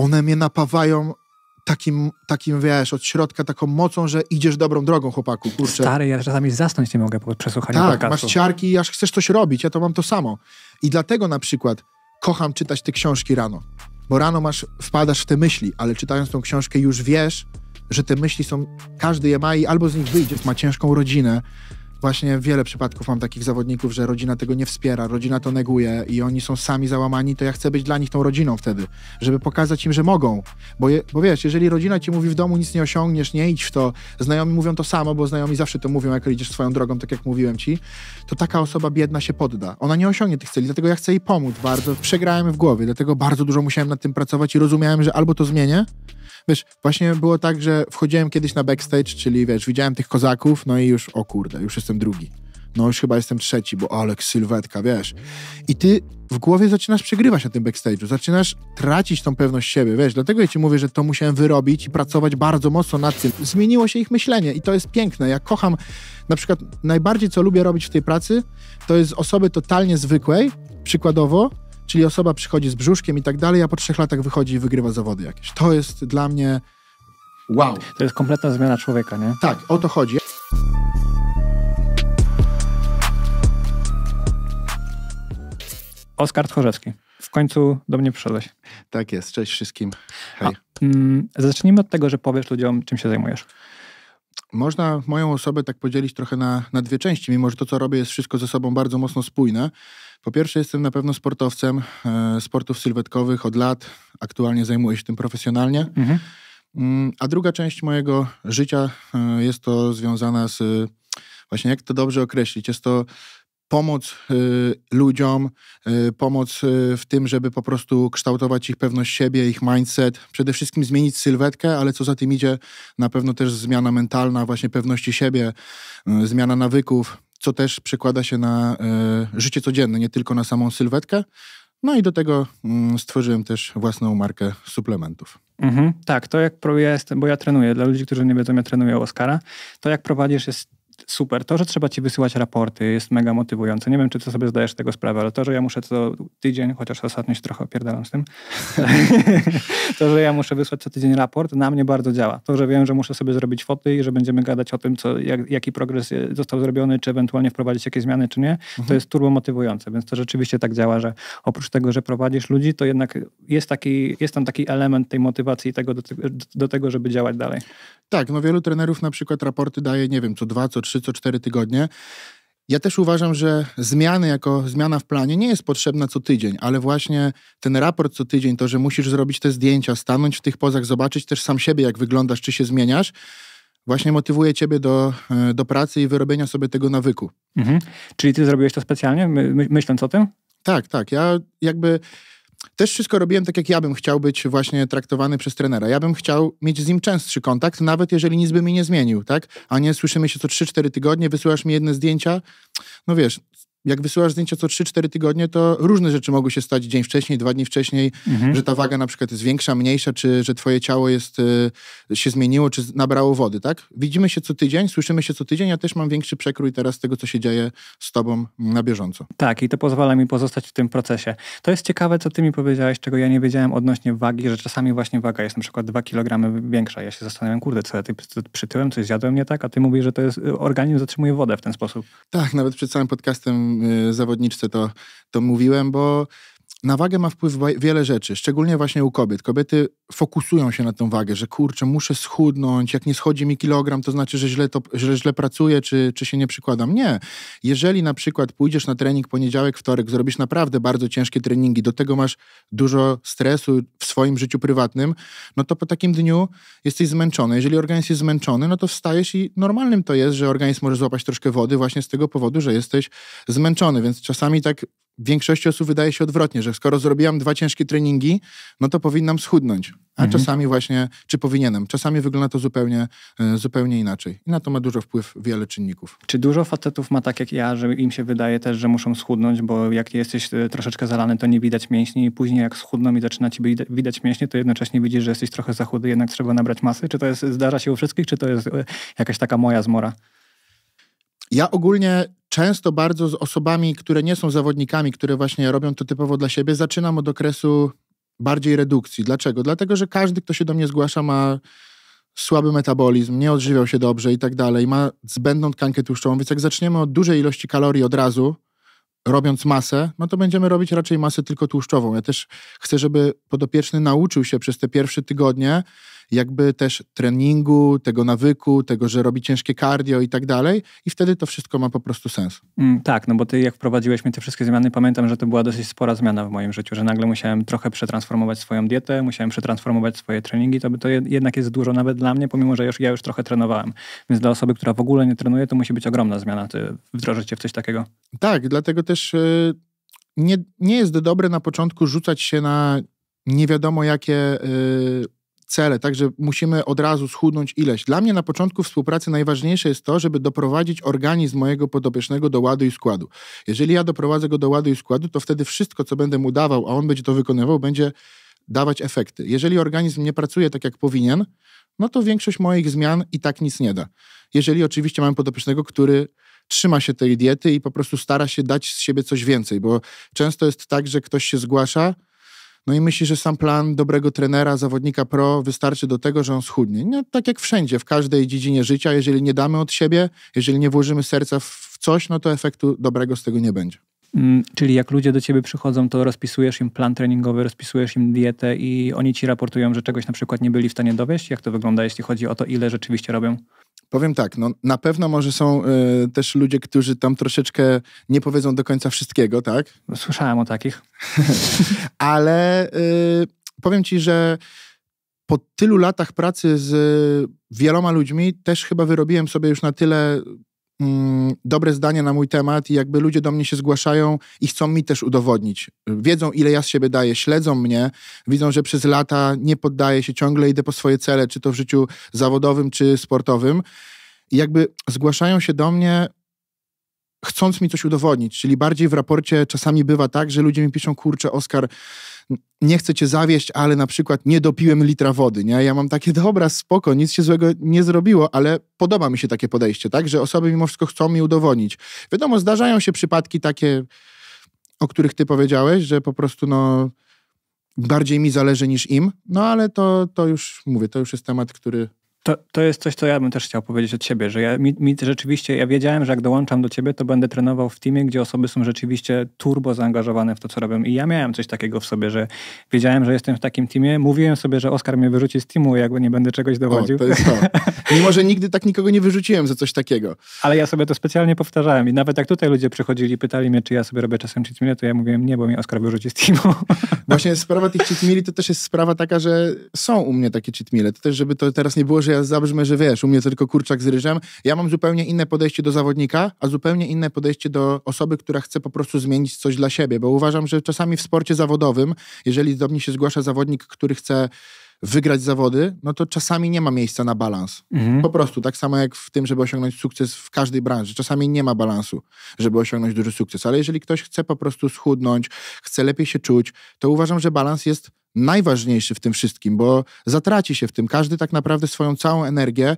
one mnie napawają takim, takim, wiesz, od środka taką mocą, że idziesz dobrą drogą, chłopaku, kurczę. Stary, ja czasami zasnąć nie mogę po przesłuchaniu Tak, podcastu. masz ciarki i aż chcesz coś robić, ja to mam to samo. I dlatego na przykład kocham czytać te książki rano, bo rano masz, wpadasz w te myśli, ale czytając tą książkę już wiesz, że te myśli są, każdy je ma i albo z nich wyjdzie, ma ciężką rodzinę, właśnie wiele przypadków mam takich zawodników, że rodzina tego nie wspiera, rodzina to neguje i oni są sami załamani, to ja chcę być dla nich tą rodziną wtedy, żeby pokazać im, że mogą. Bo, je, bo wiesz, jeżeli rodzina ci mówi w domu nic nie osiągniesz, nie idź w to, znajomi mówią to samo, bo znajomi zawsze to mówią, jak idziesz swoją drogą, tak jak mówiłem ci, to taka osoba biedna się podda. Ona nie osiągnie tych celi, dlatego ja chcę jej pomóc bardzo. Przegrałem w głowie, dlatego bardzo dużo musiałem nad tym pracować i rozumiałem, że albo to zmienię, Wiesz, właśnie było tak, że wchodziłem kiedyś na backstage, czyli wiesz, widziałem tych kozaków, no i już, o kurde, już jestem drugi. No już chyba jestem trzeci, bo Alek, sylwetka, wiesz. I ty w głowie zaczynasz przegrywać na tym backstage'u, zaczynasz tracić tą pewność siebie, wiesz. Dlatego ja ci mówię, że to musiałem wyrobić i pracować bardzo mocno nad tym. Zmieniło się ich myślenie i to jest piękne. Ja kocham, na przykład najbardziej co lubię robić w tej pracy, to jest osoby totalnie zwykłej, przykładowo, Czyli osoba przychodzi z brzuszkiem i tak dalej, a po trzech latach wychodzi i wygrywa zawody jakieś. To jest dla mnie wow. To jest kompletna zmiana człowieka, nie? Tak, o to chodzi. Oskar Tchorzewski. W końcu do mnie przyszedłeś. Tak jest. Cześć wszystkim. Hej. A, mm, zacznijmy od tego, że powiesz ludziom, czym się zajmujesz. Można moją osobę tak podzielić trochę na, na dwie części, mimo że to, co robię, jest wszystko ze sobą bardzo mocno spójne. Po pierwsze, jestem na pewno sportowcem e, sportów sylwetkowych od lat. Aktualnie zajmuję się tym profesjonalnie. Mhm. Mm, a druga część mojego życia e, jest to związana z, właśnie jak to dobrze określić, jest to pomoc e, ludziom, pomoc w tym, żeby po prostu kształtować ich pewność siebie, ich mindset, przede wszystkim zmienić sylwetkę, ale co za tym idzie, na pewno też zmiana mentalna, właśnie pewności siebie, zmiana nawyków, co też przekłada się na e, życie codzienne, nie tylko na samą sylwetkę. No i do tego mm, stworzyłem też własną markę suplementów. Mhm. tak, to jak ja jestem, bo ja trenuję, dla ludzi, którzy nie wiedzą, ja trenuję Oskara, to jak prowadzisz jest super. To, że trzeba ci wysyłać raporty, jest mega motywujące. Nie wiem, czy ty sobie zdajesz tego sprawę, ale to, że ja muszę co tydzień, chociaż ostatnio się trochę opierdalam z tym, to, że ja muszę wysłać co tydzień raport, na mnie bardzo działa. To, że wiem, że muszę sobie zrobić foty i że będziemy gadać o tym, co, jak, jaki progres został zrobiony, czy ewentualnie wprowadzić jakieś zmiany, czy nie, mhm. to jest turbo motywujące. Więc to rzeczywiście tak działa, że oprócz tego, że prowadzisz ludzi, to jednak jest, taki, jest tam taki element tej motywacji i tego do, do tego, żeby działać dalej. Tak, no wielu trenerów na przykład raporty daje, nie wiem, co dwa, co trzy trzy, co cztery tygodnie. Ja też uważam, że zmiany jako zmiana w planie nie jest potrzebna co tydzień, ale właśnie ten raport co tydzień, to, że musisz zrobić te zdjęcia, stanąć w tych pozach, zobaczyć też sam siebie, jak wyglądasz, czy się zmieniasz, właśnie motywuje ciebie do, e, do pracy i wyrobienia sobie tego nawyku. Mhm. Czyli ty zrobiłeś to specjalnie, my, myśląc o tym? Tak, tak. Ja jakby też wszystko robiłem tak, jak ja bym chciał być właśnie traktowany przez trenera. Ja bym chciał mieć z nim częstszy kontakt, nawet jeżeli nic by mi nie zmienił, tak? A nie słyszymy się co 3-4 tygodnie, wysyłasz mi jedne zdjęcia. No wiesz, jak wysyłasz zdjęcia co 3-4 tygodnie, to różne rzeczy mogły się stać dzień wcześniej, dwa dni wcześniej, mhm. że ta waga na przykład jest większa, mniejsza, czy że twoje ciało jest, y, się zmieniło, czy nabrało wody, tak? Widzimy się co tydzień, słyszymy się co tydzień, ja też mam większy przekrój teraz tego, co się dzieje z tobą na bieżąco. Tak, i to pozwala mi pozostać w tym procesie. To jest ciekawe, co ty mi powiedziałeś, czego ja nie wiedziałem odnośnie wagi, że czasami właśnie waga jest na przykład 2 kg większa. Ja się zastanawiam, kurde, co ja ty przytyłem, coś zjadłem nie tak, a ty mówisz, że to jest y, organizm zatrzymuje wodę w ten sposób. Tak, nawet przed całym podcastem Y, zawodniczce to, to mówiłem, bo na wagę ma wpływ wiele rzeczy, szczególnie właśnie u kobiet. Kobiety fokusują się na tą wagę, że kurczę, muszę schudnąć, jak nie schodzi mi kilogram, to znaczy, że źle, to, że źle pracuję, czy, czy się nie przykładam. Nie. Jeżeli na przykład pójdziesz na trening poniedziałek, wtorek, zrobisz naprawdę bardzo ciężkie treningi, do tego masz dużo stresu w swoim życiu prywatnym, no to po takim dniu jesteś zmęczony. Jeżeli organizm jest zmęczony, no to wstajesz i normalnym to jest, że organizm może złapać troszkę wody właśnie z tego powodu, że jesteś zmęczony, więc czasami tak większości osób wydaje się odwrotnie, że skoro zrobiłam dwa ciężkie treningi, no to powinnam schudnąć. A mhm. czasami właśnie, czy powinienem, czasami wygląda to zupełnie, e, zupełnie inaczej. I na to ma dużo wpływ wiele czynników. Czy dużo facetów ma tak jak ja, że im się wydaje też, że muszą schudnąć, bo jak jesteś e, troszeczkę zalany, to nie widać mięśni i później jak schudną i zaczyna ci widać mięśnie, to jednocześnie widzisz, że jesteś trochę za chudy, jednak trzeba nabrać masy? Czy to jest, zdarza się u wszystkich, czy to jest e, jakaś taka moja zmora? Ja ogólnie często bardzo z osobami, które nie są zawodnikami, które właśnie robią to typowo dla siebie, zaczynam od okresu bardziej redukcji. Dlaczego? Dlatego, że każdy, kto się do mnie zgłasza, ma słaby metabolizm, nie odżywiał się dobrze i tak dalej, ma zbędną tkankę tłuszczową, więc jak zaczniemy od dużej ilości kalorii od razu, robiąc masę, no to będziemy robić raczej masę tylko tłuszczową. Ja też chcę, żeby podopieczny nauczył się przez te pierwsze tygodnie, jakby też treningu, tego nawyku, tego, że robi ciężkie cardio i tak dalej i wtedy to wszystko ma po prostu sens. Mm, tak, no bo ty jak wprowadziłeś mi te wszystkie zmiany, pamiętam, że to była dosyć spora zmiana w moim życiu, że nagle musiałem trochę przetransformować swoją dietę, musiałem przetransformować swoje treningi, to, to jednak jest dużo nawet dla mnie, pomimo, że już, ja już trochę trenowałem. Więc dla osoby, która w ogóle nie trenuje, to musi być ogromna zmiana. Ty wdrożyć się w coś takiego. Tak, dlatego też yy, nie, nie jest dobre na początku rzucać się na nie wiadomo jakie... Yy, cele, także musimy od razu schudnąć ileś. Dla mnie na początku współpracy najważniejsze jest to, żeby doprowadzić organizm mojego podopiecznego do ładu i składu. Jeżeli ja doprowadzę go do ładu i składu, to wtedy wszystko, co będę mu dawał, a on będzie to wykonywał, będzie dawać efekty. Jeżeli organizm nie pracuje tak, jak powinien, no to większość moich zmian i tak nic nie da. Jeżeli oczywiście mamy podopiecznego, który trzyma się tej diety i po prostu stara się dać z siebie coś więcej, bo często jest tak, że ktoś się zgłasza, no i myśli, że sam plan dobrego trenera, zawodnika pro wystarczy do tego, że on schudnie. No, tak jak wszędzie, w każdej dziedzinie życia, jeżeli nie damy od siebie, jeżeli nie włożymy serca w coś, no to efektu dobrego z tego nie będzie. Mm, czyli jak ludzie do ciebie przychodzą, to rozpisujesz im plan treningowy, rozpisujesz im dietę i oni ci raportują, że czegoś na przykład nie byli w stanie dowieść? Jak to wygląda, jeśli chodzi o to, ile rzeczywiście robią? Powiem tak, no na pewno może są y, też ludzie, którzy tam troszeczkę nie powiedzą do końca wszystkiego, tak? No, słyszałem o takich. Ale y, powiem ci, że po tylu latach pracy z wieloma ludźmi też chyba wyrobiłem sobie już na tyle Mm, dobre zdania na mój temat i jakby ludzie do mnie się zgłaszają i chcą mi też udowodnić. Wiedzą, ile ja z siebie daję, śledzą mnie, widzą, że przez lata nie poddaję się, ciągle idę po swoje cele, czy to w życiu zawodowym, czy sportowym. I jakby zgłaszają się do mnie chcąc mi coś udowodnić, czyli bardziej w raporcie czasami bywa tak, że ludzie mi piszą, kurczę, Oskar, nie chcę cię zawieść, ale na przykład nie dopiłem litra wody, nie? Ja mam takie, dobra, spoko, nic się złego nie zrobiło, ale podoba mi się takie podejście, tak? Że osoby mimo wszystko chcą mi udowodnić. Wiadomo, zdarzają się przypadki takie, o których ty powiedziałeś, że po prostu, no, bardziej mi zależy niż im, no ale to, to już, mówię, to już jest temat, który to, to jest coś, co ja bym też chciał powiedzieć od siebie, że ja, mi, mi, rzeczywiście, ja wiedziałem, że jak dołączam do ciebie, to będę trenował w teamie, gdzie osoby są rzeczywiście turbo zaangażowane w to, co robią. I ja miałem coś takiego w sobie, że wiedziałem, że jestem w takim teamie. Mówiłem sobie, że Oskar mnie wyrzuci z teamu, jak nie będę czegoś dowodził. O, to jest to. Mimo, że nigdy tak nikogo nie wyrzuciłem za coś takiego. Ale ja sobie to specjalnie powtarzałem. I nawet jak tutaj ludzie przychodzili i pytali mnie, czy ja sobie robię czasem cheat meal, to ja mówiłem, nie, bo mi Oskar wyrzuci z teamu. Właśnie sprawa tych cheat to też jest sprawa taka, że są u mnie takie cheat To też, żeby to teraz nie było, że że ja zabrzmę, że wiesz, u mnie to tylko kurczak z ryżem. Ja mam zupełnie inne podejście do zawodnika, a zupełnie inne podejście do osoby, która chce po prostu zmienić coś dla siebie, bo uważam, że czasami w sporcie zawodowym, jeżeli do mnie się zgłasza zawodnik, który chce wygrać zawody, no to czasami nie ma miejsca na balans. Mhm. Po prostu, tak samo jak w tym, żeby osiągnąć sukces w każdej branży. Czasami nie ma balansu, żeby osiągnąć duży sukces, ale jeżeli ktoś chce po prostu schudnąć, chce lepiej się czuć, to uważam, że balans jest najważniejszy w tym wszystkim, bo zatraci się w tym. Każdy tak naprawdę swoją całą energię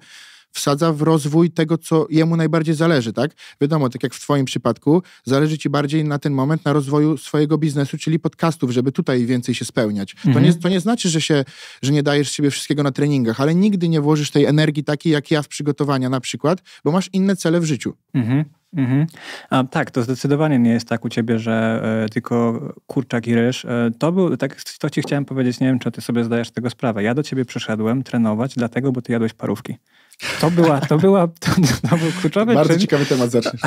wsadza w rozwój tego, co jemu najbardziej zależy, tak? Wiadomo, tak jak w Twoim przypadku, zależy Ci bardziej na ten moment na rozwoju swojego biznesu, czyli podcastów, żeby tutaj więcej się spełniać. Mhm. To, nie, to nie znaczy, że, się, że nie dajesz siebie wszystkiego na treningach, ale nigdy nie włożysz tej energii takiej, jak ja w przygotowania na przykład, bo masz inne cele w życiu. Mhm. Mhm. A, tak, to zdecydowanie nie jest tak u ciebie, że e, tylko kurczak i ryż. E, to był, tak, to ci chciałem powiedzieć, nie wiem, czy ty sobie zdajesz tego sprawę. Ja do ciebie przyszedłem trenować, dlatego, bo ty jadłeś parówki. To była, to była, to, to był kluczowy... Bardzo czyn... ciekawy temat zaczniesz.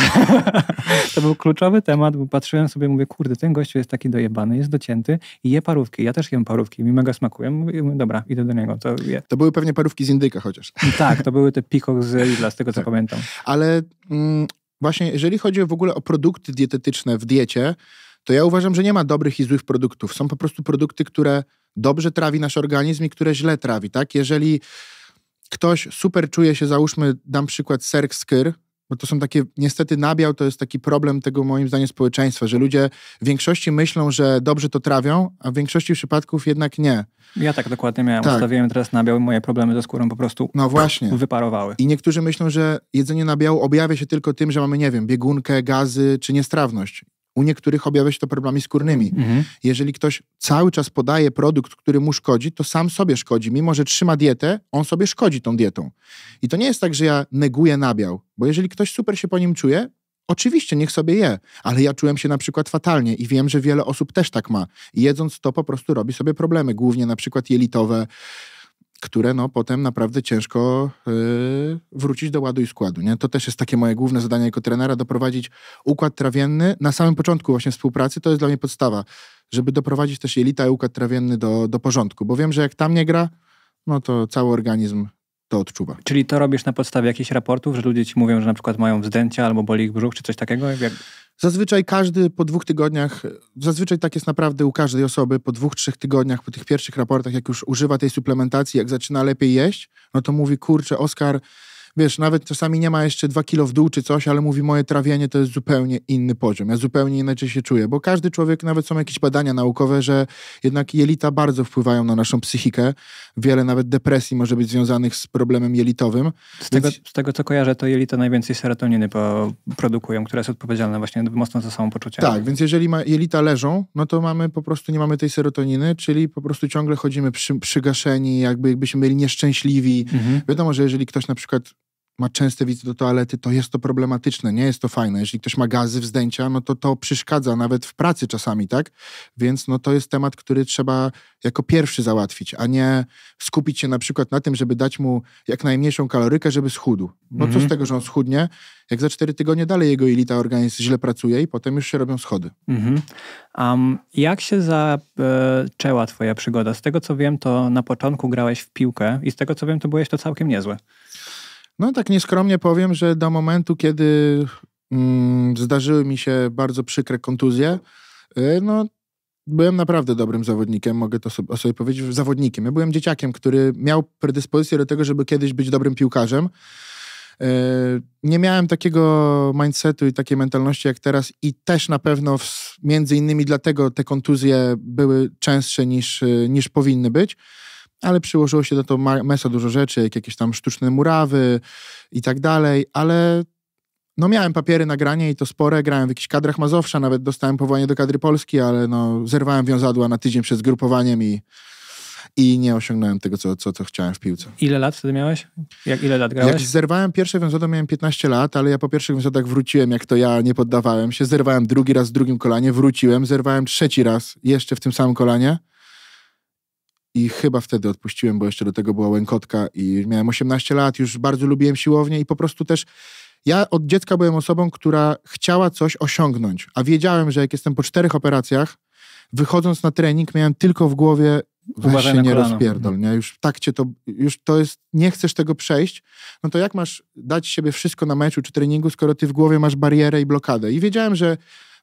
to był kluczowy temat, bo patrzyłem sobie, mówię, kurde, ten gościu jest taki dojebany, jest docięty i je parówki. Ja też jem parówki, mi mega smakuje. Mówię, dobra, idę do niego, to je. To były pewnie parówki z indyka chociaż. tak, to były te pikok z Lidla, z tego co tak. pamiętam. Ale... Mm właśnie jeżeli chodzi w ogóle o produkty dietetyczne w diecie, to ja uważam, że nie ma dobrych i złych produktów. Są po prostu produkty, które dobrze trawi nasz organizm i które źle trawi, tak? Jeżeli ktoś super czuje się, załóżmy, dam przykład serk skyr, bo to są takie, niestety nabiał to jest taki problem tego moim zdaniem społeczeństwa, że ludzie w większości myślą, że dobrze to trawią, a w większości przypadków jednak nie. Ja tak dokładnie miałem. Tak. Ustawiłem teraz nabiał i moje problemy ze skórą po prostu no właśnie. wyparowały. I niektórzy myślą, że jedzenie nabiału objawia się tylko tym, że mamy, nie wiem, biegunkę, gazy czy niestrawność. U niektórych objawia się to problemami skórnymi. Mhm. Jeżeli ktoś cały czas podaje produkt, który mu szkodzi, to sam sobie szkodzi. Mimo, że trzyma dietę, on sobie szkodzi tą dietą. I to nie jest tak, że ja neguję nabiał, bo jeżeli ktoś super się po nim czuje, Oczywiście, niech sobie je, ale ja czułem się na przykład fatalnie i wiem, że wiele osób też tak ma. Jedząc to, po prostu robi sobie problemy, głównie na przykład jelitowe, które no, potem naprawdę ciężko yy, wrócić do ładu i składu. Nie? To też jest takie moje główne zadanie jako trenera, doprowadzić układ trawienny na samym początku właśnie współpracy, to jest dla mnie podstawa, żeby doprowadzić też jelita i układ trawienny do, do porządku, bo wiem, że jak tam nie gra, no to cały organizm to odczuwa. Czyli to robisz na podstawie jakichś raportów, że ludzie ci mówią, że na przykład mają wzdęcia albo boli ich brzuch, czy coś takiego? Jak... Zazwyczaj każdy po dwóch tygodniach, zazwyczaj tak jest naprawdę u każdej osoby, po dwóch, trzech tygodniach, po tych pierwszych raportach, jak już używa tej suplementacji, jak zaczyna lepiej jeść, no to mówi, kurczę, Oskar, wiesz, nawet czasami nie ma jeszcze dwa kilo w dół czy coś, ale mówi moje trawienie to jest zupełnie inny poziom. Ja zupełnie inaczej się czuję, bo każdy człowiek, nawet są jakieś badania naukowe, że jednak jelita bardzo wpływają na naszą psychikę. Wiele nawet depresji może być związanych z problemem jelitowym. Z, tego, z tego, co kojarzę, to jelita najwięcej serotoniny produkują, która jest odpowiedzialna właśnie mocno za samopoczucie. Tak, więc jeżeli ma, jelita leżą, no to mamy po prostu, nie mamy tej serotoniny, czyli po prostu ciągle chodzimy przy, przygaszeni, jakby, jakbyśmy byli nieszczęśliwi. Mhm. Wiadomo, że jeżeli ktoś na przykład ma częste wizyty do toalety, to jest to problematyczne, nie jest to fajne. Jeśli ktoś ma gazy, wzdęcia, no to to przeszkadza nawet w pracy czasami, tak? Więc no to jest temat, który trzeba jako pierwszy załatwić, a nie skupić się na przykład na tym, żeby dać mu jak najmniejszą kalorykę, żeby schudł. Bo mhm. co z mhm. tego, że on schudnie, jak za cztery tygodnie dalej jego elita organizm źle pracuje i potem już się robią schody. Mhm. Um, jak się zaczęła twoja przygoda? Z tego co wiem, to na początku grałeś w piłkę i z tego co wiem, to byłeś to całkiem niezły. No tak nieskromnie powiem, że do momentu, kiedy mm, zdarzyły mi się bardzo przykre kontuzje, y, no byłem naprawdę dobrym zawodnikiem, mogę to sobie, sobie powiedzieć, zawodnikiem. Ja byłem dzieciakiem, który miał predyspozycję do tego, żeby kiedyś być dobrym piłkarzem. Y, nie miałem takiego mindsetu i takiej mentalności jak teraz i też na pewno w, między innymi dlatego te kontuzje były częstsze niż, y, niż powinny być ale przyłożyło się do to mesa dużo rzeczy, jak jakieś tam sztuczne murawy i tak dalej, ale no miałem papiery, nagranie i to spore, grałem w jakichś kadrach Mazowsza, nawet dostałem powołanie do kadry Polski, ale no zerwałem wiązadła na tydzień przed zgrupowaniem i, i nie osiągnąłem tego, co, co, co chciałem w piłce. Ile lat wtedy miałeś? Jak ile lat grałeś? Jak zerwałem pierwsze wiązadło, miałem 15 lat, ale ja po pierwszych wiązadach wróciłem, jak to ja nie poddawałem się, zerwałem drugi raz w drugim kolanie, wróciłem, zerwałem trzeci raz jeszcze w tym samym kolanie i chyba wtedy odpuściłem, bo jeszcze do tego była łękotka i miałem 18 lat, już bardzo lubiłem siłownię i po prostu też ja od dziecka byłem osobą, która chciała coś osiągnąć, a wiedziałem, że jak jestem po czterech operacjach, wychodząc na trening, miałem tylko w głowie Weź Uważaj się nie rozpierdol, nie? Już tak cię to, już to jest, nie chcesz tego przejść, no to jak masz dać siebie wszystko na meczu czy treningu, skoro ty w głowie masz barierę i blokadę? I wiedziałem, że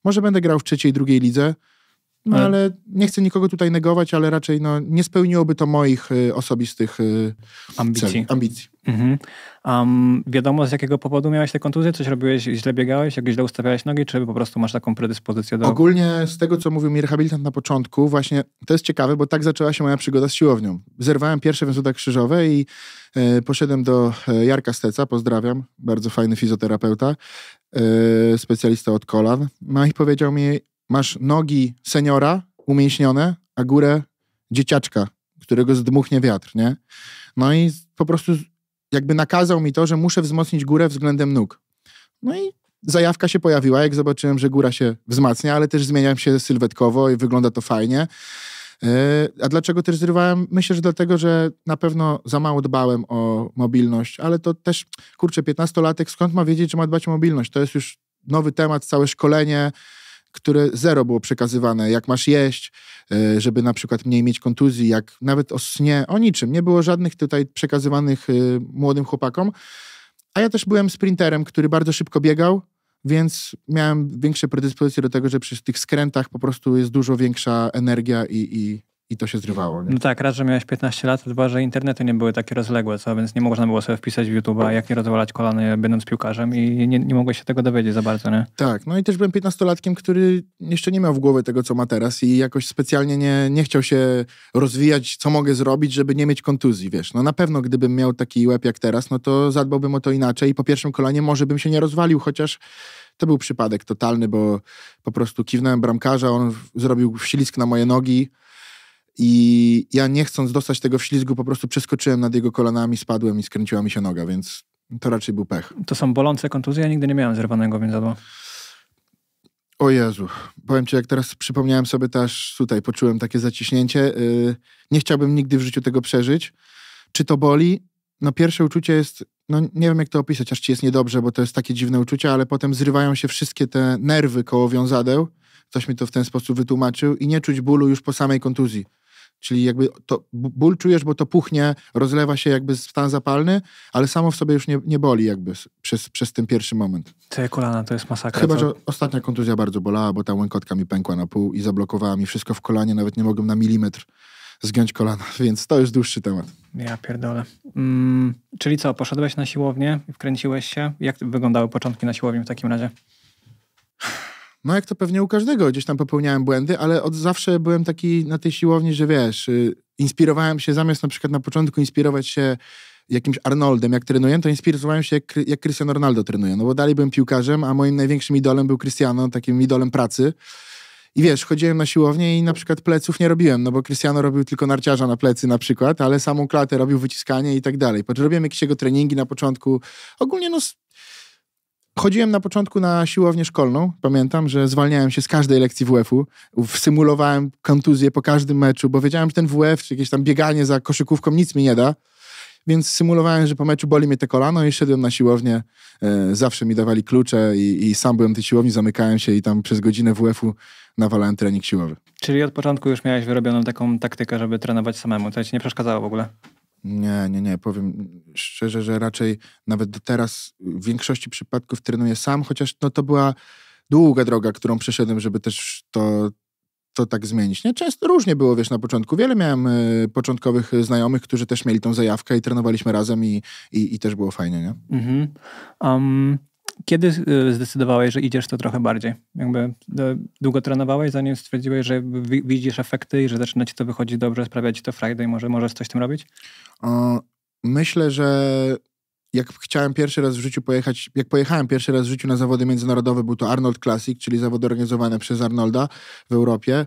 może będę grał w trzeciej, drugiej lidze, no ale... nie chcę nikogo tutaj negować, ale raczej no, nie spełniłoby to moich y, osobistych y, ambicji. Cel, ambicji. Mhm. Um, wiadomo, z jakiego powodu miałeś te kontuzje, Coś robiłeś, źle biegałeś, jak źle ustawiałeś nogi, czy po prostu masz taką predyspozycję do... Ogólnie z tego, co mówił mi rehabilitant na początku, właśnie to jest ciekawe, bo tak zaczęła się moja przygoda z siłownią. Zerwałem pierwsze więzadła krzyżowe i y, poszedłem do y, Jarka Steca, pozdrawiam, bardzo fajny fizjoterapeuta, y, specjalista od kolan. No i powiedział mi, masz nogi seniora umięśnione, a górę dzieciaczka, którego zdmuchnie wiatr, nie? No i po prostu jakby nakazał mi to, że muszę wzmocnić górę względem nóg. No i zajawka się pojawiła, jak zobaczyłem, że góra się wzmacnia, ale też zmieniam się sylwetkowo i wygląda to fajnie. E, a dlaczego też zrywałem? Myślę, że dlatego, że na pewno za mało dbałem o mobilność, ale to też, kurczę, 15-latek skąd ma wiedzieć, że ma dbać o mobilność? To jest już nowy temat, całe szkolenie, które zero było przekazywane, jak masz jeść, e, żeby na przykład mniej mieć kontuzji, jak nawet o snie, o niczym. Nie było żadnych tutaj przekazywanych e, młodym chłopakom. A ja też byłem sprinterem, który bardzo szybko biegał, więc miałem większe predyspozycje do tego, że przy tych skrętach po prostu jest dużo większa energia i, i, i to się zrywało. Nie? No tak, raz, że miałeś 15 lat, dwa, że internety nie były takie rozległe, co, więc nie można było sobie wpisać w YouTube'a, no. jak nie rozwalać kolany, będąc piłkarzem i nie, nie mogłeś się tego dowiedzieć za bardzo, nie? Tak, no i też byłem 15-latkiem, który jeszcze nie miał w głowie tego, co ma teraz i jakoś specjalnie nie, nie chciał się rozwijać, co mogę zrobić, żeby nie mieć kontuzji, wiesz. No na pewno, gdybym miał taki łeb jak teraz, no to zadbałbym o to inaczej i po pierwszym kolanie może bym się nie rozwalił, chociaż to był przypadek totalny, bo po prostu kiwnąłem bramkarza, on zrobił ślisk na moje nogi, i ja nie chcąc dostać tego w ślizgu, po prostu przeskoczyłem nad jego kolanami, spadłem i skręciła mi się noga, więc to raczej był pech. To są bolące kontuzje, ja nigdy nie miałem zerwanego więzadła. O Jezu, powiem Ci, jak teraz przypomniałem sobie też tutaj, poczułem takie zaciśnięcie. Y, nie chciałbym nigdy w życiu tego przeżyć. Czy to boli? No pierwsze uczucie jest, no nie wiem jak to opisać, aż Ci jest niedobrze, bo to jest takie dziwne uczucie, ale potem zrywają się wszystkie te nerwy koło wiązadeł. Ktoś mi to w ten sposób wytłumaczył i nie czuć bólu już po samej kontuzji. Czyli jakby to ból czujesz, bo to puchnie, rozlewa się jakby stan zapalny, ale samo w sobie już nie, nie boli jakby przez, przez ten pierwszy moment. Te kolana to jest masakra. Chyba, że ostatnia kontuzja bardzo bolała, bo ta łękotka mi pękła na pół i zablokowała mi wszystko w kolanie, nawet nie mogłem na milimetr zgiąć kolana, więc to jest dłuższy temat. Ja pierdolę. Mm, czyli co, poszedłeś na siłownię, wkręciłeś się? Jak wyglądały początki na siłowni w takim razie? No jak to pewnie u każdego, gdzieś tam popełniałem błędy, ale od zawsze byłem taki na tej siłowni, że wiesz, y, inspirowałem się, zamiast na przykład na początku inspirować się jakimś Arnoldem, jak trenuję, to inspirowałem się, jak, jak Cristiano Ronaldo trenuje, no bo dalej byłem piłkarzem, a moim największym idolem był Cristiano, takim idolem pracy. I wiesz, chodziłem na siłownię i na przykład pleców nie robiłem, no bo Cristiano robił tylko narciarza na plecy na przykład, ale samą klatę robił wyciskanie i tak dalej. Robiłem jakieś jego treningi na początku. Ogólnie no Chodziłem na początku na siłownię szkolną. Pamiętam, że zwalniałem się z każdej lekcji WF-u. Symulowałem kontuzję po każdym meczu, bo wiedziałem, że ten WF czy jakieś tam bieganie za koszykówką nic mi nie da. Więc symulowałem, że po meczu boli mnie te kolano i szedłem na siłownię. E, zawsze mi dawali klucze i, i sam byłem w tej siłowni, zamykałem się i tam przez godzinę WF-u nawalałem trening siłowy. Czyli od początku już miałeś wyrobioną taką taktykę, żeby trenować samemu, to ci nie przeszkadzało w ogóle? Nie, nie, nie. Powiem szczerze, że raczej nawet do teraz w większości przypadków trenuję sam, chociaż no, to była długa droga, którą przeszedłem, żeby też to, to tak zmienić. Nie, często różnie było, wiesz, na początku. Wiele miałem y, początkowych znajomych, którzy też mieli tą zajawkę i trenowaliśmy razem i, i, i też było fajnie, nie? Mhm. Um, kiedy y, zdecydowałeś, że idziesz to trochę bardziej? Jakby y, długo trenowałeś, zanim stwierdziłeś, że widzisz efekty i że zaczyna ci to wychodzić dobrze, sprawia ci to Friday, może możesz coś z tym robić? Myślę, że jak chciałem pierwszy raz w życiu pojechać, jak pojechałem pierwszy raz w życiu na zawody międzynarodowe, był to Arnold Classic, czyli zawody organizowane przez Arnolda w Europie.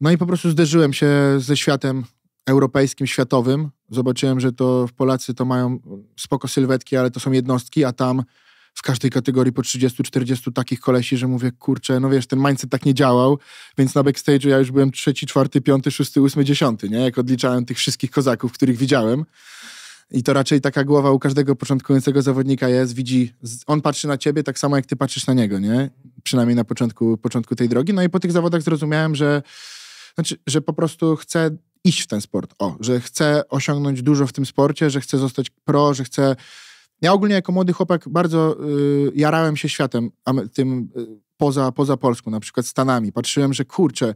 No i po prostu zderzyłem się ze światem europejskim, światowym. Zobaczyłem, że to w Polacy to mają spoko sylwetki, ale to są jednostki, a tam w każdej kategorii po 30-40 takich kolesi, że mówię, kurczę, no wiesz, ten mindset tak nie działał, więc na backstage'u ja już byłem trzeci, czwarty, piąty, szósty, ósmy, dziesiąty, nie? Jak odliczałem tych wszystkich kozaków, których widziałem. I to raczej taka głowa u każdego początkującego zawodnika jest, widzi, on patrzy na ciebie tak samo, jak ty patrzysz na niego, nie? Przynajmniej na początku, początku tej drogi. No i po tych zawodach zrozumiałem, że, znaczy, że po prostu chcę iść w ten sport, o, że chcę osiągnąć dużo w tym sporcie, że chcę zostać pro, że chcę ja ogólnie jako młody chłopak bardzo y, jarałem się światem tym y, poza, poza Polską, na przykład Stanami. Patrzyłem, że kurczę,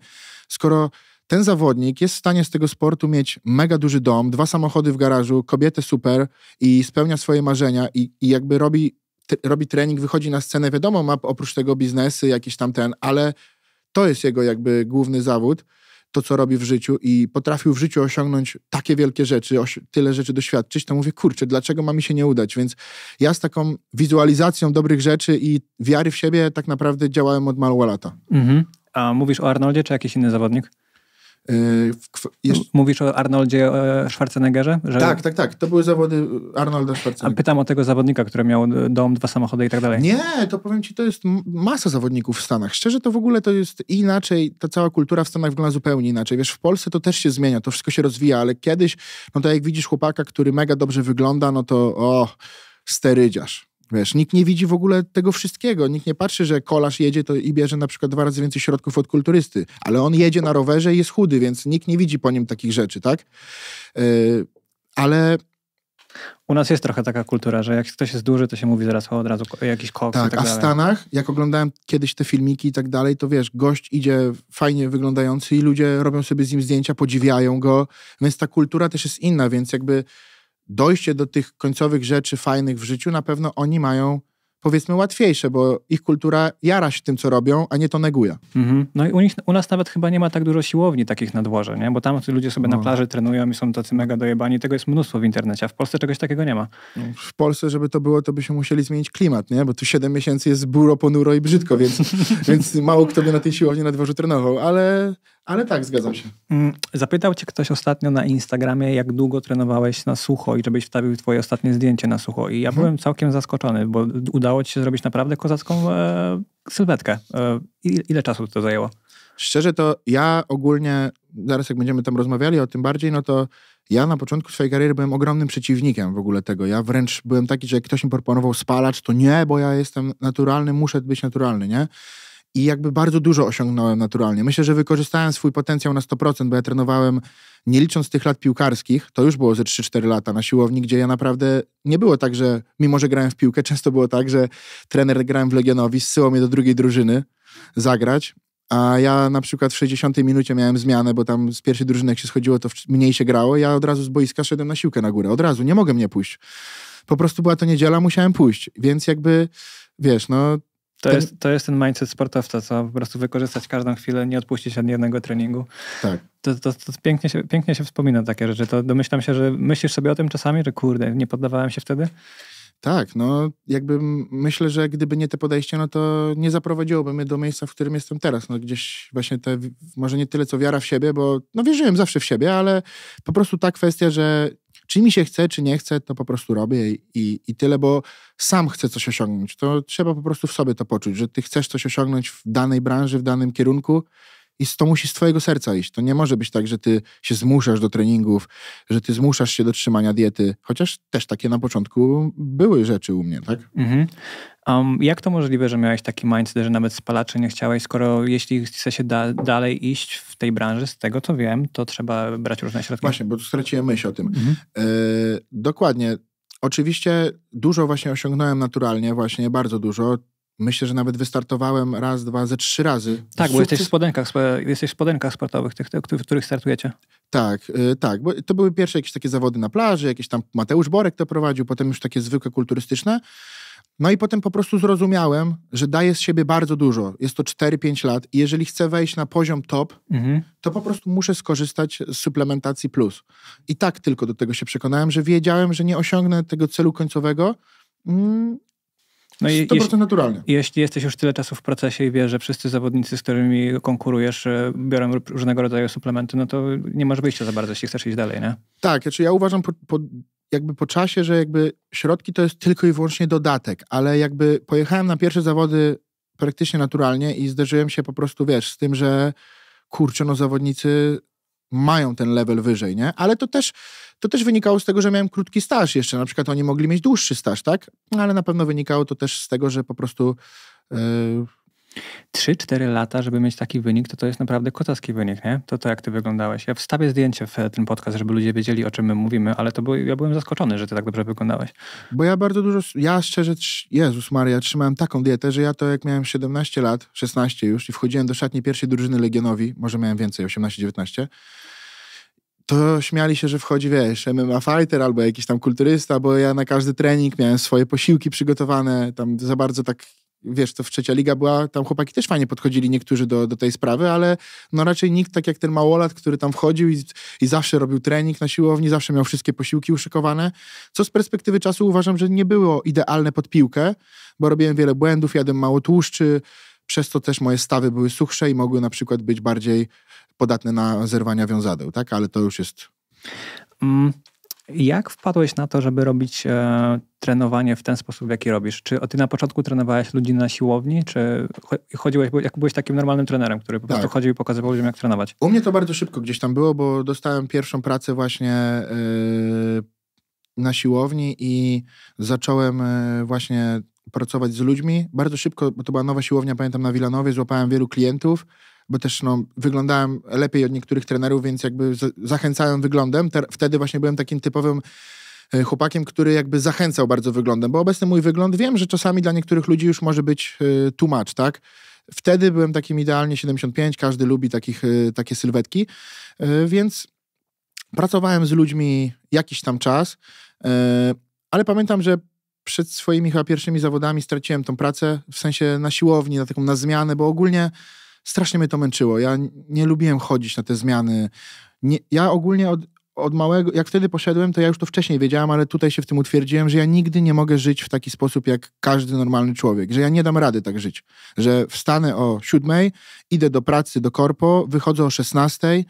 skoro ten zawodnik jest w stanie z tego sportu mieć mega duży dom, dwa samochody w garażu, kobietę super i spełnia swoje marzenia i, i jakby robi, t, robi trening, wychodzi na scenę, wiadomo, ma oprócz tego biznesy, jakiś tam ten, ale to jest jego jakby główny zawód – to, co robi w życiu i potrafił w życiu osiągnąć takie wielkie rzeczy, tyle rzeczy doświadczyć, to mówię, kurczę, dlaczego ma mi się nie udać? Więc ja z taką wizualizacją dobrych rzeczy i wiary w siebie tak naprawdę działałem od małego lata. Mhm. A mówisz o Arnoldzie, czy jakiś inny zawodnik? E, jeszcze... Mówisz o Arnoldzie e, Schwarzeneggerze? Że... Tak, tak, tak. To były zawody e, Arnolda Schwarzeneggera. A pytam o tego zawodnika, który miał dom, dwa samochody i tak dalej. Nie, to powiem ci, to jest masa zawodników w Stanach. Szczerze, to w ogóle to jest inaczej, ta cała kultura w Stanach wygląda zupełnie inaczej. Wiesz, w Polsce to też się zmienia, to wszystko się rozwija, ale kiedyś, no to jak widzisz chłopaka, który mega dobrze wygląda, no to o, sterydziarz Wiesz, nikt nie widzi w ogóle tego wszystkiego. Nikt nie patrzy, że kolarz jedzie to i bierze na przykład dwa razy więcej środków od kulturysty, ale on jedzie na rowerze i jest chudy, więc nikt nie widzi po nim takich rzeczy, tak? Yy, ale u nas jest trochę taka kultura, że jak ktoś jest duży, to się mówi zaraz o, od razu jakiś koks tak, i tak a w Stanach, jak oglądałem kiedyś te filmiki i tak dalej, to wiesz, gość idzie fajnie wyglądający i ludzie robią sobie z nim zdjęcia, podziwiają go, więc ta kultura też jest inna, więc jakby dojście do tych końcowych rzeczy fajnych w życiu, na pewno oni mają powiedzmy łatwiejsze, bo ich kultura jara się tym, co robią, a nie to neguje. Mhm. No i u, nich, u nas nawet chyba nie ma tak dużo siłowni takich na dworze, nie? bo tam ludzie sobie no. na plaży trenują i są tacy mega dojebani. Tego jest mnóstwo w internecie, a w Polsce czegoś takiego nie ma. No, w Polsce, żeby to było, to byśmy musieli zmienić klimat, nie? bo tu 7 miesięcy jest buro, ponuro i brzydko, więc, więc mało kto by na tej siłowni na dworze trenował, ale, ale tak, zgadzam się. Mm, zapytał cię ktoś ostatnio na Instagramie, jak długo trenowałeś na sucho i żebyś wstawił twoje ostatnie zdjęcie na sucho. I ja mhm. byłem całkiem zaskoczony, bo udało ci się zrobić naprawdę kozacką e, sylwetkę. E, ile czasu to zajęło? Szczerze to ja ogólnie, zaraz jak będziemy tam rozmawiali o tym bardziej, no to ja na początku swojej kariery byłem ogromnym przeciwnikiem w ogóle tego. Ja wręcz byłem taki, że jak ktoś mi proponował spalacz, to nie, bo ja jestem naturalny, muszę być naturalny, nie? i jakby bardzo dużo osiągnąłem naturalnie. Myślę, że wykorzystałem swój potencjał na 100%, bo ja trenowałem, nie licząc tych lat piłkarskich, to już było ze 3-4 lata na siłowni, gdzie ja naprawdę nie było tak, że mimo, że grałem w piłkę, często było tak, że trener grałem w Legionowi, zsyłał mnie do drugiej drużyny zagrać, a ja na przykład w 60 minucie miałem zmianę, bo tam z pierwszej drużyny jak się schodziło, to mniej się grało, ja od razu z boiska szedłem na siłkę na górę, od razu, nie mogę mnie pójść. Po prostu była to niedziela, musiałem pójść, więc jakby, wiesz, no to, ten... jest, to jest ten mindset sportowca, co po prostu wykorzystać każdą chwilę, nie odpuścić ani jednego treningu. Tak. To, to, to, pięknie, się, pięknie się wspomina takie rzeczy. To domyślam się, że myślisz sobie o tym czasami, że kurde, nie poddawałem się wtedy? Tak, no jakby myślę, że gdyby nie te podejście, no to nie zaprowadziłoby mnie do miejsca, w którym jestem teraz. No gdzieś właśnie te, może nie tyle co wiara w siebie, bo no wierzyłem zawsze w siebie, ale po prostu ta kwestia, że czy mi się chce, czy nie chce, to po prostu robię i, i tyle, bo sam chcę coś osiągnąć. To trzeba po prostu w sobie to poczuć, że ty chcesz coś osiągnąć w danej branży, w danym kierunku i to musi z twojego serca iść. To nie może być tak, że ty się zmuszasz do treningów, że ty zmuszasz się do trzymania diety, chociaż też takie na początku były rzeczy u mnie, tak? Mhm. Um, jak to możliwe, że miałeś taki mindset, że nawet spalaczy nie chciałeś, skoro jeśli chce się da dalej iść w tej branży, z tego co wiem, to trzeba brać różne środki? Właśnie, bo straciłem myśl o tym. Mhm. E, dokładnie. Oczywiście dużo właśnie osiągnąłem naturalnie, właśnie bardzo dużo. Myślę, że nawet wystartowałem raz, dwa, ze trzy razy. Tak, bo jesteś w spodenkach, jesteś w spodenkach sportowych, tych, tych, w których startujecie. Tak, y, tak, bo to były pierwsze jakieś takie zawody na plaży, jakieś tam Mateusz Borek to prowadził, potem już takie zwykłe kulturystyczne. No i potem po prostu zrozumiałem, że daję z siebie bardzo dużo. Jest to 4-5 lat i jeżeli chcę wejść na poziom top, mhm. to po prostu muszę skorzystać z suplementacji plus. I tak tylko do tego się przekonałem, że wiedziałem, że nie osiągnę tego celu końcowego, mm, no i 100% jeśli, naturalnie. Jeśli jesteś już tyle czasu w procesie i wiesz, że wszyscy zawodnicy, z którymi konkurujesz, e, biorą różnego rodzaju suplementy, no to nie masz wyjścia za bardzo, jeśli chcesz iść dalej, nie? Tak, znaczy ja uważam po, po, jakby po czasie, że jakby środki to jest tylko i wyłącznie dodatek, ale jakby pojechałem na pierwsze zawody praktycznie naturalnie i zderzyłem się po prostu, wiesz, z tym, że kurczę, no zawodnicy mają ten level wyżej, nie? Ale to też, to też wynikało z tego, że miałem krótki staż jeszcze. Na przykład oni mogli mieć dłuższy staż, tak? Ale na pewno wynikało to też z tego, że po prostu... Yy, 3-4 lata, żeby mieć taki wynik, to to jest naprawdę kotowski wynik, nie? To to, jak ty wyglądałeś. Ja wstawię zdjęcie w e, ten podcast, żeby ludzie wiedzieli, o czym my mówimy, ale to był, ja byłem zaskoczony, że ty tak dobrze wyglądałeś. Bo ja bardzo dużo, ja szczerze, Jezus Maria, trzymałem taką dietę, że ja to jak miałem 17 lat, 16 już i wchodziłem do szatni pierwszej drużyny Legionowi, może miałem więcej, 18-19, to śmiali się, że wchodzi, wiesz, MMA fighter albo jakiś tam kulturysta, bo ja na każdy trening miałem swoje posiłki przygotowane, tam za bardzo tak wiesz, to w trzecia liga była, tam chłopaki też fajnie podchodzili niektórzy do, do tej sprawy, ale no raczej nikt tak jak ten małolat, który tam wchodził i, i zawsze robił trening na siłowni, zawsze miał wszystkie posiłki uszykowane, co z perspektywy czasu uważam, że nie było idealne pod piłkę, bo robiłem wiele błędów, jadłem mało tłuszczy, przez to też moje stawy były suchsze i mogły na przykład być bardziej podatne na zerwania wiązadeł, tak? Ale to już jest... Mm, jak wpadłeś na to, żeby robić e, trenowanie w ten sposób, w jaki robisz? Czy ty na początku trenowałeś ludzi na siłowni, czy chodziłeś, jak byłeś takim normalnym trenerem, który po tak. prostu chodził i pokazywał ludziom, jak trenować? U mnie to bardzo szybko gdzieś tam było, bo dostałem pierwszą pracę właśnie e, na siłowni i zacząłem e, właśnie pracować z ludźmi. Bardzo szybko, bo to była nowa siłownia, pamiętam, na Wilanowie, złapałem wielu klientów bo też no, wyglądałem lepiej od niektórych trenerów, więc jakby zachęcałem wyglądem. Te, wtedy właśnie byłem takim typowym e, chłopakiem, który jakby zachęcał bardzo wyglądem, bo obecny mój wygląd wiem, że czasami dla niektórych ludzi już może być y, e, tłumacz, tak? Wtedy byłem takim idealnie 75, każdy lubi takich, y, takie sylwetki, y, więc pracowałem z ludźmi jakiś tam czas, ale pamiętam, że przed swoimi chyba pierwszymi zawodami straciłem tą pracę, w sensie na siłowni, na taką na zmianę, bo ogólnie strasznie mnie to męczyło. Ja nie lubiłem chodzić na te zmiany. Nie, ja ogólnie od, od małego, jak wtedy poszedłem, to ja już to wcześniej wiedziałem, ale tutaj się w tym utwierdziłem, że ja nigdy nie mogę żyć w taki sposób jak każdy normalny człowiek, że ja nie dam rady tak żyć, że wstanę o siódmej, idę do pracy, do korpo, wychodzę o szesnastej.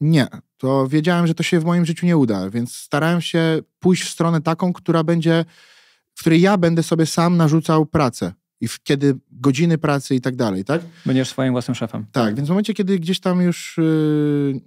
Nie, to wiedziałem, że to się w moim życiu nie uda, więc starałem się pójść w stronę taką, która będzie, w której ja będę sobie sam narzucał pracę i w, kiedy godziny pracy i tak dalej, tak? Będziesz swoim własnym szefem. Tak, więc w momencie, kiedy gdzieś tam już yy,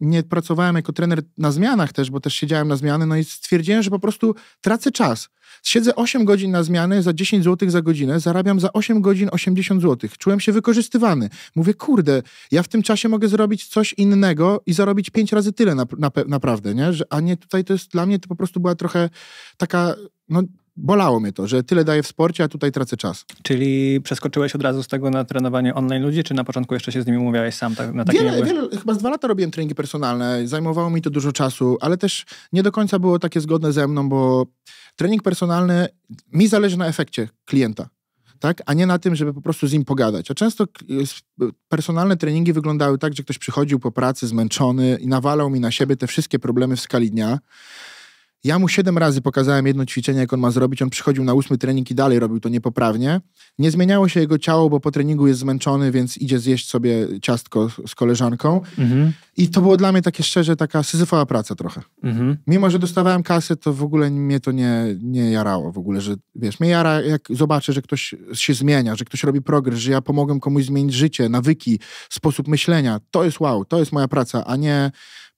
nie pracowałem jako trener na zmianach też, bo też siedziałem na zmiany, no i stwierdziłem, że po prostu tracę czas. Siedzę 8 godzin na zmiany za 10 zł za godzinę, zarabiam za 8 godzin 80 zł. Czułem się wykorzystywany. Mówię, kurde, ja w tym czasie mogę zrobić coś innego i zarobić 5 razy tyle na, na, naprawdę, nie? Że, a nie tutaj to jest dla mnie to po prostu była trochę taka, no bolało mnie to, że tyle daję w sporcie, a tutaj tracę czas. Czyli przeskoczyłeś od razu z tego na trenowanie online ludzi, czy na początku jeszcze się z nimi umówiałeś sam? Tak, na wiele, jakby... wiele, chyba z dwa lata robiłem treningi personalne, zajmowało mi to dużo czasu, ale też nie do końca było takie zgodne ze mną, bo trening personalny, mi zależy na efekcie klienta. Tak? A nie na tym, żeby po prostu z nim pogadać. A często personalne treningi wyglądały tak, że ktoś przychodził po pracy zmęczony i nawalał mi na siebie te wszystkie problemy w skali dnia. Ja mu siedem razy pokazałem jedno ćwiczenie, jak on ma zrobić. On przychodził na ósmy trening i dalej robił to niepoprawnie. Nie zmieniało się jego ciało, bo po treningu jest zmęczony, więc idzie zjeść sobie ciastko z koleżanką. Mhm. I to było dla mnie takie szczerze, taka syzyfowa praca trochę. Mhm. Mimo, że dostawałem kasę, to w ogóle mnie to nie, nie jarało w ogóle, że wiesz, mnie jara, jak zobaczę, że ktoś się zmienia, że ktoś robi progres, że ja pomogłem komuś zmienić życie, nawyki, sposób myślenia. To jest wow, to jest moja praca, a nie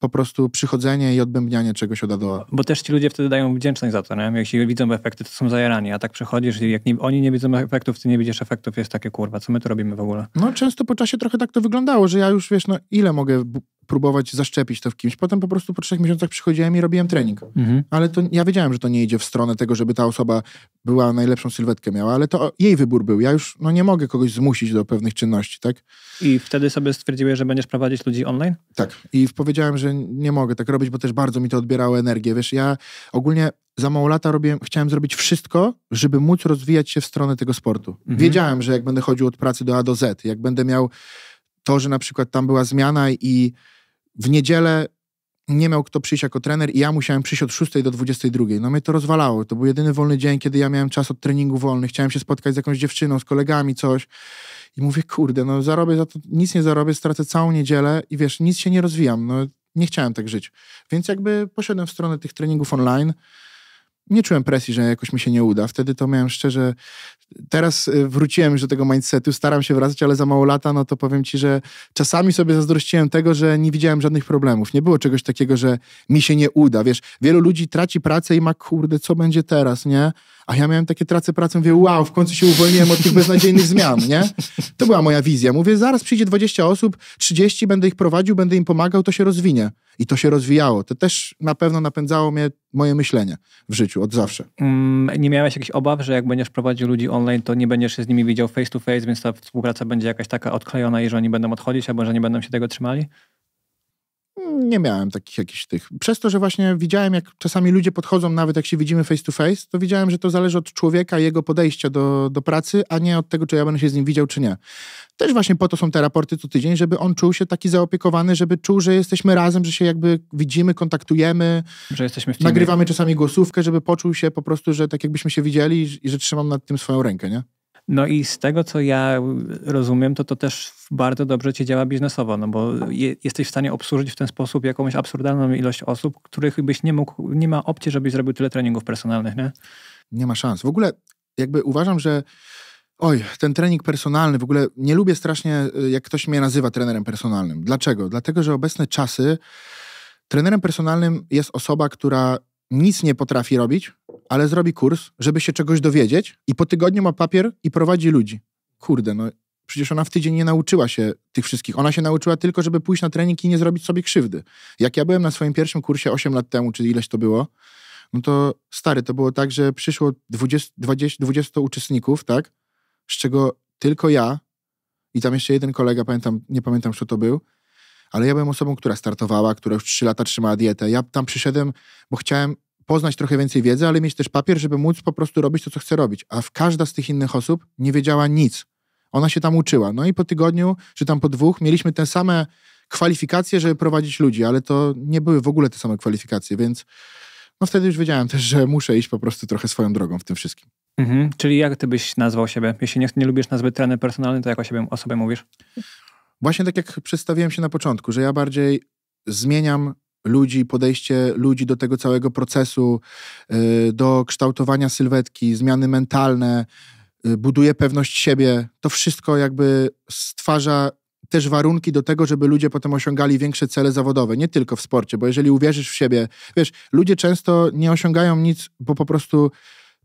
po prostu przychodzenie i odbębnianie czegoś od do Bo też ci ludzie wtedy dają wdzięczność za to, nie? Jeśli widzą efekty, to są zajarani, a tak przychodzisz i jak nie, oni nie widzą efektów, ty nie widzisz efektów, jest takie kurwa, co my to robimy w ogóle? No często po czasie trochę tak to wyglądało, że ja już, wiesz, no ile mogę próbować zaszczepić to w kimś. Potem po prostu po trzech miesiącach przychodziłem i robiłem trening. Mhm. Ale to ja wiedziałem, że to nie idzie w stronę tego, żeby ta osoba była najlepszą sylwetkę miała, ale to jej wybór był. Ja już no, nie mogę kogoś zmusić do pewnych czynności, tak? I wtedy sobie stwierdziłeś, że będziesz prowadzić ludzi online? Tak. I powiedziałem, że nie mogę tak robić, bo też bardzo mi to odbierało energię. Wiesz, ja ogólnie za mało lata robiłem, chciałem zrobić wszystko, żeby móc rozwijać się w stronę tego sportu. Mhm. Wiedziałem, że jak będę chodził od pracy do A do Z, jak będę miał to, że na przykład tam była zmiana i w niedzielę nie miał kto przyjść jako trener i ja musiałem przyjść od 6 do 22. No mnie to rozwalało. To był jedyny wolny dzień, kiedy ja miałem czas od treningu wolny. Chciałem się spotkać z jakąś dziewczyną, z kolegami, coś. I mówię, kurde, no zarobię za to, nic nie zarobię, stracę całą niedzielę i wiesz, nic się nie rozwijam. No nie chciałem tak żyć. Więc jakby poszedłem w stronę tych treningów online nie czułem presji, że jakoś mi się nie uda. Wtedy to miałem szczerze. Teraz y, wróciłem już do tego mindsetu, staram się wracać, ale za mało lata, no to powiem ci, że czasami sobie zazdrościłem tego, że nie widziałem żadnych problemów. Nie było czegoś takiego, że mi się nie uda. Wiesz, wielu ludzi traci pracę i ma kurde, co będzie teraz, nie? A ja miałem takie tracę pracę, mówię, wow, w końcu się uwolniłem od tych beznadziejnych zmian, nie? To była moja wizja. Mówię, zaraz przyjdzie 20 osób, 30, będę ich prowadził, będę im pomagał, to się rozwinie. I to się rozwijało. To też na pewno napędzało mnie moje myślenie w życiu od zawsze. Mm, nie miałeś jakichś obaw, że jak będziesz prowadził ludzi online, to nie będziesz się z nimi widział face to face, więc ta współpraca będzie jakaś taka odklejona i że oni będą odchodzić albo że nie będą się tego trzymali? nie miałem takich jakichś tych. Przez to, że właśnie widziałem, jak czasami ludzie podchodzą, nawet jak się widzimy face to face, to widziałem, że to zależy od człowieka, jego podejścia do, do pracy, a nie od tego, czy ja będę się z nim widział, czy nie. Też właśnie po to są te raporty co tydzień, żeby on czuł się taki zaopiekowany, żeby czuł, że jesteśmy razem, że się jakby widzimy, kontaktujemy, że jesteśmy w nagrywamy czasami głosówkę, żeby poczuł się po prostu, że tak jakbyśmy się widzieli i że trzymam nad tym swoją rękę, nie? No i z tego, co ja rozumiem, to to też bardzo dobrze ci działa biznesowo, no bo je, jesteś w stanie obsłużyć w ten sposób jakąś absurdalną ilość osób, których byś nie mógł, nie ma opcji, żebyś zrobił tyle treningów personalnych, nie? Nie ma szans. W ogóle jakby uważam, że Oj, ten trening personalny, w ogóle nie lubię strasznie, y, jak ktoś mnie nazywa trenerem personalnym. Dlaczego? Dlatego, że obecne czasy trenerem personalnym jest osoba, która nic nie potrafi robić, ale zrobi kurs, żeby się czegoś dowiedzieć i po tygodniu ma papier i prowadzi ludzi. Kurde, no przecież ona w tydzień nie nauczyła się tych wszystkich. Ona się nauczyła tylko, żeby pójść na trening i nie zrobić sobie krzywdy. Jak ja byłem na swoim pierwszym kursie 8 lat temu, czy ileś to było, no to stary, to było tak, że przyszło 20, 20, 20 uczestników, tak? Z czego tylko ja i tam jeszcze jeden kolega, pamiętam, nie pamiętam, kto to był, ale ja byłem osobą, która startowała, która już 3 lata trzymała dietę. Ja tam przyszedłem, bo chciałem poznać trochę więcej wiedzy, ale mieć też papier, żeby móc po prostu robić to, co chce robić. A każda z tych innych osób nie wiedziała nic. Ona się tam uczyła. No i po tygodniu, czy tam po dwóch, mieliśmy te same kwalifikacje, żeby prowadzić ludzi, ale to nie były w ogóle te same kwalifikacje, więc no wtedy już wiedziałem też, że muszę iść po prostu trochę swoją drogą w tym wszystkim. Mhm. Czyli jak ty byś nazwał siebie? Jeśli nie, nie lubisz nazwy trener personalny, to jak o, siebie, o sobie mówisz? Właśnie tak jak przedstawiłem się na początku, że ja bardziej zmieniam ludzi, podejście ludzi do tego całego procesu, y, do kształtowania sylwetki, zmiany mentalne, y, buduje pewność siebie. To wszystko jakby stwarza też warunki do tego, żeby ludzie potem osiągali większe cele zawodowe, nie tylko w sporcie, bo jeżeli uwierzysz w siebie, wiesz, ludzie często nie osiągają nic, bo po prostu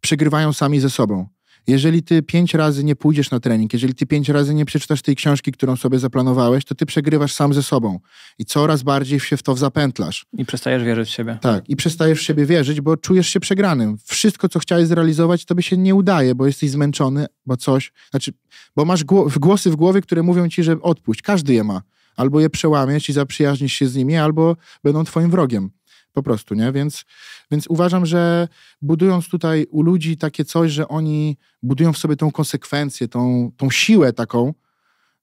przegrywają sami ze sobą. Jeżeli ty pięć razy nie pójdziesz na trening, jeżeli ty pięć razy nie przeczytasz tej książki, którą sobie zaplanowałeś, to ty przegrywasz sam ze sobą i coraz bardziej się w to zapętlasz. I przestajesz wierzyć w siebie. Tak, i przestajesz w siebie wierzyć, bo czujesz się przegranym. Wszystko, co chciałeś zrealizować, to by się nie udaje, bo jesteś zmęczony, bo coś, znaczy, bo masz głosy w głowie, które mówią ci, że odpuść. Każdy je ma. Albo je przełamiesz i zaprzyjaźnisz się z nimi, albo będą twoim wrogiem. Po prostu, nie? Więc, więc uważam, że budując tutaj u ludzi takie coś, że oni budują w sobie tą konsekwencję, tą, tą siłę taką,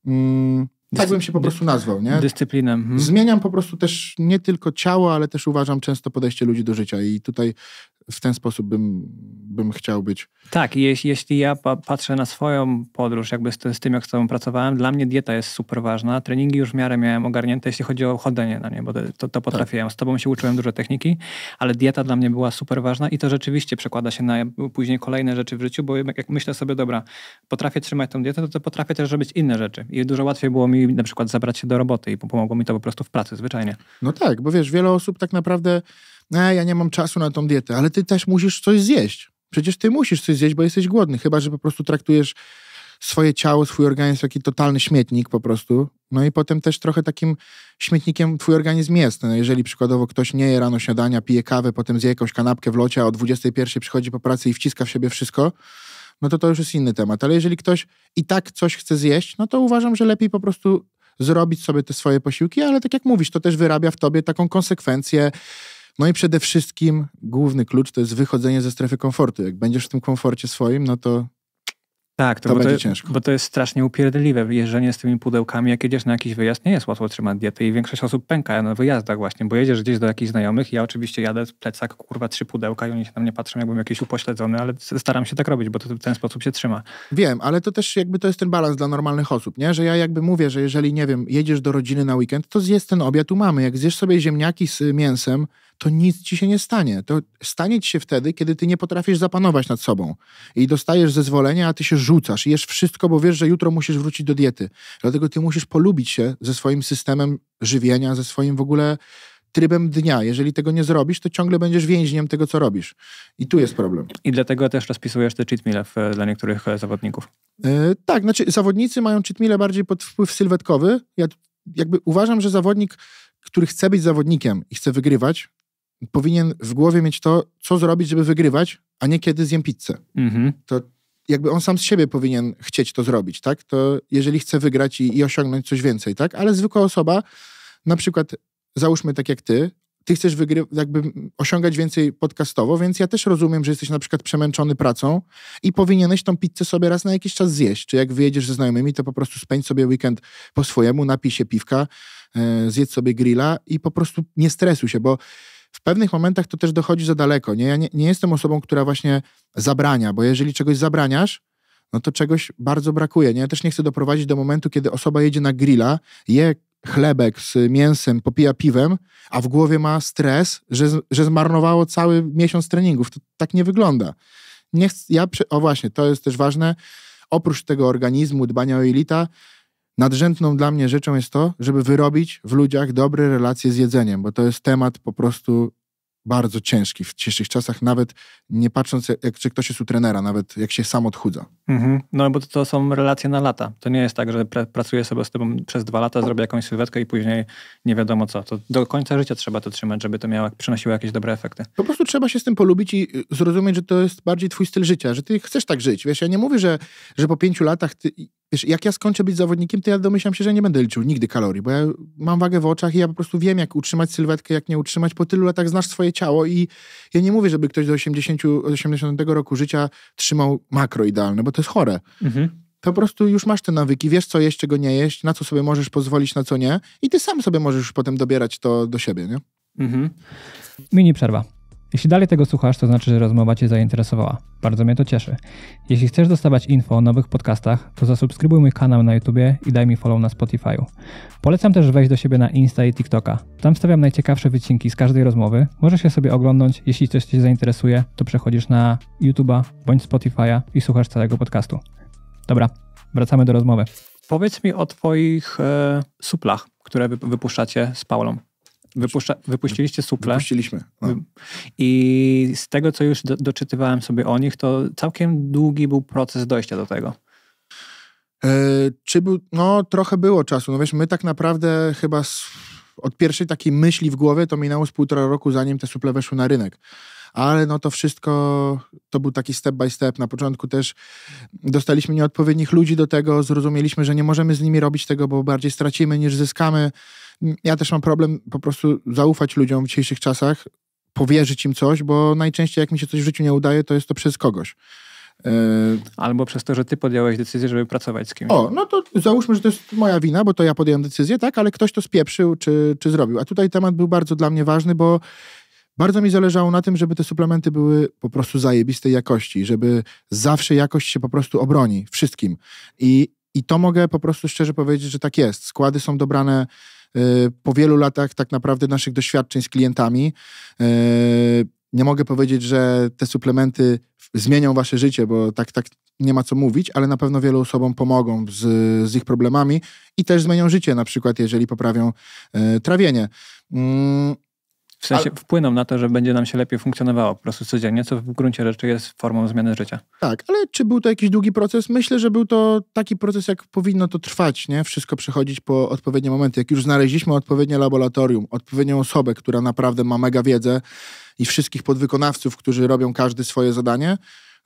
mm, tak bym się po prostu nazwał, nie? Dyscyplinę. Mhm. Zmieniam po prostu też nie tylko ciało, ale też uważam często podejście ludzi do życia i tutaj w ten sposób bym, bym chciał być. Tak, jeśli, jeśli ja patrzę na swoją podróż, jakby z, z, tym, jak z tobą pracowałem, dla mnie dieta jest super ważna. Treningi już w miarę miałem ogarnięte, jeśli chodzi o chodzenie na nie, bo to, to potrafiłem. Tak. Z tobą się uczyłem dużo techniki, ale dieta dla mnie była super ważna i to rzeczywiście przekłada się na później kolejne rzeczy w życiu, bo jak myślę sobie, dobra, potrafię trzymać tą dietę, to, to potrafię też robić inne rzeczy i dużo łatwiej było mi na przykład zabrać się do roboty i pomogło mi to po prostu w pracy zwyczajnie. No tak, bo wiesz, wiele osób tak naprawdę, e, ja nie mam czasu na tą dietę, ale ty też musisz coś zjeść. Przecież ty musisz coś zjeść, bo jesteś głodny, chyba że po prostu traktujesz swoje ciało, swój organizm taki totalny śmietnik po prostu. No i potem też trochę takim śmietnikiem twój organizm jest. No jeżeli przykładowo ktoś nie je rano śniadania, pije kawę, potem zje jakąś kanapkę w locie, a o 21 przychodzi po pracy i wciska w siebie wszystko, no to to już jest inny temat. Ale jeżeli ktoś i tak coś chce zjeść, no to uważam, że lepiej po prostu zrobić sobie te swoje posiłki, ale tak jak mówisz, to też wyrabia w tobie taką konsekwencję. No i przede wszystkim główny klucz to jest wychodzenie ze strefy komfortu. Jak będziesz w tym komforcie swoim, no to tak, to, to będzie to, ciężko. Bo to jest strasznie upierdliwe jeżdżenie z tymi pudełkami. Jak jedziesz na jakiś wyjazd, nie jest łatwo trzymać diety i większość osób pęka na wyjazdach właśnie, bo jedziesz gdzieś do jakichś znajomych. Ja oczywiście jadę z plecak, kurwa, trzy pudełka i oni się na mnie patrzą, jakbym jakiś upośledzony, ale staram się tak robić, bo to w ten sposób się trzyma. Wiem, ale to też jakby to jest ten balans dla normalnych osób, nie? Że ja jakby mówię, że jeżeli, nie wiem, jedziesz do rodziny na weekend, to zjedz ten obiad u mamy. Jak zjesz sobie ziemniaki z mięsem, to nic ci się nie stanie. To stanie ci się wtedy, kiedy ty nie potrafisz zapanować nad sobą i dostajesz zezwolenie, a ty się rzucasz jesz wszystko, bo wiesz, że jutro musisz wrócić do diety. Dlatego ty musisz polubić się ze swoim systemem żywienia, ze swoim w ogóle trybem dnia. Jeżeli tego nie zrobisz, to ciągle będziesz więźniem tego, co robisz. I tu jest problem. I dlatego też rozpisujesz te cheat w, e, dla niektórych e, zawodników. Yy, tak, znaczy zawodnicy mają cheat bardziej pod wpływ sylwetkowy. Ja jakby uważam, że zawodnik, który chce być zawodnikiem i chce wygrywać, powinien w głowie mieć to, co zrobić, żeby wygrywać, a nie kiedy zjem pizzę. Mhm. To jakby on sam z siebie powinien chcieć to zrobić, tak? To jeżeli chce wygrać i, i osiągnąć coś więcej, tak? Ale zwykła osoba, na przykład załóżmy tak jak ty, ty chcesz jakby osiągać więcej podcastowo, więc ja też rozumiem, że jesteś na przykład przemęczony pracą i powinieneś tą pizzę sobie raz na jakiś czas zjeść. Czy jak wyjedziesz ze znajomymi, to po prostu spędź sobie weekend po swojemu, napij się piwka, yy, zjedz sobie grilla i po prostu nie stresuj się, bo w pewnych momentach to też dochodzi za daleko. Nie? Ja nie, nie jestem osobą, która właśnie zabrania, bo jeżeli czegoś zabraniasz, no to czegoś bardzo brakuje. Nie? Ja też nie chcę doprowadzić do momentu, kiedy osoba jedzie na grilla, je chlebek z mięsem, popija piwem, a w głowie ma stres, że, że zmarnowało cały miesiąc treningów. To tak nie wygląda. Nie chcę, ja, o właśnie, to jest też ważne. Oprócz tego organizmu, dbania o jelita, Nadrzędną dla mnie rzeczą jest to, żeby wyrobić w ludziach dobre relacje z jedzeniem, bo to jest temat po prostu bardzo ciężki w dzisiejszych czasach. Nawet nie patrząc, jak, czy ktoś jest u trenera, nawet jak się sam odchudza. Mhm. No bo to, to są relacje na lata. To nie jest tak, że pra, pracuję sobie z tobą przez dwa lata, zrobię jakąś sylwetkę i później nie wiadomo co. To do końca życia trzeba to trzymać, żeby to miało, przynosiło jakieś dobre efekty. Po prostu trzeba się z tym polubić i zrozumieć, że to jest bardziej twój styl życia, że ty chcesz tak żyć. Wiesz, ja nie mówię, że, że po pięciu latach ty, Wiesz, jak ja skończę być zawodnikiem, to ja domyślam się, że nie będę liczył nigdy kalorii, bo ja mam wagę w oczach i ja po prostu wiem, jak utrzymać sylwetkę, jak nie utrzymać. Po tylu latach znasz swoje ciało i ja nie mówię, żeby ktoś do 80 80, od 80 roku życia trzymał makro idealne, bo to jest chore. Mhm. To po prostu już masz te nawyki, wiesz co jeść, czego nie jeść, na co sobie możesz pozwolić, na co nie i ty sam sobie możesz potem dobierać to do siebie, nie? Mhm. Mini przerwa. Jeśli dalej tego słuchasz, to znaczy, że rozmowa Cię zainteresowała. Bardzo mnie to cieszy. Jeśli chcesz dostawać info o nowych podcastach, to zasubskrybuj mój kanał na YouTube i daj mi follow na Spotify'u. Polecam też wejść do siebie na Insta i TikToka. Tam stawiam najciekawsze wycinki z każdej rozmowy. Możesz je sobie oglądnąć. Jeśli coś Cię zainteresuje, to przechodzisz na YouTube'a bądź Spotify'a i słuchasz całego podcastu. Dobra, wracamy do rozmowy. Powiedz mi o Twoich e, suplach, które wypuszczacie z Paulą. Wypuszcza, wypuściliście suple. Wypuściliśmy. No. I z tego, co już do, doczytywałem sobie o nich, to całkiem długi był proces dojścia do tego. E, czy był, no trochę było czasu. No wiesz, my tak naprawdę chyba z, od pierwszej takiej myśli w głowie to minęło z półtora roku, zanim te suple weszły na rynek ale no to wszystko to był taki step by step. Na początku też dostaliśmy nieodpowiednich ludzi do tego, zrozumieliśmy, że nie możemy z nimi robić tego, bo bardziej stracimy niż zyskamy ja też mam problem po prostu zaufać ludziom w dzisiejszych czasach, powierzyć im coś, bo najczęściej jak mi się coś w życiu nie udaje, to jest to przez kogoś. E, Albo przez to, że ty podjąłeś decyzję, żeby pracować z kimś. O, no to załóżmy, że to jest moja wina, bo to ja podjąłem decyzję, tak, ale ktoś to spieprzył czy, czy zrobił. A tutaj temat był bardzo dla mnie ważny, bo bardzo mi zależało na tym, żeby te suplementy były po prostu zajebistej jakości, żeby zawsze jakość się po prostu obroni wszystkim. I, i to mogę po prostu szczerze powiedzieć, że tak jest. Składy są dobrane Y, po wielu latach tak naprawdę naszych doświadczeń z klientami y, nie mogę powiedzieć, że te suplementy zmienią wasze życie, bo tak, tak nie ma co mówić, ale na pewno wielu osobom pomogą z, z ich problemami i też zmienią życie, na przykład jeżeli poprawią y, trawienie. Mm, w sensie ale... wpłyną na to, że będzie nam się lepiej funkcjonowało po prostu codziennie, co w gruncie rzeczy jest formą zmiany życia. Tak, ale czy był to jakiś długi proces? Myślę, że był to taki proces, jak powinno to trwać, nie? Wszystko przechodzić po odpowiednie momenty. Jak już znaleźliśmy odpowiednie laboratorium, odpowiednią osobę, która naprawdę ma mega wiedzę i wszystkich podwykonawców, którzy robią każdy swoje zadanie,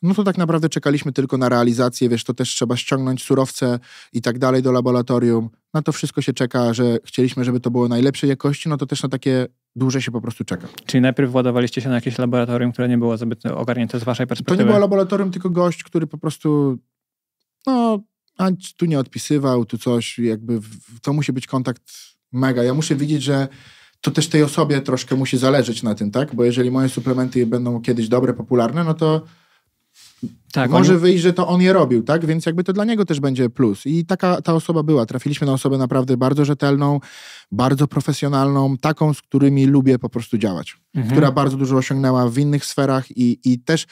no to tak naprawdę czekaliśmy tylko na realizację, wiesz, to też trzeba ściągnąć surowce i tak dalej do laboratorium, na to wszystko się czeka, że chcieliśmy, żeby to było najlepszej jakości, no to też na takie dłużej się po prostu czeka. Czyli najpierw władowaliście się na jakieś laboratorium, które nie było zbyt ogarnięte z waszej perspektywy? To nie było laboratorium, tylko gość, który po prostu no, tu nie odpisywał, tu coś, jakby to musi być kontakt mega. Ja muszę widzieć, że to też tej osobie troszkę musi zależeć na tym, tak? Bo jeżeli moje suplementy będą kiedyś dobre, popularne, no to tak, Może oni... wyjść, że to on je robił, tak? Więc jakby to dla niego też będzie plus. I taka ta osoba była. Trafiliśmy na osobę naprawdę bardzo rzetelną, bardzo profesjonalną, taką, z którymi lubię po prostu działać. Mhm. Która bardzo dużo osiągnęła w innych sferach i, i też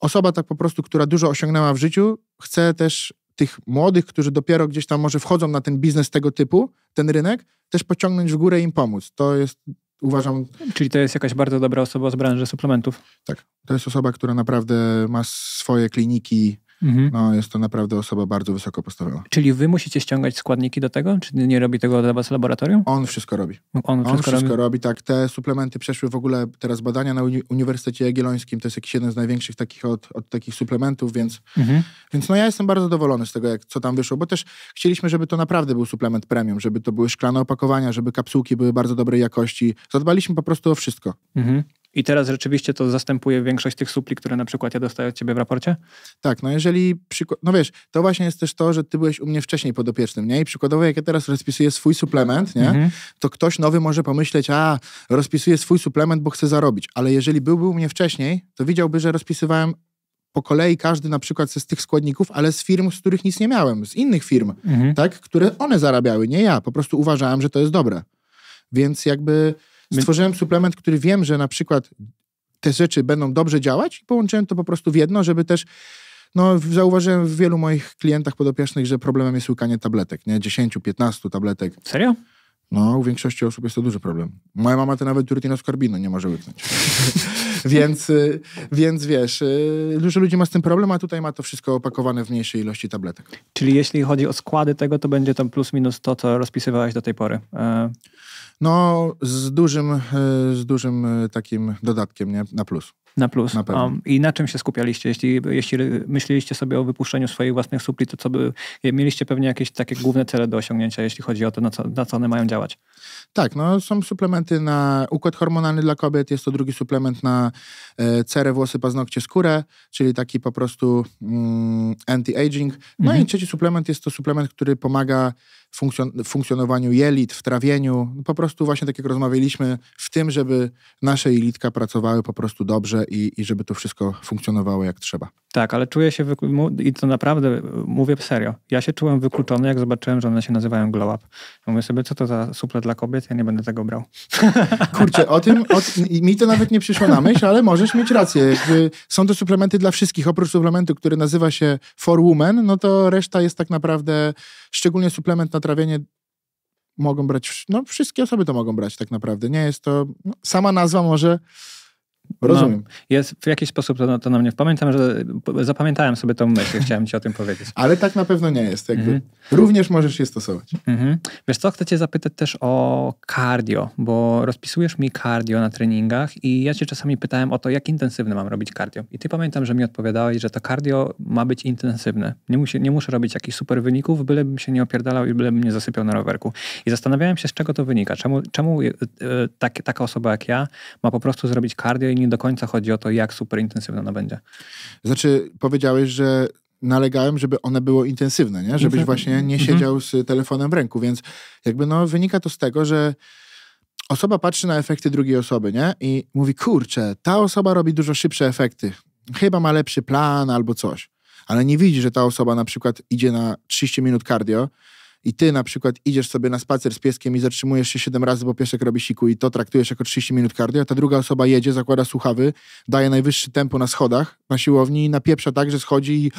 osoba tak po prostu, która dużo osiągnęła w życiu, chce też tych młodych, którzy dopiero gdzieś tam może wchodzą na ten biznes tego typu, ten rynek, też pociągnąć w górę i im pomóc. To jest uważam. Czyli to jest jakaś bardzo dobra osoba z branży suplementów? Tak. To jest osoba, która naprawdę ma swoje kliniki, mhm. no, jest to naprawdę osoba bardzo wysoko postawiona. Czyli wy musicie ściągać składniki do tego? Czy nie robi tego dla was laboratorium? On wszystko robi. On wszystko, On wszystko robi? robi? tak. Te suplementy przeszły w ogóle teraz badania na Uni Uniwersytecie Jagiellońskim, to jest jakiś jeden z największych takich od, od takich suplementów, więc, mhm. więc no ja jestem bardzo zadowolony z tego, jak, co tam wyszło, bo też chcieliśmy, żeby to naprawdę był suplement premium, żeby to były szklane opakowania, żeby kapsułki były bardzo dobrej jakości. Zadbaliśmy po prostu o wszystko. Mhm. I teraz rzeczywiście to zastępuje większość tych supli, które na przykład ja dostaję od ciebie w raporcie? Tak, no jeżeli, no wiesz, to właśnie jest też to, że ty byłeś u mnie wcześniej podopiecznym, nie? I przykładowo, jak ja teraz rozpisuję swój suplement, nie? Mhm. To ktoś nowy może pomyśleć, a, rozpisuję swój suplement, bo chcę zarobić. Ale jeżeli byłby u mnie wcześniej, to widziałby, że rozpisywałem po kolei każdy na przykład z tych składników, ale z firm, z których nic nie miałem, z innych firm, mhm. tak, które one zarabiały, nie ja. Po prostu uważałem, że to jest dobre. Więc jakby Stworzyłem suplement, który wiem, że na przykład te rzeczy będą dobrze działać i połączyłem to po prostu w jedno, żeby też no, zauważyłem w wielu moich klientach podopiecznych, że problemem jest łykanie tabletek, nie? 10, 15 tabletek. Serio? No, u większości osób jest to duży problem. Moja mama to nawet rutinoskorbinu nie może łyknąć. więc, y, więc wiesz, y, dużo ludzi ma z tym problem, a tutaj ma to wszystko opakowane w mniejszej ilości tabletek. Czyli jeśli chodzi o składy tego, to będzie tam plus minus to, co rozpisywałeś do tej pory. E, no, z dużym, e, z dużym e, takim dodatkiem, nie? Na plus. Na plus. Na pewno. Um, I na czym się skupialiście? Jeśli, jeśli myśleliście sobie o wypuszczeniu swoich własnych supli, to co by, mieliście pewnie jakieś takie główne cele do osiągnięcia, jeśli chodzi o to, na co, na co one mają działać? Tak, no są suplementy na układ hormonalny dla kobiet, jest to drugi suplement na e, cerę, włosy, paznokcie, skórę, czyli taki po prostu mm, anti-aging. No mhm. i trzeci suplement jest to suplement, który pomaga funkcjon- funkcjonowaniu jelit, w trawieniu. Po prostu właśnie tak jak rozmawialiśmy, w tym, żeby nasze jelitka pracowały po prostu dobrze i, i żeby to wszystko funkcjonowało jak trzeba. Tak, ale czuję się, wyklu- i to naprawdę y, mówię serio, ja się czułem wykluczony, jak zobaczyłem, że one się nazywają Glow Up. Mówię sobie, co to za suple dla kobiet, ja nie będę tego brał. Kurczę, o tym, o t- mi to nawet nie przyszło na myśl, ale możesz mieć rację. Jakby są to suplementy dla wszystkich, oprócz suplementu, który nazywa się For Women, no to reszta jest tak naprawdę Szczególnie suplement na trawienie mogą brać, no wszystkie osoby to mogą brać tak naprawdę. Nie jest to, no, sama nazwa może no, Rozumiem. No, jest, w jakiś sposób to, to na mnie pamiętam, że zapamiętałem sobie tą myśl, chciałem ci o tym powiedzieć. Ale tak na pewno nie jest. Jakby. Mm Również możesz je stosować. Mm -hmm. Wiesz co, chcę cię zapytać też o cardio, bo rozpisujesz mi cardio na treningach i ja cię czasami pytałem o to, jak intensywne mam robić cardio. I ty pamiętam, że mi odpowiadałeś, że to cardio ma być intensywne. Nie, musi, nie muszę robić jakichś super wyników, bylebym się nie opierdalał i bylebym nie zasypiał na rowerku. I zastanawiałem się, z czego to wynika. Czemu, czemu e, e, tak, taka osoba jak ja ma po prostu zrobić cardio i nie do końca chodzi o to, jak super intensywna ona będzie. Znaczy, powiedziałeś, że nalegałem, żeby one było intensywne, nie? żebyś mhm. właśnie nie mhm. siedział z telefonem w ręku, więc jakby no, wynika to z tego, że osoba patrzy na efekty drugiej osoby nie? i mówi, kurczę, ta osoba robi dużo szybsze efekty, chyba ma lepszy plan albo coś, ale nie widzi, że ta osoba na przykład idzie na 30 minut cardio, i ty na przykład idziesz sobie na spacer z pieskiem i zatrzymujesz się 7 razy, bo pieszek robi siku i to traktujesz jako 30 minut cardio, a ta druga osoba jedzie, zakłada słuchawy, daje najwyższy tempo na schodach, na siłowni i napieprza tak, że schodzi i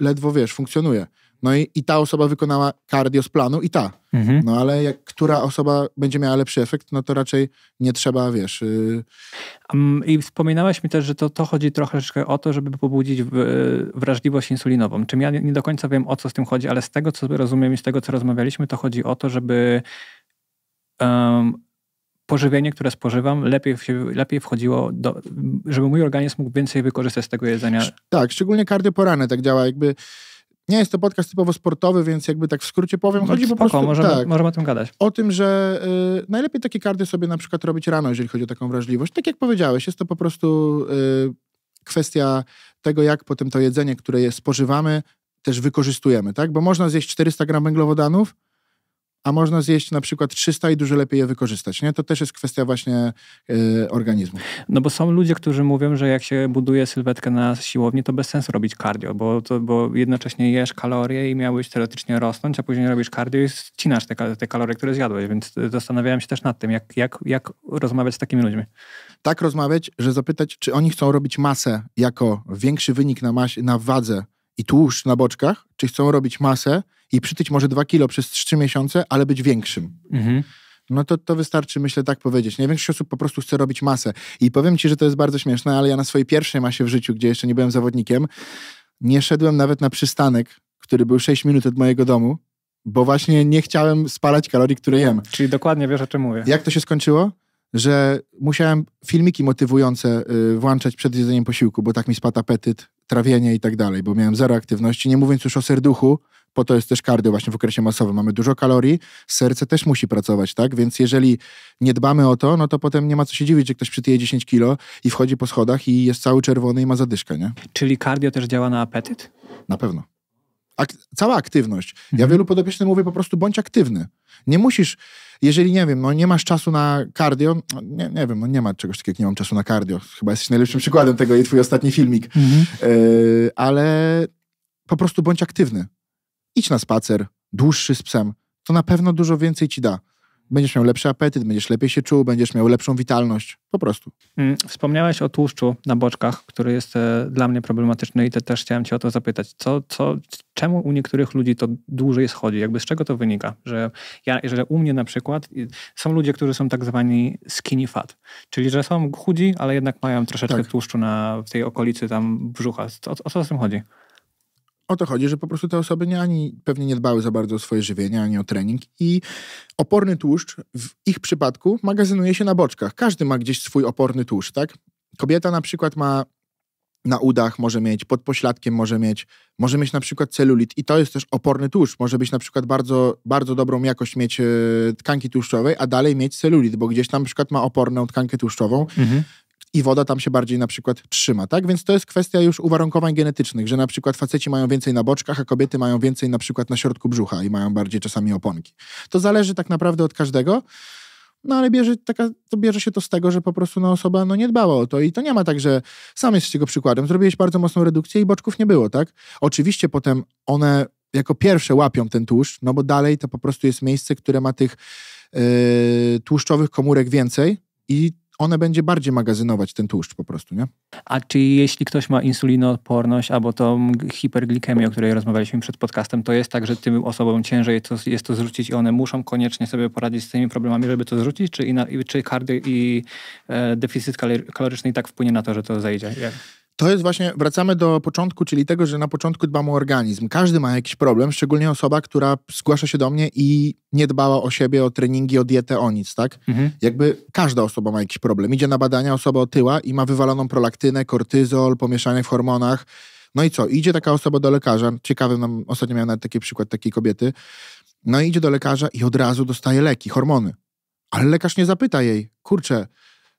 ledwo, wiesz, funkcjonuje. No i, i ta osoba wykonała cardio z planu i ta. Mhm. No ale jak, która osoba będzie miała lepszy efekt, no to raczej nie trzeba, wiesz. Um, I wspominałeś mi też, że to, to chodzi troszeczkę o to, żeby pobudzić w, y, wrażliwość insulinową. Czym ja nie, nie do końca wiem, o co z tym chodzi, ale z tego, co rozumiem i z tego, co rozmawialiśmy, to chodzi o to, żeby um, pożywienie, które spożywam, lepiej, lepiej wchodziło, do, żeby mój organizm mógł więcej wykorzystać z tego jedzenia. Tak, szczególnie kardioporany tak działa, jakby nie jest to podcast typowo sportowy, więc jakby tak w skrócie powiem, chodzi Spoko, po prostu... Możemy, tak, możemy o tym gadać. O tym, że y, najlepiej takie karty sobie na przykład robić rano, jeżeli chodzi o taką wrażliwość. Tak jak powiedziałeś, jest to po prostu y, kwestia tego, jak potem to jedzenie, które je spożywamy, też wykorzystujemy, tak? Bo można zjeść 400 gram węglowodanów, a można zjeść na przykład 300 i dużo lepiej je wykorzystać. Nie? To też jest kwestia właśnie e, organizmu. No bo są ludzie, którzy mówią, że jak się buduje sylwetkę na siłowni, to bez sensu robić cardio, bo, to, bo jednocześnie jesz kalorie i miałeś teoretycznie rosnąć, a później robisz cardio i ścinasz te, te kalorie, które zjadłeś. Więc zastanawiałem się też nad tym, jak, jak, jak rozmawiać z takimi ludźmi. Tak rozmawiać, że zapytać, czy oni chcą robić masę jako większy wynik na, na wadze i tłuszcz na boczkach, czy chcą robić masę i przytyć może 2 kilo przez 3 miesiące, ale być większym. Mhm. No to, to wystarczy, myślę, tak powiedzieć. Największość osób po prostu chce robić masę. I powiem ci, że to jest bardzo śmieszne, ale ja na swojej pierwszej masie w życiu, gdzie jeszcze nie byłem zawodnikiem, nie szedłem nawet na przystanek, który był 6 minut od mojego domu, bo właśnie nie chciałem spalać kalorii, które jem. Czyli dokładnie wiesz, o czym mówię. Jak to się skończyło? Że musiałem filmiki motywujące y, włączać przed jedzeniem posiłku, bo tak mi spadł apetyt, trawienie i tak dalej, bo miałem zero aktywności. Nie mówiąc już o serduchu, po to jest też kardio właśnie w okresie masowym. Mamy dużo kalorii, serce też musi pracować, tak? Więc jeżeli nie dbamy o to, no to potem nie ma co się dziwić, że ktoś przytyje 10 kilo i wchodzi po schodach i jest cały czerwony i ma zadyszkę, nie? Czyli kardio też działa na apetyt? Na pewno. Ak cała aktywność. Ja mhm. wielu podopiecznym mówię po prostu bądź aktywny. Nie musisz, jeżeli nie wiem, no nie masz czasu na kardio, no nie, nie wiem, no nie ma czegoś takiego, jak nie mam czasu na kardio. Chyba jesteś najlepszym przykładem tego i twój ostatni filmik. Mhm. Yy, ale po prostu bądź aktywny idź na spacer, dłuższy z psem, to na pewno dużo więcej ci da. Będziesz miał lepszy apetyt, będziesz lepiej się czuł, będziesz miał lepszą witalność, po prostu. Mm, wspomniałeś o tłuszczu na boczkach, który jest e, dla mnie problematyczny i te, też chciałem cię o to zapytać. Co, co, czemu u niektórych ludzi to dłużej schodzi? Jakby z czego to wynika? Że, ja, że u mnie na przykład są ludzie, którzy są tak zwani skinny fat, czyli że są chudzi, ale jednak mają troszeczkę tak. tłuszczu na, w tej okolicy tam brzucha. O, o co z tym chodzi? O to chodzi, że po prostu te osoby nie, ani pewnie nie dbały za bardzo o swoje żywienie, ani o trening i oporny tłuszcz w ich przypadku magazynuje się na boczkach. Każdy ma gdzieś swój oporny tłuszcz, tak? Kobieta na przykład ma na udach może mieć, pod pośladkiem może mieć, może mieć na przykład celulit i to jest też oporny tłuszcz. Może być na przykład bardzo, bardzo dobrą jakość mieć e, tkanki tłuszczowej, a dalej mieć celulit, bo gdzieś tam na przykład ma oporną tkankę tłuszczową. Mhm i woda tam się bardziej na przykład trzyma, tak? Więc to jest kwestia już uwarunkowań genetycznych, że na przykład faceci mają więcej na boczkach, a kobiety mają więcej na przykład na środku brzucha i mają bardziej czasami oponki. To zależy tak naprawdę od każdego. No ale bierze, taka, to bierze się to z tego, że po prostu no, osoba no, nie dbała o to i to nie ma tak, że sam jesteś tego przykładem. Zrobiłeś bardzo mocną redukcję i boczków nie było, tak? Oczywiście potem one jako pierwsze łapią ten tłuszcz, no bo dalej to po prostu jest miejsce, które ma tych yy, tłuszczowych komórek więcej i one będzie bardziej magazynować ten tłuszcz po prostu, nie? A czy jeśli ktoś ma insulinoodporność, albo tą hiperglikemię, o której rozmawialiśmy przed podcastem, to jest tak, że tym osobom ciężej to, jest to zrzucić i one muszą koniecznie sobie poradzić z tymi problemami, żeby to zrzucić, czy, ina, czy kardio i e, deficyt kaloryczny i tak wpłynie na to, że to zejdzie? Jak? To jest właśnie, wracamy do początku, czyli tego, że na początku dbam o organizm. Każdy ma jakiś problem, szczególnie osoba, która zgłasza się do mnie i nie dbała o siebie, o treningi, o dietę, o nic, tak? Mhm. Jakby każda osoba ma jakiś problem. Idzie na badania osoba otyła i ma wywaloną prolaktynę, kortyzol, pomieszanie w hormonach. No i co? Idzie taka osoba do lekarza. Ciekawy, nam ostatnio miałem taki przykład takiej kobiety. No i idzie do lekarza i od razu dostaje leki, hormony. Ale lekarz nie zapyta jej, kurczę,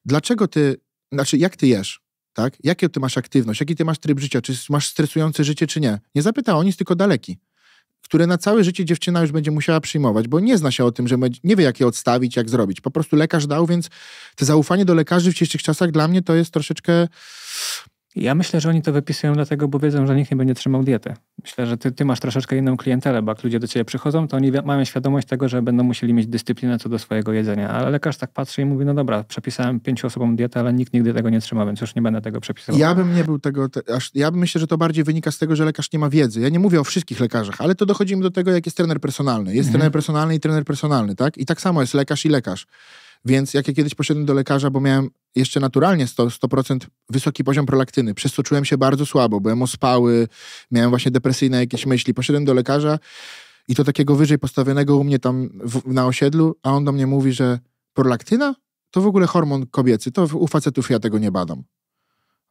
dlaczego ty, znaczy jak ty jesz? tak? Jakie ty masz aktywność, jaki ty masz tryb życia, czy masz stresujące życie, czy nie. Nie zapyta o nic, tylko daleki, które na całe życie dziewczyna już będzie musiała przyjmować, bo nie zna się o tym, że nie wie, jak je odstawić, jak zrobić. Po prostu lekarz dał, więc to zaufanie do lekarzy w dzisiejszych czasach dla mnie to jest troszeczkę ja myślę, że oni to wypisują dlatego, bo wiedzą, że nikt nie będzie trzymał diety. Myślę, że ty, ty masz troszeczkę inną klientelę, bo jak ludzie do ciebie przychodzą, to oni mają świadomość tego, że będą musieli mieć dyscyplinę co do swojego jedzenia. Ale lekarz tak patrzy i mówi, no dobra, przepisałem pięciu osobom dietę, ale nikt nigdy tego nie trzyma, więc już nie będę tego przepisywał. Ja bym nie był tego, te, aż, ja bym myślę, że to bardziej wynika z tego, że lekarz nie ma wiedzy. Ja nie mówię o wszystkich lekarzach, ale to dochodzimy do tego, jak jest trener personalny. Jest mhm. trener personalny i trener personalny, tak? I tak samo jest lekarz i lekarz. Więc jak ja kiedyś poszedłem do lekarza, bo miałem jeszcze naturalnie 100%, 100% wysoki poziom prolaktyny, przez co czułem się bardzo słabo, byłem ospały, miałem właśnie depresyjne jakieś myśli. Poszedłem do lekarza i to takiego wyżej postawionego u mnie tam w, na osiedlu, a on do mnie mówi, że prolaktyna to w ogóle hormon kobiecy, to u facetów ja tego nie badam.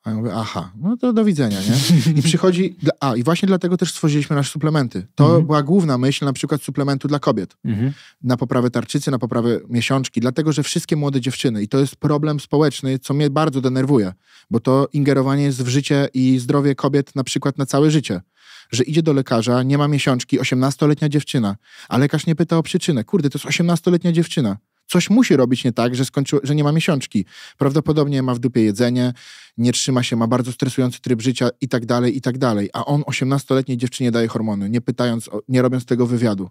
A ja mówię, aha, no to do widzenia, nie? I przychodzi, a i właśnie dlatego też stworzyliśmy nasze suplementy. To mhm. była główna myśl na przykład suplementu dla kobiet. Mhm. Na poprawę tarczycy, na poprawę miesiączki, dlatego że wszystkie młode dziewczyny, i to jest problem społeczny, co mnie bardzo denerwuje, bo to ingerowanie jest w życie i zdrowie kobiet na przykład na całe życie że idzie do lekarza, nie ma miesiączki, 18-letnia dziewczyna, a lekarz nie pyta o przyczynę. Kurde, to jest 18-letnia dziewczyna. Coś musi robić nie tak, że, skończy, że nie ma miesiączki. Prawdopodobnie ma w dupie jedzenie, nie trzyma się, ma bardzo stresujący tryb życia i tak dalej, i tak dalej. A on 18-letniej dziewczynie daje hormony, nie pytając, nie robiąc tego wywiadu.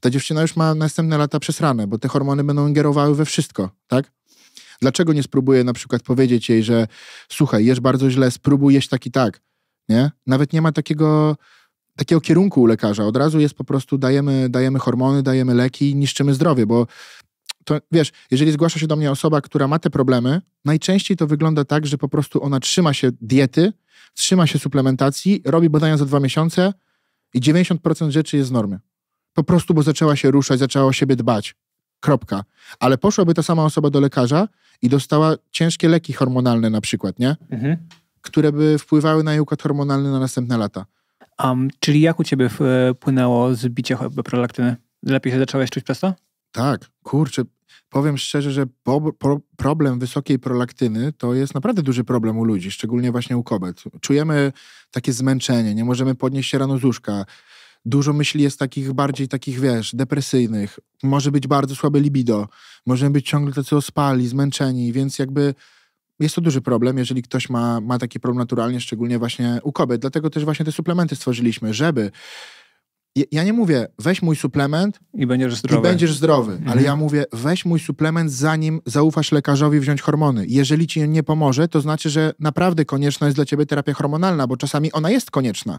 Ta dziewczyna już ma następne lata przesrane, bo te hormony będą ingerowały we wszystko, tak? Dlaczego nie spróbuję na przykład powiedzieć jej, że słuchaj, jesz bardzo źle, spróbuj jeść tak i tak, nie? Nawet nie ma takiego, takiego kierunku u lekarza. Od razu jest po prostu dajemy, dajemy hormony, dajemy leki i niszczymy zdrowie, bo to wiesz, jeżeli zgłasza się do mnie osoba, która ma te problemy, najczęściej to wygląda tak, że po prostu ona trzyma się diety, trzyma się suplementacji, robi badania za dwa miesiące i 90% rzeczy jest z normy. Po prostu, bo zaczęła się ruszać, zaczęła o siebie dbać. Kropka. Ale poszłaby ta sama osoba do lekarza i dostała ciężkie leki hormonalne na przykład, nie? Mhm. Które by wpływały na jej układ hormonalny na następne lata. Um, czyli jak u ciebie wpłynęło e, zbicie prolaktyny? Lepiej się zaczęłaś czuć przez to? Tak, kurczę, powiem szczerze, że po, po problem wysokiej prolaktyny to jest naprawdę duży problem u ludzi, szczególnie właśnie u kobiet. Czujemy takie zmęczenie, nie możemy podnieść się rano z łóżka. Dużo myśli jest takich bardziej takich, wiesz, depresyjnych. Może być bardzo słabe libido. Możemy być ciągle tacy ospali, zmęczeni, więc jakby jest to duży problem, jeżeli ktoś ma, ma taki problem naturalnie, szczególnie właśnie u kobiet. Dlatego też właśnie te suplementy stworzyliśmy, żeby ja nie mówię, weź mój suplement i będziesz zdrowy. I będziesz zdrowy. Mhm. Ale ja mówię, weź mój suplement, zanim zaufasz lekarzowi wziąć hormony. Jeżeli ci nie pomoże, to znaczy, że naprawdę konieczna jest dla ciebie terapia hormonalna, bo czasami ona jest konieczna.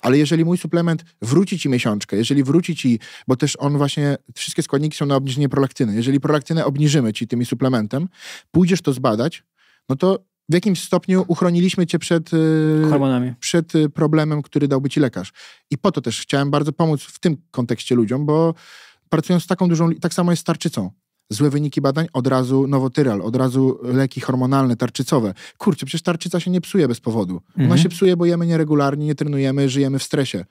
Ale jeżeli mój suplement wróci ci miesiączkę, jeżeli wróci ci, bo też on właśnie, wszystkie składniki są na obniżenie prolaktyny. Jeżeli prolaktynę obniżymy ci tym suplementem, pójdziesz to zbadać, no to w jakimś stopniu uchroniliśmy cię przed, y, Hormonami. przed y, problemem, który dałby ci lekarz. I po to też chciałem bardzo pomóc w tym kontekście ludziom, bo pracując z taką dużą, tak samo jest z tarczycą. Złe wyniki badań, od razu nowotyral, od razu leki hormonalne, tarczycowe. Kurczę, przecież tarczyca się nie psuje bez powodu. Mhm. Ona się psuje, bo jemy nieregularnie, nie trenujemy, żyjemy w stresie.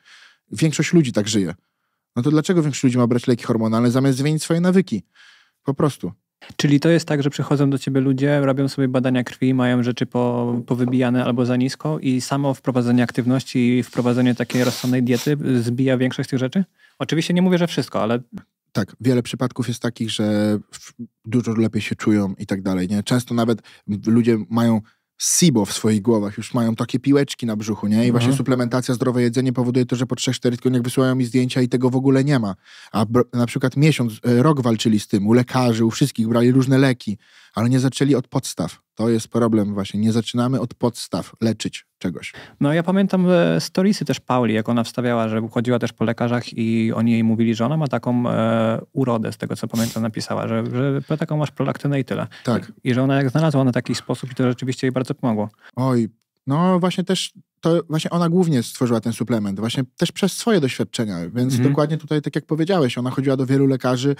Większość ludzi tak żyje. No to dlaczego większość ludzi ma brać leki hormonalne zamiast zmienić swoje nawyki? Po prostu. Czyli to jest tak, że przychodzą do ciebie ludzie, robią sobie badania krwi, mają rzeczy po, powybijane albo za nisko i samo wprowadzenie aktywności i wprowadzenie takiej rozsądnej diety zbija większość tych rzeczy? Oczywiście nie mówię, że wszystko, ale tak, wiele przypadków jest takich, że dużo lepiej się czują i tak dalej. Nie? Często nawet ludzie mają SIBO w swoich głowach, już mają takie piłeczki na brzuchu, nie? I mhm. właśnie suplementacja, zdrowe jedzenie powoduje to, że po 3-4 tygodniach wysyłają mi zdjęcia i tego w ogóle nie ma. A na przykład miesiąc, e, rok walczyli z tym, u lekarzy, u wszystkich, brali różne leki ale nie zaczęli od podstaw. To jest problem właśnie. Nie zaczynamy od podstaw leczyć czegoś. No ja pamiętam e, storiesy też Pauli, jak ona wstawiała, że chodziła też po lekarzach i oni jej mówili, że ona ma taką e, urodę, z tego co pamiętam napisała, że, że taką masz prolaktynę i tyle. Tak. I, I, że ona jak znalazła na taki sposób i to rzeczywiście jej bardzo pomogło. Oj, no właśnie też to właśnie ona głównie stworzyła ten suplement, właśnie też przez swoje doświadczenia, więc mhm. dokładnie tutaj, tak jak powiedziałeś, ona chodziła do wielu lekarzy,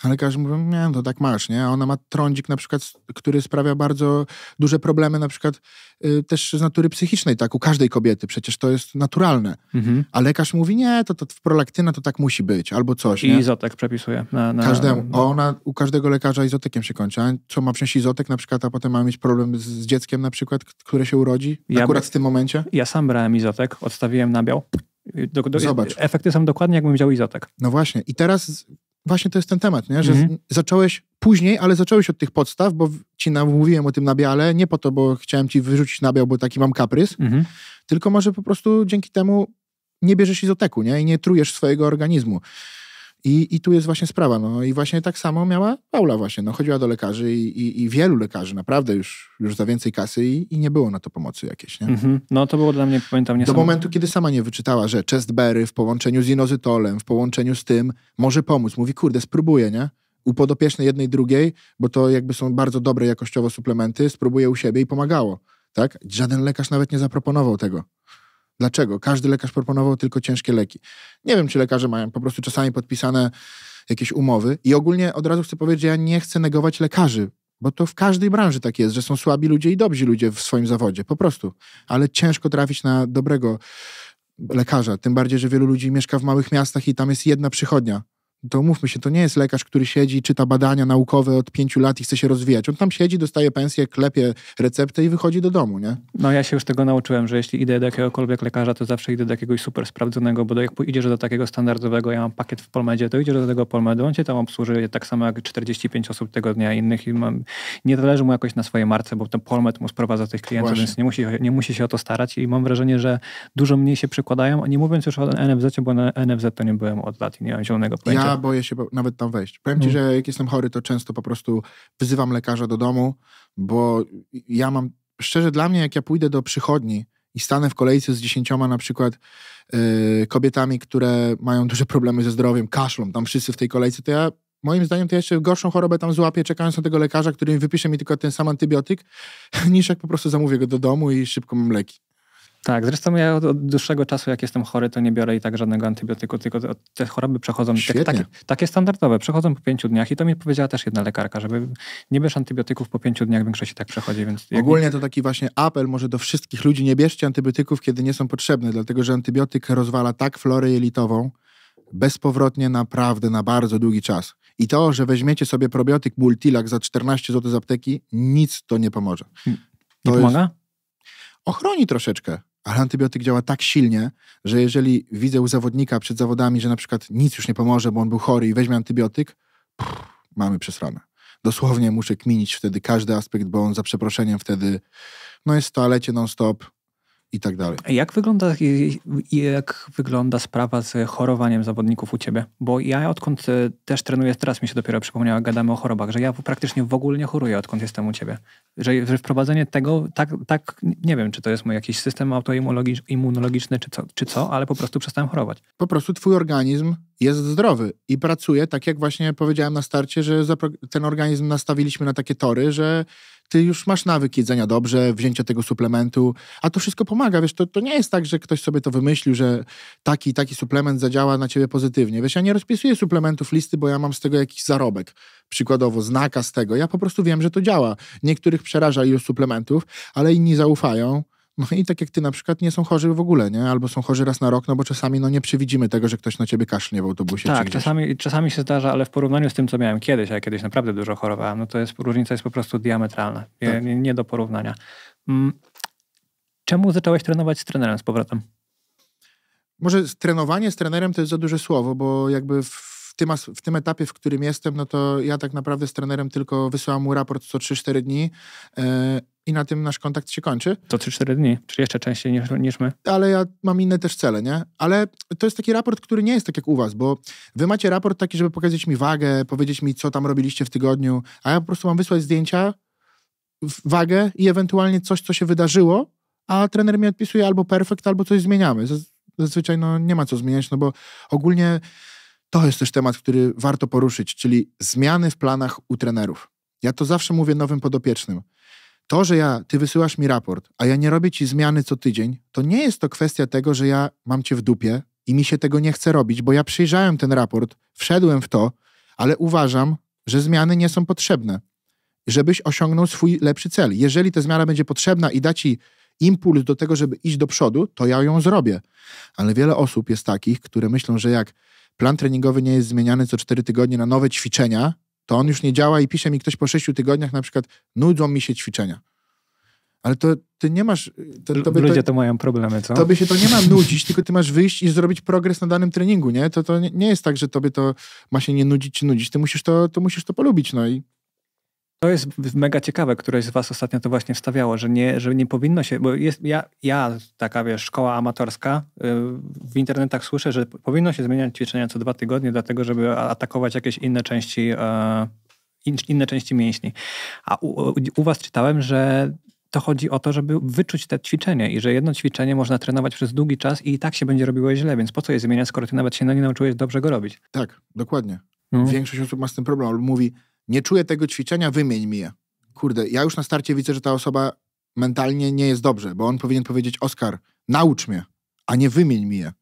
ale każdy mówi, nie, to no tak masz, nie? A ona ma trądzik na przykład, który sprawia bardzo duże problemy na przykład y, też z natury psychicznej, tak? U każdej kobiety, przecież to jest naturalne. Mhm. A lekarz mówi, nie, to, to prolaktyna to tak musi być, albo coś, I nie? izotek przepisuje. Na, na, Każdemu. A ona, u każdego lekarza izotekiem się kończy. A co ma wziąć izotek na przykład, a potem ma mieć problem z, z dzieckiem na przykład, które się urodzi? Ja akurat by... w tym momencie? Ja sam brałem izotek, odstawiłem nabiał. Do, do, Zobacz. Efekty są dokładnie, jakbym wziął izotek. No właśnie. I teraz właśnie to jest ten temat, nie? że mhm. zacząłeś później, ale zacząłeś od tych podstaw, bo ci mówiłem o tym nabiale, nie po to, bo chciałem ci wyrzucić nabiał, bo taki mam kaprys, mhm. tylko może po prostu dzięki temu nie bierzesz izoteku nie? i nie trujesz swojego organizmu. I, I tu jest właśnie sprawa. No i właśnie tak samo miała Paula właśnie. No, chodziła do lekarzy i, i, i wielu lekarzy, naprawdę już, już za więcej kasy i, i nie było na to pomocy jakiejś. Nie? Mm-hmm. No to było dla mnie, pamiętam, nie Do momentu, kiedy sama nie wyczytała, że Chest Berry w połączeniu z inozytolem, w połączeniu z tym może pomóc. Mówi, kurde, spróbuję, nie? U podopiecznej jednej, drugiej, bo to jakby są bardzo dobre jakościowo suplementy, spróbuję u siebie i pomagało, tak? Żaden lekarz nawet nie zaproponował tego. Dlaczego? Każdy lekarz proponował tylko ciężkie leki. Nie wiem, czy lekarze mają po prostu czasami podpisane jakieś umowy. I ogólnie od razu chcę powiedzieć, że ja nie chcę negować lekarzy, bo to w każdej branży tak jest, że są słabi ludzie i dobrzy ludzie w swoim zawodzie, po prostu. Ale ciężko trafić na dobrego lekarza, tym bardziej, że wielu ludzi mieszka w małych miastach i tam jest jedna przychodnia to mówmy się, to nie jest lekarz, który siedzi, czyta badania naukowe od pięciu lat i chce się rozwijać. On tam siedzi, dostaje pensję, klepie receptę i wychodzi do domu, nie? No ja się już tego nauczyłem, że jeśli idę do jakiegokolwiek lekarza, to zawsze idę do jakiegoś super sprawdzonego, bo do, jak idziesz do takiego standardowego, ja mam pakiet w Polmedzie, to idziesz do tego Polmedu, on cię tam obsłuży tak samo jak 45 osób tego dnia innych i mam, nie zależy mu jakoś na swojej marce, bo ten Polmed mu sprowadza tych klientów, Właśnie. więc nie musi, nie musi się o to starać i mam wrażenie, że dużo mniej się przykładają, nie mówiąc już o NFZ, bo na NFZ to nie byłem od lat i nie mam zielonego pojęcia. Ja boję się nawet tam wejść. Powiem ci, mm. że jak jestem chory, to często po prostu wyzywam lekarza do domu, bo ja mam, szczerze dla mnie, jak ja pójdę do przychodni i stanę w kolejce z dziesięcioma na przykład yy, kobietami, które mają duże problemy ze zdrowiem, kaszlą, tam wszyscy w tej kolejce, to ja moim zdaniem to ja jeszcze gorszą chorobę tam złapię, czekając na tego lekarza, który mi wypisze mi tylko ten sam antybiotyk, niż jak po prostu zamówię go do domu i szybko mam leki. Tak, zresztą ja od, od, dłuższego czasu, jak jestem chory, to nie biorę i tak żadnego antybiotyku, tylko te choroby przechodzą tak, takie, takie standardowe, przechodzą po pięciu dniach i to mi powiedziała też jedna lekarka, żeby nie bierz antybiotyków po pięciu dniach, większość tak przechodzi. Więc Ogólnie to taki właśnie apel może do wszystkich ludzi, nie bierzcie antybiotyków, kiedy nie są potrzebne, dlatego że antybiotyk rozwala tak florę jelitową bezpowrotnie naprawdę na bardzo długi czas. I to, że weźmiecie sobie probiotyk Multilak za 14 zł z apteki, nic to nie pomoże. To nie pomaga? Jest... Ochroni troszeczkę, ale antybiotyk działa tak silnie, że jeżeli widzę u zawodnika przed zawodami, że na przykład nic już nie pomoże, bo on był chory i weźmie antybiotyk, pff, mamy przesrane. Dosłownie muszę kminić wtedy każdy aspekt, bo on za przeproszeniem wtedy no jest w toalecie non-stop, i tak dalej. Jak wygląda, jak wygląda sprawa z chorowaniem zawodników u ciebie? Bo ja odkąd e, też trenuję, teraz mi się dopiero przypomniała, gadamy o chorobach, że ja praktycznie w ogóle nie choruję, odkąd jestem u ciebie. Że, że wprowadzenie tego, tak, tak, nie wiem, czy to jest mój jakiś system autoimmunologiczny, czy co, czy co, ale po prostu przestałem chorować. Po prostu twój organizm jest zdrowy i pracuje, tak jak właśnie powiedziałem na starcie, że ten organizm nastawiliśmy na takie tory, że ty już masz nawyk jedzenia dobrze, wzięcia tego suplementu, a to wszystko pomaga, wiesz, to, to nie jest tak, że ktoś sobie to wymyślił, że taki taki suplement zadziała na ciebie pozytywnie, wiesz, ja nie rozpisuję suplementów listy, bo ja mam z tego jakiś zarobek, przykładowo znaka z tego, ja po prostu wiem, że to działa. Niektórych przeraża ilość suplementów, ale inni zaufają, no i tak jak ty na przykład nie są chorzy w ogóle, nie? Albo są chorzy raz na rok, no bo czasami no nie przewidzimy tego, że ktoś na ciebie kasznie w autobusie. Tak, czasami, czasami się zdarza, ale w porównaniu z tym, co miałem kiedyś, a ja kiedyś naprawdę dużo chorowałem, no to jest, różnica jest po prostu diametralna. Tak. Nie, nie, do porównania. Mm, czemu zacząłeś trenować z trenerem z powrotem? Może trenowanie z trenerem to jest za duże słowo, bo jakby w tym, w tym etapie, w którym jestem, no to ja tak naprawdę z trenerem tylko wysyłam mu raport co 3-4 dni. E, i na tym nasz kontakt się kończy. To 3-4 dni, czyli jeszcze częściej niż, niż my. Ale ja mam inne też cele, nie? Ale to jest taki raport, który nie jest tak jak u was, bo wy macie raport taki, żeby pokazać mi wagę, powiedzieć mi, co tam robiliście w tygodniu, a ja po prostu mam wysłać zdjęcia, wagę i ewentualnie coś, co się wydarzyło, a trener mi odpisuje albo perfekt, albo coś zmieniamy. Zazwyczaj no, nie ma co zmieniać, no bo ogólnie to jest też temat, który warto poruszyć, czyli zmiany w planach u trenerów. Ja to zawsze mówię nowym podopiecznym to, że ja, ty wysyłasz mi raport, a ja nie robię ci zmiany co tydzień, to nie jest to kwestia tego, że ja mam cię w dupie i mi się tego nie chce robić, bo ja przyjrzałem ten raport, wszedłem w to, ale uważam, że zmiany nie są potrzebne, żebyś osiągnął swój lepszy cel. Jeżeli ta zmiana będzie potrzebna i da ci impuls do tego, żeby iść do przodu, to ja ją zrobię. Ale wiele osób jest takich, które myślą, że jak plan treningowy nie jest zmieniany co 4 tygodnie na nowe ćwiczenia, to on już nie działa i pisze mi ktoś po sześciu tygodniach na przykład, nudzą mi się ćwiczenia. Ale to ty nie masz... To, to by, Ludzie to, to mają problemy, co? Tobie się to nie ma nudzić, tylko ty masz wyjść i zrobić progres na danym treningu, nie? To, to nie jest tak, że tobie to ma się nie nudzić czy nudzić. Ty musisz to, to, musisz to polubić, no i to jest mega ciekawe, któreś z was ostatnio to właśnie wstawiało, że nie, że nie powinno się, bo jest, ja, ja taka wiesz, szkoła amatorska, y, w internetach słyszę, że powinno się zmieniać ćwiczenia co dwa tygodnie, dlatego żeby atakować jakieś inne części, e, inne części mięśni. A u, u was czytałem, że to chodzi o to, żeby wyczuć te ćwiczenia i że jedno ćwiczenie można trenować przez długi czas i, i tak się będzie robiło źle, więc po co je zmieniać, skoro ty nawet się na nie nauczyłeś dobrze go robić? Tak, dokładnie. No. Większość osób ma z tym problem, albo mówi, nie czuję tego ćwiczenia, wymień mi je. Kurde, ja już na starcie widzę, że ta osoba mentalnie nie jest dobrze, bo on powinien powiedzieć, Oskar, naucz mnie, a nie wymień mi je.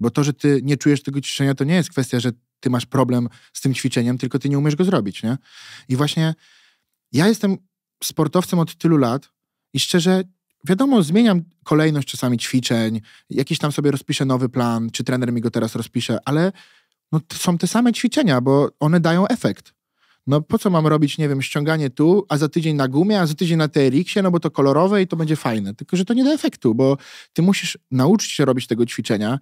Bo to, że ty nie czujesz tego ćwiczenia, to nie jest kwestia, że ty masz problem z tym ćwiczeniem, tylko ty nie umiesz go zrobić, nie? I właśnie ja jestem sportowcem od tylu lat i szczerze, wiadomo, zmieniam kolejność czasami ćwiczeń, jakiś tam sobie rozpiszę nowy plan, czy trener mi go teraz rozpisze, ale no, są te same ćwiczenia, bo one dają efekt no po co mam robić, nie wiem, ściąganie tu, a za tydzień na gumie, a za tydzień na TRX-ie, no bo to kolorowe i to będzie fajne. Tylko, że to nie da efektu, bo ty musisz nauczyć się robić tego ćwiczenia,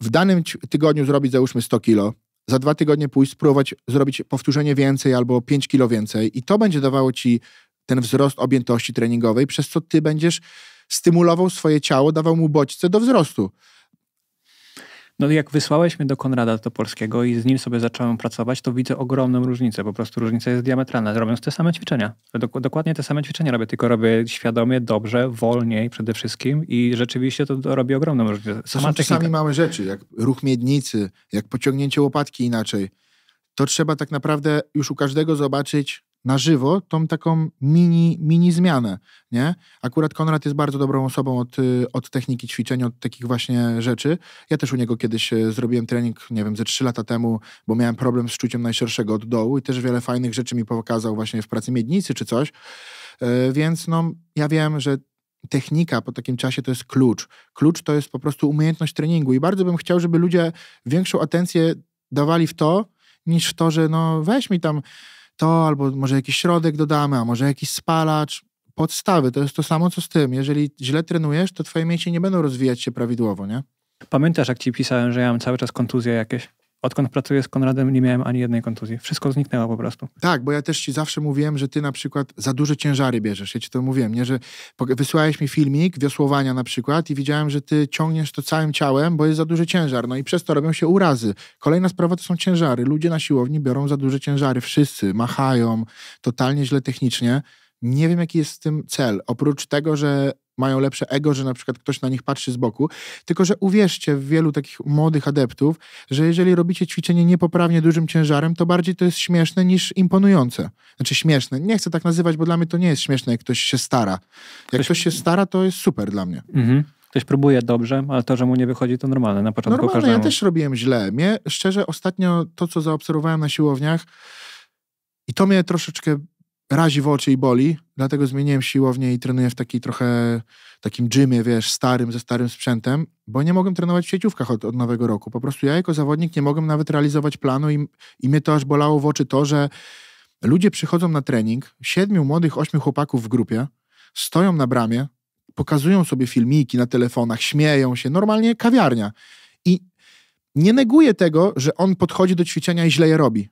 w danym tygodniu zrobić załóżmy 100 kilo, za dwa tygodnie pójść spróbować zrobić powtórzenie więcej albo 5 kilo więcej i to będzie dawało ci ten wzrost objętości treningowej, przez co ty będziesz stymulował swoje ciało, dawał mu bodźce do wzrostu. No jak wysłałeś mnie do Konrada Topolskiego i z nim sobie zacząłem pracować, to widzę ogromną różnicę. Po prostu różnica jest diametralna. Robiąc te same ćwiczenia. Dok dokładnie te same ćwiczenia robię, tylko robię świadomie, dobrze, wolniej przede wszystkim i rzeczywiście to, to robi ogromną różnicę. Sama to czasami małe rzeczy, jak ruch miednicy, jak pociągnięcie łopatki inaczej. To trzeba tak naprawdę już u każdego zobaczyć na żywo tą taką mini, mini zmianę, nie? Akurat Konrad jest bardzo dobrą osobą od, y, od techniki ćwiczenia, od takich właśnie rzeczy. Ja też u niego kiedyś y, zrobiłem trening, nie wiem, ze trzy lata temu, bo miałem problem z czuciem najszerszego od dołu i też wiele fajnych rzeczy mi pokazał właśnie w pracy miednicy czy coś. Y, więc no, ja wiem, że technika po takim czasie to jest klucz. Klucz to jest po prostu umiejętność treningu i bardzo bym chciał, żeby ludzie większą atencję dawali w to, niż w to, że no weź mi tam to, albo może jakiś środek dodamy, a może jakiś spalacz. Podstawy, to jest to samo co z tym. Jeżeli źle trenujesz, to twoje mięśnie nie będą rozwijać się prawidłowo, nie? Pamiętasz, jak ci pisałem, że ja mam cały czas kontuzje jakieś? odkąd pracuję z Konradem, nie miałem ani jednej kontuzji. Wszystko zniknęło po prostu. Tak, bo ja też ci zawsze mówiłem, że ty na przykład za duże ciężary bierzesz. Ja ci to mówiłem, nie? Że wysłałeś mi filmik wiosłowania na przykład i widziałem, że ty ciągniesz to całym ciałem, bo jest za duży ciężar. No i przez to robią się urazy. Kolejna sprawa to są ciężary. Ludzie na siłowni biorą za duże ciężary. Wszyscy machają totalnie źle technicznie. Nie wiem, jaki jest z tym cel. Oprócz tego, że mają lepsze ego, że na przykład ktoś na nich patrzy z boku. Tylko, że uwierzcie w wielu takich młodych adeptów, że jeżeli robicie ćwiczenie niepoprawnie dużym ciężarem, to bardziej to jest śmieszne niż imponujące. Znaczy śmieszne. Nie chcę tak nazywać, bo dla mnie to nie jest śmieszne, jak ktoś się stara. Jak ktoś, ktoś się stara, to jest super dla mnie. Mhm. Ktoś próbuje dobrze, ale to, że mu nie wychodzi, to normalne na początku normalne, każdemu. ja też robiłem źle. Mnie, szczerze, ostatnio to, co zaobserwowałem na siłowniach i to mnie troszeczkę razi w oczy i boli, dlatego zmieniłem siłownię i trenuję w takiej trochę takim gymie, wiesz, starym, ze starym sprzętem, bo nie mogłem trenować w sieciówkach od, od nowego roku. Po prostu ja jako zawodnik nie mogłem nawet realizować planu i, i mnie to aż bolało w oczy to, że ludzie przychodzą na trening, siedmiu młodych, ośmiu chłopaków w grupie, stoją na bramie, pokazują sobie filmiki na telefonach, śmieją się, normalnie kawiarnia. I nie neguję tego, że on podchodzi do ćwiczenia i źle je robi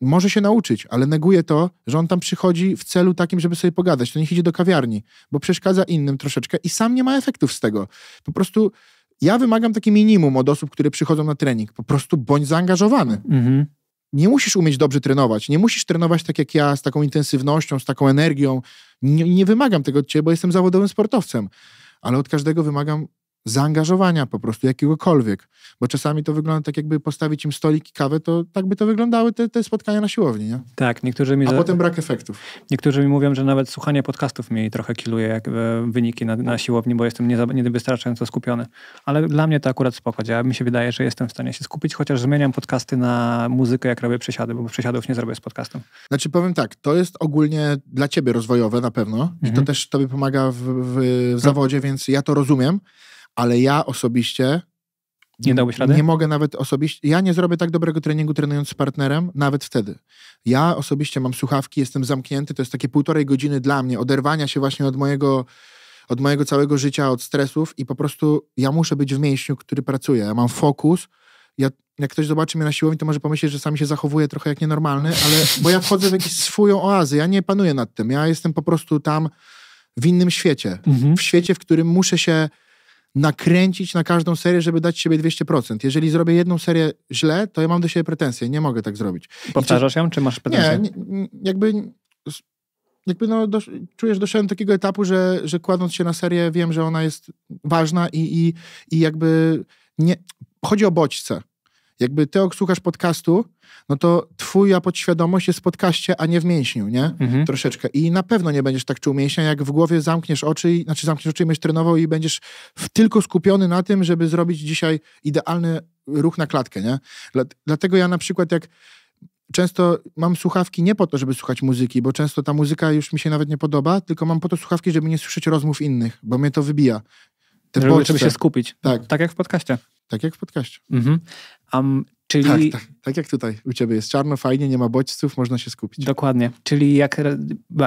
może się nauczyć, ale neguje to, że on tam przychodzi w celu takim, żeby sobie pogadać. To niech idzie do kawiarni, bo przeszkadza innym troszeczkę i sam nie ma efektów z tego. Po prostu ja wymagam takie minimum od osób, które przychodzą na trening. Po prostu bądź zaangażowany. Mhm. Nie musisz umieć dobrze trenować. Nie musisz trenować tak jak ja, z taką intensywnością, z taką energią. Nie, nie wymagam tego od ciebie, bo jestem zawodowym sportowcem. Ale od każdego wymagam zaangażowania po prostu, jakiegokolwiek. Bo czasami to wygląda tak, jakby postawić im stolik i kawę, to tak by to wyglądały te, te spotkania na siłowni, nie? Tak, niektórzy mi... A za... potem brak efektów. Niektórzy mi mówią, że nawet słuchanie podcastów mi trochę kiluje jak e, wyniki na, na siłowni, bo jestem niewystarczająco skupiony. Ale dla mnie to akurat spoko. Ja mi się wydaje, że jestem w stanie się skupić, chociaż zmieniam podcasty na muzykę, jak robię przesiady, bo przesiadów nie zrobię z podcastem. Znaczy powiem tak, to jest ogólnie dla ciebie rozwojowe na pewno mhm. i to mhm. też tobie pomaga w, w, w zawodzie, więc ja to rozumiem ale ja osobiście nie dałbyś rady? Nie mogę nawet osobiście. Ja nie zrobię tak dobrego treningu trenując z partnerem, nawet wtedy. Ja osobiście mam słuchawki, jestem zamknięty. To jest takie półtorej godziny dla mnie oderwania się właśnie od mojego, od mojego całego życia, od stresów i po prostu ja muszę być w mięśniu, który pracuje. Ja mam fokus. Ja, jak ktoś zobaczy mnie na siłowni, to może pomyśleć, że sam się zachowuję trochę jak nienormalny, ale bo ja wchodzę w jakąś swoją oazę. Ja nie panuję nad tym. Ja jestem po prostu tam w innym świecie. Mhm. W świecie, w którym muszę się nakręcić na każdą serię, żeby dać siebie 200%. Jeżeli zrobię jedną serię źle, to ja mam do siebie pretensje. Nie mogę tak zrobić. Powtarzasz ją, czy masz pretensje? Nie, nie jakby jakby no, do, czujesz, doszedłem do takiego etapu, że, że kładąc się na serię, wiem, że ona jest ważna i, i, i jakby nie... Chodzi o bodźce. Jakby ty, jak słuchasz podcastu, no to twoja podświadomość jest w podcaście, a nie w mięśniu, nie? Mhm. Troszeczkę. I na pewno nie będziesz tak czuł mięśnia, jak w głowie zamkniesz oczy, znaczy zamkniesz oczy i będziesz trenował i będziesz tylko skupiony na tym, żeby zrobić dzisiaj idealny ruch na klatkę, nie? Dlatego ja na przykład jak często mam słuchawki nie po to, żeby słuchać muzyki, bo często ta muzyka już mi się nawet nie podoba, tylko mam po to słuchawki, żeby nie słyszeć rozmów innych, bo mnie to wybija. Te Lubię, żeby się skupić. Tak. tak jak w podcaście. Tak jak w podcaście. Mhm. Um, czyli... Tak, tak, tak, jak tutaj u ciebie jest czarno, fajnie, nie ma bodźców, można się skupić. Dokładnie. Czyli jak,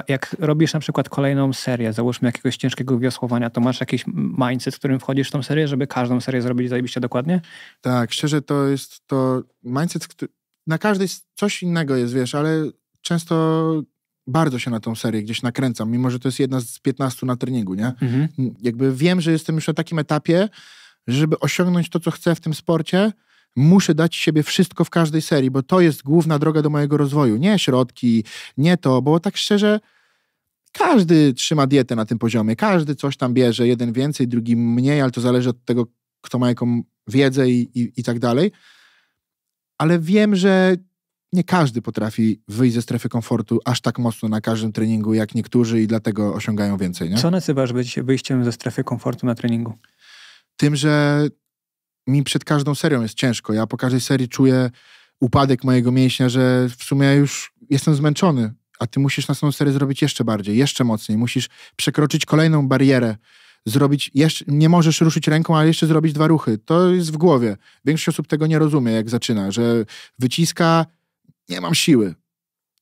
jak robisz na przykład kolejną serię, załóżmy jakiegoś ciężkiego wiosłowania, to masz jakiś mindset, w którym wchodzisz w tą serię, żeby każdą serię zrobić zajebiście dokładnie? Tak, szczerze to jest to mindset, który... na każdej coś innego jest, wiesz, ale często bardzo się na tą serię gdzieś nakręcam, mimo że to jest jedna z 15 na treningu, nie? Mhm. Jakby wiem, że jestem już na takim etapie, żeby osiągnąć to, co chcę w tym sporcie, muszę dać siebie wszystko w każdej serii, bo to jest główna droga do mojego rozwoju. Nie środki, nie to, bo tak szczerze, każdy trzyma dietę na tym poziomie, każdy coś tam bierze, jeden więcej, drugi mniej, ale to zależy od tego, kto ma jaką wiedzę i, i, i tak dalej. Ale wiem, że nie każdy potrafi wyjść ze strefy komfortu aż tak mocno na każdym treningu jak niektórzy i dlatego osiągają więcej. Nie? Co nazywasz być, wyjściem ze strefy komfortu na treningu? Tym, że mi przed każdą serią jest ciężko. Ja po każdej serii czuję upadek mojego mięśnia, że w sumie ja już jestem zmęczony, a ty musisz na następną serię zrobić jeszcze bardziej, jeszcze mocniej. Musisz przekroczyć kolejną barierę, zrobić jeszcze, nie możesz ruszyć ręką, ale jeszcze zrobić dwa ruchy. To jest w głowie. Większość osób tego nie rozumie, jak zaczyna, że wyciska, nie mam siły.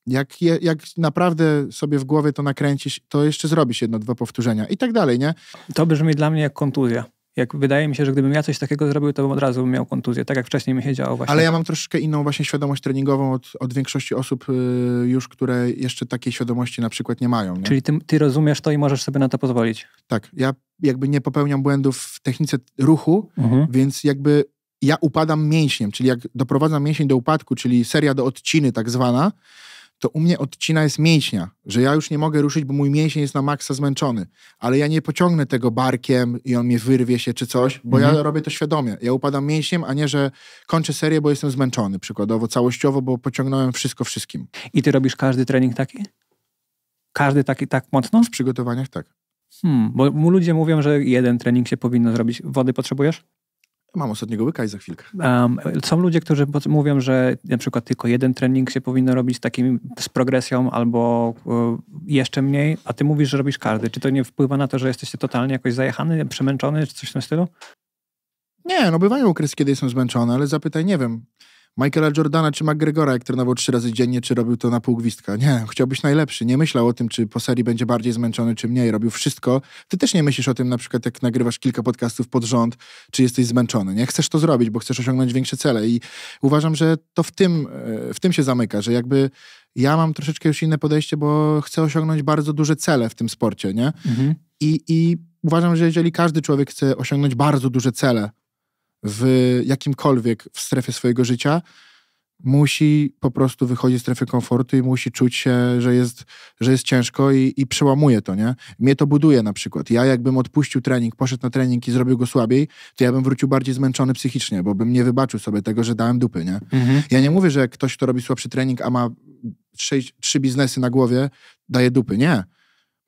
Jak, je, jak naprawdę sobie w głowie to nakręcisz, to jeszcze zrobisz jedno, dwa powtórzenia i tak dalej, nie? To brzmi dla mnie jak kontuzja jak wydaje mi się, że gdybym ja coś takiego zrobił, to bym od razu miał kontuzję, tak jak wcześniej mi się działo właśnie. Ale ja mam troszeczkę inną właśnie świadomość treningową od, od większości osób yy, już, które jeszcze takiej świadomości na przykład nie mają. Nie? Czyli ty, ty, rozumiesz to i możesz sobie na to pozwolić. Tak, ja jakby nie popełniam błędów w technice ruchu, mhm. więc jakby ja upadam mięśniem, czyli jak doprowadzam mięsień do upadku, czyli seria do odciny tak zwana, to u mnie odcina jest mięśnia, że ja już nie mogę ruszyć, bo mój mięsień jest na maksa zmęczony, ale ja nie pociągnę tego barkiem i on mnie wyrwie się czy coś, bo mhm. ja robię to świadomie. Ja upadam mięśniem, a nie, że kończę serię, bo jestem zmęczony przykładowo, całościowo, bo pociągnąłem wszystko wszystkim. I ty robisz każdy trening taki? Każdy taki tak mocno? W przygotowaniach tak. Hmm, bo ludzie mówią, że jeden trening się powinno zrobić. Wody potrzebujesz? Mam ostatniego łyka i za chwilkę. Um, są ludzie, którzy mówią, że na przykład tylko jeden trening się powinno robić z takim, z progresją albo y, jeszcze mniej, a ty mówisz, że robisz każdy. Czy to nie wpływa na to, że jesteś totalnie jakoś zajechany, przemęczony czy coś w tym stylu? Nie, no bywają okresy, kiedy jestem zmęczony, ale zapytaj, nie wiem. Michaela Jordana czy McGregora, jak trenował trzy razy dziennie, czy robił to na pół gwizdka. Nie, chciałbyś najlepszy. Nie myślał o tym, czy po serii będzie bardziej zmęczony, czy mniej. Robił wszystko. Ty też nie myślisz o tym, na przykład jak nagrywasz kilka podcastów pod rząd, czy jesteś zmęczony. Nie chcesz to zrobić, bo chcesz osiągnąć większe cele. I uważam, że to w tym, e, w tym się zamyka, że jakby ja mam troszeczkę już inne podejście, bo chcę osiągnąć bardzo duże cele w tym sporcie, nie? Mhm. I, I uważam, że jeżeli każdy człowiek chce osiągnąć bardzo duże cele, w jakimkolwiek w strefie swojego życia, musi po prostu wychodzić z strefy komfortu i musi czuć się, że jest, że jest ciężko i, i przełamuje to, nie? Mnie to buduje na przykład. Ja jakbym odpuścił trening, poszedł na trening i zrobił go słabiej, to ja bym wrócił bardziej zmęczony psychicznie, bo bym nie wybaczył sobie tego, że dałem dupy, nie? Mhm. Ja nie mówię, że ktoś, kto robi słabszy trening, a ma trzy, trzy biznesy na głowie, daje dupy. Nie.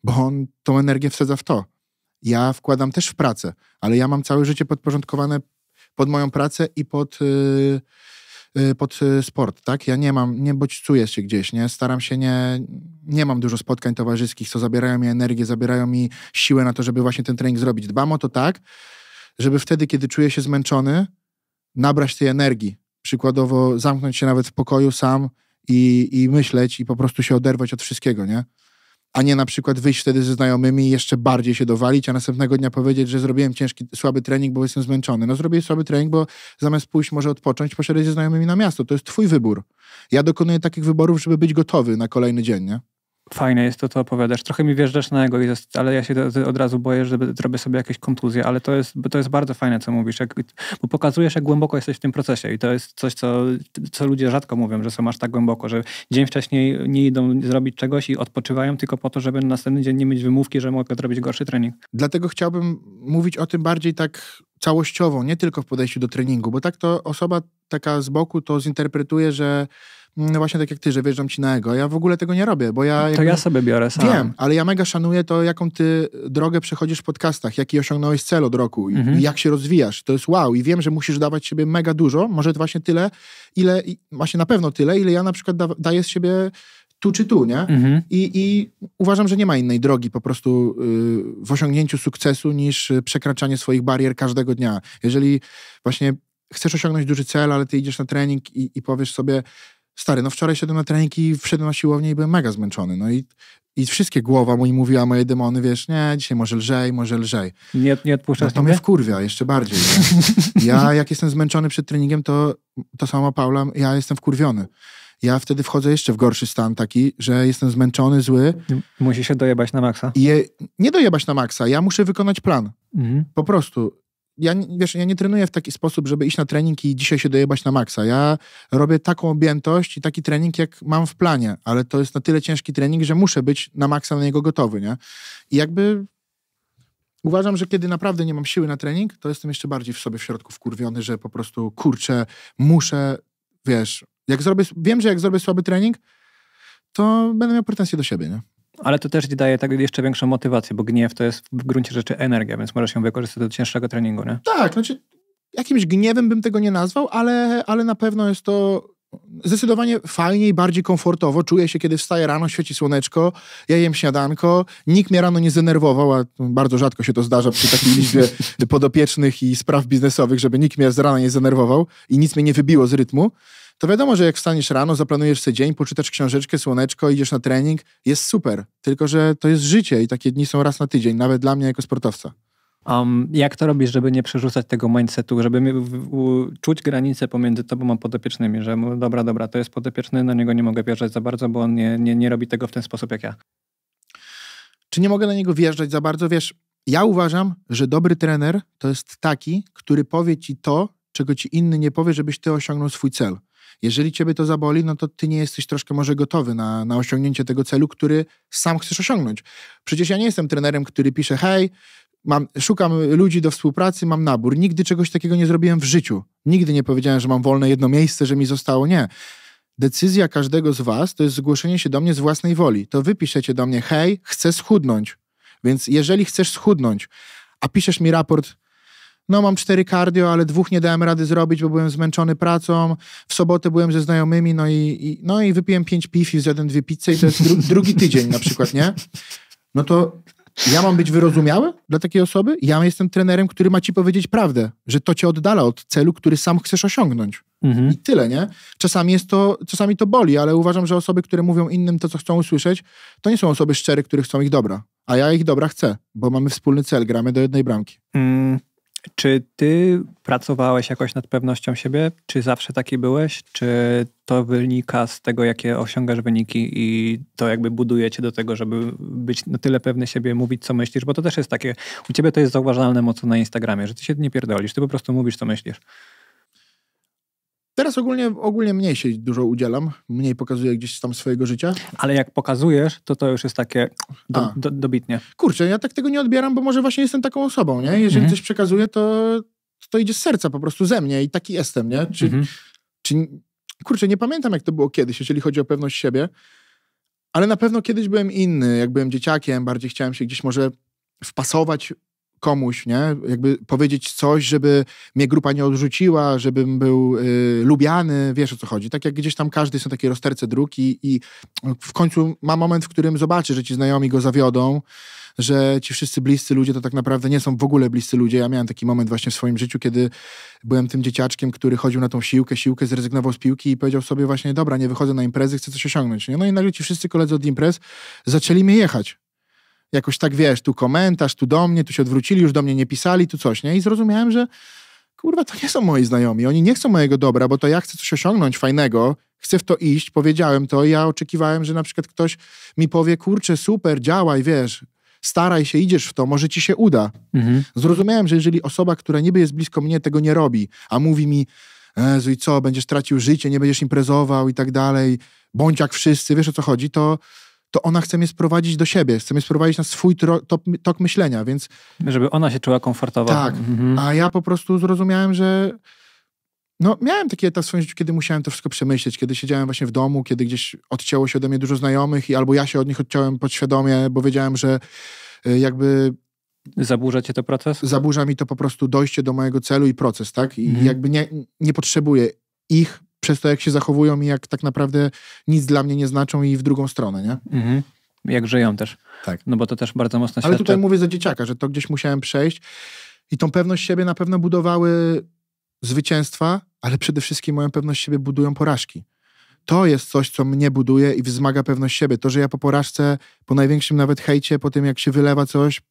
Bo on tą energię wsadza w to. Ja wkładam też w pracę, ale ja mam całe życie podporządkowane pod moją pracę i pod, y, y, pod y, sport, tak? Ja nie mam, nie bodźcuję się gdzieś, nie? Staram się nie, nie mam dużo spotkań towarzyskich, co zabierają mi energię, zabierają mi siłę na to, żeby właśnie ten trening zrobić. Dbam o to tak, żeby wtedy, kiedy czuję się zmęczony, nabrać tej energii. Przykładowo zamknąć się nawet w pokoju sam i, i myśleć i po prostu się oderwać od wszystkiego, nie? a nie na przykład wyjść wtedy ze znajomymi i jeszcze bardziej się dowalić, a następnego dnia powiedzieć, że zrobiłem ciężki, słaby trening, bo jestem zmęczony. No zrobię słaby trening, bo zamiast pójść może odpocząć, poszedłeś ze znajomymi na miasto. To jest twój wybór. Ja dokonuję takich wyborów, żeby być gotowy na kolejny dzień, nie? fajne jest to, co opowiadasz. Trochę mi wjeżdżasz na ego, ale ja się od razu boję, że zrobię sobie jakieś kontuzje, ale to jest, to jest bardzo fajne, co mówisz, jak, bo pokazujesz, jak głęboko jesteś w tym procesie i to jest coś, co, co ludzie rzadko mówią, że są aż tak głęboko, że dzień wcześniej nie idą zrobić czegoś i odpoczywają tylko po to, żeby na następny dzień nie mieć wymówki, że mogę zrobić gorszy trening. Dlatego chciałbym mówić o tym bardziej tak całościowo, nie tylko w podejściu do treningu, bo tak to osoba taka z boku to zinterpretuje, że no właśnie tak jak ty, że wjeżdżam ci na ego. Ja w ogóle tego nie robię, bo ja... To ja sobie biorę sam. Wiem, ale ja mega szanuję to, jaką ty drogę przechodzisz w podcastach, jaki osiągnąłeś cel od roku mhm. i jak się rozwijasz. To jest wow i wiem, że musisz dawać siebie mega dużo, może to właśnie tyle, ile, właśnie na pewno tyle, ile ja na przykład da, daję z siebie tu czy tu, nie? Mhm. I, I, uważam, że nie ma innej drogi po prostu y, w osiągnięciu sukcesu niż y, przekraczanie swoich barier każdego dnia. Jeżeli właśnie chcesz osiągnąć duży cel, ale ty idziesz na trening i, i powiesz sobie, stary, no wczoraj szedłem na trening i wszedłem na siłownię i byłem mega zmęczony. No i, i wszystkie głowa mu mówiła, moje demony, wiesz, nie, dzisiaj może lżej, może lżej. Nie, nie odpuszczasz No to mnie wkurwia jeszcze bardziej. ja jak jestem zmęczony przed treningiem, to ta sama Paula, ja jestem wkurwiony. Ja wtedy wchodzę jeszcze w gorszy stan taki, że jestem zmęczony, zły. Musi się dojebać na maksa. I je, nie dojebać na maksa, ja muszę wykonać plan. Mhm. Po prostu ja, wiesz, ja nie trenuję w taki sposób, żeby iść na trening i dzisiaj się dojebać na maksa. Ja robię taką objętość i taki trening, jak mam w planie, ale to jest na tyle ciężki trening, że muszę być na maksa na niego gotowy, nie? I jakby Uważam, że kiedy naprawdę nie mam siły na trening, to jestem jeszcze bardziej w sobie w środku wkurwiony, że po prostu kurczę, muszę, wiesz, jak zrobię, wiem, że jak zrobię słaby trening, to będę miał pretensje do siebie, nie? ale to też ci daje tak jeszcze większą motywację, bo gniew to jest w gruncie rzeczy energia, więc możesz ją wykorzystać do cięższego treningu, nie? Tak, znaczy jakimś gniewem bym tego nie nazwał, ale, ale na pewno jest to zdecydowanie fajniej, bardziej komfortowo. Czuję się, kiedy wstaję rano, świeci słoneczko, ja jem śniadanko, nikt mnie rano nie zdenerwował, a bardzo rzadko się to zdarza przy takiej liczbie podopiecznych i spraw biznesowych, żeby nikt mnie z rana nie zdenerwował i nic mnie nie wybiło z rytmu to wiadomo, że jak wstaniesz rano, zaplanujesz sobie dzień, poczytasz książeczkę, słoneczko, idziesz na trening, jest super. Tylko, że to jest życie i takie dni są raz na tydzień, nawet dla mnie jako sportowca. Um, jak to robisz, żeby nie przerzucać tego mindsetu, żeby w, czuć granicę pomiędzy tobą a podopiecznymi, że dobra, dobra, to jest podopieczny, na niego nie mogę wjeżdżać za bardzo, bo on nie, nie, nie robi tego w ten sposób jak ja. Czy nie mogę na niego wjeżdżać za bardzo? Wiesz, ja uważam, że dobry trener to jest taki, który powie ci to, czego ci inny nie powie, żebyś ty osiągnął swój cel. Jeżeli ciebie to zaboli, no to ty nie jesteś troszkę może gotowy na, na osiągnięcie tego celu, który sam chcesz osiągnąć. Przecież ja nie jestem trenerem, który pisze, hej, mam, szukam ludzi do współpracy, mam nabór. Nigdy czegoś takiego nie zrobiłem w życiu. Nigdy nie powiedziałem, że mam wolne jedno miejsce, że mi zostało. Nie. Decyzja każdego z was to jest zgłoszenie się do mnie z własnej woli. To wy piszecie do mnie, hej, chcę schudnąć. Więc jeżeli chcesz schudnąć, a piszesz mi raport, no mam cztery cardio, ale dwóch nie dałem rady zrobić, bo byłem zmęczony pracą, w sobotę byłem ze znajomymi, no i, i no i wypiłem pięć piw i zjadłem dwie pizze i to jest dru drugi tydzień na przykład, nie? No to ja mam być wyrozumiały dla takiej osoby? Ja jestem trenerem, który ma ci powiedzieć prawdę, że to cię oddala od celu, który sam chcesz osiągnąć. Mhm. I tyle, nie? Czasami jest to, czasami to boli, ale uważam, że osoby, które mówią innym to, co chcą usłyszeć, to nie są osoby szczere, które chcą ich dobra. A ja ich dobra chcę, bo mamy wspólny cel, gramy do jednej bramki. Mm. Czy ty pracowałeś jakoś nad pewnością siebie? Czy zawsze taki byłeś? Czy to wynika z tego, jakie osiągasz wyniki i to jakby buduje cię do tego, żeby być na tyle pewny siebie, mówić co myślisz? Bo to też jest takie, u ciebie to jest zauważalne mocno na Instagramie, że ty się nie pierdolisz, ty po prostu mówisz co myślisz. Teraz ogólnie, ogólnie mniej się dużo udzielam, mniej pokazuję gdzieś tam swojego życia. Ale jak pokazujesz, to to już jest takie do, do, dobitnie. Kurczę, ja tak tego nie odbieram, bo może właśnie jestem taką osobą, nie? Jeżeli mhm. coś przekazuję, to, to idzie z serca po prostu ze mnie i taki jestem, nie? Czy, mhm. czy, kurczę, nie pamiętam jak to było kiedyś, jeżeli chodzi o pewność siebie, ale na pewno kiedyś byłem inny, jak byłem dzieciakiem, bardziej chciałem się gdzieś może wpasować komuś, nie? Jakby powiedzieć coś, żeby mnie grupa nie odrzuciła, żebym był y, lubiany, wiesz o co chodzi. Tak jak gdzieś tam każdy jest na takiej rozterce dróg i, i w końcu ma moment, w którym zobaczy, że ci znajomi go zawiodą, że ci wszyscy bliscy ludzie to tak naprawdę nie są w ogóle bliscy ludzie. Ja miałem taki moment właśnie w swoim życiu, kiedy byłem tym dzieciaczkiem, który chodził na tą siłkę, siłkę zrezygnował z piłki i powiedział sobie właśnie, dobra, nie wychodzę na imprezy, chcę coś osiągnąć. Nie? No i nagle ci wszyscy koledzy od imprez zaczęli mnie jechać jakoś tak wiesz, tu komentarz, tu do mnie, tu się odwrócili, już do mnie nie pisali, tu coś, nie? I zrozumiałem, że kurwa, to nie są moi znajomi, oni nie chcą mojego dobra, bo to ja chcę coś osiągnąć fajnego, chcę w to iść, powiedziałem to i ja oczekiwałem, że na przykład ktoś mi powie, kurczę, super, działaj, wiesz, staraj się, idziesz w to, może ci się uda. Mhm. Zrozumiałem, że jeżeli osoba, która niby jest blisko mnie, tego nie robi, a mówi mi, że i co, będziesz tracił życie, nie będziesz imprezował i tak dalej, bądź jak wszyscy, wiesz o co chodzi, to to ona chce mnie sprowadzić do siebie, chce mnie sprowadzić na swój tok, tok myślenia, więc... Żeby ona się czuła komfortowa. Tak, mhm. a ja po prostu zrozumiałem, że no, miałem takie etap w swoim życiu, kiedy musiałem to wszystko przemyśleć, kiedy siedziałem właśnie w domu, kiedy gdzieś odcięło się ode mnie dużo znajomych i albo ja się od nich odciąłem podświadomie, bo wiedziałem, że y, jakby... Zaburza cię to proces? Zaburza mi to po prostu dojście do mojego celu i proces, tak? I mhm. jakby nie, nie potrzebuję ich przez to, jak się zachowują i jak tak naprawdę nic dla mnie nie znaczą i w drugą stronę, nie? Mhm. Jak żyją też. Tak. No bo to też bardzo mocno świadczy... Ale tutaj mówię za dzieciaka, że to gdzieś musiałem przejść i tą pewność siebie na pewno budowały zwycięstwa, ale przede wszystkim moją pewność siebie budują porażki. To jest coś, co mnie buduje i wzmaga pewność siebie. To, że ja po porażce, po największym nawet hejcie, po tym jak się wylewa coś,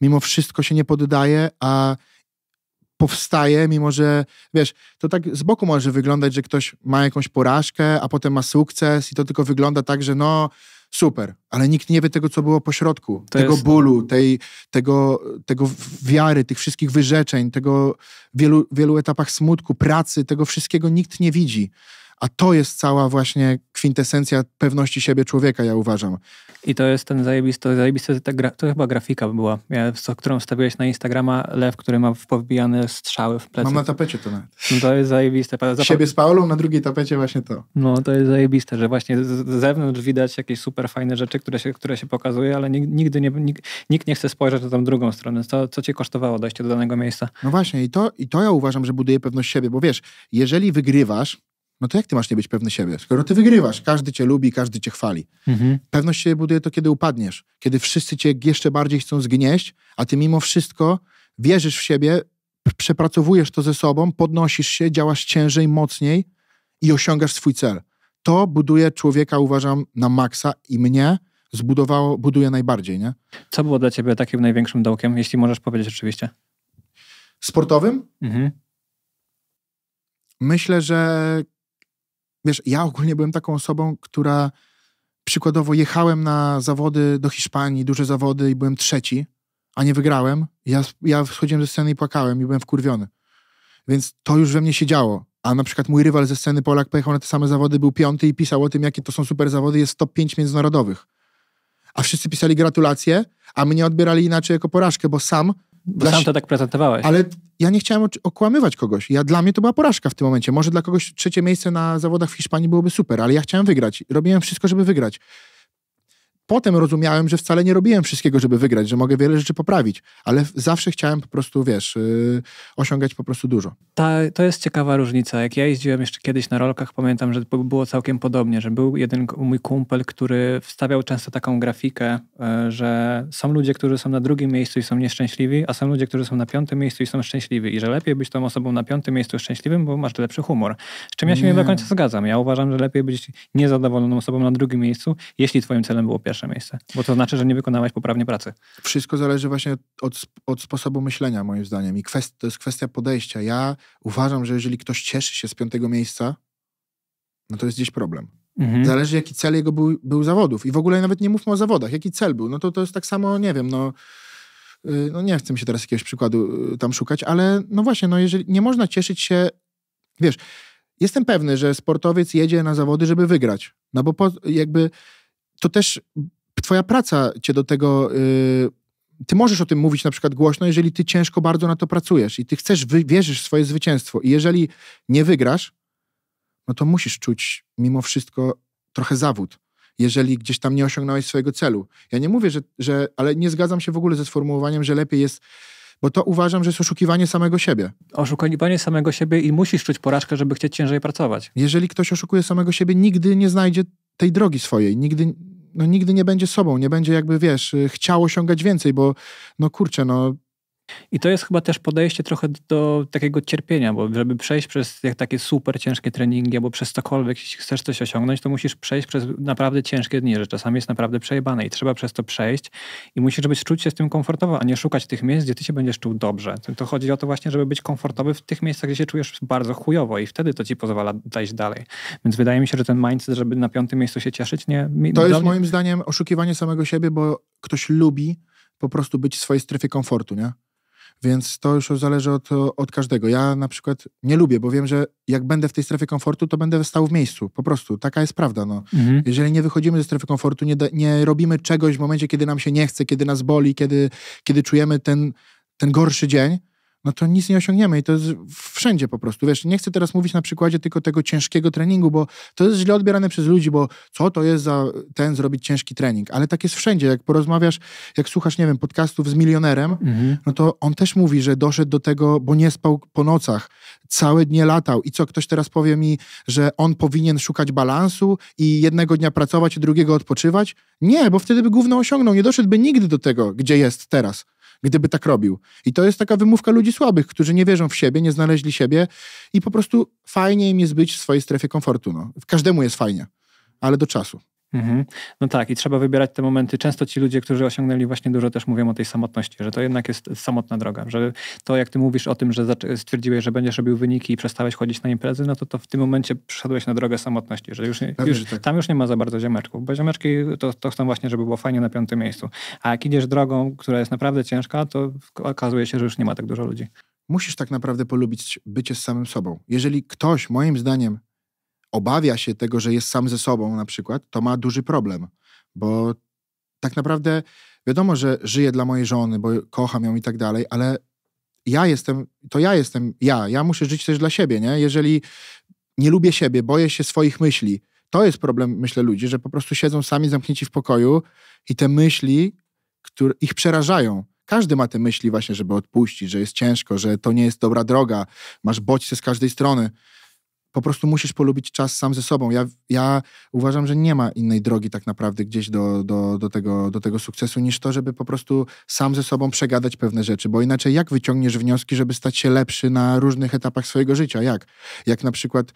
mimo wszystko się nie poddaję, a powstaje, mimo że wiesz, to tak z boku może wyglądać, że ktoś ma jakąś porażkę, a potem ma sukces i to tylko wygląda tak, że no super, ale nikt nie wie tego, co było po środku, to tego jest... bólu, tej, tego, tego wiary, tych wszystkich wyrzeczeń, tego wielu, wielu etapach smutku, pracy, tego wszystkiego nikt nie widzi. A to jest cała właśnie kwintesencja pewności siebie człowieka, ja uważam. I to jest ten zajebisty, zajebisty ta gra, to chyba grafika była, którą stawiłeś na Instagrama, lew, który ma powbijane strzały w plecy. Mam na tapecie to nawet. No to jest zajebiste. Zapa... Siebie z Paulą, na drugiej tapecie właśnie to. No to jest zajebiste, że właśnie z zewnątrz widać jakieś super fajne rzeczy, które się, które się pokazuje, ale nigdy nie, nikt, nikt nie chce spojrzeć na tą drugą stronę. Co, co cię kosztowało dojście do danego miejsca? No właśnie i to, i to ja uważam, że buduje pewność siebie, bo wiesz, jeżeli wygrywasz, no to jak ty masz nie być pewny siebie? Skoro ty wygrywasz, każdy cię lubi, każdy cię chwali. Mhm. Pewność siebie buduje to, kiedy upadniesz, kiedy wszyscy cię jeszcze bardziej chcą zgnieść, a ty mimo wszystko wierzysz w siebie, przepracowujesz to ze sobą, podnosisz się, działasz ciężej, mocniej i osiągasz swój cel. To buduje człowieka, uważam, na maksa i mnie zbudowało, buduje najbardziej, nie? Co było dla ciebie takim największym dołkiem, jeśli możesz powiedzieć oczywiście? Sportowym? Mhm. Myślę, że wiesz, ja ogólnie byłem taką osobą, która przykładowo jechałem na zawody do Hiszpanii, duże zawody i byłem trzeci, a nie wygrałem. Ja, ja wchodziłem ze sceny i płakałem i byłem wkurwiony. Więc to już we mnie się działo. A na przykład mój rywal ze sceny Polak pojechał na te same zawody, był piąty i pisał o tym, jakie to są super zawody, jest top 5 międzynarodowych. A wszyscy pisali gratulacje, a mnie odbierali inaczej jako porażkę, bo sam bo dla... sam to tak prezentowałeś. Ale ja nie chciałem okłamywać kogoś. Ja, dla mnie to była porażka w tym momencie. Może dla kogoś trzecie miejsce na zawodach w Hiszpanii byłoby super, ale ja chciałem wygrać. Robiłem wszystko, żeby wygrać potem rozumiałem, że wcale nie robiłem wszystkiego, żeby wygrać, że mogę wiele rzeczy poprawić, ale zawsze chciałem po prostu, wiesz, yy, osiągać po prostu dużo. Ta, to jest ciekawa różnica. Jak ja jeździłem jeszcze kiedyś na rolkach, pamiętam, że było całkiem podobnie, że był jeden mój kumpel, który wstawiał często taką grafikę, yy, że są ludzie, którzy są na drugim miejscu i są nieszczęśliwi, a są ludzie, którzy są na piątym miejscu i są szczęśliwi i że lepiej być tą osobą na piątym miejscu szczęśliwym, bo masz lepszy humor. Z czym ja się nie, nie do końca zgadzam. Ja uważam, że lepiej być niezadowoloną osobą na drugim miejscu, jeśli twoim celem było pierwsze pierwsze miejsce, bo to znaczy, że nie wykonałeś poprawnie pracy. Wszystko zależy właśnie od, od sposobu myślenia, moim zdaniem. I kwest, to jest kwestia podejścia. Ja uważam, że jeżeli ktoś cieszy się z piątego miejsca, no to jest gdzieś problem. Mhm. Zależy, jaki cel jego był, był zawodów. I w ogóle nawet nie mówmy o zawodach. Jaki cel był? No to, to jest tak samo, nie wiem, no y, no nie chcę mi się teraz jakiegoś przykładu y, tam szukać, ale no właśnie, no jeżeli nie można cieszyć się, wiesz, jestem pewny, że sportowiec jedzie na zawody, żeby wygrać, no bo po, jakby to też twoja praca cię do tego... Yy, ty możesz o tym mówić na przykład głośno, jeżeli ty ciężko bardzo na to pracujesz i ty chcesz, wierzysz w swoje zwycięstwo. I jeżeli nie wygrasz, no to musisz czuć mimo wszystko trochę zawód, jeżeli gdzieś tam nie osiągnąłeś swojego celu. Ja nie mówię, że, że ale nie zgadzam się w ogóle ze sformułowaniem, że lepiej jest bo to uważam, że jest oszukiwanie samego siebie. Oszukiwanie samego siebie i musisz czuć porażkę, żeby chcieć ciężej pracować. Jeżeli ktoś oszukuje samego siebie, nigdy nie znajdzie tej drogi swojej, nigdy no, nigdy nie będzie sobą, nie będzie jakby, wiesz, y, chciał osiągać więcej, bo no kurczę, no i to jest chyba też podejście trochę do takiego cierpienia, bo żeby przejść przez jak takie super ciężkie treningi, albo przez cokolwiek, jeśli chcesz coś osiągnąć, to musisz przejść przez naprawdę ciężkie dni, że czasami jest naprawdę przejebane i trzeba przez to przejść i musisz być, czuć się z tym komfortowo, a nie szukać tych miejsc, gdzie ty się będziesz czuł dobrze. To chodzi o to właśnie, żeby być komfortowy w tych miejscach, gdzie się czujesz bardzo chujowo i wtedy to ci pozwala dojść dalej. Więc wydaje mi się, że ten mindset, żeby na piątym miejscu się cieszyć, nie... To jest moim zdaniem oszukiwanie samego siebie, bo ktoś lubi po prostu być w swojej strefie komfortu, nie? Więc to już zależy od, od każdego. Ja na przykład nie lubię, bo wiem, że jak będę w tej strefie komfortu, to będę stał w miejscu. Po prostu. Taka jest prawda. No. Mhm. Jeżeli nie wychodzimy ze strefy komfortu, nie, nie robimy czegoś w momencie, kiedy nam się nie chce, kiedy nas boli, kiedy, kiedy czujemy ten, ten gorszy dzień, no to nic nie osiągniemy i to jest wszędzie po prostu. Wiesz, nie chcę teraz mówić na przykładzie tylko tego ciężkiego treningu, bo to jest źle odbierane przez ludzi, bo co to jest za ten zrobić ciężki trening, ale tak jest wszędzie. Jak porozmawiasz, jak słuchasz, nie wiem, podcastów z milionerem, mhm. no to on też mówi, że doszedł do tego, bo nie spał po nocach, całe dnie latał i co, ktoś teraz powie mi, że on powinien szukać balansu i jednego dnia pracować, a drugiego odpoczywać? Nie, bo wtedy by gówno osiągnął, nie doszedłby nigdy do tego, gdzie jest teraz gdyby tak robił. I to jest taka wymówka ludzi słabych, którzy nie wierzą w siebie, nie znaleźli siebie i po prostu fajnie im jest być w swojej strefie komfortu. No. Każdemu jest fajnie, ale do czasu. Mhm. No tak, i trzeba wybierać te momenty. Często ci ludzie, którzy osiągnęli właśnie dużo, też mówią o tej samotności, że to jednak jest samotna droga, że to jak ty mówisz o tym, że stwierdziłeś, że będziesz robił wyniki i przestałeś chodzić na imprezy, no to, to w tym momencie przyszedłeś na drogę samotności, że już, już tak. tam już nie ma za bardzo ziomeczków, bo ziomeczki to, to chcą właśnie, żeby było fajnie na piątym miejscu. A jak idziesz drogą, która jest naprawdę ciężka, to okazuje się, że już nie ma tak dużo ludzi. Musisz tak naprawdę polubić bycie z samym sobą. Jeżeli ktoś, moim zdaniem, obawia się tego, że jest sam ze sobą na przykład, to ma duży problem, bo tak naprawdę wiadomo, że żyję dla mojej żony, bo kocham ją i tak dalej, ale ja jestem, to ja jestem ja, ja muszę żyć też dla siebie, nie? Jeżeli nie lubię siebie, boję się swoich myśli, to jest problem, myślę, ludzi, że po prostu siedzą sami zamknięci w pokoju i te myśli, które ich przerażają. Każdy ma te myśli właśnie, żeby odpuścić, że jest ciężko, że to nie jest dobra droga, masz bodźce z każdej strony po prostu musisz polubić czas sam ze sobą. Ja, ja uważam, że nie ma innej drogi tak naprawdę gdzieś do, do, do, tego, do tego sukcesu, niż to, żeby po prostu sam ze sobą przegadać pewne rzeczy, bo inaczej jak wyciągniesz wnioski, żeby stać się lepszy na różnych etapach swojego życia? Jak? Jak na przykład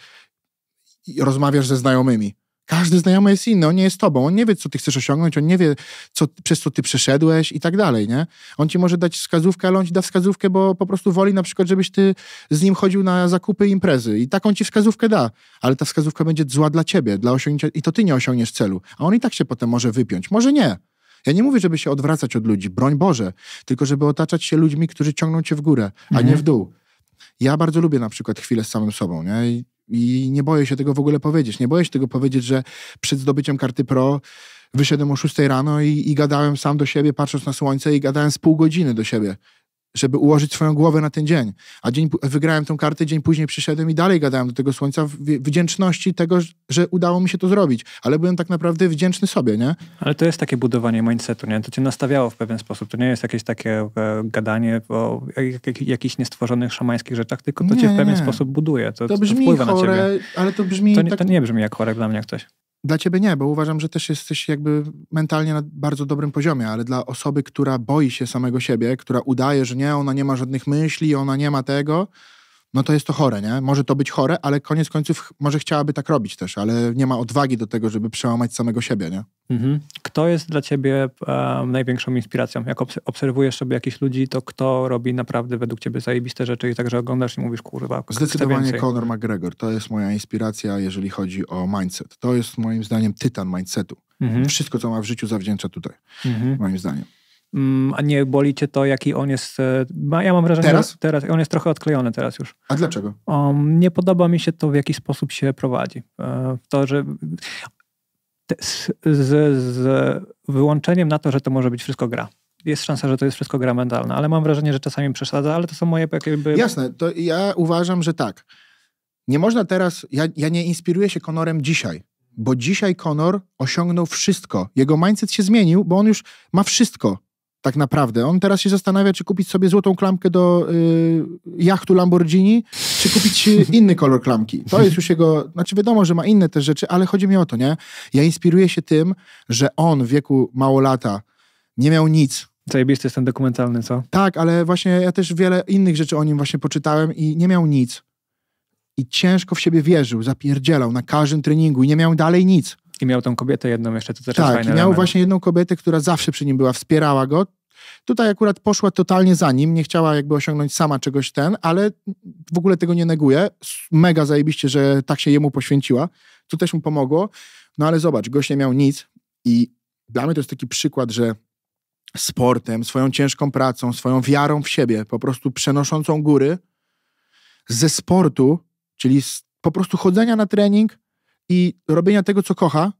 rozmawiasz ze znajomymi każdy znajomy jest inny, on nie jest tobą, on nie wie, co ty chcesz osiągnąć, on nie wie, co, przez co ty przeszedłeś i tak dalej, nie? On ci może dać wskazówkę, ale on ci da wskazówkę, bo po prostu woli na przykład, żebyś ty z nim chodził na zakupy i imprezy i tak on ci wskazówkę da, ale ta wskazówka będzie zła dla ciebie, dla osiągnięcia i to ty nie osiągniesz celu, a on i tak się potem może wypiąć, może nie. Ja nie mówię, żeby się odwracać od ludzi, broń Boże, tylko żeby otaczać się ludźmi, którzy ciągną cię w górę, a nie mhm. w dół. Ja bardzo lubię na przykład chwilę z samym sobą, nie? I, I, nie boję się tego w ogóle powiedzieć. Nie boję się tego powiedzieć, że przed zdobyciem karty pro wyszedłem o 6 rano i, i gadałem sam do siebie, patrząc na słońce i gadałem z pół godziny do siebie żeby ułożyć swoją głowę na ten dzień. A dzień wygrałem tą kartę, dzień później przyszedłem i dalej gadałem do tego słońca w wdzięczności tego, że udało mi się to zrobić. Ale byłem tak naprawdę wdzięczny sobie, nie? Ale to jest takie budowanie mindsetu, nie? To cię nastawiało w pewien sposób. To nie jest jakieś takie e, gadanie o jakichś niestworzonych szamańskich rzeczach, tylko to nie, cię w pewien nie. sposób buduje. To, to brzmi to chore, ale to brzmi... To nie, tak... to nie brzmi jak chore dla mnie jak coś. Dla ciebie nie, bo uważam, że też jesteś jakby mentalnie na bardzo dobrym poziomie, ale dla osoby, która boi się samego siebie, która udaje, że nie, ona nie ma żadnych myśli, ona nie ma tego, no to jest to chore, nie? Może to być chore, ale koniec końców może chciałaby tak robić też, ale nie ma odwagi do tego, żeby przełamać samego siebie, nie? Mhm. Kto jest dla ciebie największą inspiracją? Jak obs obserwujesz sobie jakichś ludzi, to kto robi naprawdę według ciebie zajebiste rzeczy i także oglądasz i mówisz, kurwa, Zdecydowanie Conor McGregor. To jest moja inspiracja, jeżeli chodzi o mindset. To jest moim zdaniem tytan mindsetu. Mhm. Wszystko, co ma w życiu, zawdzięcza tutaj, mhm. moim zdaniem. Mm, a nie boli cię to, jaki on jest. E, ja mam wrażenie, teraz? że teraz on jest trochę odklejony teraz już. A dlaczego? Um, nie podoba mi się to, w jaki sposób się prowadzi. E, to, że z, z, wyłączeniem na to, że to może być wszystko gra jest szansa, że to jest wszystko gra mentalna, ale mam wrażenie, że czasami przesadza, ale to są moje jakby... Jasne, to ja uważam, że tak. Nie można teraz, ja, ja nie inspiruję się Konorem dzisiaj, bo dzisiaj Konor osiągnął wszystko. Jego mindset się zmienił, bo on już ma wszystko tak naprawdę. On teraz się zastanawia, czy kupić sobie złotą klamkę do y, jachtu Lamborghini, czy kupić y, inny kolor klamki. To jest już jego, znaczy wiadomo, że ma inne te rzeczy, ale chodzi mi o to, nie? Ja inspiruję się tym, że on w wieku mało lata nie miał nic, Zajebisty jest ten dokumentalny, co? Tak, ale właśnie ja też wiele innych rzeczy o nim właśnie poczytałem i nie miał nic. I ciężko w siebie wierzył, zapierdzielał na każdym treningu i nie miał dalej nic i miał tą kobietę jedną jeszcze, to też tak, jest Tak, miał właśnie jedną kobietę, która zawsze przy nim była, wspierała go. Tutaj akurat poszła totalnie za nim, nie chciała jakby osiągnąć sama czegoś ten, ale w ogóle tego nie neguje. Mega zajebiście, że tak się jemu poświęciła. To też mu pomogło. No ale zobacz, gość nie miał nic i dla mnie to jest taki przykład, że sportem, swoją ciężką pracą, swoją wiarą w siebie, po prostu przenoszącą góry ze sportu, czyli z po prostu chodzenia na trening, i robienia tego, co kocha.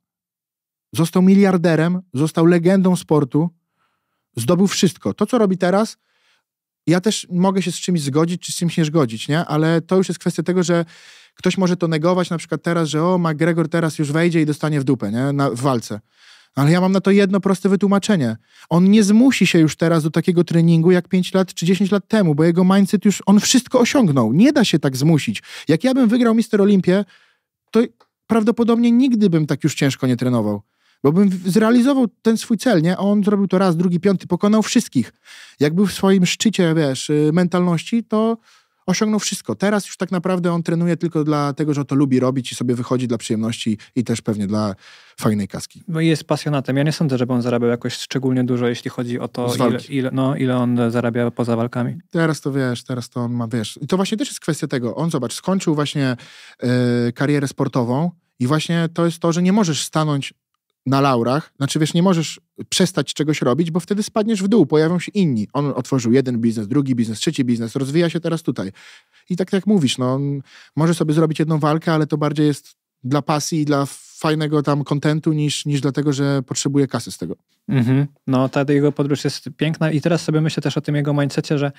Został miliarderem, został legendą sportu, zdobył wszystko. To, co robi teraz, ja też mogę się z czymś zgodzić, czy z czymś nie zgodzić, nie? Ale to już jest kwestia tego, że ktoś może to negować, na przykład teraz, że o, McGregor teraz już wejdzie i dostanie w dupę, nie? Na, w walce. Ale ja mam na to jedno proste wytłumaczenie. On nie zmusi się już teraz do takiego treningu jak 5 lat czy 10 lat temu, bo jego mindset już, on wszystko osiągnął. Nie da się tak zmusić. Jak ja bym wygrał Mister Olimpię, to prawdopodobnie nigdy bym tak już ciężko nie trenował. Bo bym zrealizował ten swój cel, nie? A on zrobił to raz, drugi, piąty, pokonał wszystkich. Jak był w swoim szczycie, wiesz, y, mentalności, to osiągnął wszystko. Teraz już tak naprawdę on trenuje tylko dlatego, że to lubi robić i sobie wychodzi dla przyjemności i też pewnie dla fajnej kaski. No i jest pasjonatem. Ja nie sądzę, żeby on zarabiał jakoś szczególnie dużo, jeśli chodzi o to, ile, ile, no, ile on zarabia poza walkami. Teraz to wiesz, teraz to on ma, wiesz. I to właśnie też jest kwestia tego. On, zobacz, skończył właśnie yy, karierę sportową i właśnie to jest to, że nie możesz stanąć na laurach, znaczy wiesz, nie możesz przestać czegoś robić, bo wtedy spadniesz w dół, pojawią się inni. On otworzył jeden biznes, drugi biznes, trzeci biznes, rozwija się teraz tutaj. I tak jak mówisz, no, może sobie zrobić jedną walkę, ale to bardziej jest dla pasji i dla fajnego tam kontentu niż, niż dlatego, że potrzebuje kasy z tego. Mhm. No, ta jego podróż jest piękna i teraz sobie myślę też o tym jego mindsetie, że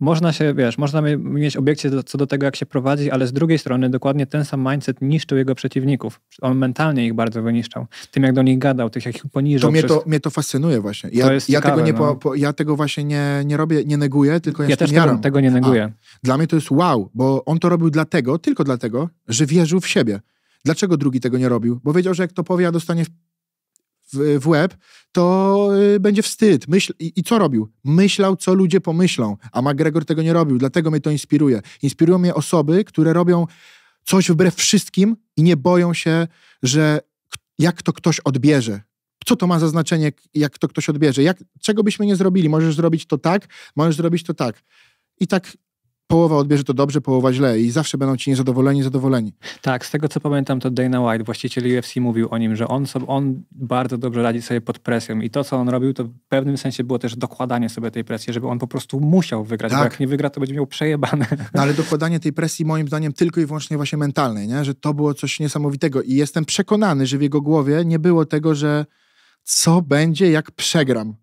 można się, wiesz, można mieć obiekcje co do tego, jak się prowadzi, ale z drugiej strony dokładnie ten sam mindset niszczył jego przeciwników. On mentalnie ich bardzo wyniszczał. Tym, jak do nich gadał, tych, jak ich poniżał. To mnie, przez... to, mnie to fascynuje właśnie. Ja, ja ciekawe, tego, nie no. po, ja tego właśnie nie, nie robię, nie neguję, tylko ja, ja też tego, tego, nie neguję. A, dla mnie to jest wow, bo on to robił dlatego, tylko dlatego, że wierzył w siebie. Dlaczego drugi tego nie robił? Bo wiedział, że jak to powie, ja dostanie w, web, to y, będzie wstyd. Myśl, i, I co robił? Myślał, co ludzie pomyślą, a McGregor tego nie robił, dlatego mnie to inspiruje. Inspirują mnie osoby, które robią coś wbrew wszystkim i nie boją się, że jak to ktoś odbierze. Co to ma za znaczenie, jak to ktoś odbierze? Jak, czego byśmy nie zrobili? Możesz zrobić to tak, możesz zrobić to tak. I tak połowa odbierze to dobrze, połowa źle i zawsze będą ci niezadowoleni, zadowoleni. Tak, z tego co pamiętam, to Dana White, właściciel UFC, mówił o nim, że on, sobie, on bardzo dobrze radzi sobie pod presją i to, co on robił, to w pewnym sensie było też dokładanie sobie tej presji, żeby on po prostu musiał wygrać, tak. bo jak nie wygra, to będzie miał przejebane. No, ale dokładanie tej presji moim zdaniem tylko i wyłącznie właśnie mentalnej, nie? że to było coś niesamowitego i jestem przekonany, że w jego głowie nie było tego, że co będzie, jak przegram.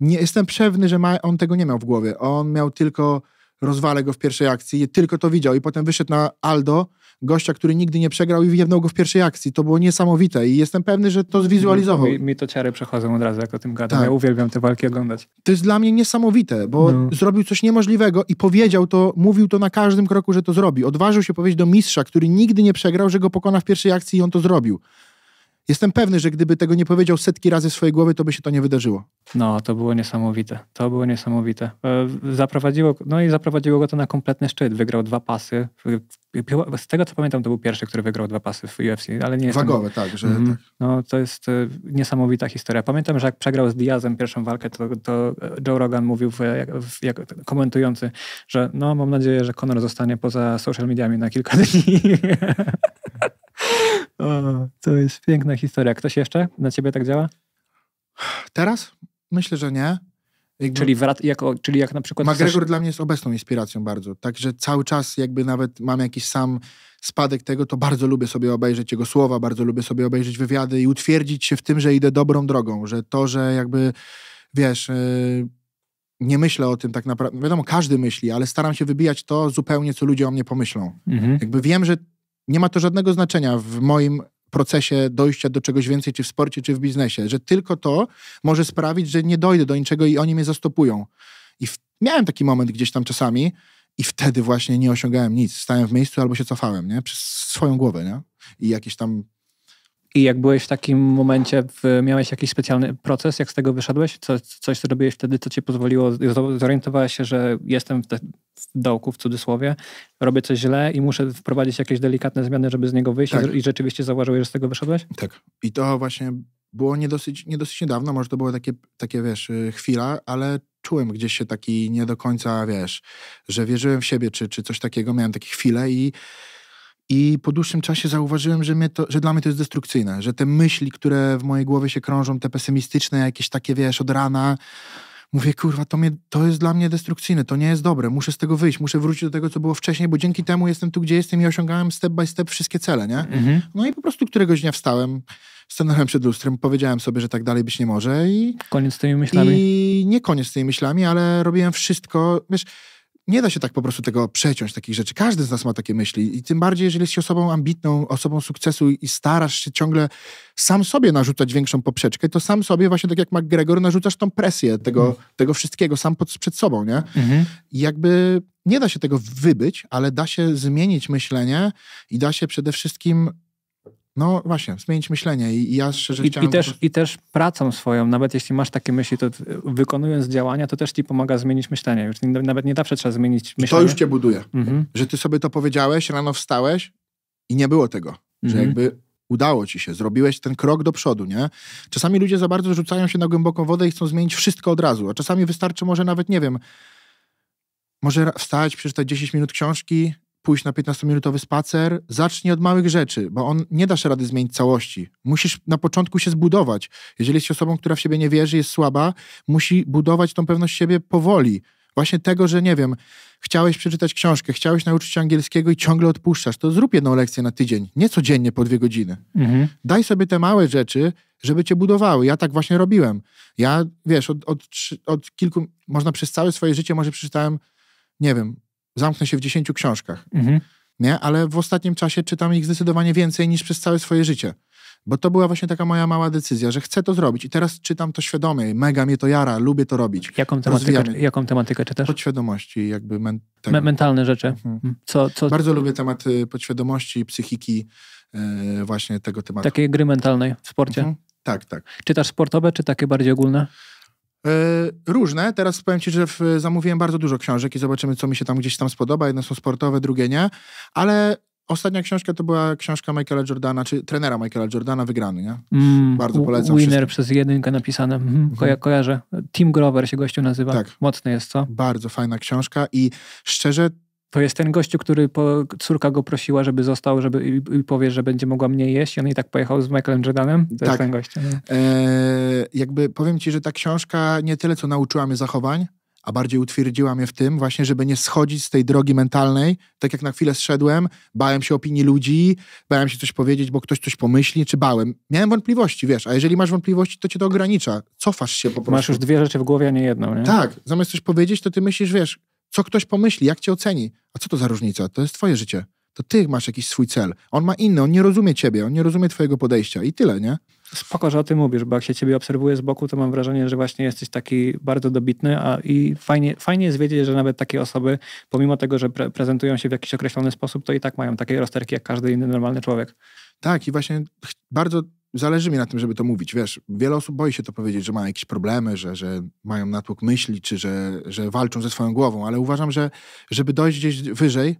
Nie, jestem pewny, że ma, on tego nie miał w głowie. On miał tylko rozwalę go w pierwszej akcji. Tylko to widział i potem wyszedł na Aldo, gościa, który nigdy nie przegrał i wjebnął go w pierwszej akcji. To było niesamowite i jestem pewny, że to zwizualizował. Mi, mi to ciary przechodzą od razu, jak o tym gadam. Tak. Ja uwielbiam te walki oglądać. To jest dla mnie niesamowite, bo no. zrobił coś niemożliwego i powiedział to, mówił to na każdym kroku, że to zrobi. Odważył się powiedzieć do mistrza, który nigdy nie przegrał, że go pokona w pierwszej akcji i on to zrobił. Jestem pewny, że gdyby tego nie powiedział setki razy w swojej głowy, to by się to nie wydarzyło. No, to było niesamowite. To było niesamowite. E, zaprowadziło, no i zaprowadziło go to na kompletny szczyt. Wygrał dwa pasy. Z tego co pamiętam, to był pierwszy, który wygrał dwa pasy w UFC, ale nie Wagowe, jestem... tak, że. Mhm. tak. No, to jest e, niesamowita historia. Pamiętam, że jak przegrał z Diazem pierwszą walkę, to, to e, Joe Rogan mówił, w, w, jak, komentujący, że no, mam nadzieję, że Conor zostanie poza social mediami na kilka dni. O, to jest piękna historia. Ktoś jeszcze na ciebie tak działa? Teraz? Myślę, że nie. Jakby czyli, wrat, jako, czyli jak na przykład... McGregor chcesz... dla mnie jest obecną inspiracją bardzo. Także cały czas jakby nawet mam jakiś sam spadek tego, to bardzo lubię sobie obejrzeć jego słowa, bardzo lubię sobie obejrzeć wywiady i utwierdzić się w tym, że idę dobrą drogą. Że to, że jakby, wiesz... Yy nie myślę o tym tak naprawdę. Wiadomo, każdy myśli, ale staram się wybijać to zupełnie, co ludzie o mnie pomyślą. Mhm. Jakby wiem, że nie ma to żadnego znaczenia w moim procesie dojścia do czegoś więcej, czy w sporcie, czy w biznesie, że tylko to może sprawić, że nie dojdę do niczego i oni mnie zastopują. I w, miałem taki moment gdzieś tam czasami i wtedy właśnie nie osiągałem nic. Stałem w miejscu albo się cofałem, nie? Przez swoją głowę, nie? I jakieś tam i jak byłeś w takim momencie, w, miałeś jakiś specjalny proces, jak z tego wyszedłeś? Co, coś, co wtedy, co ci pozwoliło, zorientowałeś się, że jestem w, te, w dołku, w cudzysłowie, robię coś źle i muszę wprowadzić jakieś delikatne zmiany, żeby z niego wyjść tak. i rzeczywiście zauważyłeś, że z tego wyszedłeś? Tak. I to właśnie było niedosyć, dosyć niedawno, może to było takie, takie, wiesz, y, chwila, ale czułem gdzieś się taki nie do końca, wiesz, że wierzyłem w siebie, czy, czy coś takiego, miałem takie chwile i i po dłuższym czasie zauważyłem, że, mnie to, że dla mnie to jest destrukcyjne, że te myśli, które w mojej głowie się krążą, te pesymistyczne, jakieś takie, wiesz, od rana, mówię, kurwa, to, mnie, to jest dla mnie destrukcyjne, to nie jest dobre, muszę z tego wyjść, muszę wrócić do tego, co było wcześniej, bo dzięki temu jestem tu, gdzie jestem i osiągałem step by step wszystkie cele, nie? Mhm. No i po prostu któregoś dnia wstałem, stanąłem przed lustrem, powiedziałem sobie, że tak dalej być nie może i... Koniec z tymi myślami. I nie koniec z tymi myślami, ale robiłem wszystko, wiesz nie da się tak po prostu tego przeciąć, takich rzeczy. Każdy z nas ma takie myśli i tym bardziej, jeżeli jesteś osobą ambitną, osobą sukcesu i starasz się ciągle sam sobie narzucać większą poprzeczkę, to sam sobie właśnie tak jak McGregor narzucasz tą presję tego, mm. tego wszystkiego sam pod, przed sobą, nie? Mm-hmm. I jakby nie da się tego wybyć, ale da się zmienić myślenie i da się przede wszystkim no właśnie, zmienić myślenie i, i ja szczerze I, i też, prostu... I też pracą swoją, nawet jeśli masz takie myśli, to wykonując działania, to też ci pomaga zmienić myślenie. Już nie, nawet nie zawsze trzeba zmienić myślenie. to już cię buduje. Mhm. Że ty sobie to powiedziałeś, rano wstałeś i nie było tego. Że mhm. jakby udało ci się, zrobiłeś ten krok do przodu, nie? Czasami ludzie za bardzo rzucają się na głęboką wodę i chcą zmienić wszystko od razu, a czasami wystarczy może nawet, nie wiem, może wstać, przeczytać 10 minut książki pójść na 15-minutowy spacer, zacznij od małych rzeczy, bo on nie dasz rady zmienić całości. Musisz na początku się zbudować. Jeżeli jesteś osobą, która w siebie nie wierzy, jest słaba, musi budować tą pewność siebie powoli. Właśnie tego, że nie wiem, chciałeś przeczytać książkę, chciałeś nauczyć się angielskiego i ciągle odpuszczasz, to zrób jedną lekcję na tydzień, nie codziennie po dwie godziny. Mhm. Daj sobie te małe rzeczy, żeby cię budowały. Ja tak właśnie robiłem. Ja, wiesz, od, od, od kilku, można przez całe swoje życie, może przeczytałem, nie wiem, zamknę się w dziesięciu książkach. Mhm. Nie? Ale w ostatnim czasie czytam ich zdecydowanie więcej niż przez całe swoje życie. Bo to była właśnie taka moja mała decyzja, że chcę to zrobić i teraz czytam to świadomie. Mega mnie to jara, lubię to robić. Jaką tematykę, jaką tematykę czytasz? Podświadomości, jakby men Me mentalne rzeczy. Mhm. mhm. Co, co... Bardzo lubię temat podświadomości, psychiki, yy, właśnie tego tematu. Takiej gry mentalnej w sporcie? Mhm. Tak, tak. Czytasz sportowe, czy takie bardziej ogólne? E, różne. Teraz powiem Ci, że w, zamówiłem bardzo dużo książek i zobaczymy, co mi się tam gdzieś tam spodoba. Jedne są sportowe, drugie nie. Ale ostatnia książka to była książka Michaela Jordana, czy trenera Michaela Jordana, Wygrany, nie? Mm, bardzo polecam. Winner wszystkim. przez jedynkę napisane. Mhm. Mhm. Koja, kojarzę. Tim Grover się gościu nazywa. Tak. Mocny jest, co? Bardzo fajna książka i szczerze to jest ten gościu, który po, córka go prosiła, żeby został żeby, i, i powie, że będzie mogła mnie jeść. I on i tak pojechał z Michaelem Jordanem. To tak. jest ten gość. No. Eee, jakby powiem ci, że ta książka nie tyle, co nauczyła mnie zachowań, a bardziej utwierdziła mnie w tym właśnie, żeby nie schodzić z tej drogi mentalnej. Tak jak na chwilę zszedłem, bałem się opinii ludzi, bałem się coś powiedzieć, bo ktoś coś pomyśli, czy bałem. Miałem wątpliwości, wiesz, a jeżeli masz wątpliwości, to cię to ogranicza. Cofasz się po prostu. Masz już dwie rzeczy w głowie, a nie jedną, nie? Tak. Zamiast coś powiedzieć, to ty myślisz, wiesz, co ktoś pomyśli, jak cię oceni? A co to za różnica? To jest twoje życie. To ty masz jakiś swój cel. On ma inny, on nie rozumie ciebie, on nie rozumie twojego podejścia i tyle, nie? Spoko, że o tym mówisz, bo jak się ciebie obserwuję z boku, to mam wrażenie, że właśnie jesteś taki bardzo dobitny a i fajnie, fajnie jest wiedzieć, że nawet takie osoby, pomimo tego, że pre prezentują się w jakiś określony sposób, to i tak mają takie rozterki jak każdy inny normalny człowiek. Tak i właśnie bardzo zależy mi na tym, żeby to mówić. Wiesz, wiele osób boi się to powiedzieć, że ma jakieś problemy, że, że mają natłok myśli, czy że, że walczą ze swoją głową, ale uważam, że żeby dojść gdzieś wyżej,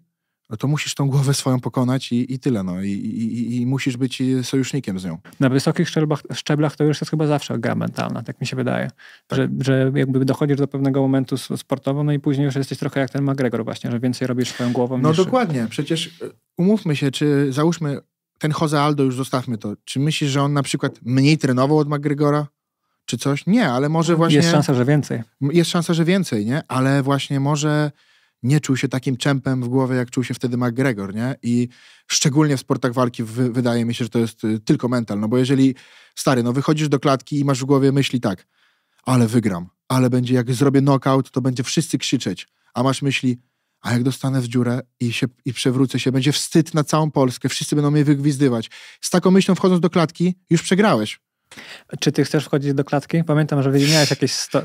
no to musisz tą głowę swoją pokonać i, i tyle, no. I, i, I musisz być sojusznikiem z nią. Na wysokich szczeblach, szczeblach to już jest chyba zawsze gra mentalna, tak mi się wydaje. Tak. Że, że jakby dochodzisz do pewnego momentu sportowo, no i później już jesteś trochę jak ten McGregor właśnie, że więcej robisz swoją głową. No niż... dokładnie, przecież y, umówmy się, czy załóżmy ten Jose Aldo, już zostawmy to, czy myślisz, że on na przykład mniej trenował od McGregora? Czy coś? Nie, ale może właśnie... Jest szansa, że więcej. Jest szansa, że więcej, nie? Ale właśnie może nie czuł się takim czempem w głowie, jak czuł się wtedy McGregor, nie? I szczególnie w sportach walki wydaje mi się, że to jest y, tylko mental, no bo jeżeli, stary, no wychodzisz do klatki i masz w głowie myśli tak, ale wygram, ale będzie, jak zrobię knockout, to będzie wszyscy krzyczeć, a masz myśli, a jak dostanę w dziurę i, się, i przewrócę się, będzie wstyd na całą Polskę, wszyscy będą mnie wygwizdywać. Z taką myślą wchodząc do klatki, już przegrałeś. Czy ty chcesz wchodzić do klatki? Pamiętam, że miałeś jakieś, sto...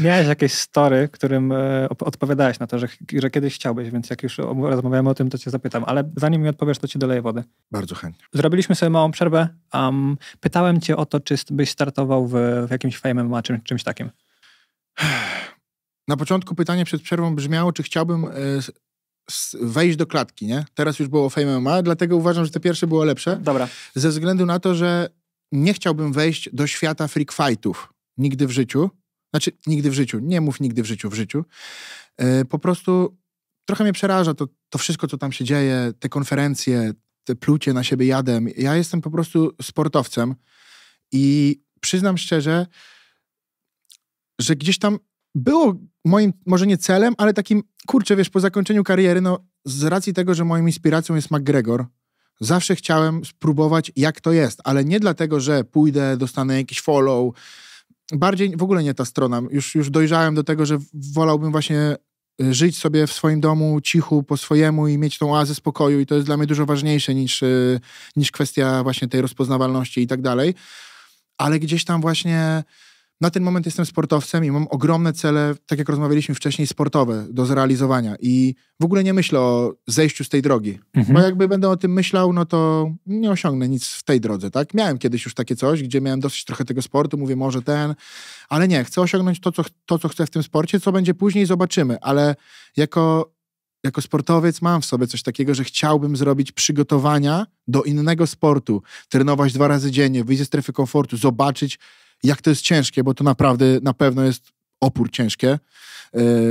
miałeś jakieś story, którym e, odpowiadałeś na to, że, że kiedyś chciałbyś, więc jak już rozmawiamy o tym, to cię zapytam. Ale zanim mi odpowiesz, to ci doleję wody. Bardzo chętnie. Zrobiliśmy sobie małą przerwę. Um, pytałem cię o to, czy byś startował w, w jakimś fame MMA, czymś takim. Na początku pytanie przed przerwą brzmiało, czy chciałbym e, wejść do klatki, nie? Teraz już było Fame MMA, dlatego uważam, że te pierwsze było lepsze. Dobra. Ze względu na to, że nie chciałbym wejść do świata freak fightów nigdy w życiu. Znaczy, nigdy w życiu. Nie mów nigdy w życiu, w życiu. E, po prostu trochę mnie przeraża to, to wszystko, co tam się dzieje, te konferencje, te plucie na siebie jadem. Ja jestem po prostu sportowcem i przyznam szczerze, że gdzieś tam było moim, może nie celem, ale takim, kurczę, wiesz, po zakończeniu kariery, no z racji tego, że moją inspiracją jest McGregor, zawsze chciałem spróbować, jak to jest, ale nie dlatego, że pójdę, dostanę jakiś follow. Bardziej w ogóle nie ta strona. Już, już dojrzałem do tego, że wolałbym właśnie y, żyć sobie w swoim domu, cichu, po swojemu i mieć tą oazę spokoju i to jest dla mnie dużo ważniejsze niż, y, niż kwestia właśnie tej rozpoznawalności i tak dalej. Ale gdzieś tam właśnie na ten moment jestem sportowcem i mam ogromne cele, tak jak rozmawialiśmy wcześniej, sportowe do zrealizowania. I w ogóle nie myślę o zejściu z tej drogi. Mhm. Bo jakby będę o tym myślał, no to nie osiągnę nic w tej drodze, tak? Miałem kiedyś już takie coś, gdzie miałem dosyć trochę tego sportu, mówię może ten, ale nie, chcę osiągnąć to, co, to, co chcę w tym sporcie, co będzie później, zobaczymy. Ale jako jako sportowiec mam w sobie coś takiego, że chciałbym zrobić przygotowania do innego sportu, trenować dwa razy dziennie, wyjść ze strefy komfortu, zobaczyć jak to jest ciężkie, bo to naprawdę na pewno jest opór ciężkie.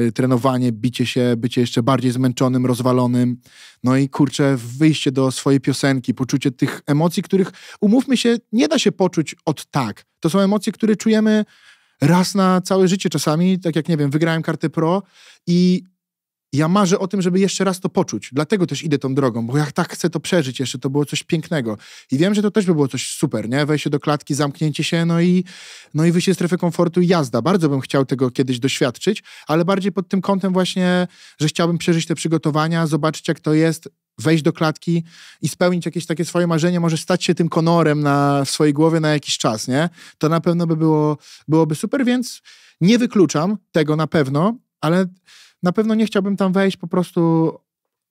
Yy, trenowanie, bicie się, bycie jeszcze bardziej zmęczonym, rozwalonym. No i kurczę, wyjście do swojej piosenki, poczucie tych emocji, których umówmy się, nie da się poczuć od tak. To są emocje, które czujemy raz na całe życie czasami, tak jak nie wiem, wygrałem kartę pro i ja marzę o tym, żeby jeszcze raz to poczuć. Dlatego też idę tą drogą, bo ja tak chcę to przeżyć jeszcze, to było coś pięknego. I wiem, że to też by było coś super, nie? Wejście do klatki, zamknięcie się, no i, no i wyjście z strefy komfortu i jazda. Bardzo bym chciał tego kiedyś doświadczyć, ale bardziej pod tym kątem właśnie, że chciałbym przeżyć te przygotowania, zobaczyć jak to jest, wejść do klatki i spełnić jakieś takie swoje marzenie, może stać się tym konorem na, w swojej głowie na jakiś czas, nie? To na pewno by było, byłoby super, więc nie wykluczam tego na pewno, ale na pewno nie chciałbym tam wejść po prostu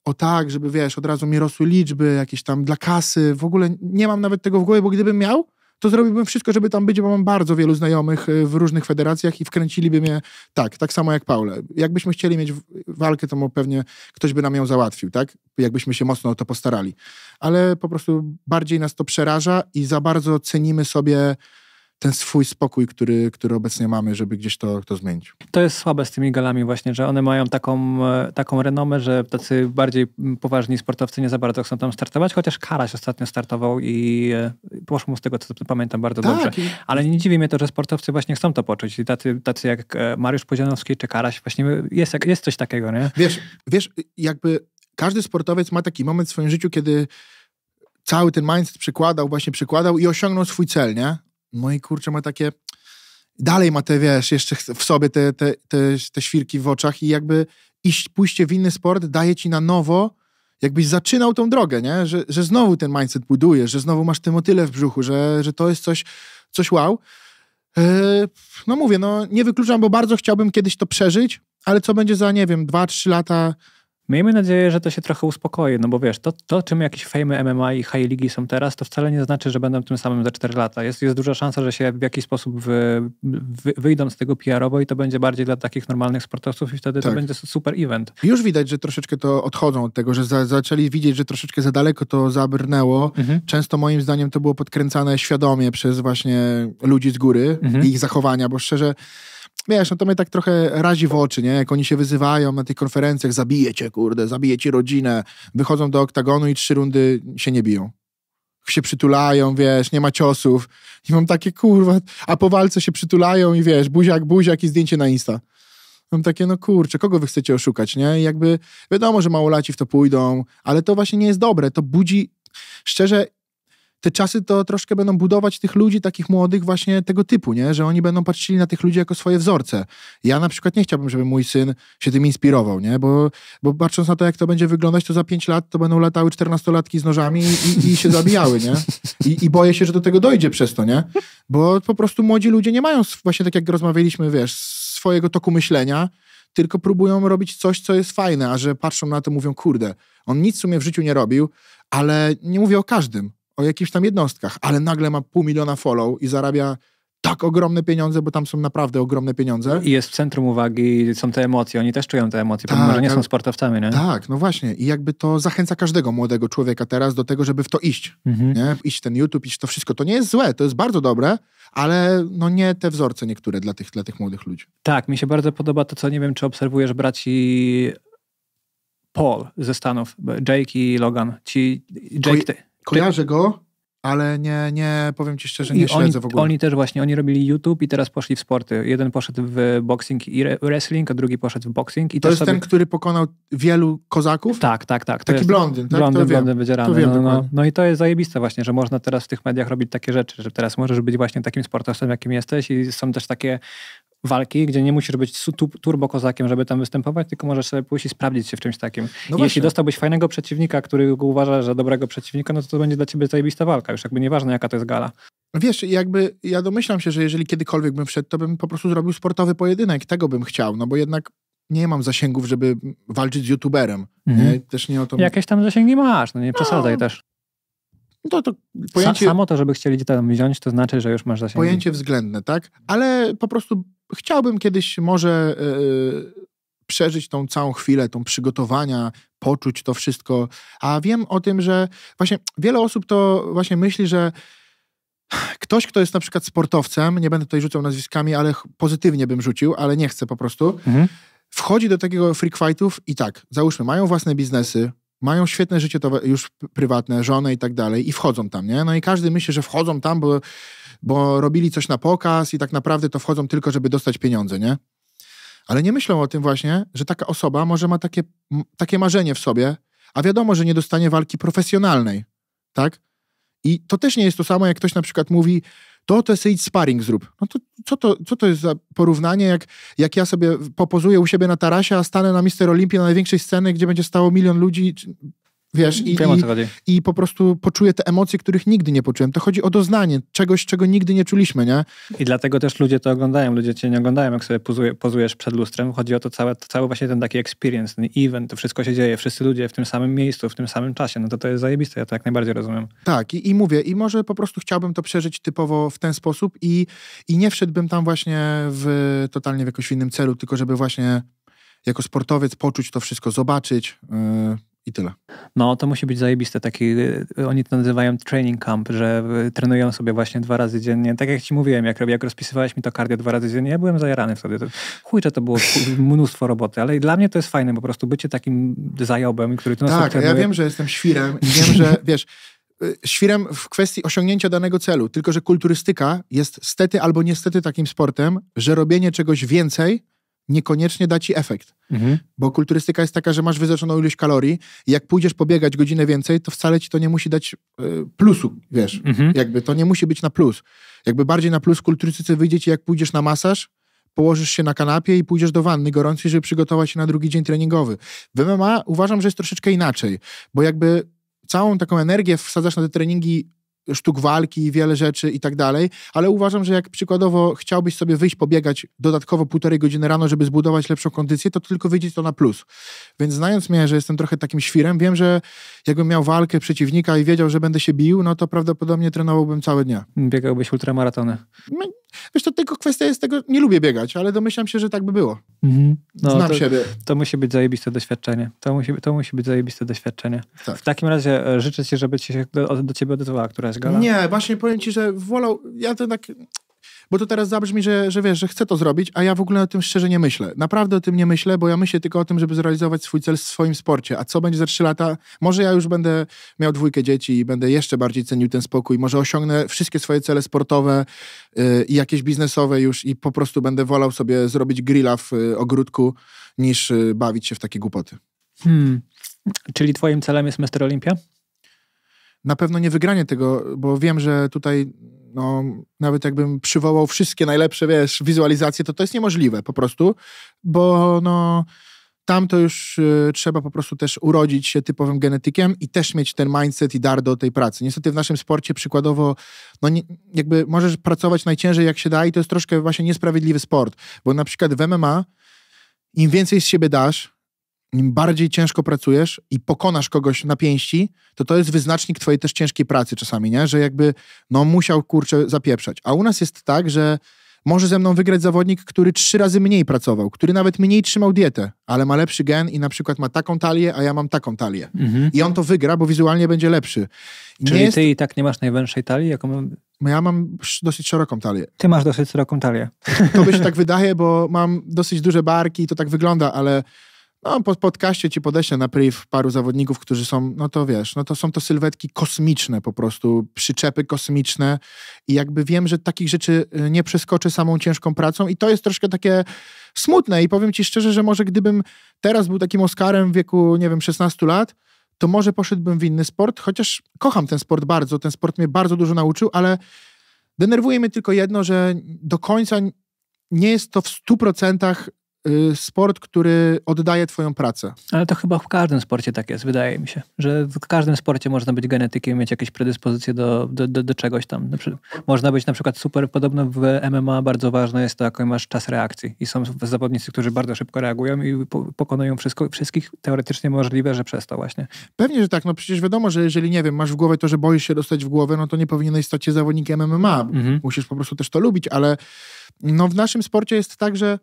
o tak, żeby wiesz, od razu mi rosły liczby jakieś tam dla kasy. W ogóle nie mam nawet tego w głowie, bo gdybym miał, to zrobiłbym wszystko, żeby tam być, bo mam bardzo wielu znajomych y, w różnych federacjach i wkręciliby mnie tak, tak samo jak Paulę. Jakbyśmy chcieli mieć walkę, to mu pewnie ktoś by nam ją załatwił, tak? Jakbyśmy się mocno o to postarali. Ale po prostu bardziej nas to przeraża i za bardzo cenimy sobie ten swój spokój, który, który obecnie mamy, żeby gdzieś to, to zmienić. To jest słabe z tymi galami właśnie, że one mają taką, e, taką renomę, że tacy bardziej poważni sportowcy nie za bardzo chcą tam startować, chociaż Karaś ostatnio startował i e, poszło mu z tego, co pamiętam, bardzo tak. dobrze. Ale nie dziwi mnie to, że sportowcy właśnie chcą to poczuć i tacy, tacy jak e, Mariusz Pozianowski czy Karaś, właśnie jest, jest coś takiego, nie? Wiesz, wiesz, jakby każdy sportowiec ma taki moment w swoim życiu, kiedy cały ten mindset przykładał, właśnie przykładał i osiągnął swój cel, nie? No i kurczę, ma takie... Dalej ma te, wiesz, jeszcze w sobie te, te, te, te świrki w oczach i jakby iść, pójście w inny sport daje ci na nowo, jakbyś zaczynał tą drogę, nie? Że, że znowu ten mindset budujesz, że znowu masz te motyle w brzuchu, że, że to jest coś, coś wow. E, no mówię, no nie wykluczam, bo bardzo chciałbym kiedyś to przeżyć, ale co będzie za, nie wiem, 2-3 lata Miejmy nadzieję, że to się trochę uspokoi, no bo wiesz, to, to czym jakieś fejmy MMA i high ligi są teraz, to wcale nie znaczy, że będą tym samym za 4 lata. Jest, jest duża szansa, że się w jakiś sposób wy, wy, wyjdą z tego PR-owo i to będzie bardziej dla takich normalnych sportowców i wtedy tak. to będzie super event. Już widać, że troszeczkę to odchodzą od tego, że za, zaczęli widzieć, że troszeczkę za daleko to zabrnęło. Mhm. Często moim zdaniem to było podkręcane świadomie przez właśnie ludzi z góry mhm. i ich zachowania, bo szczerze wiesz, no to mnie tak trochę razi w oczy, nie? Jak oni się wyzywają na tych konferencjach, zabiję cię, kurde, zabiję ci rodzinę, wychodzą do oktagonu i trzy rundy się nie biją. Się przytulają, wiesz, nie ma ciosów. I mam takie, kurwa, a po walce się przytulają i wiesz, buziak, buziak i zdjęcie na Insta. Mam takie, no kurczę, kogo wy chcecie oszukać, nie? I jakby wiadomo, że małolaci w to pójdą, ale to właśnie nie jest dobre. To budzi, szczerze, te czasy to troszkę będą budować tych ludzi, takich młodych właśnie tego typu, nie? Że oni będą patrzyli na tych ludzi jako swoje wzorce. Ja na przykład nie chciałbym, żeby mój syn się tym inspirował, nie? Bo, bo patrząc na to, jak to będzie wyglądać, to za pięć lat to będą latały czternastolatki z nożami i, i, się zabijały, nie? I, I boję się, że do tego dojdzie przez to, nie? Bo po prostu młodzi ludzie nie mają, właśnie tak jak rozmawialiśmy, wiesz, swojego toku myślenia, tylko próbują robić coś, co jest fajne, a że patrzą na to, mówią, kurde, on nic w sumie w życiu nie robił, ale nie mówię o każdym, o jakichś tam jednostkach, ale nagle ma pół miliona follow i zarabia tak ogromne pieniądze, bo tam są naprawdę ogromne pieniądze. I jest w centrum uwagi, są te emocje, oni też czują te emocje, tak, pomimo, że nie tak. są sportowcami, nie? Tak, no właśnie. I jakby to zachęca każdego młodego człowieka teraz do tego, żeby w to iść. Mhm. Nie? Iść ten YouTube, iść to wszystko. To nie jest złe, to jest bardzo dobre, ale no nie te wzorce niektóre dla tych, dla tych młodych ludzi. Tak, mi się bardzo podoba to, co nie wiem, czy obserwujesz braci Paul ze Stanów, Jake i Logan, ci Jake, Kojarzę go, ale nie, nie powiem ci szczerze, nie I śledzę oni, w ogóle. Oni też właśnie, oni robili YouTube i teraz poszli w sporty. Jeden poszedł w boxing i wrestling, a drugi poszedł w boxing. I to jest sobie... ten, który pokonał wielu kozaków? Tak, tak, tak. Taki jest... blondyn, tak? Blondyn, to blondyn będzie rany. Wiem, no, no, no, i to jest zajebiste właśnie, że można teraz w tych mediach robić takie rzeczy, że teraz możesz być właśnie takim sportowcem, jakim jesteś i są też takie walki, gdzie nie musisz być turbo kozakiem, żeby tam występować, tylko możesz sobie pójść i sprawdzić się w czymś takim. No jeśli dostałbyś fajnego przeciwnika, który uważa za dobrego przeciwnika, no to to będzie dla ciebie zajebista walka, już jakby nieważne jaka to jest gala. Wiesz, jakby ja domyślam się, że jeżeli kiedykolwiek bym wszedł, to bym po prostu zrobił sportowy pojedynek, tego bym chciał, no bo jednak nie mam zasięgów, żeby walczyć z youtuberem. Mhm. Nie? Też nie o to... Jakieś tam zasięgi masz, no nie przesadzaj no. też. No to, to pojęcie... Samo to, żeby chcieli cię tam wziąć, to znaczy, że już masz zasięgi. Pojęcie względne, tak? Ale po prostu chciałbym kiedyś może yy, przeżyć tą całą chwilę, tą przygotowania, poczuć to wszystko. A wiem o tym, że właśnie wiele osób to właśnie myśli, że ktoś, kto jest na przykład sportowcem, nie będę tutaj rzucał nazwiskami, ale pozytywnie bym rzucił, ale nie chcę po prostu, mhm. wchodzi do takiego freak fightów i tak, załóżmy, mają własne biznesy, mają świetne życie już prywatne, żonę i tak dalej i wchodzą tam, nie? No i każdy myśli, że wchodzą tam, bo bo robili coś na pokaz i tak naprawdę to wchodzą tylko, żeby dostać pieniądze, nie? Ale nie myślą o tym właśnie, że taka osoba może ma takie, takie marzenie w sobie, a wiadomo, że nie dostanie walki profesjonalnej, tak? I to też nie jest to samo, jak ktoś na przykład mówi, to to sobie sparring zrób. No to co, to co to jest za porównanie, jak, jak ja sobie popozuję u siebie na tarasie, a stanę na Mister Olimpii na największej scenie, gdzie będzie stało milion ludzi, Wiesz, i, Wiem, i, i, po prostu poczuję te emocje, których nigdy nie poczułem. To chodzi o doznanie czegoś, czego nigdy nie czuliśmy, nie? I dlatego też ludzie to oglądają. Ludzie cię nie oglądają, jak sobie pozuje, pozujesz przed lustrem. Chodzi o to cały, cały właśnie ten taki experience, ten event, to wszystko się dzieje, wszyscy ludzie w tym samym miejscu, w tym samym czasie. No to to jest zajebiste, ja to jak najbardziej rozumiem. Tak, i, i mówię, i może po prostu chciałbym to przeżyć typowo w ten sposób i, i nie wszedłbym tam właśnie w totalnie w jakoś innym celu, tylko żeby właśnie jako sportowiec poczuć to wszystko, zobaczyć, yy i tyle. No, to musi być zajebiste. Taki, y, oni to nazywają training camp, że y, trenują sobie właśnie dwa razy dziennie. Tak jak ci mówiłem, jak, jak rozpisywałeś mi to kardio dwa razy dziennie, ja byłem zajarany wtedy. Chujcze to było mnóstwo roboty, ale dla mnie to jest fajne po prostu, bycie takim zajobem, który to Tak, ja wiem, że jestem świrem i wiem, że wiesz y, świrem w kwestii osiągnięcia danego celu, tylko że kulturystyka jest stety albo niestety takim sportem, że robienie czegoś więcej niekoniecznie da ci efekt. Mhm. Bo kulturystyka jest taka, że masz wyznaczoną ilość kalorii i jak pójdziesz pobiegać godzinę więcej, to wcale ci to nie musi dać y, plusu, wiesz. Mhm. Jakby to nie musi być na plus. Jakby bardziej na plus kulturystyce wyjdzie ci, jak pójdziesz na masaż, położysz się na kanapie i pójdziesz do wanny gorącej, żeby przygotować się na drugi dzień treningowy. W MMA uważam, że jest troszeczkę inaczej, bo jakby całą taką energię wsadzasz na te treningi sztuk walki i wiele rzeczy i tak dalej, ale uważam, że jak przykładowo chciałbyś sobie wyjść pobiegać dodatkowo półtorej godziny rano, żeby zbudować lepszą kondycję, to tylko wyjdzie to na plus. Więc znając mnie, że jestem trochę takim świrem, wiem, że jakbym miał walkę przeciwnika i wiedział, że będę się bił, no to prawdopodobnie trenowałbym całe dnia. Biegałbyś ultramaratony. No, Wiesz, to tylko kwestia jest tego, nie lubię biegać, ale domyślam się, że tak by było. Mhm. No, Znam to, siebie. To musi być zajebiste doświadczenie. To musi, to musi być zajebiste doświadczenie. Tak. W takim razie e, życzę ci, żeby ci się do, do ciebie odezwała któraś gala. Nie, właśnie powiem ci, że wolał, ja to tak, bo to teraz zabrzmi, że, że wiesz, że chcę to zrobić, a ja w ogóle o tym szczerze nie myślę. Naprawdę o tym nie myślę, bo ja myślę tylko o tym, żeby zrealizować swój cel w swoim sporcie. A co będzie za trzy lata? Może ja już będę miał dwójkę dzieci i będę jeszcze bardziej cenił ten spokój. Może osiągnę wszystkie swoje cele sportowe yy, i jakieś biznesowe już i po prostu będę wolał sobie zrobić grilla w y, ogródku, niż y, bawić się w takie głupoty. Hmm. Czyli twoim celem jest Mister Olimpia? Na pewno nie wygranie tego, bo wiem, że tutaj no, nawet jakbym przywołał wszystkie najlepsze, wiesz, wizualizacje, to to jest niemożliwe po prostu, bo no, tam to już y, trzeba po prostu też urodzić się typowym genetykiem i też mieć ten mindset i dar do tej pracy. Niestety w naszym sporcie przykładowo, no nie, jakby możesz pracować najciężej jak się da i to jest troszkę właśnie niesprawiedliwy sport, bo na przykład w MMA im więcej z siebie dasz, im bardziej ciężko pracujesz i pokonasz kogoś na pięści, to to jest wyznacznik twojej też ciężkiej pracy czasami, nie? Że jakby, no musiał, kurczę, zapieprzać. A u nas jest tak, że może ze mną wygrać zawodnik, który trzy razy mniej pracował, który nawet mniej trzymał dietę, ale ma lepszy gen i na przykład ma taką talię, a ja mam taką talię. Mhm. I on to wygra, bo wizualnie będzie lepszy. Nie Czyli jest... ty i tak nie masz najwęższej talii, jaką... No ja mam dosyć szeroką talię. Ty masz dosyć szeroką talię. To by się tak wydaje, bo mam dosyć duże barki i to tak wygląda, ale no, po podcaście ci podeślę na priv paru zawodników, którzy są, no to wiesz, no to są to sylwetki kosmiczne po prostu, przyczepy kosmiczne i jakby wiem, że takich rzeczy y, nie przeskoczę samą ciężką pracą i to jest troszkę takie smutne i powiem ci szczerze, że może gdybym teraz był takim Oscarem w wieku, nie wiem, 16 lat, to może poszedłbym w inny sport, chociaż kocham ten sport bardzo, ten sport mnie bardzo dużo nauczył, ale denerwuje mnie tylko jedno, że do końca nie jest to w 100% Y, sport, który oddaje twoją pracę. Ale to chyba w każdym sporcie tak jest, wydaje mi się. Że w każdym sporcie można być genetykiem, mieć jakieś predyspozycje do, do, do, do czegoś tam. Można być na przykład super, podobno w MMA bardzo ważne jest to, jaki masz czas reakcji. I są zawodnicy, którzy bardzo szybko reagują i pokonują wszystko, wszystkich teoretycznie możliwe, że przez to właśnie. Pewnie, że tak. No przecież wiadomo, że jeżeli, nie wiem, masz w głowie to, że boisz się dostać w głowę, no to nie powinieneś stać się zawodnikiem MMA. Mhm. Musisz po prostu też to lubić, ale no w naszym sporcie jest tak, że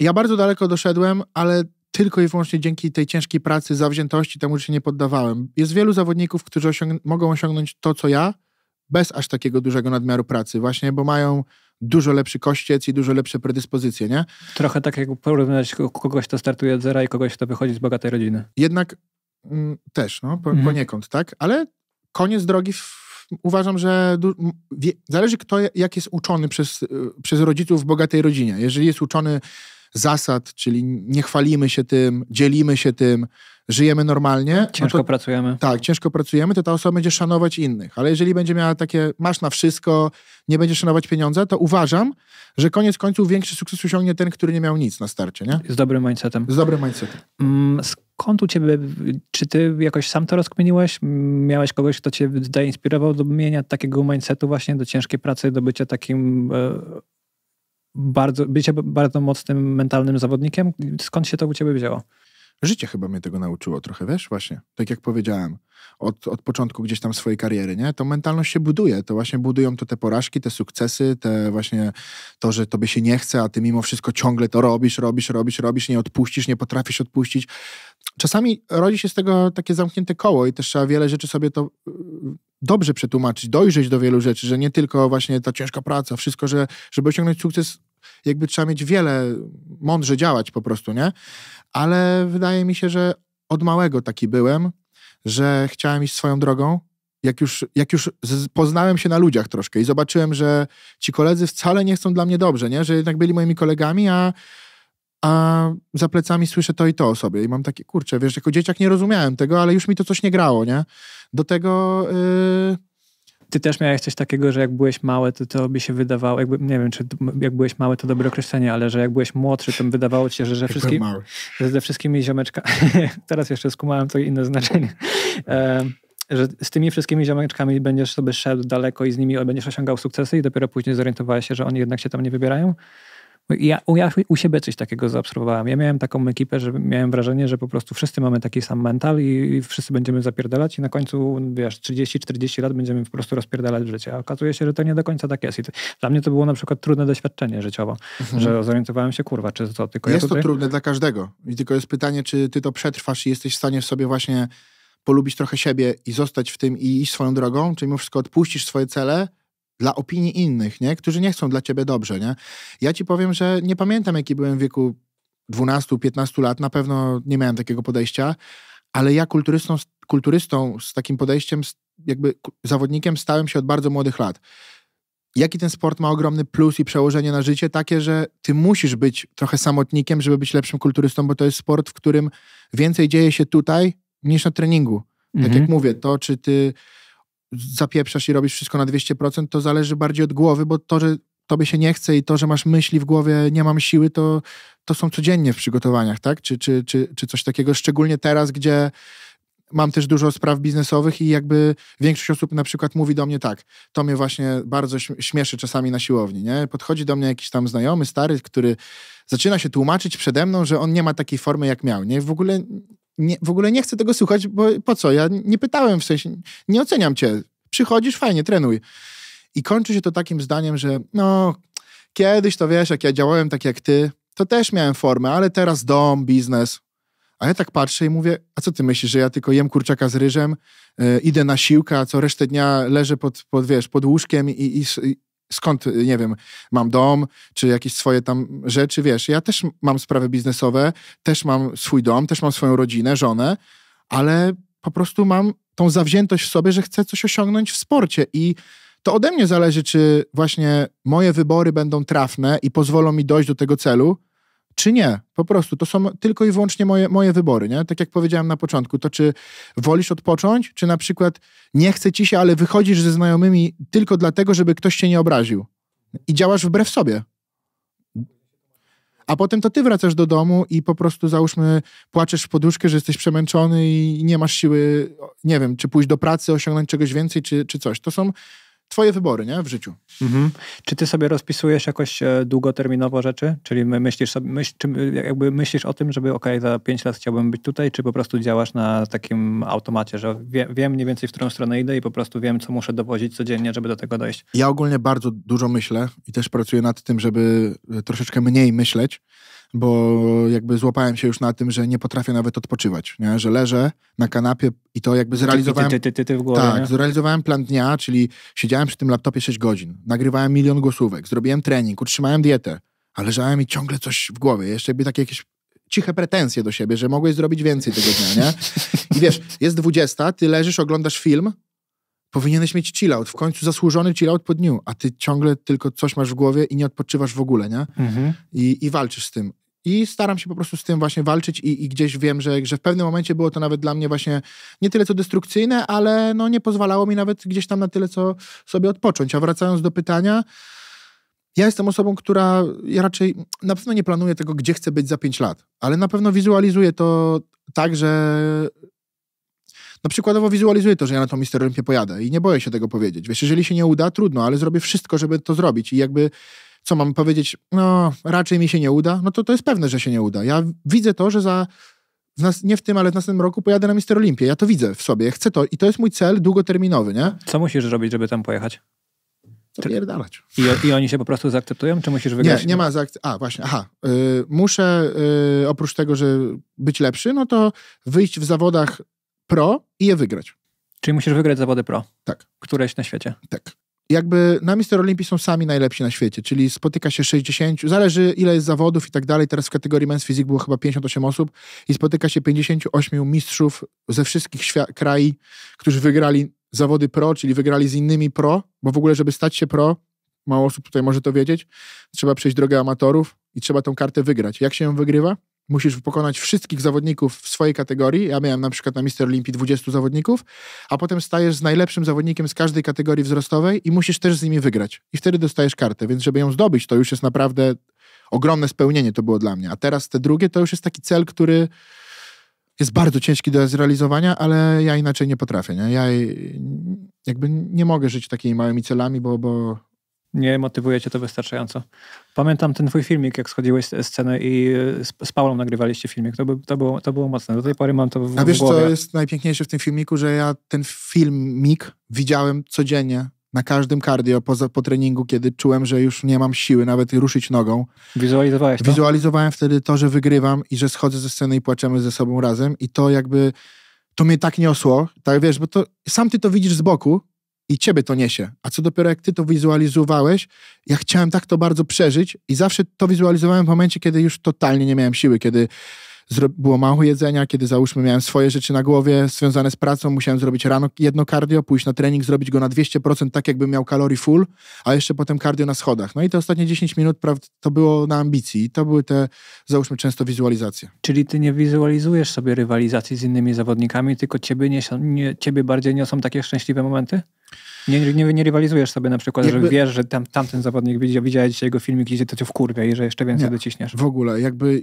ja bardzo daleko doszedłem, ale tylko i wyłącznie dzięki tej ciężkiej pracy, zawziętości, temu, że się nie poddawałem. Jest wielu zawodników, którzy osiąg mogą osiągnąć to, co ja, bez aż takiego dużego nadmiaru pracy, właśnie, bo mają dużo lepszy kościec i dużo lepsze predyspozycje, nie? Trochę tak jak porównać kogoś, kto startuje od zera i kogoś, kto wychodzi z bogatej rodziny. Jednak mm, też, no, po, mhm. poniekąd, tak? Ale koniec drogi w, uważam, że zależy kto, jak jest uczony przez, y, przez rodziców w bogatej rodzinie. Jeżeli jest uczony zasad, czyli nie chwalimy się tym, dzielimy się tym, żyjemy normalnie. No ciężko no to, pracujemy. Tak, ciężko pracujemy, to ta osoba będzie szanować innych. Ale jeżeli będzie miała takie, masz na wszystko, nie będzie szanować pieniądza, to uważam, że koniec końców większy sukces osiągnie ten, który nie miał nic na starcie, nie? Z dobrym mindsetem. Z dobrym mindsetem. Mm, skąd u ciebie, czy ty jakoś sam to rozkminiłeś? Miałeś kogoś, kto cię zainspirował do mienia takiego mindsetu właśnie, do ciężkiej pracy, do bycia takim e, bardzo, bycie bardzo mocnym mentalnym zawodnikiem. Skąd się to u ciebie wzięło? Życie chyba mnie tego nauczyło trochę, wiesz, właśnie. Tak jak powiedziałem, od, od początku gdzieś tam swojej kariery, nie? To mentalność się buduje, to właśnie budują to te porażki, te sukcesy, te właśnie to, że tobie się nie chce, a ty mimo wszystko ciągle to robisz, robisz, robisz, robisz, nie odpuścisz, nie potrafisz odpuścić. Czasami rodzi się z tego takie zamknięte koło i też trzeba wiele rzeczy sobie to y, dobrze przetłumaczyć, dojrzeć do wielu rzeczy, że nie tylko właśnie ta ciężka praca, wszystko, że żeby osiągnąć sukces, jakby trzeba mieć wiele, mądrze działać po prostu, nie? Ale wydaje mi się, że od małego taki byłem, że chciałem iść swoją drogą. Jak już, jak już poznałem się na ludziach troszkę i zobaczyłem, że ci koledzy wcale nie chcą dla mnie dobrze, nie? że jednak byli moimi kolegami, a, a za plecami słyszę to i to o sobie. I mam takie, kurczę, wiesz, jako dzieciak nie rozumiałem tego, ale już mi to coś nie grało, nie? Do tego... Yy ty też miałeś coś takiego, że jak byłeś mały, to to by się wydawało, jakby, nie wiem, czy jak byłeś mały, to dobre określenie, ale że jak byłeś młodszy, to wydawało ci się, że ze, wszystkim, że ze wszystkimi ziomeczkami, teraz jeszcze skumałem to inne znaczenie, że z tymi wszystkimi ziomeczkami będziesz sobie szedł daleko i z nimi będziesz osiągał sukcesy i dopiero później zorientowałeś się, że oni jednak się tam nie wybierają? Ja, ja, u siebie coś takiego zaobserwowałem. Ja miałem taką ekipę, że miałem wrażenie, że po prostu wszyscy mamy taki sam mental i wszyscy będziemy zapierdalać i na końcu, wiesz, 30-40 lat będziemy po prostu rozpierdalać życie. A okazuje się, że to nie do końca tak jest. I to, dla mnie to było na przykład trudne doświadczenie życiowo, mhm. że zorientowałem się, kurwa, czy to tylko Jest ja tutaj... to trudne dla każdego. I tylko jest pytanie, czy ty to przetrwasz i jesteś w stanie w sobie właśnie polubić trochę siebie i zostać w tym i iść swoją drogą, czy mimo wszystko odpuścisz swoje cele, dla opinii innych, nie? którzy nie chcą dla ciebie dobrze. Nie? Ja ci powiem, że nie pamiętam, jaki byłem w wieku 12-15 lat, na pewno nie miałem takiego podejścia, ale ja kulturystą, kulturystą z takim podejściem, jakby zawodnikiem stałem się od bardzo młodych lat. Jaki ten sport ma ogromny plus i przełożenie na życie? Takie, że ty musisz być trochę samotnikiem, żeby być lepszym kulturystą, bo to jest sport, w którym więcej dzieje się tutaj niż na treningu. Tak mhm. jak mówię, to czy ty zapieprzasz i robisz wszystko na 200%, to zależy bardziej od głowy, bo to, że tobie się nie chce i to, że masz myśli w głowie, nie mam siły, to, to są codziennie w przygotowaniach, tak? Czy, czy, czy, czy coś takiego, szczególnie teraz, gdzie mam też dużo spraw biznesowych i jakby większość osób na przykład mówi do mnie tak, to mnie właśnie bardzo śmieszy czasami na siłowni, nie? Podchodzi do mnie jakiś tam znajomy, stary, który zaczyna się tłumaczyć przede mną, że on nie ma takiej formy, jak miał, nie? W ogóle nie, w ogóle nie chcę tego słuchać, bo po co? Ja nie pytałem, w sensie nie oceniam cię. Przychodzisz, fajnie, trenuj. I kończy się to takim zdaniem, że no, kiedyś to wiesz, jak ja działałem tak jak ty, to też miałem formę, ale teraz dom, biznes. A ja tak patrzę i mówię, a co ty myślisz, że ja tylko jem kurczaka z ryżem, yy, idę na siłkę, a co resztę dnia leżę pod, pod wiesz, pod łóżkiem i, i, skąd, y, nie wiem, mam dom, czy jakieś swoje tam rzeczy, wiesz, ja też mam sprawy biznesowe, też mam swój dom, też mam swoją rodzinę, żonę, ale po prostu mam tą zawziętość w sobie, że chcę coś osiągnąć w sporcie i to ode mnie zależy, czy właśnie moje wybory będą trafne i pozwolą mi dojść do tego celu, czy nie. Po prostu to są tylko i wyłącznie moje, moje wybory, nie? Tak jak powiedziałem na początku, to czy wolisz odpocząć, czy na przykład nie chce ci się, ale wychodzisz ze znajomymi tylko dlatego, żeby ktoś cię nie obraził. I działasz wbrew sobie. A potem to ty wracasz do domu i po prostu załóżmy, płaczesz w poduszkę, że jesteś przemęczony i nie masz siły, nie wiem, czy pójść do pracy, osiągnąć czegoś więcej, czy, czy coś. To są twoje wybory, nie? W życiu. Mhm. Czy ty sobie rozpisujesz jakoś e, długoterminowo rzeczy? Czyli myślisz, sobie, myśl, e, jakby myślisz o tym, żeby ok, za pięć lat chciałbym być tutaj, czy po prostu działasz na takim automacie, że wie, wiem mniej więcej w którą stronę idę i po prostu wiem, co muszę dowozić codziennie, żeby do tego dojść? Ja ogólnie bardzo dużo myślę i też pracuję nad tym, żeby e, troszeczkę mniej myśleć, bo jakby złapałem się już na tym, że nie potrafię nawet odpoczywać, nie? że leżę na kanapie i to jakby zrealizowałem... Ty, ty, ty, ty w głowie, Tak, nie? zrealizowałem plan dnia, czyli siedziałem przy tym laptopie 6 godzin, nagrywałem milion głosówek, zrobiłem trening, utrzymałem dietę, a leżałem i ciągle coś w głowie, jeszcze by takie jakieś ciche pretensje do siebie, że mogłeś zrobić więcej tego dnia, nie? I wiesz, jest 20, ty leżysz, oglądasz film, powinieneś mieć chillout, w końcu zasłużony chillout po dniu, a ty ciągle tylko coś masz w głowie i nie odpoczywasz w ogóle, nie? Mhm. I, I walczysz z tym. I staram się po prostu z tym właśnie walczyć i, i gdzieś wiem, że, że w pewnym momencie było to nawet dla mnie właśnie nie tyle co destrukcyjne, ale no nie pozwalało mi nawet gdzieś tam na tyle co sobie odpocząć. A wracając do pytania, ja jestem osobą, która ja raczej na pewno nie planuję tego, gdzie chcę być za 5 lat, ale na pewno wizualizuję to tak, że no przykładowo wizualizuję to, że ja na tą Mister Olympię pojadę i nie boję się tego powiedzieć. Wiesz, jeżeli się nie uda, trudno, ale zrobię wszystko, żeby to zrobić i jakby co mam powiedzieć, no raczej mi się nie uda, no to to jest pewne, że się nie uda. Ja widzę to, że za, nas, nie w tym, ale w następnym roku pojadę na Mister Olimpię. Ja to widzę w sobie, chcę to i to jest mój cel długoterminowy, nie? Co musisz zrobić, żeby tam pojechać? Zapierdalać. I, I oni się po prostu zaakceptują, czy musisz wygrać? Nie, nie ma zaakceptacji. A, właśnie, aha. Yy, muszę, yy, oprócz tego, że być lepszy, no to wyjść w zawodach pro i je wygrać. Czyli musisz wygrać zawody pro. Tak. Któreś na świecie. Tak jakby na Mister Olympii są sami najlepsi na świecie, czyli spotyka się 60, zależy ile jest zawodów i tak dalej. Teraz w kategorii Men's Physique było chyba 58 osób i spotyka się 58 mistrzów ze wszystkich krajów, którzy wygrali zawody pro, czyli wygrali z innymi pro, bo w ogóle, żeby stać się pro, mało osób tutaj może to wiedzieć, trzeba przejść drogę amatorów i trzeba tą kartę wygrać. Jak się ją wygrywa? musisz pokonać wszystkich zawodników w swojej kategorii. Ja miałem na przykład na Mister Olimpii 20 zawodników, a potem stajesz z najlepszym zawodnikiem z każdej kategorii wzrostowej i musisz też z nimi wygrać. I wtedy dostajesz kartę, więc żeby ją zdobyć, to już jest naprawdę ogromne spełnienie to było dla mnie. A teraz te drugie to już jest taki cel, który jest bardzo ciężki do zrealizowania, ale ja inaczej nie potrafię. Nie? Ja jakby nie mogę żyć takimi małymi celami, bo, bo nie motywuje cię to wystarczająco. Pamiętam ten twój filmik, jak schodziłeś z sceny i e, z, z Paulą nagrywaliście filmik. To, by, to, było, to było mocne. Do tej pory mam to w, A wiesz, głowie. co jest najpiękniejsze w tym filmiku? Że ja ten filmik widziałem codziennie na każdym cardio po treningu, kiedy czułem, że już nie mam siły nawet ruszyć nogą. Wizualizowałeś to? Wizualizowałem wtedy to, że wygrywam i że schodzę ze sceny i płaczemy ze sobą razem i to jakby, to mnie tak niosło, tak wiesz, bo to, sam ty to widzisz z boku, i ciebie to niesie. A co dopiero jak ty to wizualizowałeś, ja chciałem tak to bardzo przeżyć i zawsze to wizualizowałem w momencie, kiedy już totalnie nie miałem siły, kiedy było mało jedzenia, kiedy załóżmy miałem swoje rzeczy na głowie związane z pracą, musiałem zrobić rano jedno cardio, pójść na trening, zrobić go na 200%, tak jakbym miał kalorii full, a jeszcze potem cardio na schodach. No i te ostatnie 10 minut to było na ambicji i to były te, załóżmy, często wizualizacje. Czyli ty nie wizualizujesz sobie rywalizacji z innymi zawodnikami, tylko ciebie, niesą, nie, ciebie bardziej niosą takie szczęśliwe momenty? Nie, nie, nie rywalizujesz sobie na przykład, jakby... że wiesz, że tam, tamten zawodnik widział, widziałeś jego filmik, gdzie to cię wkurwia i że jeszcze więcej nie, dociśniesz. W ogóle, jakby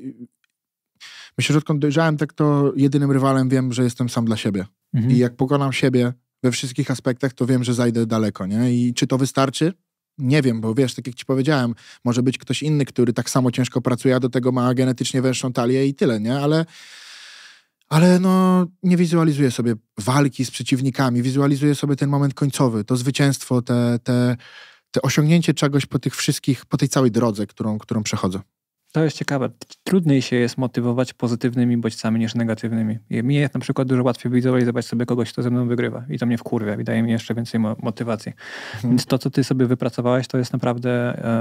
Myślę, że odkąd dojrzałem, tak to jedynym rywalem wiem, że jestem sam dla siebie. Mhm. I jak pokonam siebie we wszystkich aspektach, to wiem, że zajdę daleko, nie? I czy to wystarczy? Nie wiem, bo wiesz, tak jak ci powiedziałem, może być ktoś inny, który tak samo ciężko pracuje, a do tego ma genetycznie węższą talię i tyle, nie? Ale, ale no, nie wizualizuję sobie walki z przeciwnikami, wizualizuję sobie ten moment końcowy, to zwycięstwo, te, te, te osiągnięcie czegoś po tych wszystkich, po tej całej drodze, którą, którą przechodzę. To jest ciekawe. Trudniej się jest motywować pozytywnymi bodźcami niż negatywnymi. Mnie mi jest na przykład dużo łatwiej wizualizować sobie kogoś, kto ze mną wygrywa i to mnie wkurwia i daje mi jeszcze więcej motywacji. Mhm. Więc to, co ty sobie wypracowałeś, to jest naprawdę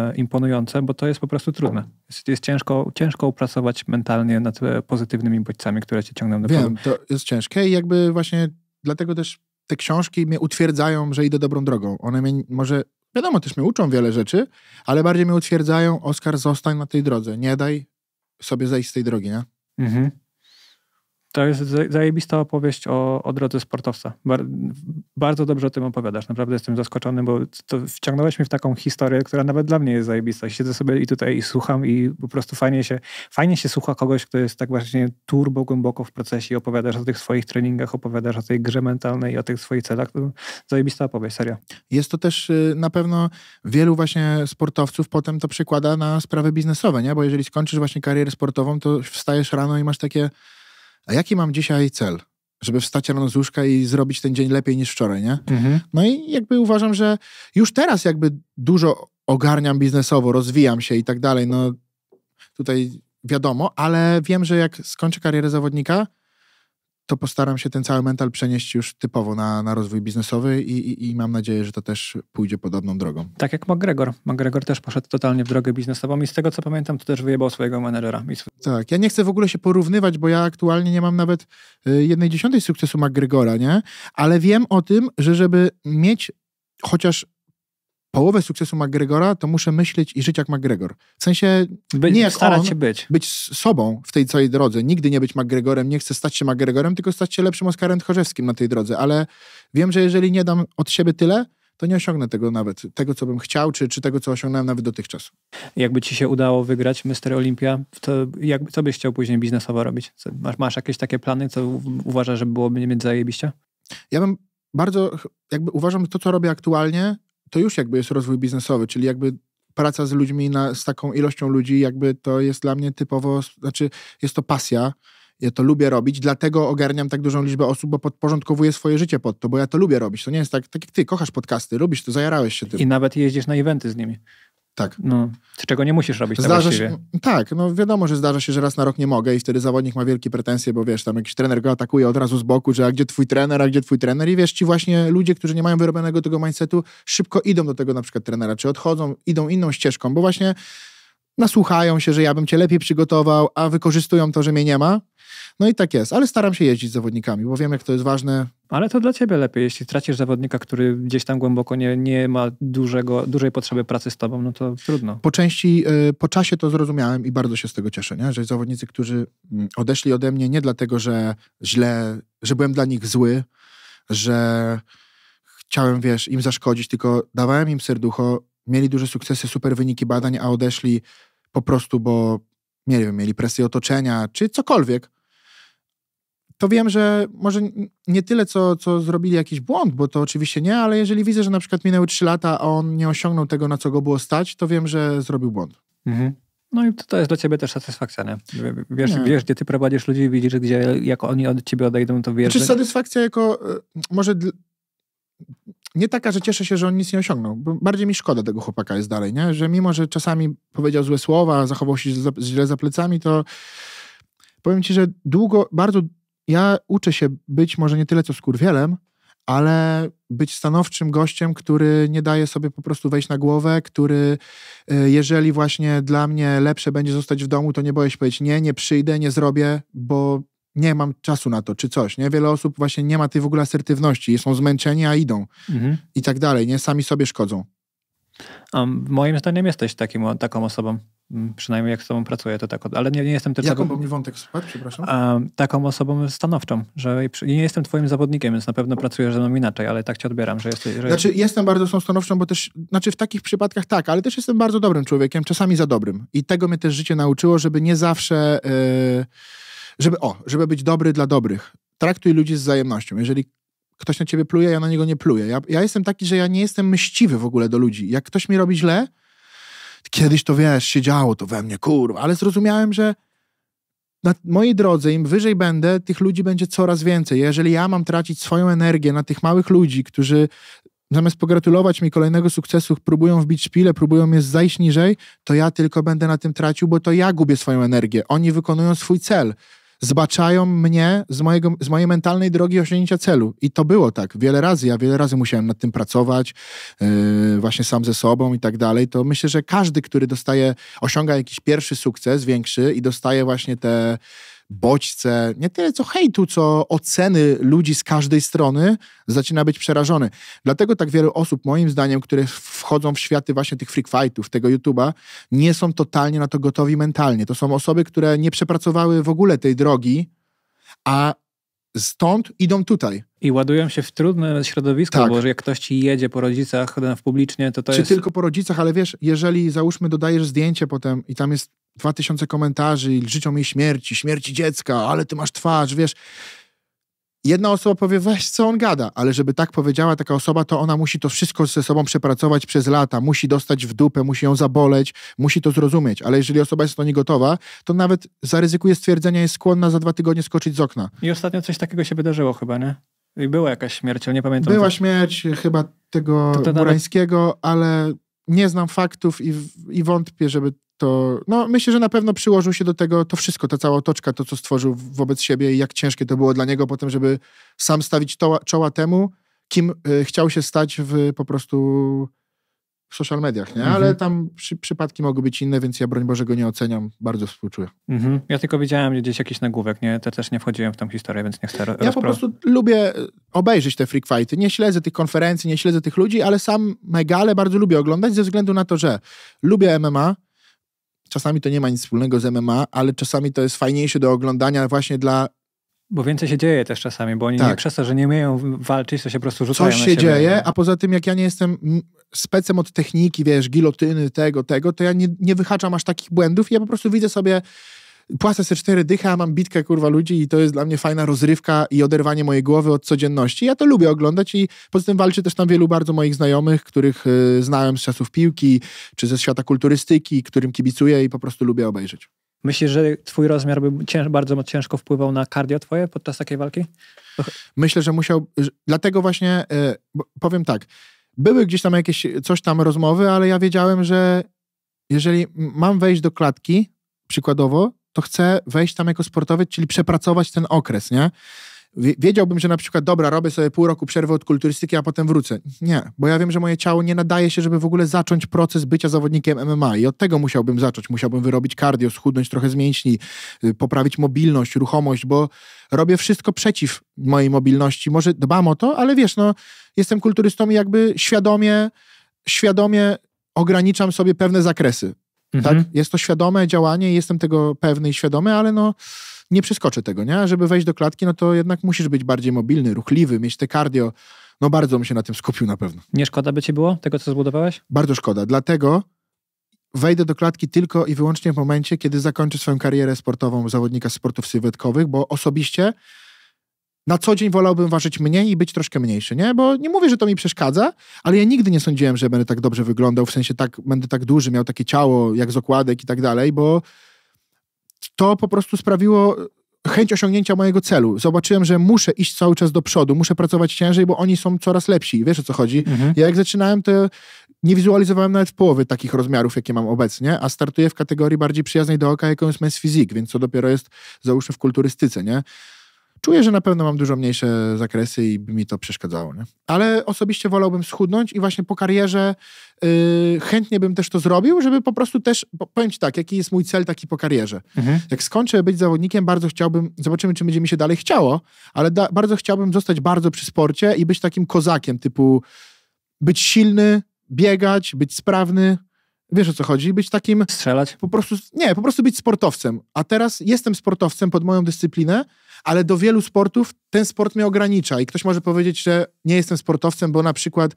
e, imponujące, bo to jest po prostu trudne. Jest, jest ciężko, ciężko upracować mentalnie nad e, pozytywnymi bodźcami, które cię ciągną do Wiem, to jest ciężkie i jakby właśnie dlatego też te książki mnie utwierdzają, że idę dobrą drogą. One mnie może Wiadomo, też mnie uczą wiele rzeczy, ale bardziej mnie utwierdzają, Oskar, zostań na tej drodze, nie daj sobie zejść z tej drogi, nie? Mhm. To jest zajebista opowieść o, o drodze sportowca. Bar bardzo dobrze o tym opowiadasz. Naprawdę jestem zaskoczony, bo to wciągnąłeś mnie w taką historię, która nawet dla mnie jest zajebista. Siedzę sobie i tutaj i słucham i po prostu fajnie się, fajnie się słucha kogoś, kto jest tak właśnie turbo głęboko w procesie i opowiadasz o tych swoich treningach, opowiadasz o tej grze mentalnej, o tych swoich celach. Zajebista opowieść, serio. Jest to też y, na pewno wielu właśnie sportowców potem to przekłada na sprawy biznesowe, nie? Bo jeżeli skończysz właśnie karierę sportową, to wstajesz rano i masz takie a jaki mam dzisiaj cel? Żeby wstać rano z łóżka i zrobić ten dzień lepiej niż wczoraj, nie? Mhm. No i jakby uważam, że już teraz jakby dużo ogarniam biznesowo, rozwijam się i tak dalej, no tutaj wiadomo, ale wiem, że jak skończę karierę zawodnika, to postaram się ten cały mental przenieść już typowo na, na rozwój biznesowy i, i, i, mam nadzieję, że to też pójdzie podobną drogą. Tak jak McGregor. McGregor też poszedł totalnie w drogę biznesową i z tego co pamiętam, to też wyjebał swojego menedżera. Tak, ja nie chcę w ogóle się porównywać, bo ja aktualnie nie mam nawet y, jednej dziesiątej sukcesu McGregora, nie? Ale wiem o tym, że żeby mieć chociaż połowę sukcesu McGregora, to muszę myśleć i żyć jak McGregor. W sensie By, nie jak starać on, się być. Być sobą w tej całej drodze. Nigdy nie być McGregorem, nie chcę stać się McGregorem, tylko stać się lepszym Oskarem Tchorzewskim na tej drodze, ale wiem, że jeżeli nie dam od siebie tyle, to nie osiągnę tego nawet, tego co bym chciał, czy, czy tego co osiągnąłem nawet dotychczas. Jakby ci się udało wygrać Mister Olimpia, to jak, co byś chciał później biznesowo robić? Co, masz, masz jakieś takie plany, co uważasz, że byłoby mieć zajebiście? Ja bym bardzo, jakby uważam to co robię aktualnie, to już jakby jest rozwój biznesowy, czyli jakby praca z ludźmi, na, z taką ilością ludzi, jakby to jest dla mnie typowo, znaczy jest to pasja, ja to lubię robić, dlatego ogarniam tak dużą liczbę osób, bo podporządkowuję swoje życie pod to, bo ja to lubię robić. To nie jest tak, tak jak ty, kochasz podcasty, lubisz to, zajarałeś się tym. I nawet jeździsz na eventy z nimi. Tak. No, z czego nie musisz robić tak zdarza się, Tak, no wiadomo, że zdarza się, że raz na rok nie mogę i wtedy zawodnik ma wielkie pretensje, bo wiesz, tam jakiś trener go atakuje od razu z boku, że a gdzie twój trener, a gdzie twój trener i wiesz, ci właśnie ludzie, którzy nie mają wyrobionego tego mindsetu, szybko idą do tego na przykład trenera, czy odchodzą, idą inną ścieżką, bo właśnie nasłuchają się, że ja bym cię lepiej przygotował, a wykorzystują to, że mnie nie ma. No i tak jest, ale staram się jeździć z zawodnikami, bo wiem, jak to jest ważne. Ale to dla ciebie lepiej. Jeśli tracisz zawodnika, który gdzieś tam głęboko nie, nie ma dużego, dużej potrzeby pracy z tobą, no to trudno. Po części, y, po czasie to zrozumiałem i bardzo się z tego cieszę, nie? że zawodnicy, którzy mm, odeszli ode mnie nie dlatego, że źle, że byłem dla nich zły, że chciałem, wiesz, im zaszkodzić, tylko dawałem im serducho, mieli duże sukcesy, super wyniki badań, a odeszli po prostu, bo nie wiem, mieli presję otoczenia czy cokolwiek, to wiem, że może nie tyle, co, co zrobili jakiś błąd, bo to oczywiście nie, ale jeżeli widzę, że na przykład minęły 3 lata, a on nie osiągnął tego, na co go było stać, to wiem, że zrobił błąd. Mhm. No i to, to jest dla ciebie też satysfakcja, nie? Wiesz, nie. wiesz, gdzie ty prowadzisz ludzi, widzisz, gdzie jak oni od ciebie odejdą, to wiesz. Czy znaczy, satysfakcja jako, e, może nie taka, że cieszę się, że on nic nie osiągnął. Bardziej mi szkoda tego chłopaka jest dalej, nie? że mimo, że czasami powiedział złe słowa, zachował się źle za plecami, to powiem ci, że długo, bardzo ja uczę się być może nie tyle co skurwielem, ale być stanowczym gościem, który nie daje sobie po prostu wejść na głowę, który e, jeżeli właśnie dla mnie lepsze będzie zostać w domu, to nie boję się powiedzieć nie, nie przyjdę, nie zrobię, bo nie mam czasu na to, czy coś, nie? Wiele osób właśnie nie ma tej w ogóle asertywności, są zmęczeni, a idą mhm. i tak dalej, nie? Sami sobie szkodzą. A moim zdaniem jesteś takim, taką osobą, przynajmniej jak z tobą pracuję, to tak, ale nie, nie jestem też... Jaką, bo mi wątek spadł, przepraszam? A, taką osobą stanowczą, że nie jestem twoim zawodnikiem, więc na pewno pracujesz ze mną inaczej, ale tak cię odbieram, że jesteś... Że... Znaczy, jestem bardzo stanowczą, bo też, znaczy w takich przypadkach tak, ale też jestem bardzo dobrym człowiekiem, czasami za dobrym i tego mnie też życie nauczyło, żeby nie zawsze... Yy żeby, o, żeby być dobry dla dobrych. Traktuj ludzi z wzajemnością. Jeżeli ktoś na ciebie pluje, ja na niego nie pluję. Ja, ja jestem taki, że ja nie jestem myśliwy w ogóle do ludzi. Jak ktoś mi robi źle, kiedyś to wiesz, się działo to we mnie, kurwa, ale zrozumiałem, że na mojej drodze, im wyżej będę, tych ludzi będzie coraz więcej. Jeżeli ja mam tracić swoją energię na tych małych ludzi, którzy zamiast pogratulować mi kolejnego sukcesu, próbują wbić szpilę, próbują mnie zajść niżej, to ja tylko będę na tym tracił, bo to ja gubię swoją energię. Oni wykonują swój cel zbaczają mnie z, mojego, z mojej mentalnej drogi osiągnięcia celu. I to było tak wiele razy. Ja wiele razy musiałem nad tym pracować, yy, właśnie sam ze sobą i tak dalej. To myślę, że każdy, który dostaje, osiąga jakiś pierwszy sukces większy i dostaje właśnie te bodźce, nie tyle co hejtu, co oceny ludzi z każdej strony, zaczyna być przerażony. Dlatego tak wielu osób, moim zdaniem, które wchodzą w światy właśnie tych freak fightów, tego YouTube'a, nie są totalnie na to gotowi mentalnie. To są osoby, które nie przepracowały w ogóle tej drogi, a stąd idą tutaj. I ładują się w trudne środowisko, tak. bo jak ktoś ci jedzie po rodzicach w publicznie, to to Czy jest... Czy tylko po rodzicach, ale wiesz, jeżeli załóżmy dodajesz zdjęcie potem i tam jest dwa tysiące komentarzy, życzą jej śmierci, śmierci dziecka, ale ty masz twarz, wiesz Jedna osoba powie, weź co on gada, ale żeby tak powiedziała taka osoba, to ona musi to wszystko ze sobą przepracować przez lata, musi dostać w dupę, musi ją zaboleć, musi to zrozumieć, ale jeżeli osoba jest na to niegotowa, to nawet zaryzykuje stwierdzenia, jest skłonna za dwa tygodnie skoczyć z okna. I ostatnio coś takiego się wydarzyło chyba, nie? I była jakaś śmierć, ale nie pamiętam. Była co... śmierć chyba tego to, to Murańskiego, ale nie znam faktów i, i wątpię, żeby to. No, myślę, że na pewno przyłożył się do tego to wszystko, ta cała otoczka, to co stworzył wobec siebie i jak ciężkie to było dla niego potem, żeby sam stawić toła, czoła temu, kim y, chciał się stać w po prostu w social mediach, nie? Mhm. Ale tam przy, przypadki mogą być inne, więc ja broń Boże go nie oceniam, bardzo współczuję. Mhm. Ja tylko widziałem gdzieś jakiś nagłówek, nie? Te też nie wchodziłem w tą historię, więc nie chcę Ja po prostu lubię e, obejrzeć te freak fighty. Nie śledzę tych konferencji, nie śledzę tych ludzi, ale sam Megale bardzo lubię oglądać ze względu na to, że lubię MMA, czasami to nie ma nic wspólnego z MMA, ale czasami to jest fajniejsze do oglądania właśnie dla bo więcej się dzieje też czasami, bo oni tak. nie przez to, że nie umieją walczyć, to się po prostu rzucają Coś się siebie. dzieje, a poza tym jak ja nie jestem specem od techniki, wiesz, gilotyny, tego, tego, to ja nie, nie wyhaczam aż takich błędów ja po prostu widzę sobie płacę sobie cztery dychy, a mam bitkę kurwa ludzi i to jest dla mnie fajna rozrywka i oderwanie mojej głowy od codzienności. Ja to lubię oglądać i poza tym walczy też tam wielu bardzo moich znajomych, których y, znałem z czasów piłki czy ze świata kulturystyki, którym kibicuję i po prostu lubię obejrzeć. Myślisz, że twój rozmiar by cięż, bardzo ciężko wpływał na kardio twoje podczas takiej walki? Myślę, że musiał... Dlatego właśnie y, powiem tak. Były gdzieś tam jakieś coś tam rozmowy, ale ja wiedziałem, że jeżeli mam wejść do klatki, przykładowo, to chcę wejść tam jako sportowiec, czyli przepracować ten okres, nie? wiedziałbym, że na przykład, dobra, robię sobie pół roku przerwę od kulturystyki, a potem wrócę. Nie, bo ja wiem, że moje ciało nie nadaje się, żeby w ogóle zacząć proces bycia zawodnikiem MMA i od tego musiałbym zacząć. Musiałbym wyrobić kardio, schudnąć trochę z mięśni, y, poprawić mobilność, ruchomość, bo robię wszystko przeciw mojej mobilności. Może dbam o to, ale wiesz, no, jestem kulturystą i jakby świadomie, świadomie ograniczam sobie pewne zakresy. Tak? Mhm. Tak? Jest to świadome działanie, i jestem tego pewny i świadomy, ale no nie przeskoczę tego, nie? Żeby wejść do klatki, no to jednak musisz być bardziej mobilny, ruchliwy, mieć te cardio. No bardzo bym się na tym skupił na pewno. Nie szkoda by ci było tego, co zbudowałeś? Bardzo szkoda, dlatego wejdę do klatki tylko i wyłącznie w momencie, kiedy zakończę swoją karierę sportową zawodnika sportów sylwetkowych, bo osobiście na co dzień wolałbym ważyć mniej i być troszkę mniejszy, nie? Bo nie mówię, że to mi przeszkadza, ale ja nigdy nie sądziłem, że będę tak dobrze wyglądał, w sensie tak, będę tak duży, miał takie ciało jak z okładek i tak dalej, bo to po prostu sprawiło e, chęć osiągnięcia mojego celu. Zobaczyłem, że muszę iść cały czas do przodu, muszę pracować ciężej, bo oni są coraz lepsi. Wiesz o co chodzi? Mhm. Ja jak zaczynałem, to nie wizualizowałem nawet połowy takich rozmiarów, jakie mam obecnie, a startuję w kategorii bardziej przyjaznej do oka, jaką jest mens fizik, więc co dopiero jest, załóżmy, w kulturystyce, nie? Czuję, że na pewno mam dużo mniejsze zakresy i by mi to przeszkadzało. Nie? Ale osobiście wolałbym schudnąć i właśnie po karierze yy, chętnie bym też to zrobił, żeby po prostu też, powiem Ci tak, jaki jest mój cel taki po karierze. Mhm. Jak skończę być zawodnikiem, bardzo chciałbym, zobaczymy, czy będzie mi się dalej chciało, ale da, bardzo chciałbym zostać bardzo przy sporcie i być takim kozakiem, typu być silny, biegać, być sprawny, wiesz o co chodzi, być takim... Strzelać? Po prostu, nie, po prostu być sportowcem. A teraz jestem sportowcem pod moją dyscyplinę, ale do wielu sportów ten sport mnie ogranicza i ktoś może powiedzieć, że nie jestem sportowcem, bo na przykład,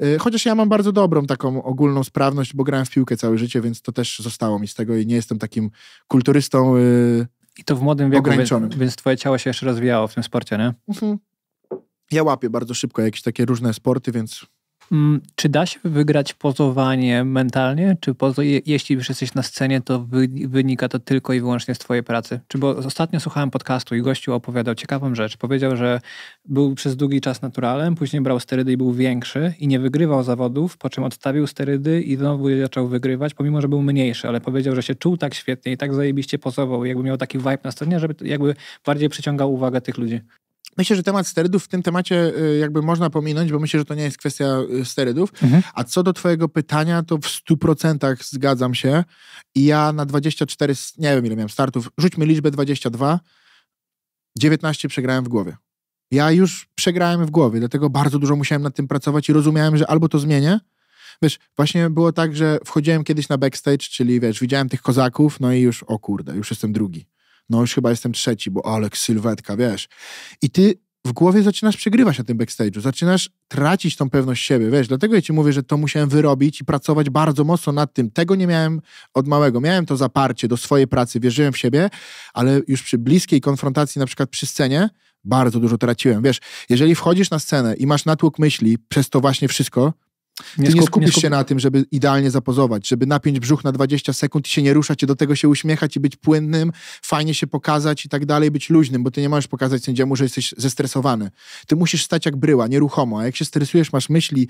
yy, chociaż ja mam bardzo dobrą taką ogólną sprawność, bo grałem w piłkę całe życie, więc to też zostało mi z tego i nie jestem takim kulturystą yy, I to w młodym wieku, ograniczonym, więc twoje ciało się jeszcze rozwijało w tym sporcie, nie? Mhm. Ja łapię bardzo szybko jakieś takie różne sporty, więc Mm, czy da się wygrać pozowanie mentalnie? Czy pozo jeśli już jesteś na scenie, to wy wynika to tylko i wyłącznie z twojej pracy? Czy bo ostatnio słuchałem podcastu i gościu opowiadał ciekawą rzecz. Powiedział, że był przez długi czas naturalem, później brał sterydy i był większy i nie wygrywał zawodów, po czym odstawił sterydy i znowu zaczął wygrywać, pomimo, że był mniejszy, ale powiedział, że się czuł tak świetnie i tak zajebiście pozował, jakby miał taki vibe na scenie, żeby jakby bardziej przyciągał uwagę tych ludzi. Myślę, że temat sterydów w tym temacie y, jakby można pominąć, bo myślę, że to nie jest kwestia y, sterydów. Mhm. A co do twojego pytania, to w 100% zgadzam się. I ja na 24, nie wiem ile miałem startów, rzućmy liczbę 22, 19 przegrałem w głowie. Ja już przegrałem w głowie, dlatego bardzo dużo musiałem nad tym pracować i rozumiałem, że albo to zmienię, wiesz, właśnie było tak, że wchodziłem kiedyś na backstage, czyli wiesz, widziałem tych kozaków, no i już, o kurde, już jestem drugi no już chyba jestem trzeci, bo Alek, sylwetka, wiesz. I ty w głowie zaczynasz przegrywać na tym backstage'u, zaczynasz tracić tą pewność siebie, wiesz, dlatego ja ci mówię, że to musiałem wyrobić i pracować bardzo mocno nad tym. Tego nie miałem od małego. Miałem to zaparcie do swojej pracy, wierzyłem w siebie, ale już przy bliskiej konfrontacji, na przykład przy scenie, bardzo dużo traciłem. Wiesz, jeżeli wchodzisz na scenę i masz natłok myśli przez to właśnie wszystko, nie, skup, nie skupisz nie się na tym, żeby idealnie zapozować, żeby napiąć brzuch na 20 sekund i się nie ruszać, i do tego się uśmiechać i być płynnym, fajnie się pokazać i tak dalej, być luźnym, bo ty nie możesz pokazać sędziemu, że jesteś zestresowany. Ty musisz stać jak bryła, nieruchomo, a jak się stresujesz, masz myśli.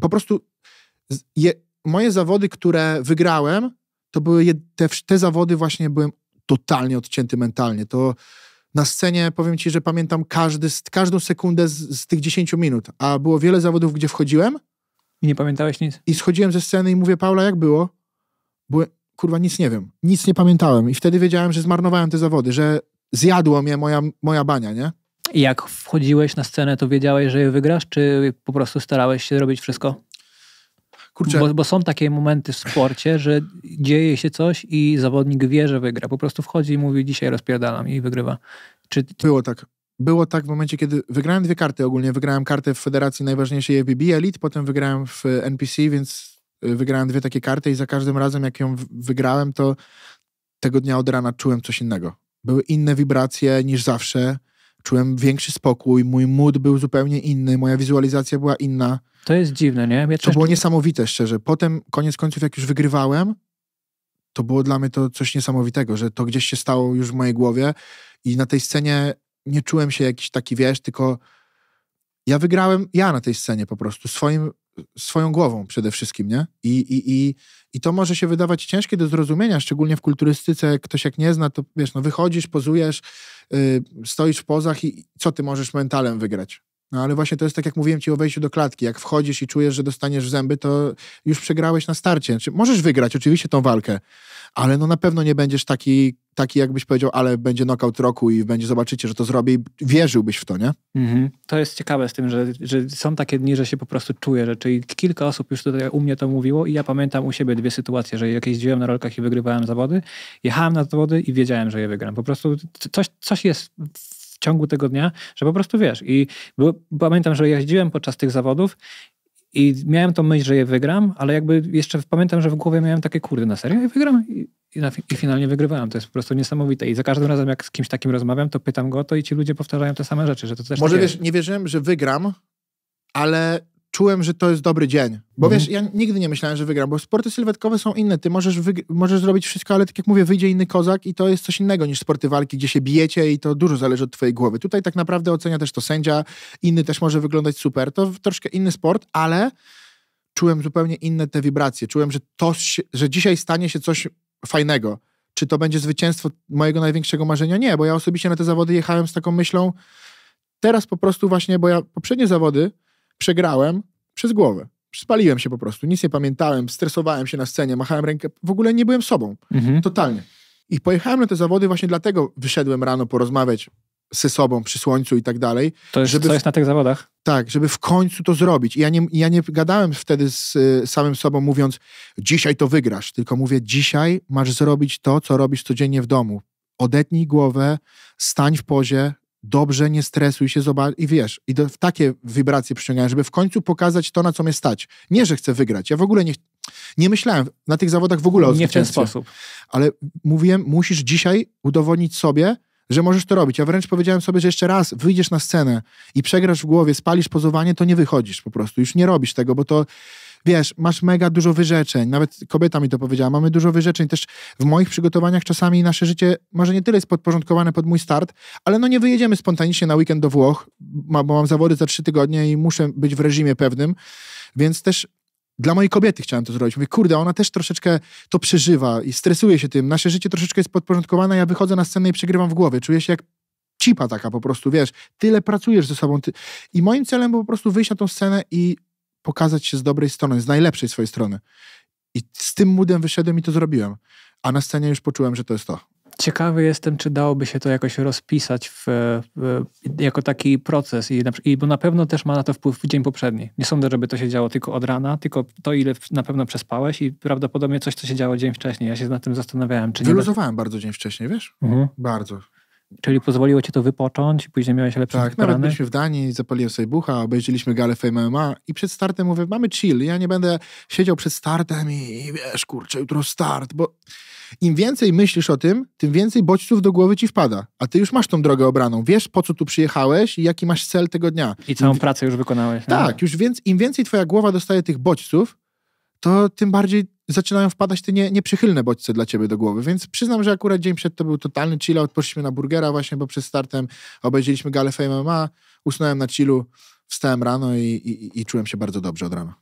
Po prostu je, moje zawody, które wygrałem, to były te, te zawody właśnie byłem totalnie odcięty mentalnie. To na scenie powiem ci, że pamiętam każdy, każdą sekundę z, z tych 10 minut, a było wiele zawodów, gdzie wchodziłem. I nie pamiętałeś nic? I schodziłem ze sceny i mówię, Paula, jak było? kurwa, nic nie wiem. Nic nie pamiętałem. I wtedy wiedziałem, że zmarnowałem te zawody, że zjadło mnie moja, moja bania, nie? I jak wchodziłeś na scenę, to wiedziałeś, że je wygrasz, czy po prostu starałeś się zrobić wszystko? Kurczę. Bo, bo, są takie momenty w sporcie, że dzieje się coś i zawodnik wie, że wygra. Po prostu wchodzi i mówi, dzisiaj rozpierdalam i wygrywa. Czy... Było tak. Było tak w momencie, kiedy wygrałem dwie karty ogólnie. Wygrałem kartę w Federacji Najważniejszej ABB e Elite, potem wygrałem w NPC, więc y, wygrałem dwie takie karty i za każdym razem, jak ją wygrałem, to tego dnia od rana czułem coś innego. Były inne wibracje niż zawsze. Czułem większy spokój, mój mood był zupełnie inny, moja wizualizacja była inna. To jest dziwne, nie? Ja to też... było niesamowite, szczerze. Potem, koniec końców, jak już wygrywałem, to było dla mnie to coś niesamowitego, że to gdzieś się stało już w mojej głowie i na tej scenie nie czułem się jakiś taki, wiesz, tylko ja wygrałem ja na tej scenie po prostu, swoim swoją głową przede wszystkim, nie? I, i, i, I to może się wydawać ciężkie do zrozumienia, szczególnie w kulturystyce, jak ktoś jak nie zna, to wiesz, no wychodzisz, pozujesz, yy, stoisz w pozach i co ty możesz mentalem wygrać? No ale właśnie to jest tak, jak mówiłem ci o wejściu do klatki. Jak wchodzisz i czujesz, że dostaniesz zęby, to już przegrałeś na starcie. Znaczy, możesz wygrać oczywiście tą walkę, ale no na pewno nie będziesz taki, taki jakbyś powiedział, ale będzie knockout roku i będzie, zobaczycie, że to zrobi. wierzyłbyś w to, nie? Mhm. To jest ciekawe z tym, że, że są takie dni, że się po prostu czuję, rzeczy i kilka osób już tutaj u mnie to mówiło i ja pamiętam u siebie dwie sytuacje, że jakieś jeździłem na rolkach i wygrywałem zawody, jechałem na zawody i wiedziałem, że je wygram. Po prostu coś, coś jest w ciągu tego dnia, że po prostu wiesz. I bo, pamiętam, że jeździłem podczas tych zawodów i miałem tą myśl, że je wygram, ale jakby jeszcze pamiętam, że w głowie miałem takie kurde na serio i wygram i, i, na, i, finalnie wygrywałem. To jest po prostu niesamowite. I za każdym razem, jak z kimś takim rozmawiam, to pytam go to i ci ludzie powtarzają te same rzeczy, że to też Może tak wiesz, nie wierzyłem, że wygram, ale czułem, że to jest dobry dzień. Bo mhm. wiesz, ja nigdy nie myślałem, że wygram, bo sporty sylwetkowe są inne. Ty możesz, możesz zrobić wszystko, ale tak jak mówię, wyjdzie inny kozak i to jest coś innego niż sporty walki, gdzie się bijecie i to dużo zależy od twojej głowy. Tutaj tak naprawdę ocenia też to sędzia, inny też może wyglądać super. To troszkę inny sport, ale czułem zupełnie inne te wibracje. Czułem, że, to się, że dzisiaj stanie się coś fajnego. Czy to będzie zwycięstwo mojego największego marzenia? Nie, bo ja osobiście na te zawody jechałem z taką myślą, teraz po prostu właśnie, bo ja poprzednie zawody przegrałem przez głowę. Spaliłem się po prostu, nic nie pamiętałem, stresowałem się na scenie, machałem rękę, w ogóle nie byłem sobą. Mhm. Totalnie. I pojechałem na te zawody właśnie dlatego wyszedłem rano porozmawiać ze sobą przy słońcu i tak dalej. To jest, żeby, co jest na tych zawodach? Tak, żeby w końcu to zrobić. I ja nie, ja nie gadałem wtedy z y, samym sobą mówiąc, dzisiaj to wygrasz, tylko mówię, dzisiaj masz zrobić to, co robisz codziennie w domu. Odetnij głowę, stań w pozie, dobrze, nie stresuj się, zobacz. I wiesz, i do, w takie wibracje przyciągałem, żeby w końcu pokazać to, na co mnie stać. Nie, że chcę wygrać. Ja w ogóle nie, nie myślałem na tych zawodach w ogóle o Nie w ten sposób. Ale mówiłem, musisz dzisiaj udowodnić sobie, że możesz to robić. Ja wręcz powiedziałem sobie, że jeszcze raz wyjdziesz na scenę i przegrasz w głowie, spalisz pozowanie, to nie wychodzisz po prostu. Już nie robisz tego, bo to wiesz, masz mega dużo wyrzeczeń. Nawet kobieta mi to powiedziała. Mamy dużo wyrzeczeń. Też w moich przygotowaniach czasami nasze życie może nie tyle jest podporządkowane pod mój start, ale no nie wyjedziemy spontanicznie na weekend do Włoch, bo mam zawody za trzy tygodnie i muszę być w reżimie pewnym. Więc też dla mojej kobiety chciałem to zrobić. Mówię, kurde, ona też troszeczkę to przeżywa i stresuje się tym. Nasze życie troszeczkę jest podporządkowane, ja wychodzę na scenę i przegrywam w głowie. Czuję się jak cipa taka po prostu, wiesz. Tyle pracujesz ze sobą. Ty... I moim celem było po prostu wyjść na tą scenę i pokazać się z dobrej strony, z najlepszej swojej strony. I z tym moodem wyszedłem i to zrobiłem. A na scenie już poczułem, że to jest to. Ciekawy jestem, czy dałoby się to jakoś rozpisać w, w, jako taki proces, I, na, i bo na pewno też ma na to wpływ dzień poprzedni. Nie sądzę, żeby to się działo tylko od rana, tylko to, ile na pewno przespałeś i prawdopodobnie coś, co się działo dzień wcześniej. Ja się nad tym zastanawiałem. Czy Wyluzowałem nie... bardzo dzień wcześniej, wiesz? Mhm. Bardzo. Czyli pozwoliło ci to wypocząć, i później miałeś lepsze Tak, nawet byliśmy w Danii, zapaliłem sobie bucha, obejrzeliśmy galę Fame MMA i przed startem mówię, mamy chill, ja nie będę siedział przed startem i, wiesz, kurczę, jutro start, bo im więcej myślisz o tym, tym więcej bodźców do głowy ci wpada, a ty już masz tą drogę obraną, wiesz po co tu przyjechałeś i jaki masz cel tego dnia. I całą pracę już wykonałeś. Tak, już więc, im więcej twoja głowa dostaje tych bodźców, to tym bardziej zaczynają wpadać te nie, nieprzychylne bodźce dla ciebie do głowy. Więc przyznam, że akurat dzień przed to był totalny chillout. Poszliśmy na burgera właśnie, bo przed startem obejrzeliśmy galę MMA, usnąłem na chillu, wstałem rano i, i, i czułem się bardzo dobrze od rana.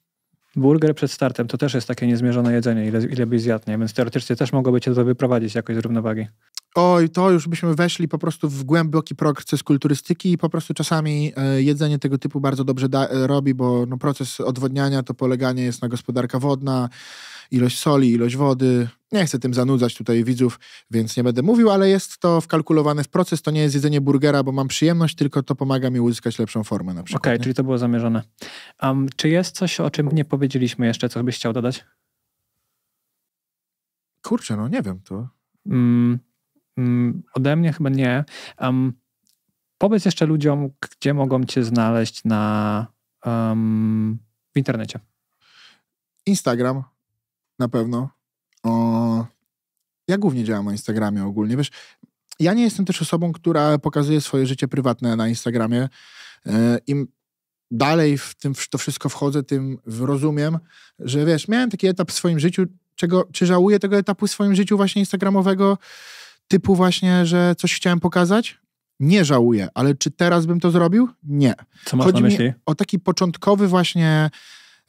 Burger przed startem to też jest takie niezmierzone jedzenie, ile, ile byś zjadł, więc teoretycznie też mogłoby cię to wyprowadzić jakoś z równowagi. Oj, to już byśmy weszli po prostu w głęboki proces kulturystyki i po prostu czasami e, jedzenie tego typu bardzo dobrze da, e, robi, bo no, proces odwodniania to poleganie jest na gospodarka wodna, ilość soli, ilość wody. Nie chcę tym zanudzać tutaj widzów, więc nie będę mówił, ale jest to wkalkulowane w proces. To nie jest jedzenie burgera, bo mam przyjemność, tylko to pomaga mi uzyskać lepszą formę na przykład. Okej, okay, czyli to było zamierzone. Um, czy jest coś, o czym nie powiedzieliśmy jeszcze, co byś chciał dodać? Kurczę, no nie wiem to. Mm, mm, ode mnie chyba nie. Um, powiedz jeszcze ludziom, gdzie mogą cię znaleźć na, um, w internecie. Instagram, na pewno. O... Ja głównie działam na Instagramie ogólnie, wiesz, ja nie jestem też osobą, która pokazuje swoje życie prywatne na Instagramie. E, Im dalej w tym w to wszystko wchodzę, tym rozumiem, że wiesz, miałem taki etap w swoim życiu, czego, czy żałuję tego etapu w swoim życiu właśnie instagramowego, typu właśnie, że coś chciałem pokazać? Nie żałuję, ale czy teraz bym to zrobił? Nie. Co masz Chodzi na myśli? o taki początkowy właśnie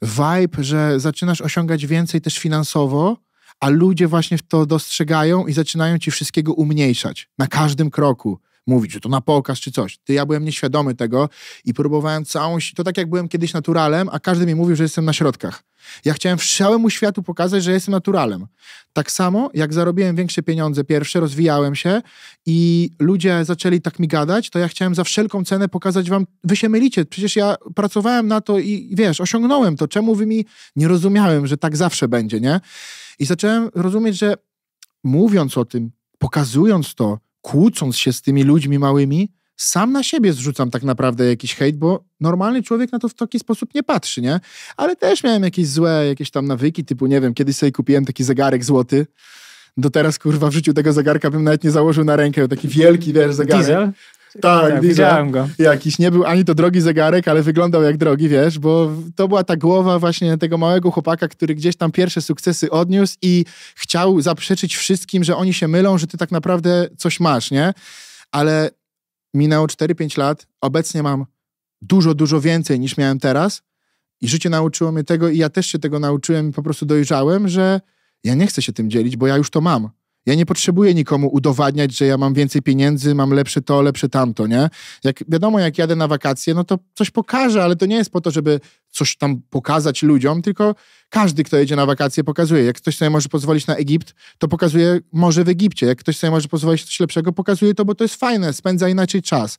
vibe, że zaczynasz osiągać więcej też finansowo, a ludzie właśnie w to dostrzegają i zaczynają ci wszystkiego umniejszać na każdym kroku mówić, że to na pokaz czy coś. Ty, ja byłem nieświadomy tego i próbowałem całą... To tak jak byłem kiedyś naturalem, a każdy mi mówił, że jestem na środkach. Ja chciałem całemu światu pokazać, że jestem naturalem. Tak samo, jak zarobiłem większe pieniądze pierwsze, rozwijałem się i ludzie zaczęli tak mi gadać, to ja chciałem za wszelką cenę pokazać wam, wy się mylicie, przecież ja pracowałem na to i wiesz, osiągnąłem to, czemu wy mi nie rozumiałem, że tak zawsze będzie, nie? I zacząłem rozumieć, że mówiąc o tym, pokazując to, kłócąc się z tymi ludźmi małymi, sam na siebie zrzucam tak naprawdę jakiś hejt, bo normalny człowiek na to w taki sposób nie patrzy, nie? Ale też miałem jakieś złe, jakieś tam nawyki, typu nie wiem, kiedyś sobie kupiłem taki zegarek złoty, do teraz, kurwa, w życiu tego zegarka bym nawet nie założył na rękę, taki wielki, wiesz, zegarek. Diesel? Tak, tak widziałem go. Jakiś nie był ani to drogi zegarek, ale wyglądał jak drogi, wiesz, bo to była ta głowa właśnie tego małego chłopaka, który gdzieś tam pierwsze sukcesy odniósł i chciał zaprzeczyć wszystkim, że oni się mylą, że ty tak naprawdę coś masz, nie? Ale minęło 4-5 lat, obecnie mam dużo, dużo więcej niż miałem teraz i życie nauczyło mnie tego i ja też się tego nauczyłem, po prostu dojrzałem, że ja nie chcę się tym dzielić, bo ja już to mam. Ja nie potrzebuję nikomu udowadniać, że ja mam więcej pieniędzy, mam lepsze to, lepsze tamto, nie? Jak, wiadomo, jak jadę na wakacje, no to coś pokażę, ale to nie jest po to, żeby coś tam pokazać ludziom, tylko każdy, kto jedzie na wakacje, pokazuje. Jak ktoś sobie może pozwolić na Egipt, to pokazuje może w Egipcie. Jak ktoś sobie może pozwolić coś lepszego, pokazuje to, bo to jest fajne, spędza inaczej czas.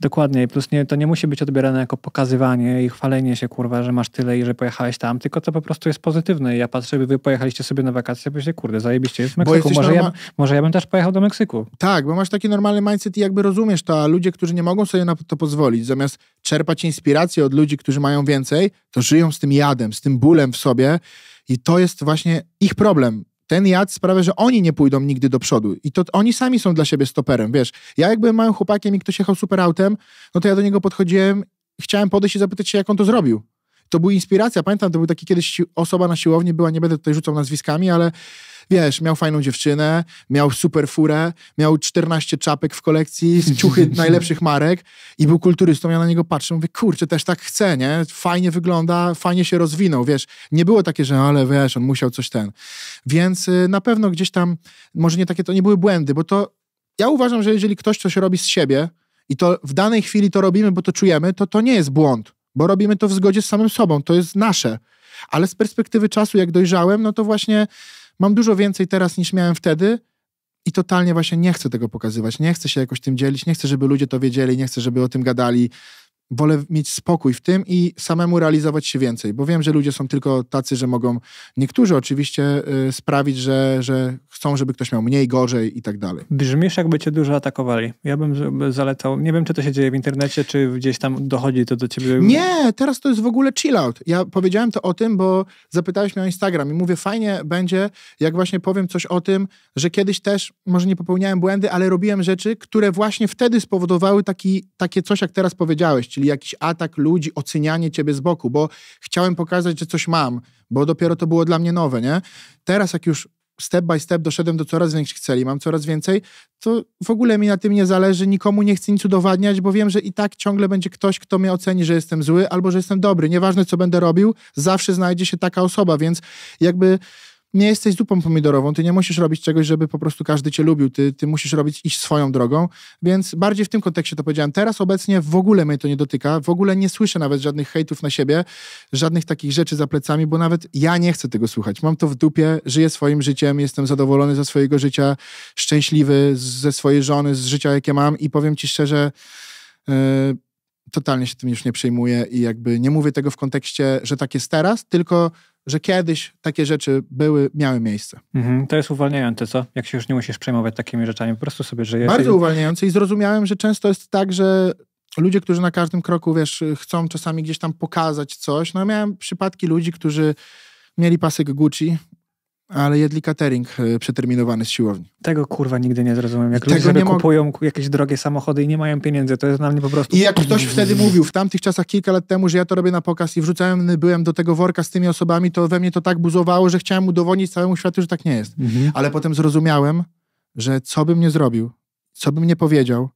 Dokładnie, plus nie, to nie musi być odbierane jako pokazywanie i chwalenie się, kurwa, że masz tyle i że pojechałeś tam, tylko to po prostu jest pozytywne. I ja patrzę, by wy pojechaliście sobie na wakacje, bo się, kurde, zajebiście jest w Meksyku. Może, norma... ja, może ja bym też pojechał do Meksyku. Tak, bo masz taki normalny mindset i jakby rozumiesz to, a ludzie, którzy nie mogą sobie na to pozwolić, zamiast czerpać inspirację od ludzi, którzy mają więcej, to żyją z tym jadem, z tym bólem w sobie i to jest właśnie ich problem ten jad sprawia, że oni nie pójdą nigdy do przodu. I to oni sami są dla siebie stoperem, wiesz. Ja jakbym byłem małym chłopakiem i ktoś jechał superautem, no to ja do niego podchodziłem, chciałem podejść i zapytać się, jak on to zrobił to była inspiracja. Pamiętam, to był taki kiedyś osoba na siłowni była, nie będę tutaj rzucał nazwiskami, ale wiesz, miał fajną dziewczynę, miał super furę, miał 14 czapek w kolekcji, z ciuchy najlepszych marek i był kulturystą. Ja na niego patrzę, mówię, kurczę, też tak chcę, nie? Fajnie wygląda, fajnie się rozwinął, wiesz. Nie było takie, że ale wiesz, on musiał coś ten. Więc y, na pewno gdzieś tam, może nie takie, to nie były błędy, bo to ja uważam, że jeżeli ktoś coś robi z siebie i to w danej chwili to robimy, bo to czujemy, to to nie jest błąd bo robimy to w zgodzie z samym sobą, to jest nasze. Ale z perspektywy czasu, jak dojrzałem, no to właśnie mam dużo więcej teraz niż miałem wtedy i totalnie właśnie nie chcę tego pokazywać, nie chcę się jakoś tym dzielić, nie chcę, żeby ludzie to wiedzieli, nie chcę, żeby o tym gadali wolę mieć spokój w tym i samemu realizować się więcej, bo wiem, że ludzie są tylko tacy, że mogą, niektórzy oczywiście y, sprawić, że, że chcą, żeby ktoś miał mniej, gorzej i tak dalej. Brzmisz, jakby cię dużo atakowali. Ja bym zalecał, nie wiem, czy to się dzieje w internecie, czy gdzieś tam dochodzi to do ciebie. Nie, teraz to jest w ogóle chill out. Ja powiedziałem to o tym, bo zapytałeś mnie o Instagram i mówię, fajnie będzie, jak właśnie powiem coś o tym, że kiedyś też, może nie popełniałem błędy, ale robiłem rzeczy, które właśnie wtedy spowodowały taki, takie coś, jak teraz powiedziałeś, czyli jakiś atak ludzi, ocenianie ciebie z boku, bo chciałem pokazać, że coś mam, bo dopiero to było dla mnie nowe, nie? Teraz jak już step by step doszedłem do coraz większych celi, mam coraz więcej, to w ogóle mi na tym nie zależy, nikomu nie chcę nic udowadniać, bo wiem, że i tak ciągle będzie ktoś, kto mnie oceni, że jestem zły albo że jestem dobry. Nieważne, co będę robił, zawsze znajdzie się taka osoba, więc jakby nie jesteś zupą pomidorową, ty nie musisz robić czegoś, żeby po prostu każdy cię lubił, ty, ty musisz robić, iść swoją drogą, więc bardziej w tym kontekście to powiedziałem. Teraz obecnie w ogóle mnie to nie dotyka, w ogóle nie słyszę nawet żadnych hejtów na siebie, żadnych takich rzeczy za plecami, bo nawet ja nie chcę tego słuchać. Mam to w dupie, żyję swoim życiem, jestem zadowolony ze swojego życia, szczęśliwy ze swojej żony, z życia, jakie mam i powiem ci szczerze, yy, totalnie się tym już nie przejmuję i jakby nie mówię tego w kontekście, że tak jest teraz, tylko że kiedyś takie rzeczy były, miały miejsce. Mhm, to jest uwalniające, co? Jak się już nie musisz przejmować takimi rzeczami, po prostu sobie żyjesz. Bardzo i... uwalniające i zrozumiałem, że często jest tak, że ludzie, którzy na każdym kroku, wiesz, chcą czasami gdzieś tam pokazać coś. No ja miałem przypadki ludzi, którzy mieli pasek Gucci ale jedli catering e, przeterminowany z siłowni. Tego kurwa nigdy nie zrozumiem. Jak ludzie kupują jakieś drogie samochody i nie mają pieniędzy, to jest dla mnie po prostu... I jak ktoś wtedy mówił, w tamtych czasach, kilka lat temu, że ja to robię na pokaz i wrzucałem, byłem do tego worka z tymi osobami, to we mnie to tak buzowało, że chciałem udowodnić całemu światu, że tak nie jest. Mhm. Ale potem zrozumiałem, że co bym nie zrobił, co bym nie powiedział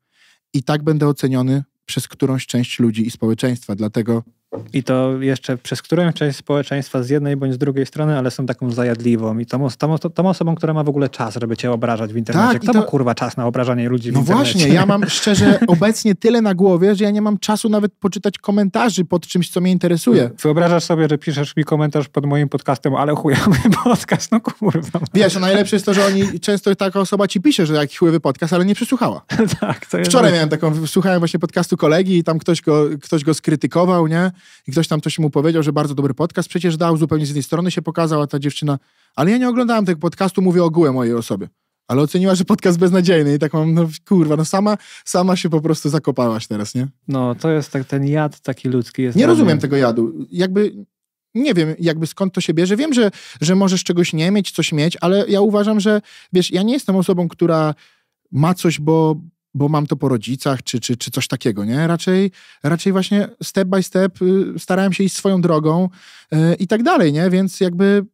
i tak będę oceniony przez którąś część ludzi i społeczeństwa. Dlatego i to jeszcze przez którąś część społeczeństwa z jednej bądź z drugiej strony, ale są taką zajadliwą. I tą, tą, tą osobą, która ma w ogóle czas, żeby cię obrażać w internecie. Tak, Kto to... ma kurwa czas na obrażanie ludzi no w internecie? No właśnie, ja mam szczerze obecnie tyle na głowie, że ja nie mam czasu nawet poczytać komentarzy pod czymś, co mnie interesuje. Wyobrażasz sobie, że piszesz mi komentarz pod moim podcastem, ale chujowy podcast, no kurwa. Wiesz, a no najlepsze jest to, że oni, często taka osoba ci pisze, że jakiś chujowy podcast, ale nie przesłuchała. tak, to jest Wczoraj miałem taką, słuchałem właśnie podcastu kolegi i tam ktoś go, ktoś go skrytykował, nie? i ktoś tam coś mu powiedział, że bardzo dobry podcast, przecież dał zupełnie z jednej strony się pokazała ta dziewczyna, ale ja nie oglądałem tego podcastu, mówię ogółem mojej osoby. Ale oceniła, że podcast beznadziejny i tak mam, no kurwa, no sama, sama się po prostu zakopałaś teraz, nie? No, to jest tak, ten jad taki ludzki jest. Nie rozumiem mnie. tego jadu. Jakby nie wiem jakby skąd to się bierze. Wiem, że, że możesz czegoś nie mieć, coś mieć, ale ja uważam, że wiesz, ja nie jestem osobą, która ma coś, bo, bo mam to po rodzicach, czy, czy, czy coś takiego, nie? Raczej, raczej właśnie step by step y, starałem się iść swoją drogą yy, i tak dalej, nie? Więc jakby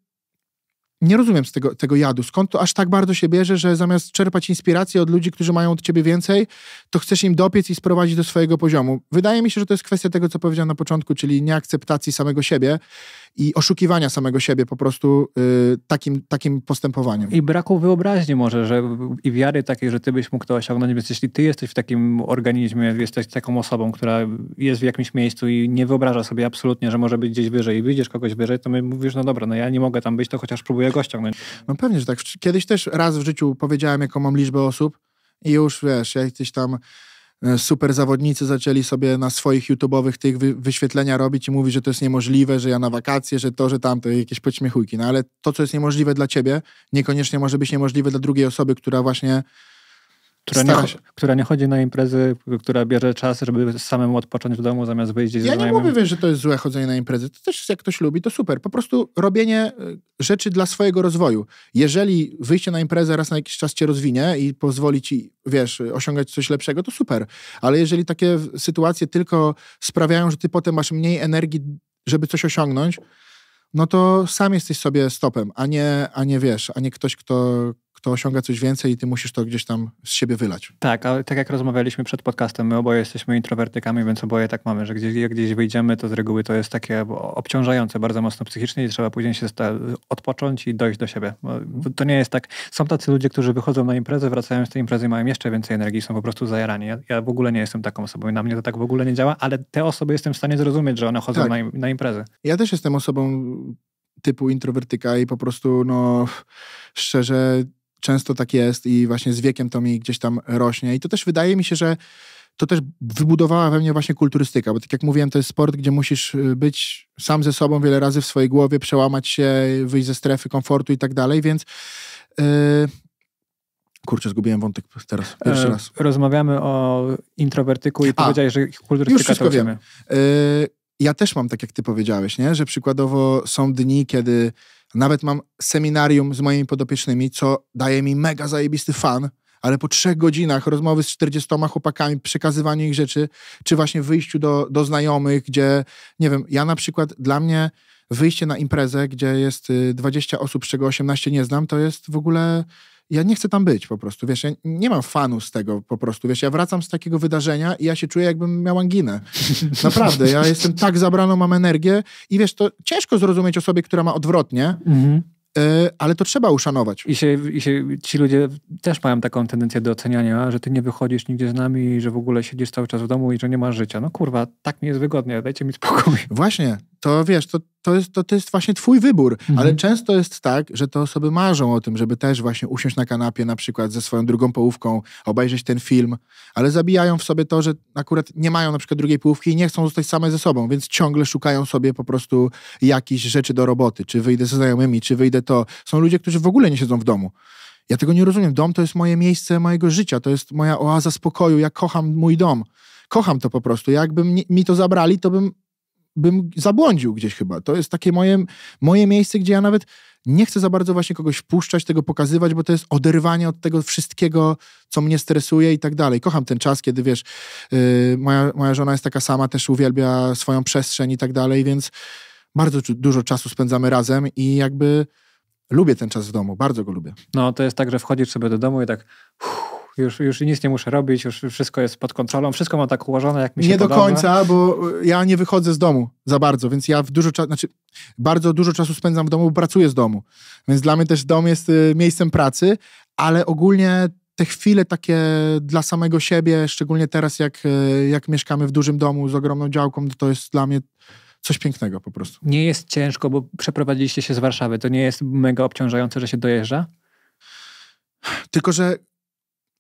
nie rozumiem z tego, tego jadu. Skąd to aż tak bardzo się bierze, że zamiast czerpać inspirację od ludzi, którzy mają od ciebie więcej, to chcesz im dopiec i sprowadzić do swojego poziomu. Wydaje mi się, że to jest kwestia tego, co powiedziałem na początku, czyli nieakceptacji samego siebie i oszukiwania samego siebie po prostu y, takim, takim postępowaniem. I braku wyobraźni może, że i wiary takiej, że ty byś mógł to osiągnąć, więc jeśli ty jesteś w takim organizmie, jesteś taką osobą, która jest w jakimś miejscu i nie wyobraża sobie absolutnie, że może być gdzieś wyżej i widzisz kogoś wyżej, to my mówisz, no dobra, no ja nie mogę tam być, to chociaż próbuję go ściągnąć. No pewnie, że tak. Kiedyś też raz w życiu powiedziałem, jaką mam liczbę osób i już, wiesz, jesteś tam E, super zawodnicy zaczęli sobie na swoich YouTube'owych tych wy wyświetlenia robić i mówić, że to jest niemożliwe, że ja na wakacje, że to, że tamto, jakieś poćmiechujki. No ale to, co jest niemożliwe dla ciebie, niekoniecznie może być niemożliwe dla drugiej osoby, która właśnie która nie, która nie chodzi na imprezy, która bierze czas, żeby samemu odpocząć w domu, zamiast wyjść ja ze znajomym. Ja nie mówię, wiesz, że to jest złe chodzenie na imprezy. To też jak ktoś lubi, to super. Po prostu robienie e, rzeczy dla swojego rozwoju. Jeżeli wyjście na imprezę raz na jakiś czas cię rozwinie i pozwoli ci, wiesz, osiągać coś lepszego, to super. Ale jeżeli takie sytuacje tylko sprawiają, że ty potem masz mniej energii, żeby coś osiągnąć, no to sam jesteś sobie stopem, a nie, a nie wiesz, a nie ktoś, kto, to osiąga coś więcej i ty musisz to gdzieś tam z siebie wylać. Tak, ale tak jak rozmawialiśmy przed podcastem, my oboje jesteśmy introwertykami, więc oboje tak mamy, że gdzieś, jak gdzieś wyjdziemy, to z reguły to jest takie obciążające bardzo mocno psychicznie i trzeba później się odpocząć i dojść do siebie. To nie jest tak. Są tacy ludzie, którzy wychodzą na imprezę, wracają z tej imprezy i mają jeszcze więcej energii, są po prostu zajarani. Ja, ja w ogóle nie jestem taką osobą i na mnie to tak w ogóle nie działa, ale te osoby jestem w stanie zrozumieć, że one chodzą tak. na, na imprezę. Ja też jestem osobą typu introwertyka i po prostu, no, szczerze, często tak jest i właśnie z wiekiem to mi gdzieś tam rośnie. I to też wydaje mi się, że to też wybudowała we mnie właśnie kulturystyka, bo tak jak mówiłem, to jest sport, gdzie musisz y, być sam ze sobą wiele razy w swojej głowie, przełamać się, wyjść ze strefy komfortu i tak dalej, więc yy... Kurczę, zgubiłem wątek teraz, pierwszy e, raz. Rozmawiamy o introwertyku i A, powiedziałeś, że kulturystyka już wszystko to wiemy. Yy, ja też mam, tak jak ty powiedziałeś, nie? że przykładowo są dni, kiedy nawet mam seminarium z moimi podopiecznymi, co daje mi mega zajebisty fan, ale po trzech godzinach rozmowy z 40 chłopakami, przekazywanie ich rzeczy, czy właśnie wyjściu do, do znajomych, gdzie, nie wiem, ja na przykład, dla mnie wyjście na imprezę, gdzie jest 20 y, osób, z czego 18 nie znam, to jest w ogóle ja nie chcę tam być po prostu, wiesz, ja nie mam fanu z tego po prostu, wiesz, ja wracam z takiego wydarzenia i ja się czuję, jakbym miał anginę. Naprawdę, ja jestem tak zabrano, mam energię i wiesz, to ciężko zrozumieć osobie, która ma odwrotnie, mhm. E, ale to trzeba uszanować. I, się, I się, ci ludzie też mają taką tendencję do oceniania, że ty nie wychodzisz nigdzie z nami, że w ogóle siedzisz cały czas w domu i że nie masz życia. No kurwa, tak mi jest wygodnie, dajcie mi spokój. Właśnie, to wiesz, to, to, jest, to, to jest właśnie twój wybór. Mhm. Ale często jest tak, że te osoby marzą o tym, żeby też właśnie usiąść na kanapie na przykład ze swoją drugą połówką, obejrzeć ten film, ale zabijają w sobie to, że akurat nie mają na przykład drugiej połówki i nie chcą zostać same ze sobą, więc ciągle szukają sobie po prostu jakichś rzeczy do roboty. Czy wyjdę ze znajomymi, czy wyjdę to. Są ludzie, którzy w ogóle nie siedzą w domu. Ja tego nie rozumiem. Dom to jest moje miejsce mojego życia, to jest moja oaza spokoju. Ja kocham mój dom kocham to po prostu. Jakby mi to zabrali, to bym bym zabłądził gdzieś chyba. To jest takie moje, moje miejsce, gdzie ja nawet nie chcę za bardzo właśnie kogoś wpuszczać, tego pokazywać, bo to jest oderwanie od tego wszystkiego, co mnie stresuje i tak dalej. Kocham ten czas, kiedy wiesz, yy, moja, moja żona jest taka sama, też uwielbia swoją przestrzeń i tak dalej, więc bardzo dużo czasu spędzamy razem i jakby lubię ten czas w domu, bardzo go lubię. No, to jest tak, że wchodzisz sobie do domu i tak uff, już, już nic nie muszę robić, już wszystko jest pod kontrolą, wszystko mam tak ułożone, jak mi się Nie podoba. do końca, bo ja nie wychodzę z domu za bardzo, więc ja w dużo czasu, znaczy bardzo dużo czasu spędzam w domu, bo pracuję z domu. Więc dla mnie też dom jest y, miejscem pracy, ale ogólnie te chwile takie dla samego siebie, szczególnie teraz, jak, y, jak mieszkamy w dużym domu z ogromną działką, no to jest dla mnie coś pięknego po prostu. Nie jest ciężko, bo przeprowadziliście się z Warszawy. To nie jest mega obciążające, że się dojeżdża? Tylko, że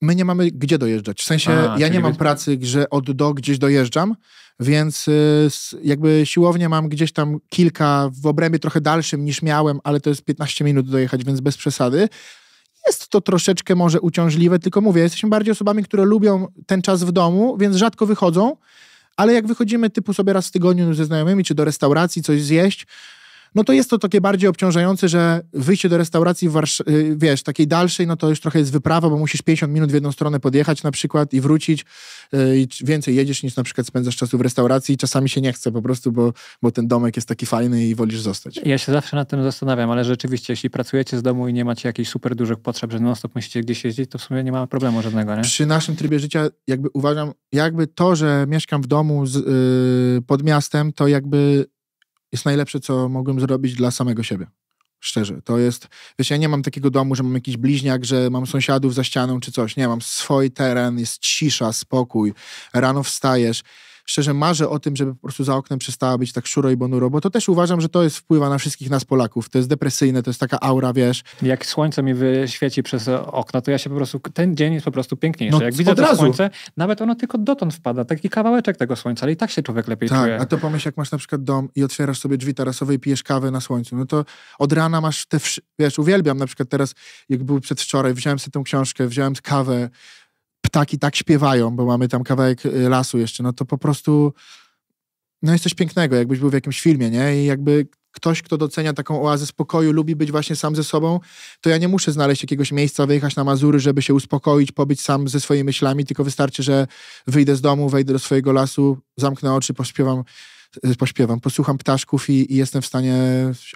my nie mamy gdzie dojeżdżać. W sensie A, ja nie mam pracy, że od do gdzieś dojeżdżam, więc y, jakby siłownie mam gdzieś tam kilka w obrębie trochę dalszym niż miałem, ale to jest 15 minut dojechać, więc bez przesady. Jest to troszeczkę może uciążliwe, tylko mówię, jesteśmy bardziej osobami, które lubią ten czas w domu, więc rzadko wychodzą, ale jak wychodzimy typu sobie raz w tygodniu ze znajomymi, czy do restauracji coś zjeść, no to jest to takie bardziej obciążające, że wyjście do restauracji, y, wiesz, takiej dalszej, no to już trochę jest wyprawa, bo musisz 50 minut w jedną stronę podjechać na przykład i wrócić y, i więcej jedziesz niż na przykład spędzasz czasu w restauracji i czasami się nie chce po prostu, bo, bo ten domek jest taki fajny i wolisz zostać. Ja się zawsze nad tym zastanawiam, ale rzeczywiście, jeśli pracujecie z domu i nie macie jakichś super dużych potrzeb, że non-stop musicie gdzieś jeździć, to w sumie nie ma problemu żadnego, nie? Przy naszym trybie życia jakby uważam, jakby to, że mieszkam w domu z, yy, pod miastem, to jakby jest najlepsze, co mogłem zrobić dla samego siebie. Szczerze, to jest, wiesz, ja nie mam takiego domu, że mam jakiś bliźniak, że mam sąsiadów za ścianą czy coś. Nie, mam swój teren, jest cisza, spokój, rano wstajesz szczerze marzę o tym, żeby po prostu za oknem przestała być tak szuro i bonuro, bo to też uważam, że to jest wpływa na wszystkich nas Polaków. To jest depresyjne, to jest taka aura, wiesz. Jak słońce mi wyświeci przez okno, to ja się po prostu, ten dzień jest po prostu piękniejszy. No, Jak widzę to razu. słońce, nawet ono tylko dotąd wpada, taki kawałeczek tego słońca, ale i tak się człowiek lepiej tak, czuje. A to pomyśl, jak masz na przykład dom i otwierasz sobie drzwi tarasowe i pijesz kawę na słońcu, no to od rana masz te, wiesz, uwielbiam na przykład teraz, jak był przedwczoraj, wziąłem sobie tę książkę, wziąłem kawę, ptaki tak śpiewają, bo mamy tam kawałek y, lasu jeszcze, no to po prostu no jest coś pięknego, jakbyś był w jakimś filmie, nie? I jakby ktoś, kto docenia taką oazę spokoju, lubi być właśnie sam ze sobą, to ja nie muszę znaleźć jakiegoś miejsca, wyjechać na Mazury, żeby się uspokoić, pobyć sam ze swoimi myślami, tylko wystarczy, że wyjdę z domu, wejdę do swojego lasu, zamknę oczy, pośpiewam pośpiewam, posłucham ptaszków i, i, jestem w stanie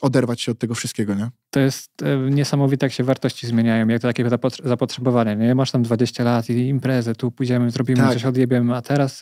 oderwać się od tego wszystkiego, nie? To jest e, niesamowite, jak się wartości zmieniają, jak to takie zapotrzebowanie, nie? Masz tam 20 lat i imprezę, tu pójdziemy, zrobimy tak. coś, odjebiemy, a teraz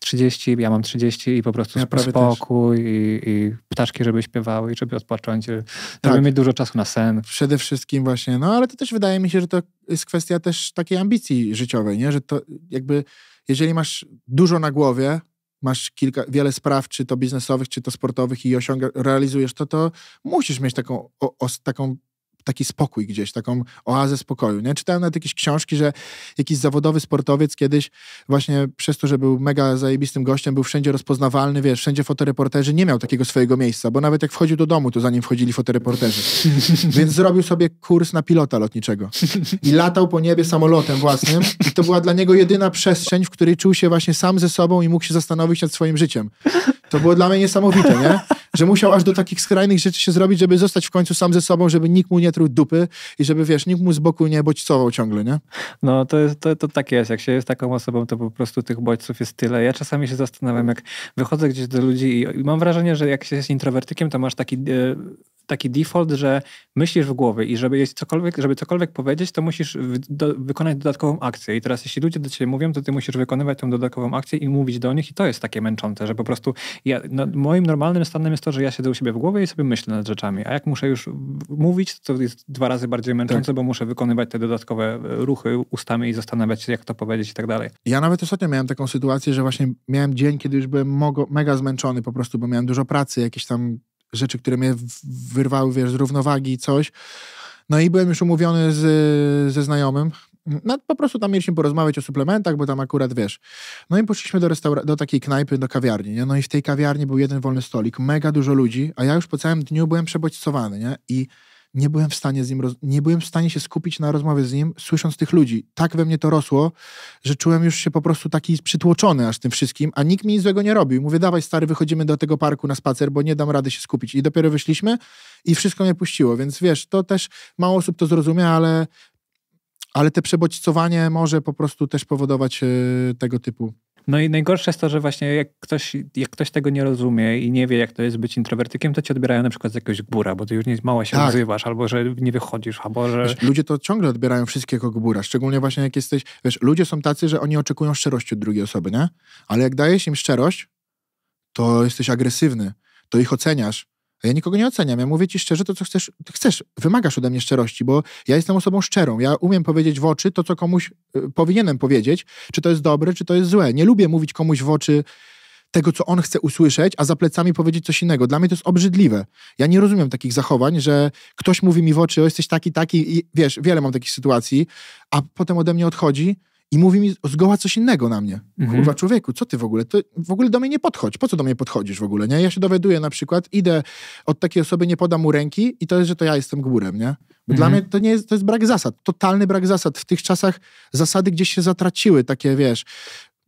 30, e, ja mam 30 i po prostu ja spokój i, i, ptaszki, żeby śpiewały i żeby odpocząć, żeby tak. mieć dużo czasu na sen. Przede wszystkim właśnie, no ale to też wydaje mi się, że to jest kwestia też takiej ambicji życiowej, nie? Że to jakby, jeżeli masz dużo na głowie, masz kilka, wiele spraw, czy to biznesowych, czy to sportowych i osiąga, realizujesz to, to musisz mieć taką, o, o, taką taki spokój gdzieś, taką oazę spokoju. Nie? Czytałem nawet jakieś książki, że jakiś zawodowy sportowiec kiedyś właśnie przez to, że był mega zajebistym gościem, był wszędzie rozpoznawalny, wiesz, wszędzie fotoreporterzy, nie miał takiego swojego miejsca, bo nawet jak wchodził do domu, to zanim wchodzili fotoreporterzy. Więc zrobił sobie kurs na pilota lotniczego i latał po niebie samolotem własnym i to była dla niego jedyna przestrzeń, w której czuł się właśnie sam ze sobą i mógł się zastanowić nad swoim życiem. To było dla mnie niesamowite, nie? że musiał aż do takich skrajnych rzeczy się zrobić, żeby zostać w końcu sam ze sobą, żeby nikt mu nie truł dupy i żeby, wiesz, nikt mu z boku nie bodźcował ciągle, nie? No, to, jest, to, to tak jest. Jak się jest taką osobą, to po prostu tych bodźców jest tyle. Ja czasami się zastanawiam, jak wychodzę gdzieś do ludzi i, i mam wrażenie, że jak się jest introwertykiem, to masz taki... Yy taki default, że myślisz w głowie i żeby cokolwiek, żeby cokolwiek powiedzieć, to musisz do, wykonać dodatkową akcję. I teraz jeśli ludzie do ciebie mówią, to ty musisz wykonywać tą dodatkową akcję i mówić do nich i to jest takie męczące, że po prostu ja, no, moim normalnym stanem jest to, że ja siedzę u siebie w głowie i sobie myślę nad rzeczami, a jak muszę już mówić, to jest dwa razy bardziej męczące, tak. bo muszę wykonywać te dodatkowe e, ruchy ustami i zastanawiać się, jak to powiedzieć i tak dalej. Ja nawet ostatnio miałem taką sytuację, że właśnie miałem dzień, kiedy już byłem mega zmęczony po prostu, bo miałem dużo pracy, jakieś tam rzeczy, które mnie wyrwały, wiesz, z równowagi i coś. No i byłem już umówiony z, ze znajomym. No, po prostu tam mieliśmy porozmawiać o suplementach, bo tam akurat wiesz. No i poszliśmy do, restaura- do takiej knajpy, do kawiarni, nie? No i w tej kawiarni był jeden wolny stolik, mega dużo ludzi, a ja już po całym dniu byłem przebodźcowany, nie? I nie byłem w stanie z nim, nie byłem w stanie się skupić na rozmowie z nim, słysząc tych ludzi. Tak we mnie to rosło, że czułem już się po prostu taki przytłoczony aż tym wszystkim, a nikt mi nic złego nie robił. Mówię, dawaj stary, wychodzimy do tego parku na spacer, bo nie dam rady się skupić. I dopiero wyszliśmy i wszystko mnie puściło, więc wiesz, to też mało osób to zrozumie, ale ale te przebodźcowanie może po prostu też powodować e, tego typu no i najgorsze jest to, że właśnie jak ktoś, jak ktoś tego nie rozumie i nie wie, jak to jest być introwertykiem, to ci odbierają na przykład z jakiegoś gbura, bo ty już nie mało się tak. albo że nie wychodzisz, albo że... Wiesz, ludzie to ciągle odbierają wszystkie jako gbura, szczególnie właśnie jak jesteś... Wiesz, ludzie są tacy, że oni oczekują szczerości od drugiej osoby, nie? Ale jak dajesz im szczerość, to jesteś agresywny, to ich oceniasz, ja nikogo nie oceniam. Ja mówię ci szczerze to, co chcesz, chcesz, wymagasz ode mnie szczerości, bo ja jestem osobą szczerą. Ja umiem powiedzieć w oczy to, co komuś y, powinienem powiedzieć, czy to jest dobre, czy to jest złe. Nie lubię mówić komuś w oczy tego, co on chce usłyszeć, a za plecami powiedzieć coś innego. Dla mnie to jest obrzydliwe. Ja nie rozumiem takich zachowań, że ktoś mówi mi w oczy, o jesteś taki, taki i wiesz, wiele mam takich sytuacji, a potem ode mnie odchodzi i mówi mi zgoła coś innego na mnie. Mhm. Kurwa, człowieku, co ty w ogóle? To w ogóle do mnie nie podchodź. Po co do mnie podchodzisz w ogóle, nie? Ja się dowiaduję na przykład, idę od takiej osoby, nie podam mu ręki i to jest, że to ja jestem górem, nie? Bo mhm. dla mnie to nie jest, to jest brak zasad. Totalny brak zasad. W tych czasach zasady gdzieś się zatraciły, takie, wiesz...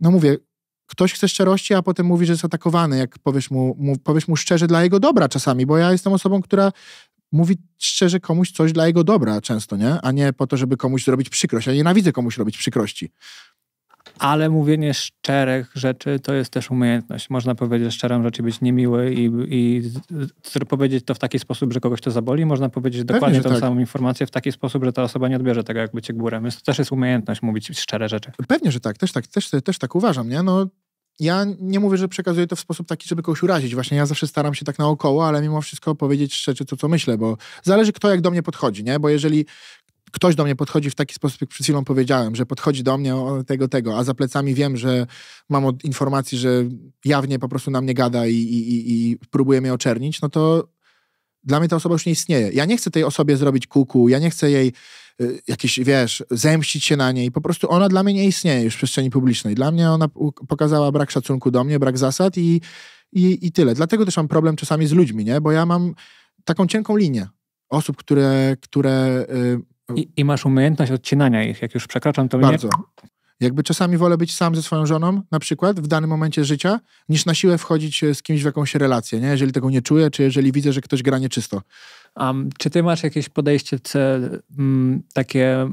No mówię, ktoś chce szczerości, a potem mówi, że jest atakowany, jak powiesz mu, mu, powiesz mu szczerze dla jego dobra czasami, bo ja jestem osobą, która mówi szczerze komuś coś dla jego dobra często, nie? A nie po to, żeby komuś zrobić przykrość. Ja nienawidzę komuś robić przykrości. Ale mówienie szczerych rzeczy to jest też umiejętność. Można powiedzieć szczerą rzeczy, być niemiły i, i powiedzieć to w taki sposób, że kogoś to zaboli. Można powiedzieć dokładnie tę tą tak. samą informację w taki sposób, że ta osoba nie odbierze tego, jakby cię górę. Więc to też jest umiejętność mówić szczere rzeczy. Pewnie, że tak. Też tak, też, też tak uważam, nie? No, ja nie mówię, że przekazuję to w sposób taki, żeby kogoś urazić. Właśnie ja zawsze staram się tak naokoło, ale mimo wszystko powiedzieć szczerze to, co myślę, bo zależy kto jak do mnie podchodzi, nie? Bo jeżeli ktoś do mnie podchodzi w taki sposób, jak przed chwilą powiedziałem, że podchodzi do mnie o tego, tego, a za plecami wiem, że mam od informacji, że jawnie po prostu na mnie gada i, i, i próbuje mnie oczernić, no to dla mnie ta osoba już nie istnieje. Ja nie chcę tej osobie zrobić kuku, ja nie chcę jej Y, jakieś, wiesz, zemścić się na niej. Po prostu ona dla mnie nie istnieje już w przestrzeni publicznej. Dla mnie ona pokazała brak szacunku do mnie, brak zasad i, i, i tyle. Dlatego też mam problem czasami z ludźmi, nie? Bo ja mam taką cienką linię osób, które... które y, I, I, masz umiejętność odcinania ich. Jak już przekraczam to Bardzo. Mnie... Jakby czasami wolę być sam ze swoją żoną, na przykład, w danym momencie życia, niż na siłę wchodzić y, z kimś w jakąś relację, nie? Jeżeli tego nie czuję, czy jeżeli widzę, że ktoś gra nieczysto. Um, czy ty masz jakieś podejście cel, mm, takie,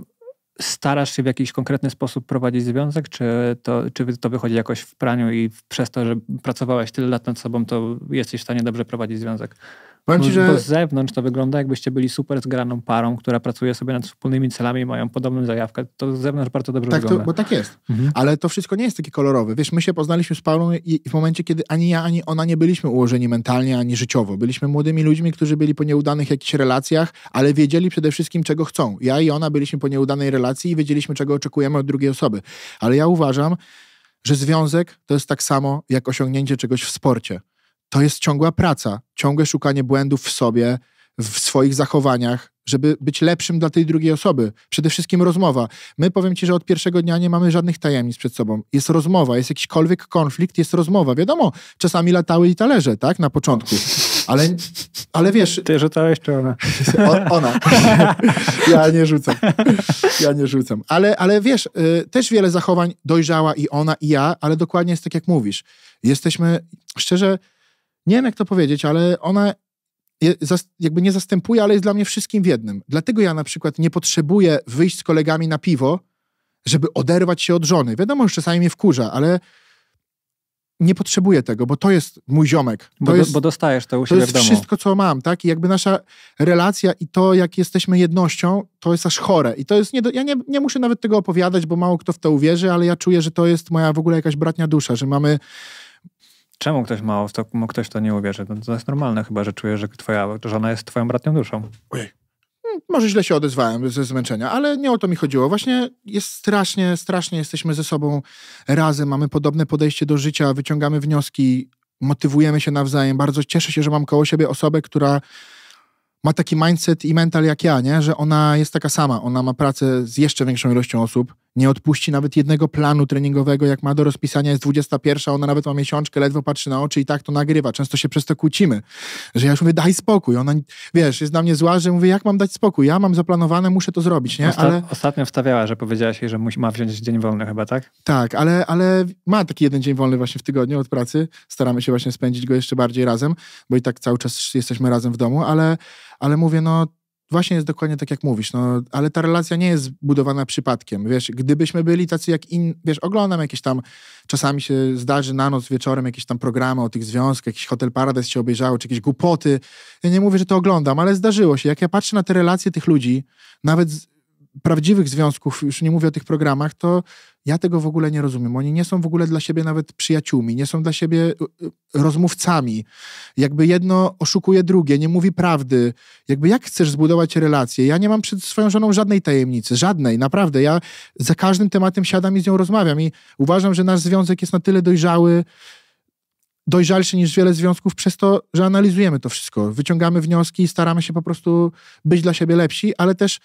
starasz się w jakiś konkretny sposób prowadzić związek, czy to, czy to wychodzi jakoś w praniu i przez to, że pracowałeś tyle lat nad sobą, to jesteś w stanie dobrze prowadzić związek? Powiem ci, że... Bo z zewnątrz to wygląda, jakbyście byli super zgraną parą, która pracuje sobie nad wspólnymi celami i mają podobną zajawkę. To z zewnątrz bardzo dobrze tak, wygląda. To, bo tak jest. Mhm. Ale to wszystko nie jest takie kolorowe. Wiesz, my się poznaliśmy z Paulą i w momencie, kiedy ani ja, ani ona nie byliśmy ułożeni mentalnie, ani życiowo. Byliśmy młodymi ludźmi, którzy byli po nieudanych jakichś relacjach, ale wiedzieli przede wszystkim, czego chcą. Ja i ona byliśmy po nieudanej relacji i wiedzieliśmy, czego oczekujemy od drugiej osoby. Ale ja uważam, że związek to jest tak samo jak osiągnięcie czegoś w sporcie to jest ciągła praca, ciągłe szukanie błędów w sobie, w swoich zachowaniach, żeby być lepszym dla tej drugiej osoby. Przede wszystkim rozmowa. My powiem ci, że od pierwszego dnia nie mamy żadnych tajemnic przed sobą. Jest rozmowa, jest jakikolwiek konflikt, jest rozmowa. Wiadomo, czasami latały i talerze, tak? Na początku. Ale, ale wiesz... Ty rzucałeś czy ona? O, ona. Ja nie rzucam. Ja nie rzucam. Ale, ale wiesz, y, też wiele zachowań dojrzała i ona, i ja, ale dokładnie jest tak, jak mówisz. Jesteśmy, szczerze, nie wiem jak to powiedzieć, ale ona jakby nie zastępuje, ale jest dla mnie wszystkim w jednym. Dlatego ja na przykład nie potrzebuję wyjść z kolegami na piwo, żeby oderwać się od żony. Wiadomo, że czasami mnie wkurza, ale nie potrzebuję tego, bo to jest mój ziomek. To bo, jest, bo dostajesz to u siebie To jest wszystko, co mam, tak? I jakby nasza relacja i to, jak jesteśmy jednością, to jest aż chore. I to jest, nie do, ja nie, nie muszę nawet tego opowiadać, bo mało kto w to uwierzy, ale ja czuję, że to jest moja w ogóle jakaś bratnia dusza, że mamy czemu ktoś ma to, ktoś to nie uwierzy? No to jest normalne chyba, że czujesz, że twoja żona jest twoją bratnią duszą. Ojej. Hmm, może źle się odezwałem ze zmęczenia, ale nie o to mi chodziło. Właśnie jest strasznie, strasznie jesteśmy ze sobą razem, mamy podobne podejście do życia, wyciągamy wnioski, motywujemy się nawzajem. Bardzo cieszę się, że mam koło siebie osobę, która ma taki mindset i mental jak ja, nie? że ona jest taka sama. Ona ma pracę z jeszcze większą ilością osób nie odpuści nawet jednego planu treningowego, jak ma do rozpisania, jest 21, ona nawet ma miesiączkę, ledwo patrzy na oczy i tak to nagrywa. Często się przez to kłócimy, że ja już mówię, daj spokój. Ona, wiesz, jest na mnie zła, że mówię, jak mam dać spokój? Ja mam zaplanowane, muszę to zrobić, nie? Osta ale... Ostatnio wstawiała, że powiedziałaś jej, że musi, ma wziąć dzień wolny chyba, tak? Tak, ale, ale ma taki jeden dzień wolny właśnie w tygodniu od pracy. Staramy się właśnie spędzić go jeszcze bardziej razem, bo i tak cały czas jesteśmy razem w domu, ale, ale mówię, no właśnie jest dokładnie tak, jak mówisz, no, ale ta relacja nie jest budowana przypadkiem, wiesz, gdybyśmy byli tacy jak inni, wiesz, oglądam jakieś tam, czasami się zdarzy na noc wieczorem jakieś tam programy o tych związkach, jakiś Hotel Paradise się obejrzało, czy jakieś głupoty, ja nie mówię, że to oglądam, ale zdarzyło się, jak ja patrzę na te relacje tych ludzi, nawet prawdziwych związków, już nie mówię o tych programach, to ja tego w ogóle nie rozumiem. Oni nie są w ogóle dla siebie nawet przyjaciółmi, nie są dla siebie y, y, rozmówcami. Jakby jedno oszukuje drugie, nie mówi prawdy. Jakby jak chcesz zbudować relację? Ja nie mam przed swoją żoną żadnej tajemnicy, żadnej, naprawdę. Ja za każdym tematem siadam i z nią rozmawiam i uważam, że nasz związek jest na tyle dojrzały, dojrzalszy niż wiele związków przez to, że analizujemy to wszystko, wyciągamy wnioski i staramy się po prostu być dla siebie lepsi, ale też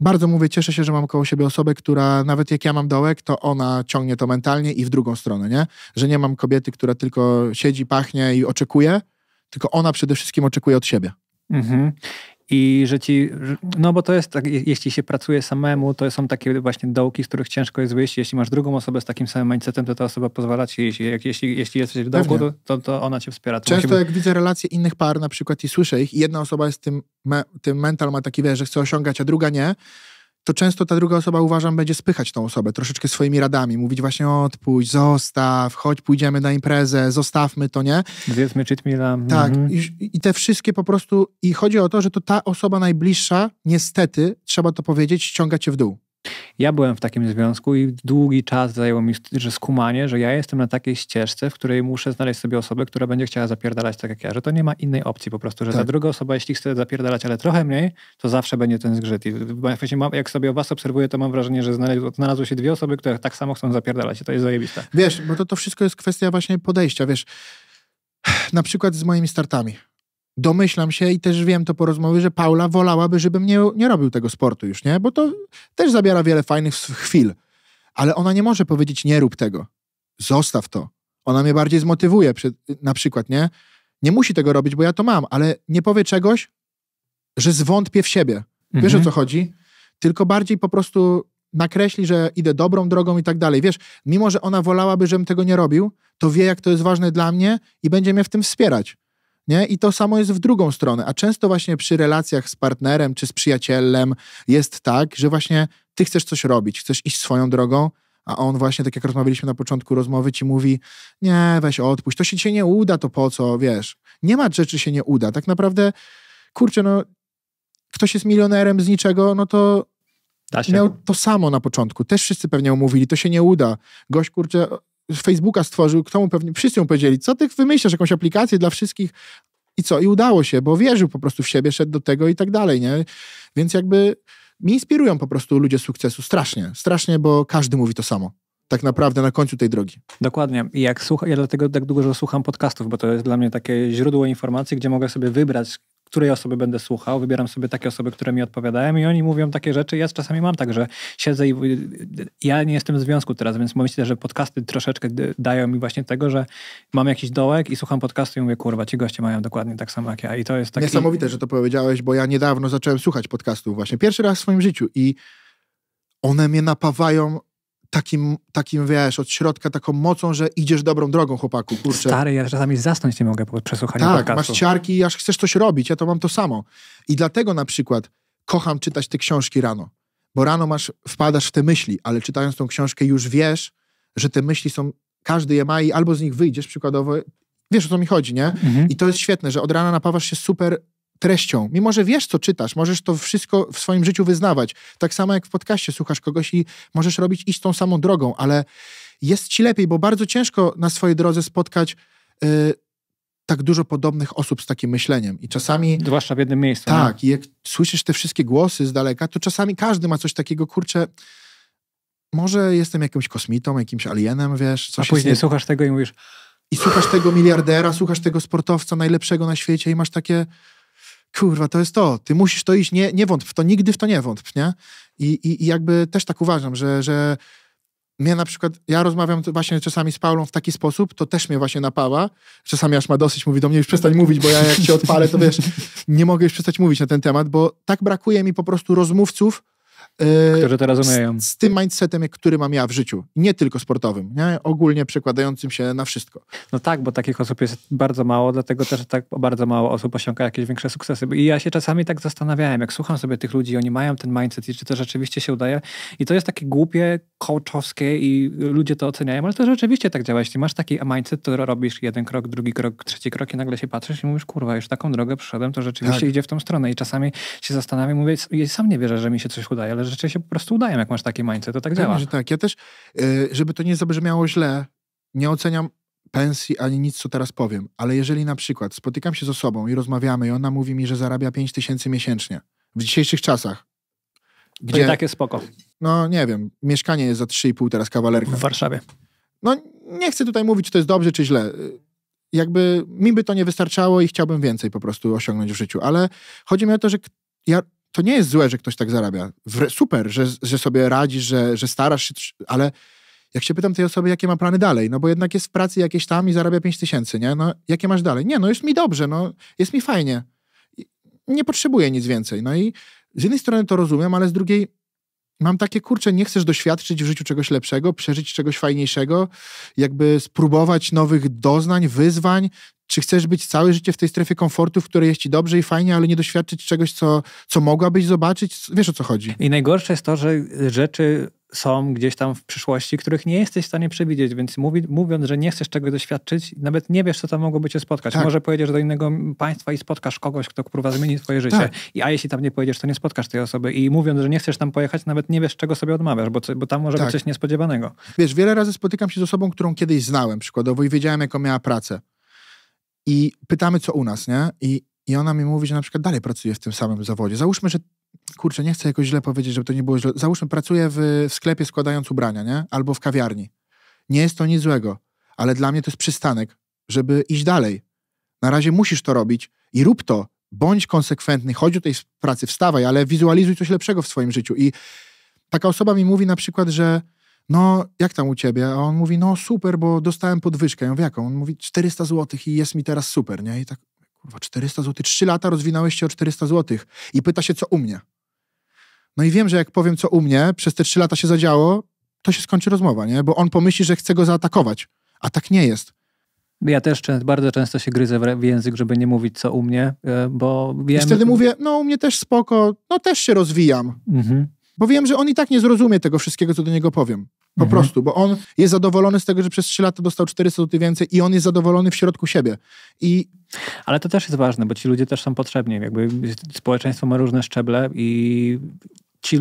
bardzo mówię, cieszę się, że mam koło siebie osobę, która nawet jak ja mam dołek, to ona ciągnie to mentalnie i w drugą stronę, nie? Że nie mam kobiety, która tylko siedzi, pachnie i oczekuje, tylko ona przede wszystkim oczekuje od siebie. Mhm i że ci, no bo to jest tak, jeśli się pracuje samemu, to są takie właśnie dołki, z których ciężko jest wyjść. Jeśli masz drugą osobę z takim samym mindsetem, to ta osoba pozwala ci jeśli Jeśli, jeśli jesteś w dołku, to, to, to ona cię wspiera. To Często być... jak widzę relacje innych par na przykład i słyszę ich, i jedna osoba jest tym, me, tym mental ma taki, wiesz, że chce osiągać, a druga nie, to często ta druga osoba, uważam, będzie spychać tą osobę troszeczkę swoimi radami, mówić właśnie odpuść, zostaw, chodź, pójdziemy na imprezę, zostawmy to, nie? Zjedzmy cheatmeala. Tak. Mhm. I, I te wszystkie po prostu, i chodzi o to, że to ta osoba najbliższa, niestety, trzeba to powiedzieć, ściąga cię w dół. Ja byłem w takim związku i długi czas zajęło mi że skumanie, że ja jestem na takiej ścieżce, w której muszę znaleźć sobie osobę, która będzie chciała zapierdalać tak jak ja, że to nie ma innej opcji po prostu, że tak. ta druga osoba, jeśli chce zapierdalać, ale trochę mniej, to zawsze będzie ten zgrzyt. I jak sobie was obserwuję, to mam wrażenie, że znalazły się dwie osoby, które tak samo chcą zapierdalać i to jest zajebiste. Wiesz, bo to, to wszystko jest kwestia właśnie podejścia, wiesz, na przykład z moimi startami domyślam się i też wiem to po rozmowie, że Paula wolałaby, żebym nie, nie robił tego sportu już, nie? Bo to też zabiera wiele fajnych chwil. Ale ona nie może powiedzieć, nie rób tego. Zostaw to. Ona mnie bardziej zmotywuje, na przykład, nie? Nie musi tego robić, bo ja to mam, ale nie powie czegoś, że zwątpię w siebie. Wiesz o mhm. co chodzi? Tylko bardziej po prostu nakreśli, że idę dobrą drogą i tak dalej. Wiesz, mimo że ona wolałaby, żebym tego nie robił, to wie, jak to jest ważne dla mnie i będzie mnie w tym wspierać. Nie? I to samo jest w drugą stronę. A często właśnie przy relacjach z partnerem czy z przyjacielem jest tak, że właśnie ty chcesz coś robić, chcesz iść swoją drogą, a on właśnie, tak jak rozmawialiśmy na początku rozmowy, ci mówi, nie, weź odpuść, to się ci nie uda, to po co, wiesz. Nie ma rzeczy się nie uda. Tak naprawdę, kurczę, no, ktoś jest milionerem z niczego, no to miał to samo na początku. Też wszyscy pewnie umówili, to się nie uda. Gość, kurczę, Facebooka stworzył, kto mu pewnie, wszyscy mu powiedzieli, co ty wymyślasz, jakąś aplikację dla wszystkich i co? I udało się, bo wierzył po prostu w siebie, szedł do tego i tak dalej, nie? Więc jakby mnie inspirują po prostu ludzie sukcesu strasznie, strasznie, bo każdy mówi to samo tak naprawdę na końcu tej drogi. Dokładnie. I jak słucham, ja dlatego tak długo, że słucham podcastów, bo to jest dla mnie takie źródło informacji, gdzie mogę sobie wybrać której osoby będę słuchał, wybieram sobie takie osoby, które mi odpowiadają i oni mówią takie rzeczy. Ja czasami mam tak, że siedzę i ja nie jestem w związku teraz, więc myślę, że podcasty troszeczkę dają mi właśnie tego, że mam jakiś dołek i słucham podcastu i mówię, kurwa, ci goście mają dokładnie tak samo jak ja i to jest taki... Niesamowite, że to powiedziałeś, bo ja niedawno zacząłem słuchać podcastów właśnie, pierwszy raz w swoim życiu i one mnie napawają takim, takim, wiesz, od środka taką mocą, że idziesz dobrą drogą, chłopaku, kurczę. Stary, ja czasami zasnąć nie mogę po przesłuchaniu tak, podcastu. masz ciarki i aż chcesz coś robić, ja to mam to samo. I dlatego na przykład kocham czytać te książki rano, bo rano masz, wpadasz w te myśli, ale czytając tą książkę już wiesz, że te myśli są, każdy je ma i albo z nich wyjdziesz przykładowo, wiesz o co mi chodzi, nie? Mhm. I to jest świetne, że od rana napawasz się super treścią. Mimo, że wiesz, co czytasz, możesz to wszystko w swoim życiu wyznawać. Tak samo jak w podcaście słuchasz kogoś i możesz robić iść tą samą drogą, ale jest ci lepiej, bo bardzo ciężko na swojej drodze spotkać y, tak dużo podobnych osób z takim myśleniem. I czasami... Zwłaszcza w jednym miejscu. No. Tak. Nie? I jak słyszysz te wszystkie głosy z daleka, to czasami każdy ma coś takiego, kurczę, może jestem jakimś kosmitą, jakimś alienem, wiesz. Coś A później jest... słuchasz tego i mówisz... I słuchasz tego miliardera, słuchasz tego sportowca najlepszego na świecie i masz takie kurwa, to jest to, ty musisz to iść, nie, nie wątp w to, nigdy w to nie wątp, nie? I, i, i jakby też tak uważam, że, że mnie na przykład, ja rozmawiam właśnie czasami z Paulą w taki sposób, to też mnie właśnie napawa. Czasami aż ma dosyć, mówi do mnie, już przestań mówić, bo ja jak się odpalę, to wiesz, nie mogę już przestać mówić na ten temat, bo tak brakuje mi po prostu rozmówców, Y, Które teraz omijam. Z, z, tym mindsetem, który mam ja w życiu. Nie tylko sportowym, nie? ogólnie przekładającym się na wszystko. No tak, bo takich osób jest bardzo mało, dlatego też tak bardzo mało osób osiąga jakieś większe sukcesy. I ja się czasami tak zastanawiałem, jak słucham sobie tych ludzi, oni mają ten mindset i czy to rzeczywiście się udaje. I to jest takie głupie, coachowskie i ludzie to oceniają, ale to rzeczywiście tak działa. Jeśli masz taki mindset, to robisz jeden krok, drugi krok, trzeci krok i nagle się patrzysz i mówisz, kurwa, już taką drogę przyszedłem, to rzeczywiście tak. idzie w tą stronę. I czasami się zastanawiam, mówię, ja sam nie wierzę, że mi się coś udaje, ale rzeczy się po prostu udają, jak masz takie mindset, to tak działa. Że tak, ja też, y, żeby to nie zabrzmiało źle, nie oceniam pensji ani nic, co teraz powiem, ale jeżeli na przykład spotykam się z osobą i rozmawiamy i ona mówi mi, że zarabia 5 tysięcy miesięcznie w dzisiejszych czasach, gdzie... To i tak jest spoko. No nie wiem, mieszkanie jest za 3,5 teraz kawalerka. W Warszawie. No nie chcę tutaj mówić, czy to jest dobrze, czy źle. Jakby mi by to nie wystarczało i chciałbym więcej po prostu osiągnąć w życiu, ale chodzi mi o to, że ja to nie jest złe, że ktoś tak zarabia. Super, że, że sobie radzi, że, że starasz się, ale jak się pytam tej osoby, jakie ma plany dalej, no bo jednak jest w pracy jakieś tam i zarabia 5 tysięcy, nie? No, jakie masz dalej? Nie, no jest mi dobrze, no jest mi fajnie. Nie potrzebuję nic więcej. No i z jednej strony to rozumiem, ale z drugiej mam takie kurcze, nie chcesz doświadczyć w życiu czegoś lepszego, przeżyć czegoś fajniejszego, jakby spróbować nowych doznań, wyzwań. Czy chcesz być całe życie w tej strefie komfortu, w której jest ci dobrze i fajnie, ale nie doświadczyć czegoś, co, co mogłabyś zobaczyć? Wiesz o co chodzi. I najgorsze jest to, że rzeczy są gdzieś tam w przyszłości, których nie jesteś w stanie przewidzieć, więc mówi, mówiąc, że nie chcesz czegoś doświadczyć, nawet nie wiesz, co tam mogłoby cię spotkać. Tak. Może pojedziesz do innego państwa i spotkasz kogoś, kto próbuje zmienić twoje życie. Tak. I, a jeśli tam nie pojedziesz, to nie spotkasz tej osoby. I mówiąc, że nie chcesz tam pojechać, nawet nie wiesz, czego sobie odmawiasz, bo, bo tam może tak. być coś niespodziewanego. Wiesz, wiele razy spotykam się z osobą, którą kiedyś znałem przykładowo i wiedziałem, jaką miała pracę. I pytamy, co u nas, nie? I, i ona mi mówi, że na przykład dalej pracuje w tym samym zawodzie. Załóżmy, że kurczę, nie chcę jakoś źle powiedzieć, żeby to nie było źle. Załóżmy, pracuję w, w sklepie składając ubrania, nie? Albo w kawiarni. Nie jest to nic złego, ale dla mnie to jest przystanek, żeby iść dalej. Na razie musisz to robić i rób to. Bądź konsekwentny, chodź o tej pracy, wstawaj, ale wizualizuj coś lepszego w swoim życiu. I taka osoba mi mówi na przykład, że no, jak tam u ciebie? A on mówi, no super, bo dostałem podwyżkę. Ja mówię, jaką? On mówi, 400 zł i jest mi teraz super, nie? I tak, kurwa, 400 zł, 3 lata rozwinąłeś się o 400 zł. I pyta się, co u mnie? No i wiem, że jak powiem, co u mnie przez te trzy lata się zadziało, to się skończy rozmowa, nie? Bo on pomyśli, że chce go zaatakować, a tak nie jest. Ja też często, bardzo często się gryzę w, język, żeby nie mówić co u mnie, e, bo wiem... I wtedy mówię, no u mnie też spoko, no też się rozwijam. Mhm bo wiem, że on i tak nie zrozumie tego wszystkiego, co do niego powiem. Po mhm. prostu, bo on jest zadowolony z tego, że przez 3 lata dostał 400 zł więcej i on jest zadowolony w środku siebie. I... Ale to też jest ważne, bo ci ludzie też są potrzebni. Jakby społeczeństwo ma różne szczeble i ci,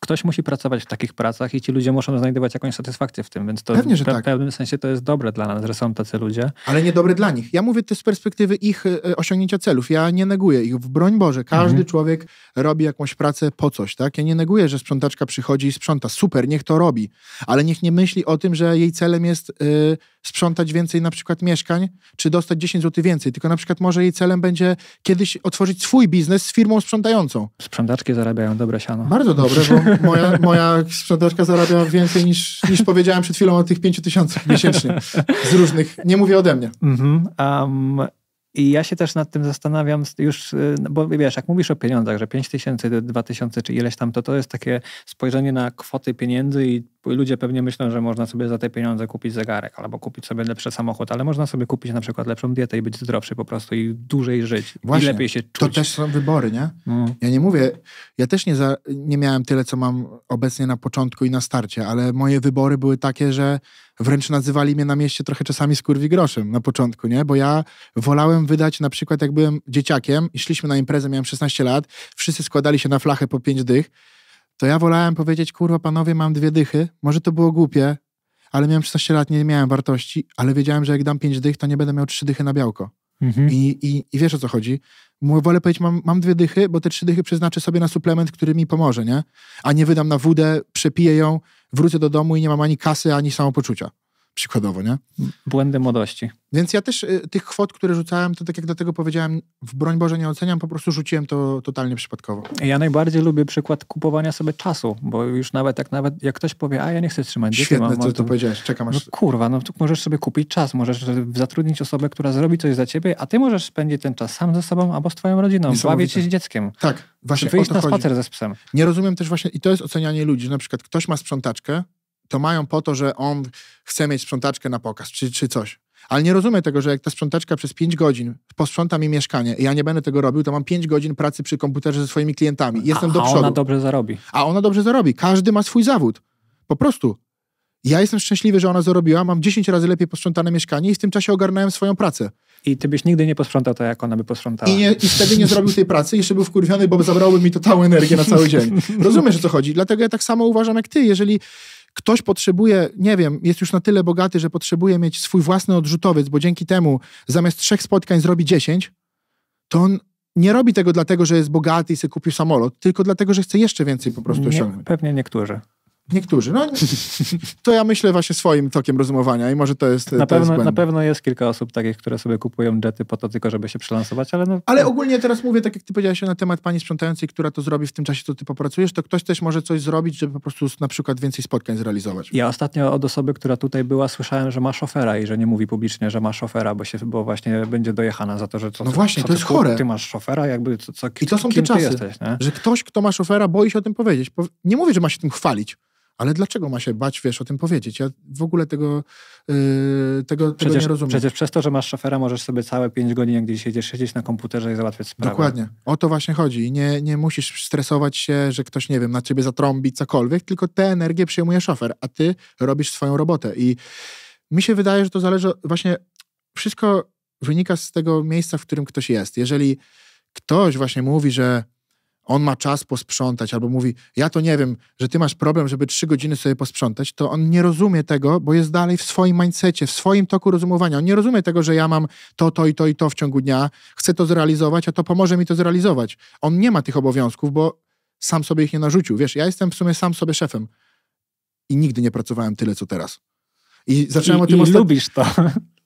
ktoś musi pracować w takich pracach i ci ludzie muszą znajdować jakąś satysfakcję w tym, więc to Pewnie, że w tak. pewnym sensie to jest dobre dla nas, że są tacy ludzie. Ale niedobre dla nich. Ja mówię to z perspektywy ich e, e, osiągnięcia celów. Ja nie neguję ich. W broń Boże, każdy mhm. człowiek robi jakąś pracę po coś, tak? Ja nie neguję, że sprzątaczka przychodzi i sprząta. Super, niech to robi. Ale niech nie myśli o tym, że jej celem jest... Yy, sprzątać więcej na przykład mieszkań, czy dostać 10 zł więcej, tylko na przykład może jej celem będzie kiedyś otworzyć swój biznes z firmą sprzątającą. Sprzątaczki zarabiają dobre siano. Bardzo dobre, bo moja, moja sprzątaczka zarabia więcej niż, niż powiedziałem przed chwilą o tych 5 tysiącach miesięcznie z różnych, nie mówię ode mnie. Mm -hmm. um, i ja się też nad tym zastanawiam już, y, no bo wiesz, jak mówisz o pieniądzach, że 5 tysięcy do 2 tysiące czy ileś tam, to to jest takie spojrzenie na kwoty pieniędzy i ludzie pewnie myślą, że można sobie za te pieniądze kupić zegarek albo kupić sobie lepszy samochód, ale można sobie kupić na przykład lepszą dietę i być zdrowszy po prostu i dłużej żyć Właśnie, i lepiej się czuć. To też są wybory, nie? Mm. Ja nie mówię, ja też nie, za, nie miałem tyle, co mam obecnie na początku i na starcie, ale moje wybory były takie, że wręcz nazywali mnie na mieście trochę czasami skurwi groszem na początku, nie? Bo ja wolałem wydać na przykład, jak byłem dzieciakiem i szliśmy na imprezę, miałem 16 lat, wszyscy składali się na flachę po 5 dych, to ja wolałem powiedzieć, kurwa, panowie, mam dwie dychy, może to było głupie, ale miałem 16 lat, nie miałem wartości, ale wiedziałem, że jak dam 5 dych, to nie będę miał 3 dychy na białko. Mhm. I, i, I wiesz o co chodzi. Wolę powiedzieć, mam, mam dwie dychy, bo te trzy dychy przeznaczę sobie na suplement, który mi pomoże, nie? A nie wydam na wódę, przepiję ją, wrócę do domu i nie mam ani kasy, ani samopoczucia przykładowo, nie? Błędy młodości. Więc ja też y, tych kwot, które rzucałem, to tak jak do tego powiedziałem, w broń Boże nie oceniam, po prostu rzuciłem to totalnie przypadkowo. Ja najbardziej lubię przykład kupowania sobie czasu, bo już nawet jak nawet jak ktoś powie, a ja nie chcę trzymać dzieci. Świetne, co to, powiedziałeś, czekam aż... No kurwa, no tu możesz sobie kupić czas, możesz zatrudnić osobę, która zrobi coś za ciebie, a ty możesz spędzić ten czas sam ze sobą albo z twoją rodziną, bawić się z dzieckiem. Tak, właśnie Wyjść na chodzi. spacer ze psem. Nie rozumiem też właśnie, i to jest ocenianie ludzi, że na przykład ktoś ma sprzątaczkę, to mają po to, że on chce mieć sprzątaczkę na pokaz, czy, czy coś. Ale nie rozumiem tego, że jak ta sprzątaczka przez 5 godzin posprząta mi mieszkanie i ja nie będę tego robił, to mam 5 godzin pracy przy komputerze ze swoimi klientami. Jestem a, do przodu. A ona dobrze zarobi. A ona dobrze zarobi. Każdy ma swój zawód. Po prostu. Ja jestem szczęśliwy, że ona zarobiła, mam 10 razy lepiej posprzątane mieszkanie i w tym czasie ogarnąłem swoją pracę. I ty byś nigdy nie posprzątał to, tak, jak ona by posprzątała. I, nie, I wtedy nie zrobił tej pracy, jeszcze był wkurwiony, bo zabrałby mi to całą energię na cały dzień. Rozumiesz, o co chodzi? Dlatego ja tak samo uważam jak ty. Jeżeli Ktoś potrzebuje, nie wiem, jest już na tyle bogaty, że potrzebuje mieć swój własny odrzutowiec, bo dzięki temu zamiast trzech spotkań zrobi dziesięć, to on nie robi tego dlatego, że jest bogaty i sobie kupił samolot, tylko dlatego, że chce jeszcze więcej po prostu nie, osiągnąć. Pewnie niektórzy. Niektórzy. No, to ja myślę właśnie swoim tokiem rozumowania i może to jest. Na, to pewno, jest na pewno jest kilka osób takich, które sobie kupują jety po to tylko, żeby się przelansować, ale. No, ale ogólnie teraz mówię, tak jak ty powiedziałeś na temat pani sprzątającej, która to zrobi w tym czasie, co ty popracujesz, to ktoś też może coś zrobić, żeby po prostu na przykład więcej spotkań zrealizować. Ja ostatnio od osoby, która tutaj była, słyszałem, że ma szofera i że nie mówi publicznie, że ma szofera, bo, się, bo właśnie będzie dojechana za to, że co. No właśnie, co to jest ty, chore. Ty masz szofera, jakby co, co I to są te czasy, jesteś, że ktoś, kto ma szofera, boi się o tym powiedzieć. Nie mówię, że ma się tym chwalić. Ale dlaczego ma się bać, wiesz, o tym powiedzieć? Ja w ogóle tego, yy, tego, przecież, tego nie rozumiem. Przecież przez to, że masz szofera, możesz sobie całe 5 godzin, jak gdzieś siedzisz, siedzieć na komputerze i załatwiać sprawę. Dokładnie. O to właśnie chodzi. I nie, nie musisz stresować się, że ktoś, nie wiem, na ciebie zatrąbi cokolwiek, tylko tę energię przyjmuje szofer, a ty robisz swoją robotę. I mi się wydaje, że to zależy właśnie... Wszystko wynika z tego miejsca, w którym ktoś jest. Jeżeli ktoś właśnie mówi, że on ma czas posprzątać, albo mówi, ja to nie wiem, że ty masz problem, żeby trzy godziny sobie posprzątać, to on nie rozumie tego, bo jest dalej w swoim mindsetie, w swoim toku rozumowania. On nie rozumie tego, że ja mam to, to i to i to w ciągu dnia, chcę to zrealizować, a to pomoże mi to zrealizować. On nie ma tych obowiązków, bo sam sobie ich nie narzucił. Wiesz, ja jestem w sumie sam sobie szefem i nigdy nie pracowałem tyle, co teraz. I zacząłem I, o tym i ostat... lubisz to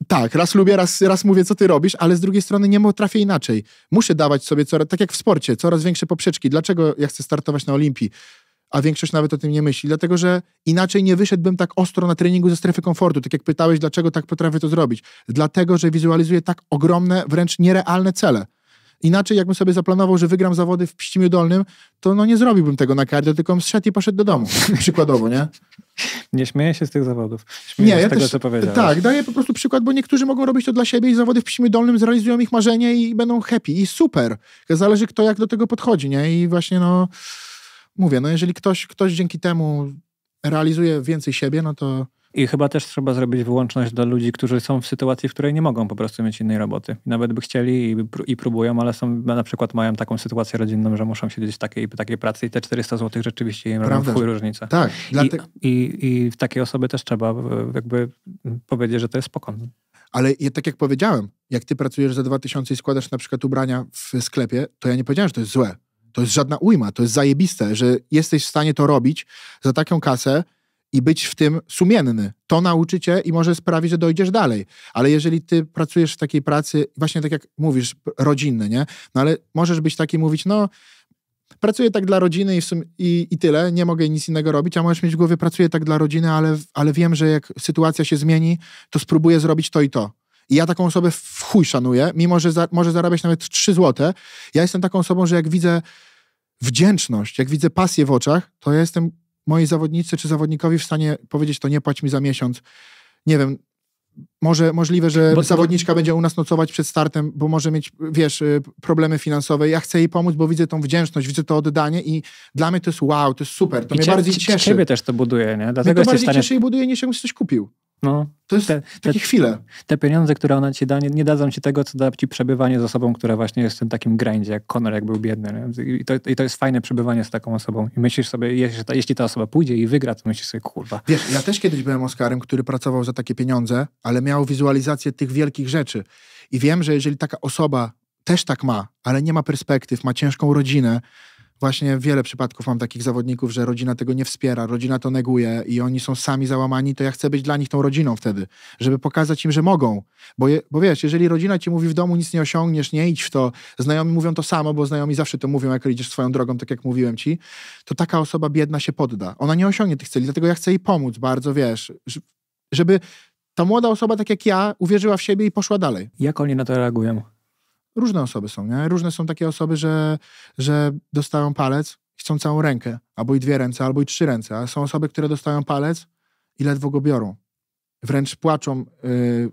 tak, raz lubię, raz, raz mówię, co ty robisz, ale z drugiej strony nie potrafię inaczej. Muszę dawać sobie, coraz, tak jak w sporcie, coraz większe poprzeczki. Dlaczego ja chcę startować na Olimpii? A większość nawet o tym nie myśli, dlatego że inaczej nie wyszedłbym tak ostro na treningu ze strefy komfortu. Tak jak pytałeś, dlaczego tak potrafię to zrobić? Dlatego, że wizualizuję tak ogromne, wręcz nierealne cele. Inaczej, jakbym sobie zaplanował, że wygram zawody w Pścimiu Dolnym, to no nie zrobiłbym tego na kardio, tylko bym zszedł i poszedł do domu, przykładowo, nie? Nie śmieję się z tych zawodów. Śmieję nie, ja tego, też, co powiedziałeś. Tak, daję po prostu przykład, bo niektórzy mogą robić to dla siebie i zawody w Psimie Dolnym zrealizują ich marzenie i będą happy i super. Zależy kto jak do tego podchodzi, nie? I właśnie no mówię, no jeżeli ktoś, ktoś dzięki temu realizuje więcej siebie, no to i chyba też trzeba zrobić wyłączność dla ludzi, którzy są w sytuacji, w której nie mogą po prostu mieć innej roboty. Nawet by chcieli i, i próbują, ale są, na przykład mają taką sytuację rodzinną, że muszą siedzieć w takiej, takiej pracy i te 400 zł rzeczywiście im Prawda. robią chuj różnicę. Tak. I, i, I takie osoby też trzeba jakby powiedzieć, że to jest spokojne. Ale ja, tak jak powiedziałem, jak ty pracujesz za 2000 i składasz na przykład ubrania w sklepie, to ja nie powiedziałem, że to jest złe. To jest żadna ujma, to jest zajebiste, że jesteś w stanie to robić za taką kasę, i być w tym sumienny. To nauczy cię i może sprawić, że dojdziesz dalej. Ale jeżeli ty pracujesz w takiej pracy, właśnie tak jak mówisz, rodzinny, nie? No ale możesz być taki mówić, no pracuję tak dla rodziny i, i, i, tyle, nie mogę nic innego robić, a możesz mieć w głowie, pracuję tak dla rodziny, ale, ale wiem, że jak sytuacja się zmieni, to spróbuję zrobić to i to. I ja taką osobę w chuj szanuję, mimo że za, może zarabiać nawet 3 złote. Ja jestem taką osobą, że jak widzę wdzięczność, jak widzę pasję w oczach, to ja jestem mojej zawodnicy czy zawodnikowi w stanie powiedzieć to nie płać mi za miesiąc. Nie wiem, może możliwe, że bo, zawodniczka bo... będzie u nas nocować przed startem, bo może mieć, wiesz, y, problemy finansowe. Ja chcę jej pomóc, bo widzę tą wdzięczność, widzę to oddanie i dla mnie to jest wow, to jest super, to I mnie bardziej cieszy. Ciebie też to buduje, nie? Dlatego mnie to bardziej stanie... cieszy i buduje, niż jakbyś coś kupił. No, to jest te, takie te, chwile. Te pieniądze, które ona ci da, nie, nie dadzą ci tego, co da ci przebywanie z osobą, która właśnie jest w tym takim grindzie, jak Conor, jak był biedny. I to, I to, jest fajne przebywanie z taką osobą. I myślisz sobie, jeśli ta, jeśli ta osoba pójdzie i wygra, to myślisz sobie, kurwa. Wiesz, ja też kiedyś byłem Oskarem, który pracował za takie pieniądze, ale miał wizualizację tych wielkich rzeczy. I wiem, że jeżeli taka osoba też tak ma, ale nie ma perspektyw, ma ciężką rodzinę, właśnie wiele przypadków mam takich zawodników, że rodzina tego nie wspiera, rodzina to neguje i oni są sami załamani, to ja chcę być dla nich tą rodziną wtedy, żeby pokazać im, że mogą. Bo, je, bo wiesz, jeżeli rodzina ci mówi w domu nic nie osiągniesz, nie idź w to, znajomi mówią to samo, bo znajomi zawsze to mówią, jak idziesz swoją drogą, tak jak mówiłem ci, to taka osoba biedna się podda. Ona nie osiągnie tych celi, dlatego ja chcę jej pomóc bardzo, wiesz, żeby ta młoda osoba, tak jak ja, uwierzyła w siebie i poszła dalej. Jak oni na to reagują? różne osoby są, nie? Różne są takie osoby, że, że dostają palec, chcą całą rękę, albo i dwie ręce, albo i trzy ręce, a są osoby, które dostają palec i ledwo go biorą. Wręcz płaczą, yy,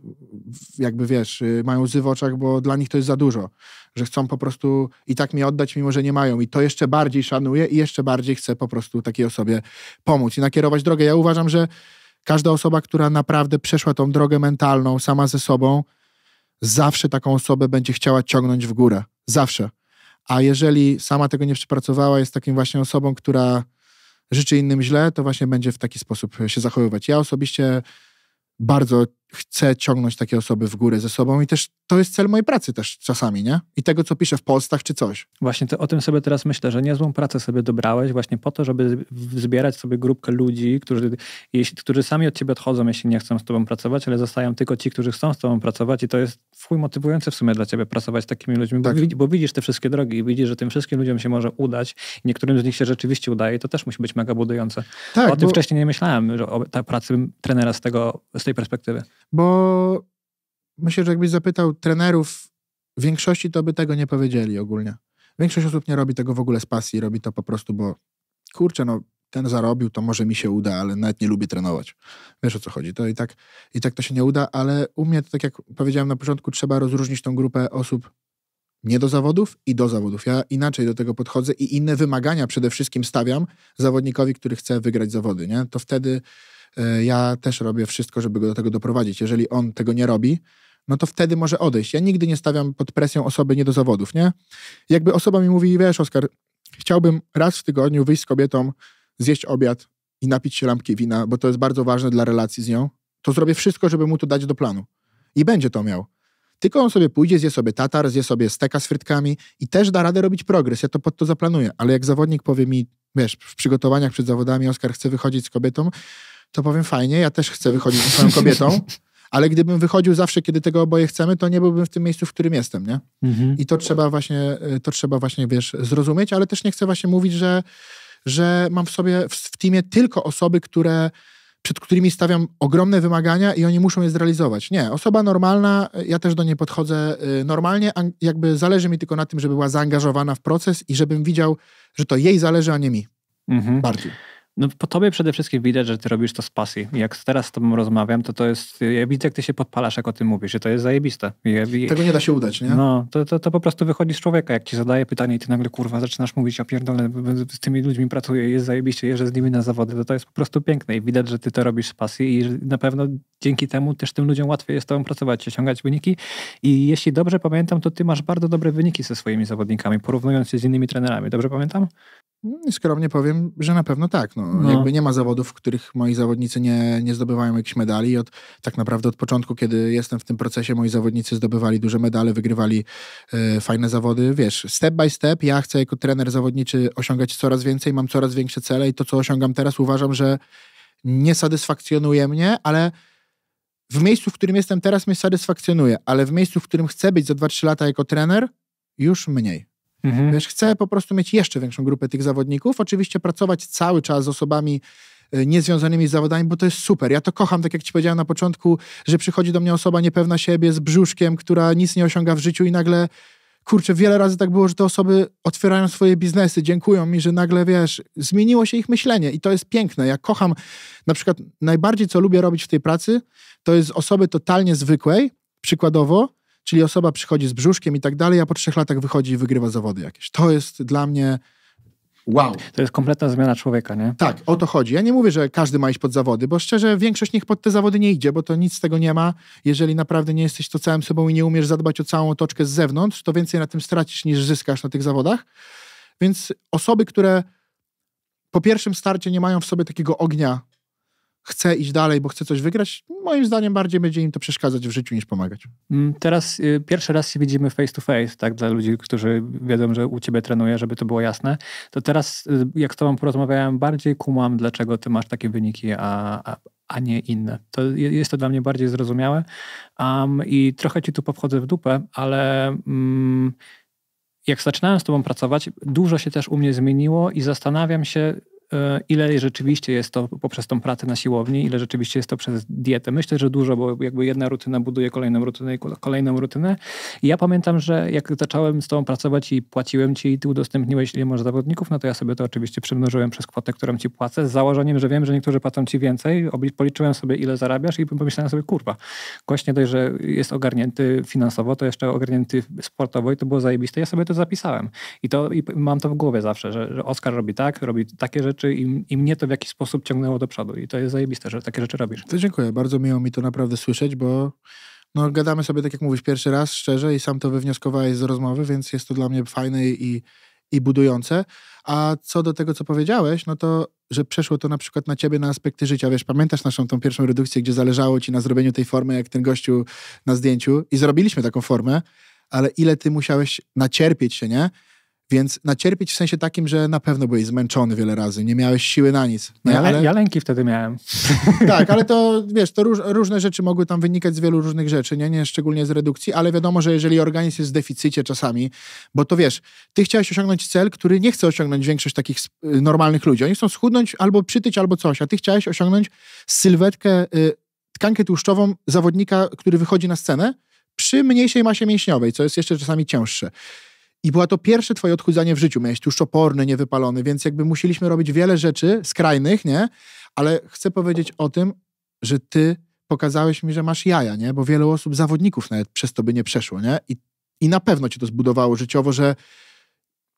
jakby wiesz, yy, mają łzy w oczach, bo dla nich to jest za dużo, że chcą po prostu i tak mi oddać, mimo że nie mają. I to jeszcze bardziej szanuję i jeszcze bardziej chcę po prostu takiej osobie pomóc i nakierować drogę. Ja uważam, że każda osoba, która naprawdę przeszła tą drogę mentalną sama ze sobą, zawsze taką osobę będzie chciała ciągnąć w górę. Zawsze. A jeżeli sama tego nie przepracowała, jest takim właśnie osobą, która życzy innym źle, to właśnie będzie w taki sposób się zachowywać. Ja osobiście bardzo chcę ciągnąć takie osoby w górę ze sobą i też to jest cel mojej pracy też czasami, nie? I tego, co piszę w postach czy coś. Właśnie to, o tym sobie teraz myślę, że niezłą pracę sobie dobrałeś właśnie po to, żeby zbierać sobie grupkę ludzi, którzy, jeśli, którzy sami od ciebie odchodzą, jeśli nie chcą z tobą pracować, ale zostają tylko ci, którzy chcą z tobą pracować i to jest chuj motywujące w sumie dla ciebie pracować z takimi ludźmi, tak. bo, bo, widzisz te wszystkie drogi i widzisz, że tym wszystkim ludziom się może udać niektórym z nich się rzeczywiście udaje to też musi być mega budujące. Tak, o tym bo... wcześniej nie myślałem, że o ta pracy trenera z, tego, z tej perspektywy. Bo myślę, że jakbyś zapytał trenerów w większości, to by tego nie powiedzieli ogólnie. Większość osób nie robi tego w ogóle z pasji, robi to po prostu, bo kurczę, no ten zarobił, to może mi się uda, ale nawet nie lubię trenować. Wiesz o co chodzi. To i tak, i tak to się nie uda, ale u mnie, to tak jak powiedziałem na początku, trzeba rozróżnić tą grupę osób nie do zawodów i do zawodów. Ja inaczej do tego podchodzę i inne wymagania przede wszystkim stawiam zawodnikowi, który chce wygrać zawody. Nie? To wtedy E, ja też robię wszystko, żeby go do tego doprowadzić. Jeżeli on tego nie robi, no to wtedy może odejść. Ja nigdy nie stawiam pod presją osoby nie do zawodów, nie? Jakby osoba mi mówi, wiesz, Oskar, chciałbym raz w tygodniu wyjść z kobietą, zjeść obiad i napić się lampki wina, bo to jest bardzo ważne dla relacji z nią, to zrobię wszystko, żeby mu to dać do planu. I będzie to miał. Tylko on sobie pójdzie, zje sobie tatar, zje sobie steka z frytkami i też da radę robić progres. Ja to pod to zaplanuję. Ale jak zawodnik powie mi, wiesz, w przygotowaniach przed zawodami Oskar chce wychodzić z kobietą, to powiem fajnie, ja też chcę wychodzić ze swoją kobietą, ale gdybym wychodził zawsze, kiedy tego oboje chcemy, to nie byłbym w tym miejscu, w którym jestem, nie? Mhm. I to trzeba właśnie, y, to trzeba właśnie, wiesz, zrozumieć, ale też nie chcę właśnie mówić, że, że mam w sobie, w, w teamie tylko osoby, które przed którymi stawiam ogromne wymagania i oni muszą je zrealizować. Nie, osoba normalna, y, ja też do niej podchodzę y, normalnie, jakby zależy mi tylko na tym, żeby była zaangażowana w proces i żebym widział, że to jej zależy, a nie mi. Mhm. Bardziej. No po tobie przede wszystkim widać, że ty robisz to z pasji. Jak teraz z tobą rozmawiam, to to jest, ja widzę jak ty się podpalasz, jak o tym mówisz że to jest zajebiste. Ja, Tego nie da się udać, nie? No, to, to, to, po prostu wychodzi z człowieka, jak ci zadaje pytanie i ty nagle, kurwa, zaczynasz mówić, o pierdolę, z tymi ludźmi pracuję, jest zajebiście, jeżdżę z nimi na zawody, to, to jest po prostu piękne i widać, że ty to robisz z pasji i na pewno dzięki temu też tym ludziom łatwiej jest z tobą pracować, osiągać wyniki i jeśli dobrze pamiętam, to ty masz bardzo dobre wyniki ze swoimi zawodnikami, porównując się z innymi trenerami. Dobrze pamiętam? No, Skromnie powiem, że na pewno tak, no. No. Jakby nie ma zawodów, w których moi zawodnicy nie, nie zdobywają jakichś medali. Od, tak naprawdę od początku, kiedy jestem w tym procesie, moi zawodnicy zdobywali duże medale, wygrywali e, fajne zawody. Wiesz, step by step, ja chcę jako trener zawodniczy osiągać coraz więcej, mam coraz większe cele i to, co osiągam teraz, uważam, że nie satysfakcjonuje mnie, ale w miejscu, w którym jestem teraz, mnie satysfakcjonuje, ale w miejscu, w którym chcę być za 2-3 lata jako trener, już mniej. Mhm. Wiesz, chcę po prostu mieć jeszcze większą grupę tych zawodników. Oczywiście pracować cały czas z osobami e, niezwiązanymi z zawodami, bo to jest super. Ja to kocham, tak jak ci powiedziałem na początku, że przychodzi do mnie osoba niepewna siebie z brzuszkiem, która nic nie osiąga w życiu i nagle kurczę, wiele razy tak było, że te osoby otwierają swoje biznesy, dziękują mi, że nagle, wiesz, zmieniło się ich myślenie i to jest piękne. Ja kocham, na przykład najbardziej co lubię robić w tej pracy, to jest osoby totalnie zwykłej, przykładowo, Czyli osoba przychodzi z brzuszkiem i tak dalej, a po trzech latach wychodzi i wygrywa zawody jakieś. To jest dla mnie wow. To jest kompletna zmiana człowieka, nie? Tak, o to chodzi. Ja nie mówię, że każdy ma iść pod zawody, bo szczerze większość niech pod te zawody nie idzie, bo to nic z tego nie ma. Jeżeli naprawdę nie jesteś to całym sobą i nie umiesz zadbać o całą otoczkę z zewnątrz, to więcej na tym stracisz niż zyskasz na tych zawodach. Więc osoby, które po pierwszym starcie nie mają w sobie takiego ognia chce iść dalej, bo chce coś wygrać, moim zdaniem bardziej będzie im to przeszkadzać w życiu niż pomagać. Mm, teraz y, pierwszy raz się widzimy face to face, tak, dla ludzi, którzy wiedzą, że u ciebie trenuję, żeby to było jasne. To teraz, y, jak z tobą porozmawiałem, bardziej kumam, dlaczego ty masz takie wyniki, a, a, a nie inne. To jest to dla mnie bardziej zrozumiałe um, i trochę ci tu powchodzę w dupę, ale... Mm, jak zaczynałem z Tobą pracować, dużo się też u mnie zmieniło i zastanawiam się, E, ile rzeczywiście jest to poprzez tą pracę na siłowni, ile rzeczywiście jest to przez dietę. Myślę, że dużo, bo jakby jedna rutyna buduje kolejną rutynę i kolejną rutynę. I ja pamiętam, że jak zacząłem z tobą pracować i płaciłem ci i ty udostępniłeś ile może zawodników, no to ja sobie to oczywiście przymnożyłem przez kwotę, którą ci płacę, z założeniem, że wiem, że niektórzy płacą ci więcej. Policzyłem sobie, ile zarabiasz i pomyślałem sobie, kurwa, gość nie dość, że jest ogarnięty finansowo, to jeszcze ogarnięty sportowo i to było zajebiste. Ja sobie to zapisałem. I to i mam to w głowie zawsze, że, że Oskar robi tak, robi takie rzeczy, rzeczy i, i mnie to w jakiś sposób ciągnęło do przodu. I to jest zajebiste, że takie rzeczy robisz. To dziękuję. Bardzo miło mi to naprawdę słyszeć, bo no, gadamy sobie, tak jak mówisz, pierwszy raz szczerze i sam to wywnioskowałeś z rozmowy, więc jest to dla mnie fajne i, i budujące. A co do tego, co powiedziałeś, no to, że przeszło to na przykład na ciebie na aspekty życia. Wiesz, pamiętasz naszą tą pierwszą redukcję, gdzie zależało ci na zrobieniu tej formy, jak ten gościu na zdjęciu i zrobiliśmy taką formę, ale ile ty musiałeś nacierpieć się, nie? Więc nacierpieć w sensie takim, że na pewno byłeś zmęczony wiele razy, nie miałeś siły na nic. No, ja, ale... ja lęki wtedy miałem. tak, ale to wiesz, to róż, różne rzeczy mogły tam wynikać z wielu różnych rzeczy, nie? nie szczególnie z redukcji, ale wiadomo, że jeżeli organizm jest w deficycie czasami, bo to wiesz, ty chciałeś osiągnąć cel, który nie chce osiągnąć większość takich y, normalnych ludzi. Oni chcą schudnąć albo przytyć, albo coś, a ty chciałeś osiągnąć sylwetkę, y, tkankę tłuszczową zawodnika, który wychodzi na scenę przy mniejszej masie mięśniowej, co jest jeszcze czasami cięższe. I była to pierwsze twoje odchudzanie w życiu. Miałeś tuż oporny, niewypalony, więc jakby musieliśmy robić wiele rzeczy skrajnych, nie? Ale chcę powiedzieć o tym, że ty pokazałeś mi, że masz jaja, nie? Bo wielu osób, zawodników nawet przez to by nie przeszło, nie? I, i na pewno cię to zbudowało życiowo, że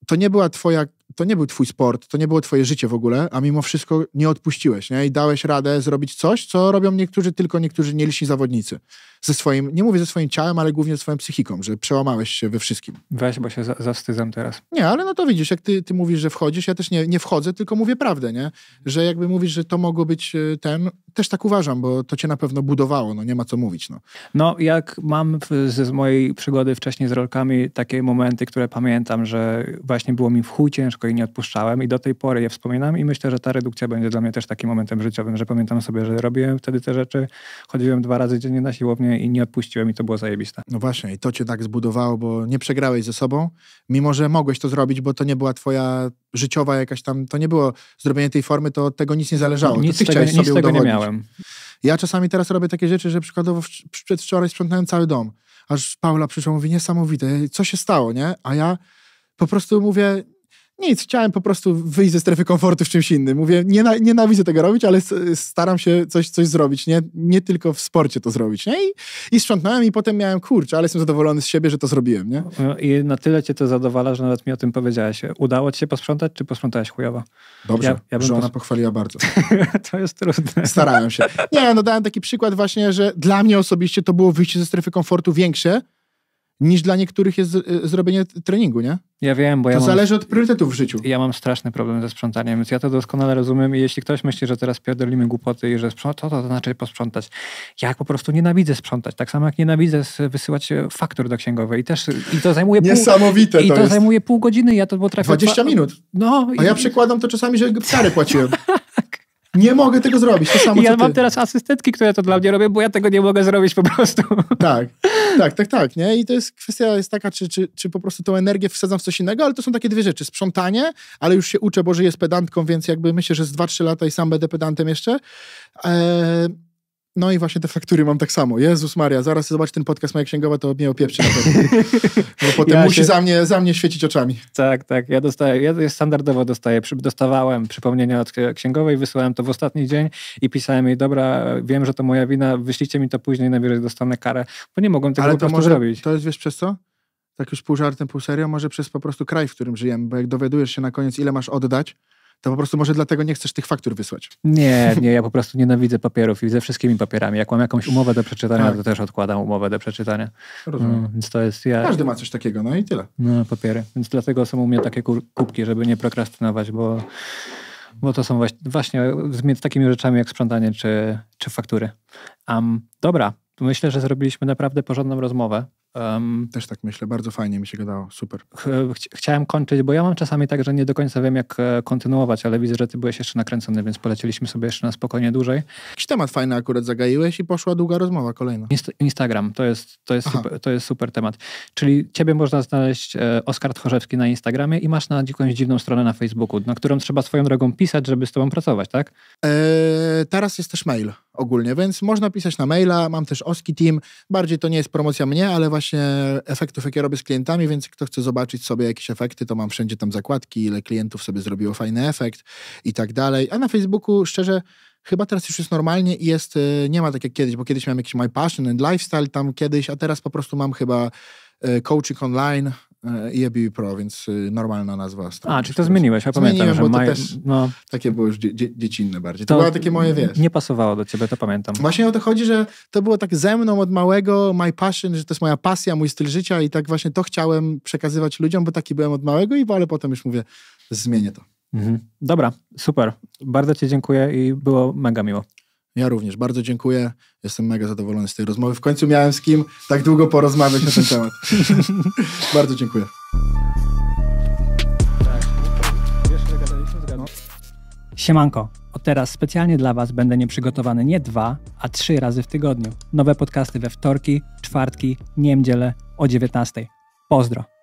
to nie była twoja to nie był twój sport, to nie było twoje życie w ogóle, a mimo wszystko nie odpuściłeś, nie? I dałeś radę zrobić coś, co robią niektórzy, tylko niektórzy nieliczni zawodnicy. Ze swoim, nie mówię ze swoim ciałem, ale głównie ze swoją psychiką, że przełamałeś się we wszystkim. Weź, bo się za, zastydzam teraz. Nie, ale no to widzisz, jak ty, ty mówisz, że wchodzisz, ja też nie, nie wchodzę, tylko mówię prawdę, nie? Że jakby mówisz, że to mogło być e, ten, też tak uważam, bo to cię na pewno budowało, no nie ma co mówić, no. No, jak mam w, z, mojej przygody wcześniej z rolkami takie momenty, które pamiętam, że właśnie było mi w chuj ciężko, i nie odpuszczałem i do tej pory je wspominam i myślę, że ta redukcja będzie dla mnie też takim momentem życiowym, że pamiętam sobie, że robiłem wtedy te rzeczy, chodziłem dwa razy dziennie na siłownię i nie odpuściłem i to było zajebiste. No właśnie i to cię tak zbudowało, bo nie przegrałeś ze sobą, mimo że mogłeś to zrobić, bo to nie była twoja życiowa jakaś tam, to nie było zrobienie tej formy, to od tego nic nie zależało. Nic to ty chciałeś tego, sobie udowodnić. nie miałem. Ja czasami teraz robię takie rzeczy, że przykładowo przedwczoraj sprzątałem cały dom aż Paula przyszła, mówi, niesamowite, co się stało, nie? A ja po prostu mówię, nic, chciałem po prostu wyjść ze strefy komfortu w czymś innym. Mówię, nie nienawidzę tego robić, ale staram się coś, coś zrobić, nie, nie tylko w sporcie to zrobić. Nie? I, I sprzątnąłem i potem miałem, kurczę, ale jestem zadowolony z siebie, że to zrobiłem. Nie? No I na tyle cię to zadowala, że nawet mi o tym powiedziałeś. Udało ci się posprzątać, czy posprzątałeś chujowo? Dobrze, ja, ja bym żona pos... pochwaliła bardzo. to jest trudne. Starałem się. Nie, no dałem taki przykład właśnie, że dla mnie osobiście to było wyjście ze strefy komfortu większe, niż dla niektórych jest e, zrobienie treningu, nie? Ja wiem, bo ja. To zależy od priorytetów w życiu. Ja mam straszny problem ze sprzątaniem, więc ja to doskonale rozumiem. I jeśli ktoś myśli, że teraz pierdolimy głupoty i że sprząta, to, to, znaczy posprzątać. Ja po prostu nienawidzę sprzątać. Tak samo jak nienawidzę wysyłać e, faktur do księgowej. I też i to zajmuje pół, Niesamowite I to, jest. zajmuje pół godziny. Ja to potrafię. 20 minut. No, A i... ja przekładam to czasami, że kary płaciłem. tak. Nie mogę tego zrobić, to samo ja mam ty. teraz asystentki, które to dla mnie robią, bo ja tego nie mogę zrobić po prostu. Tak, tak, tak, tak, nie? I to jest kwestia jest taka, czy, czy, czy po prostu tą energię wsadzam w coś innego, ale to są takie dwie rzeczy. Sprzątanie, ale już się uczę, bo żyję z pedantką, więc jakby myślę, że z 2-3 lata i sam będę pedantem jeszcze. Eee, no i właśnie te faktury mam tak samo. Jezus Maria, zaraz zobacz ten podcast moja księgowa, to mnie opieprzy na pewno. Bo potem ja musi się... za, mnie, za mnie świecić oczami. Tak, tak. Ja dostaję, ja standardowo dostaję, dostawałem przypomnienia od księgowej, wysłałem to w ostatni dzień i pisałem jej, dobra, wiem, że to moja wina, wyślijcie mi to później, na najwyżej dostanę karę, bo nie mogłem tego Ale po prostu może, zrobić. To jest, wiesz, przez co? Tak już pół żartem, pół serio, może przez po prostu kraj, w którym żyjemy, bo jak dowiadujesz się na koniec, ile masz oddać, to po prostu może dlatego nie chcesz tych faktur wysłać. Nie, nie, ja po prostu nienawidzę papierów i ze wszystkimi papierami. Jak mam jakąś umowę do przeczytania, tak. to też odkładam umowę do przeczytania. Rozumiem. No, więc to jest ja... Każdy ma coś takiego, no i tyle. No, papiery. Więc dlatego są u mnie takie kubki, żeby nie prokrastynować, bo, bo to są właśnie, właśnie z takimi rzeczami jak sprzątanie czy, czy faktury. Um, dobra, myślę, że zrobiliśmy naprawdę porządną rozmowę. Um, Też tak myślę, bardzo fajnie mi się gadało, super. Ch chciałem kończyć, bo ja mam czasami tak, że nie do końca wiem, jak e, kontynuować, ale widzę, że ty byłeś jeszcze nakręcony, więc polecieliśmy sobie jeszcze na spokojnie dłużej. Jakiś temat fajny akurat zagaiłeś i poszła długa rozmowa kolejna. Inst Instagram, to jest, to, jest super, to jest super temat. Czyli ciebie można znaleźć, e, Oskar Tchorzewski na Instagramie i masz na jakąś dziwną stronę na Facebooku, na którą trzeba swoją drogą pisać, żeby z tobą pracować, tak? E, teraz jest też mail ogólnie, więc można pisać na maila, mam też Oski Team, bardziej to nie jest promocja mnie, ale właśnie odnośnie efektów, jakie robię z klientami, więc kto chce zobaczyć sobie jakieś efekty, to mam wszędzie tam zakładki, ile klientów sobie zrobiło fajny efekt i tak dalej. A na Facebooku, szczerze, chyba teraz już jest normalnie i jest, y, nie ma tak jak kiedyś, bo kiedyś miałem jakiś My Passion and Lifestyle tam kiedyś, a teraz po prostu mam chyba y, coaching online i ABB Pro, więc y, normalna nazwa. Strony. A, czy to zmieniłeś? Ja pamiętam, Zmieniłem, że bo to maj... też no... takie było już dzie dziecinne bardziej. To, to było takie moje, wiesz... Nie pasowało do ciebie, to pamiętam. Właśnie o to chodzi, że to było tak ze mną od małego, my passion, że to jest moja pasja, mój styl życia i tak właśnie to chciałem przekazywać ludziom, bo taki byłem od małego, i ale potem już mówię, zmienię to. Mhm. Dobra, super. Bardzo ci dziękuję i było mega miło. Ja również bardzo dziękuję. Jestem mega zadowolony z tej rozmowy. W końcu miałem z kim tak długo porozmawiać na ten temat. bardzo dziękuję. Siemanko, od teraz specjalnie dla Was będę nieprzygotowany nie dwa, a trzy razy w tygodniu. Nowe podcasty we wtorki, czwartki, niedzielę o 19. Pozdro!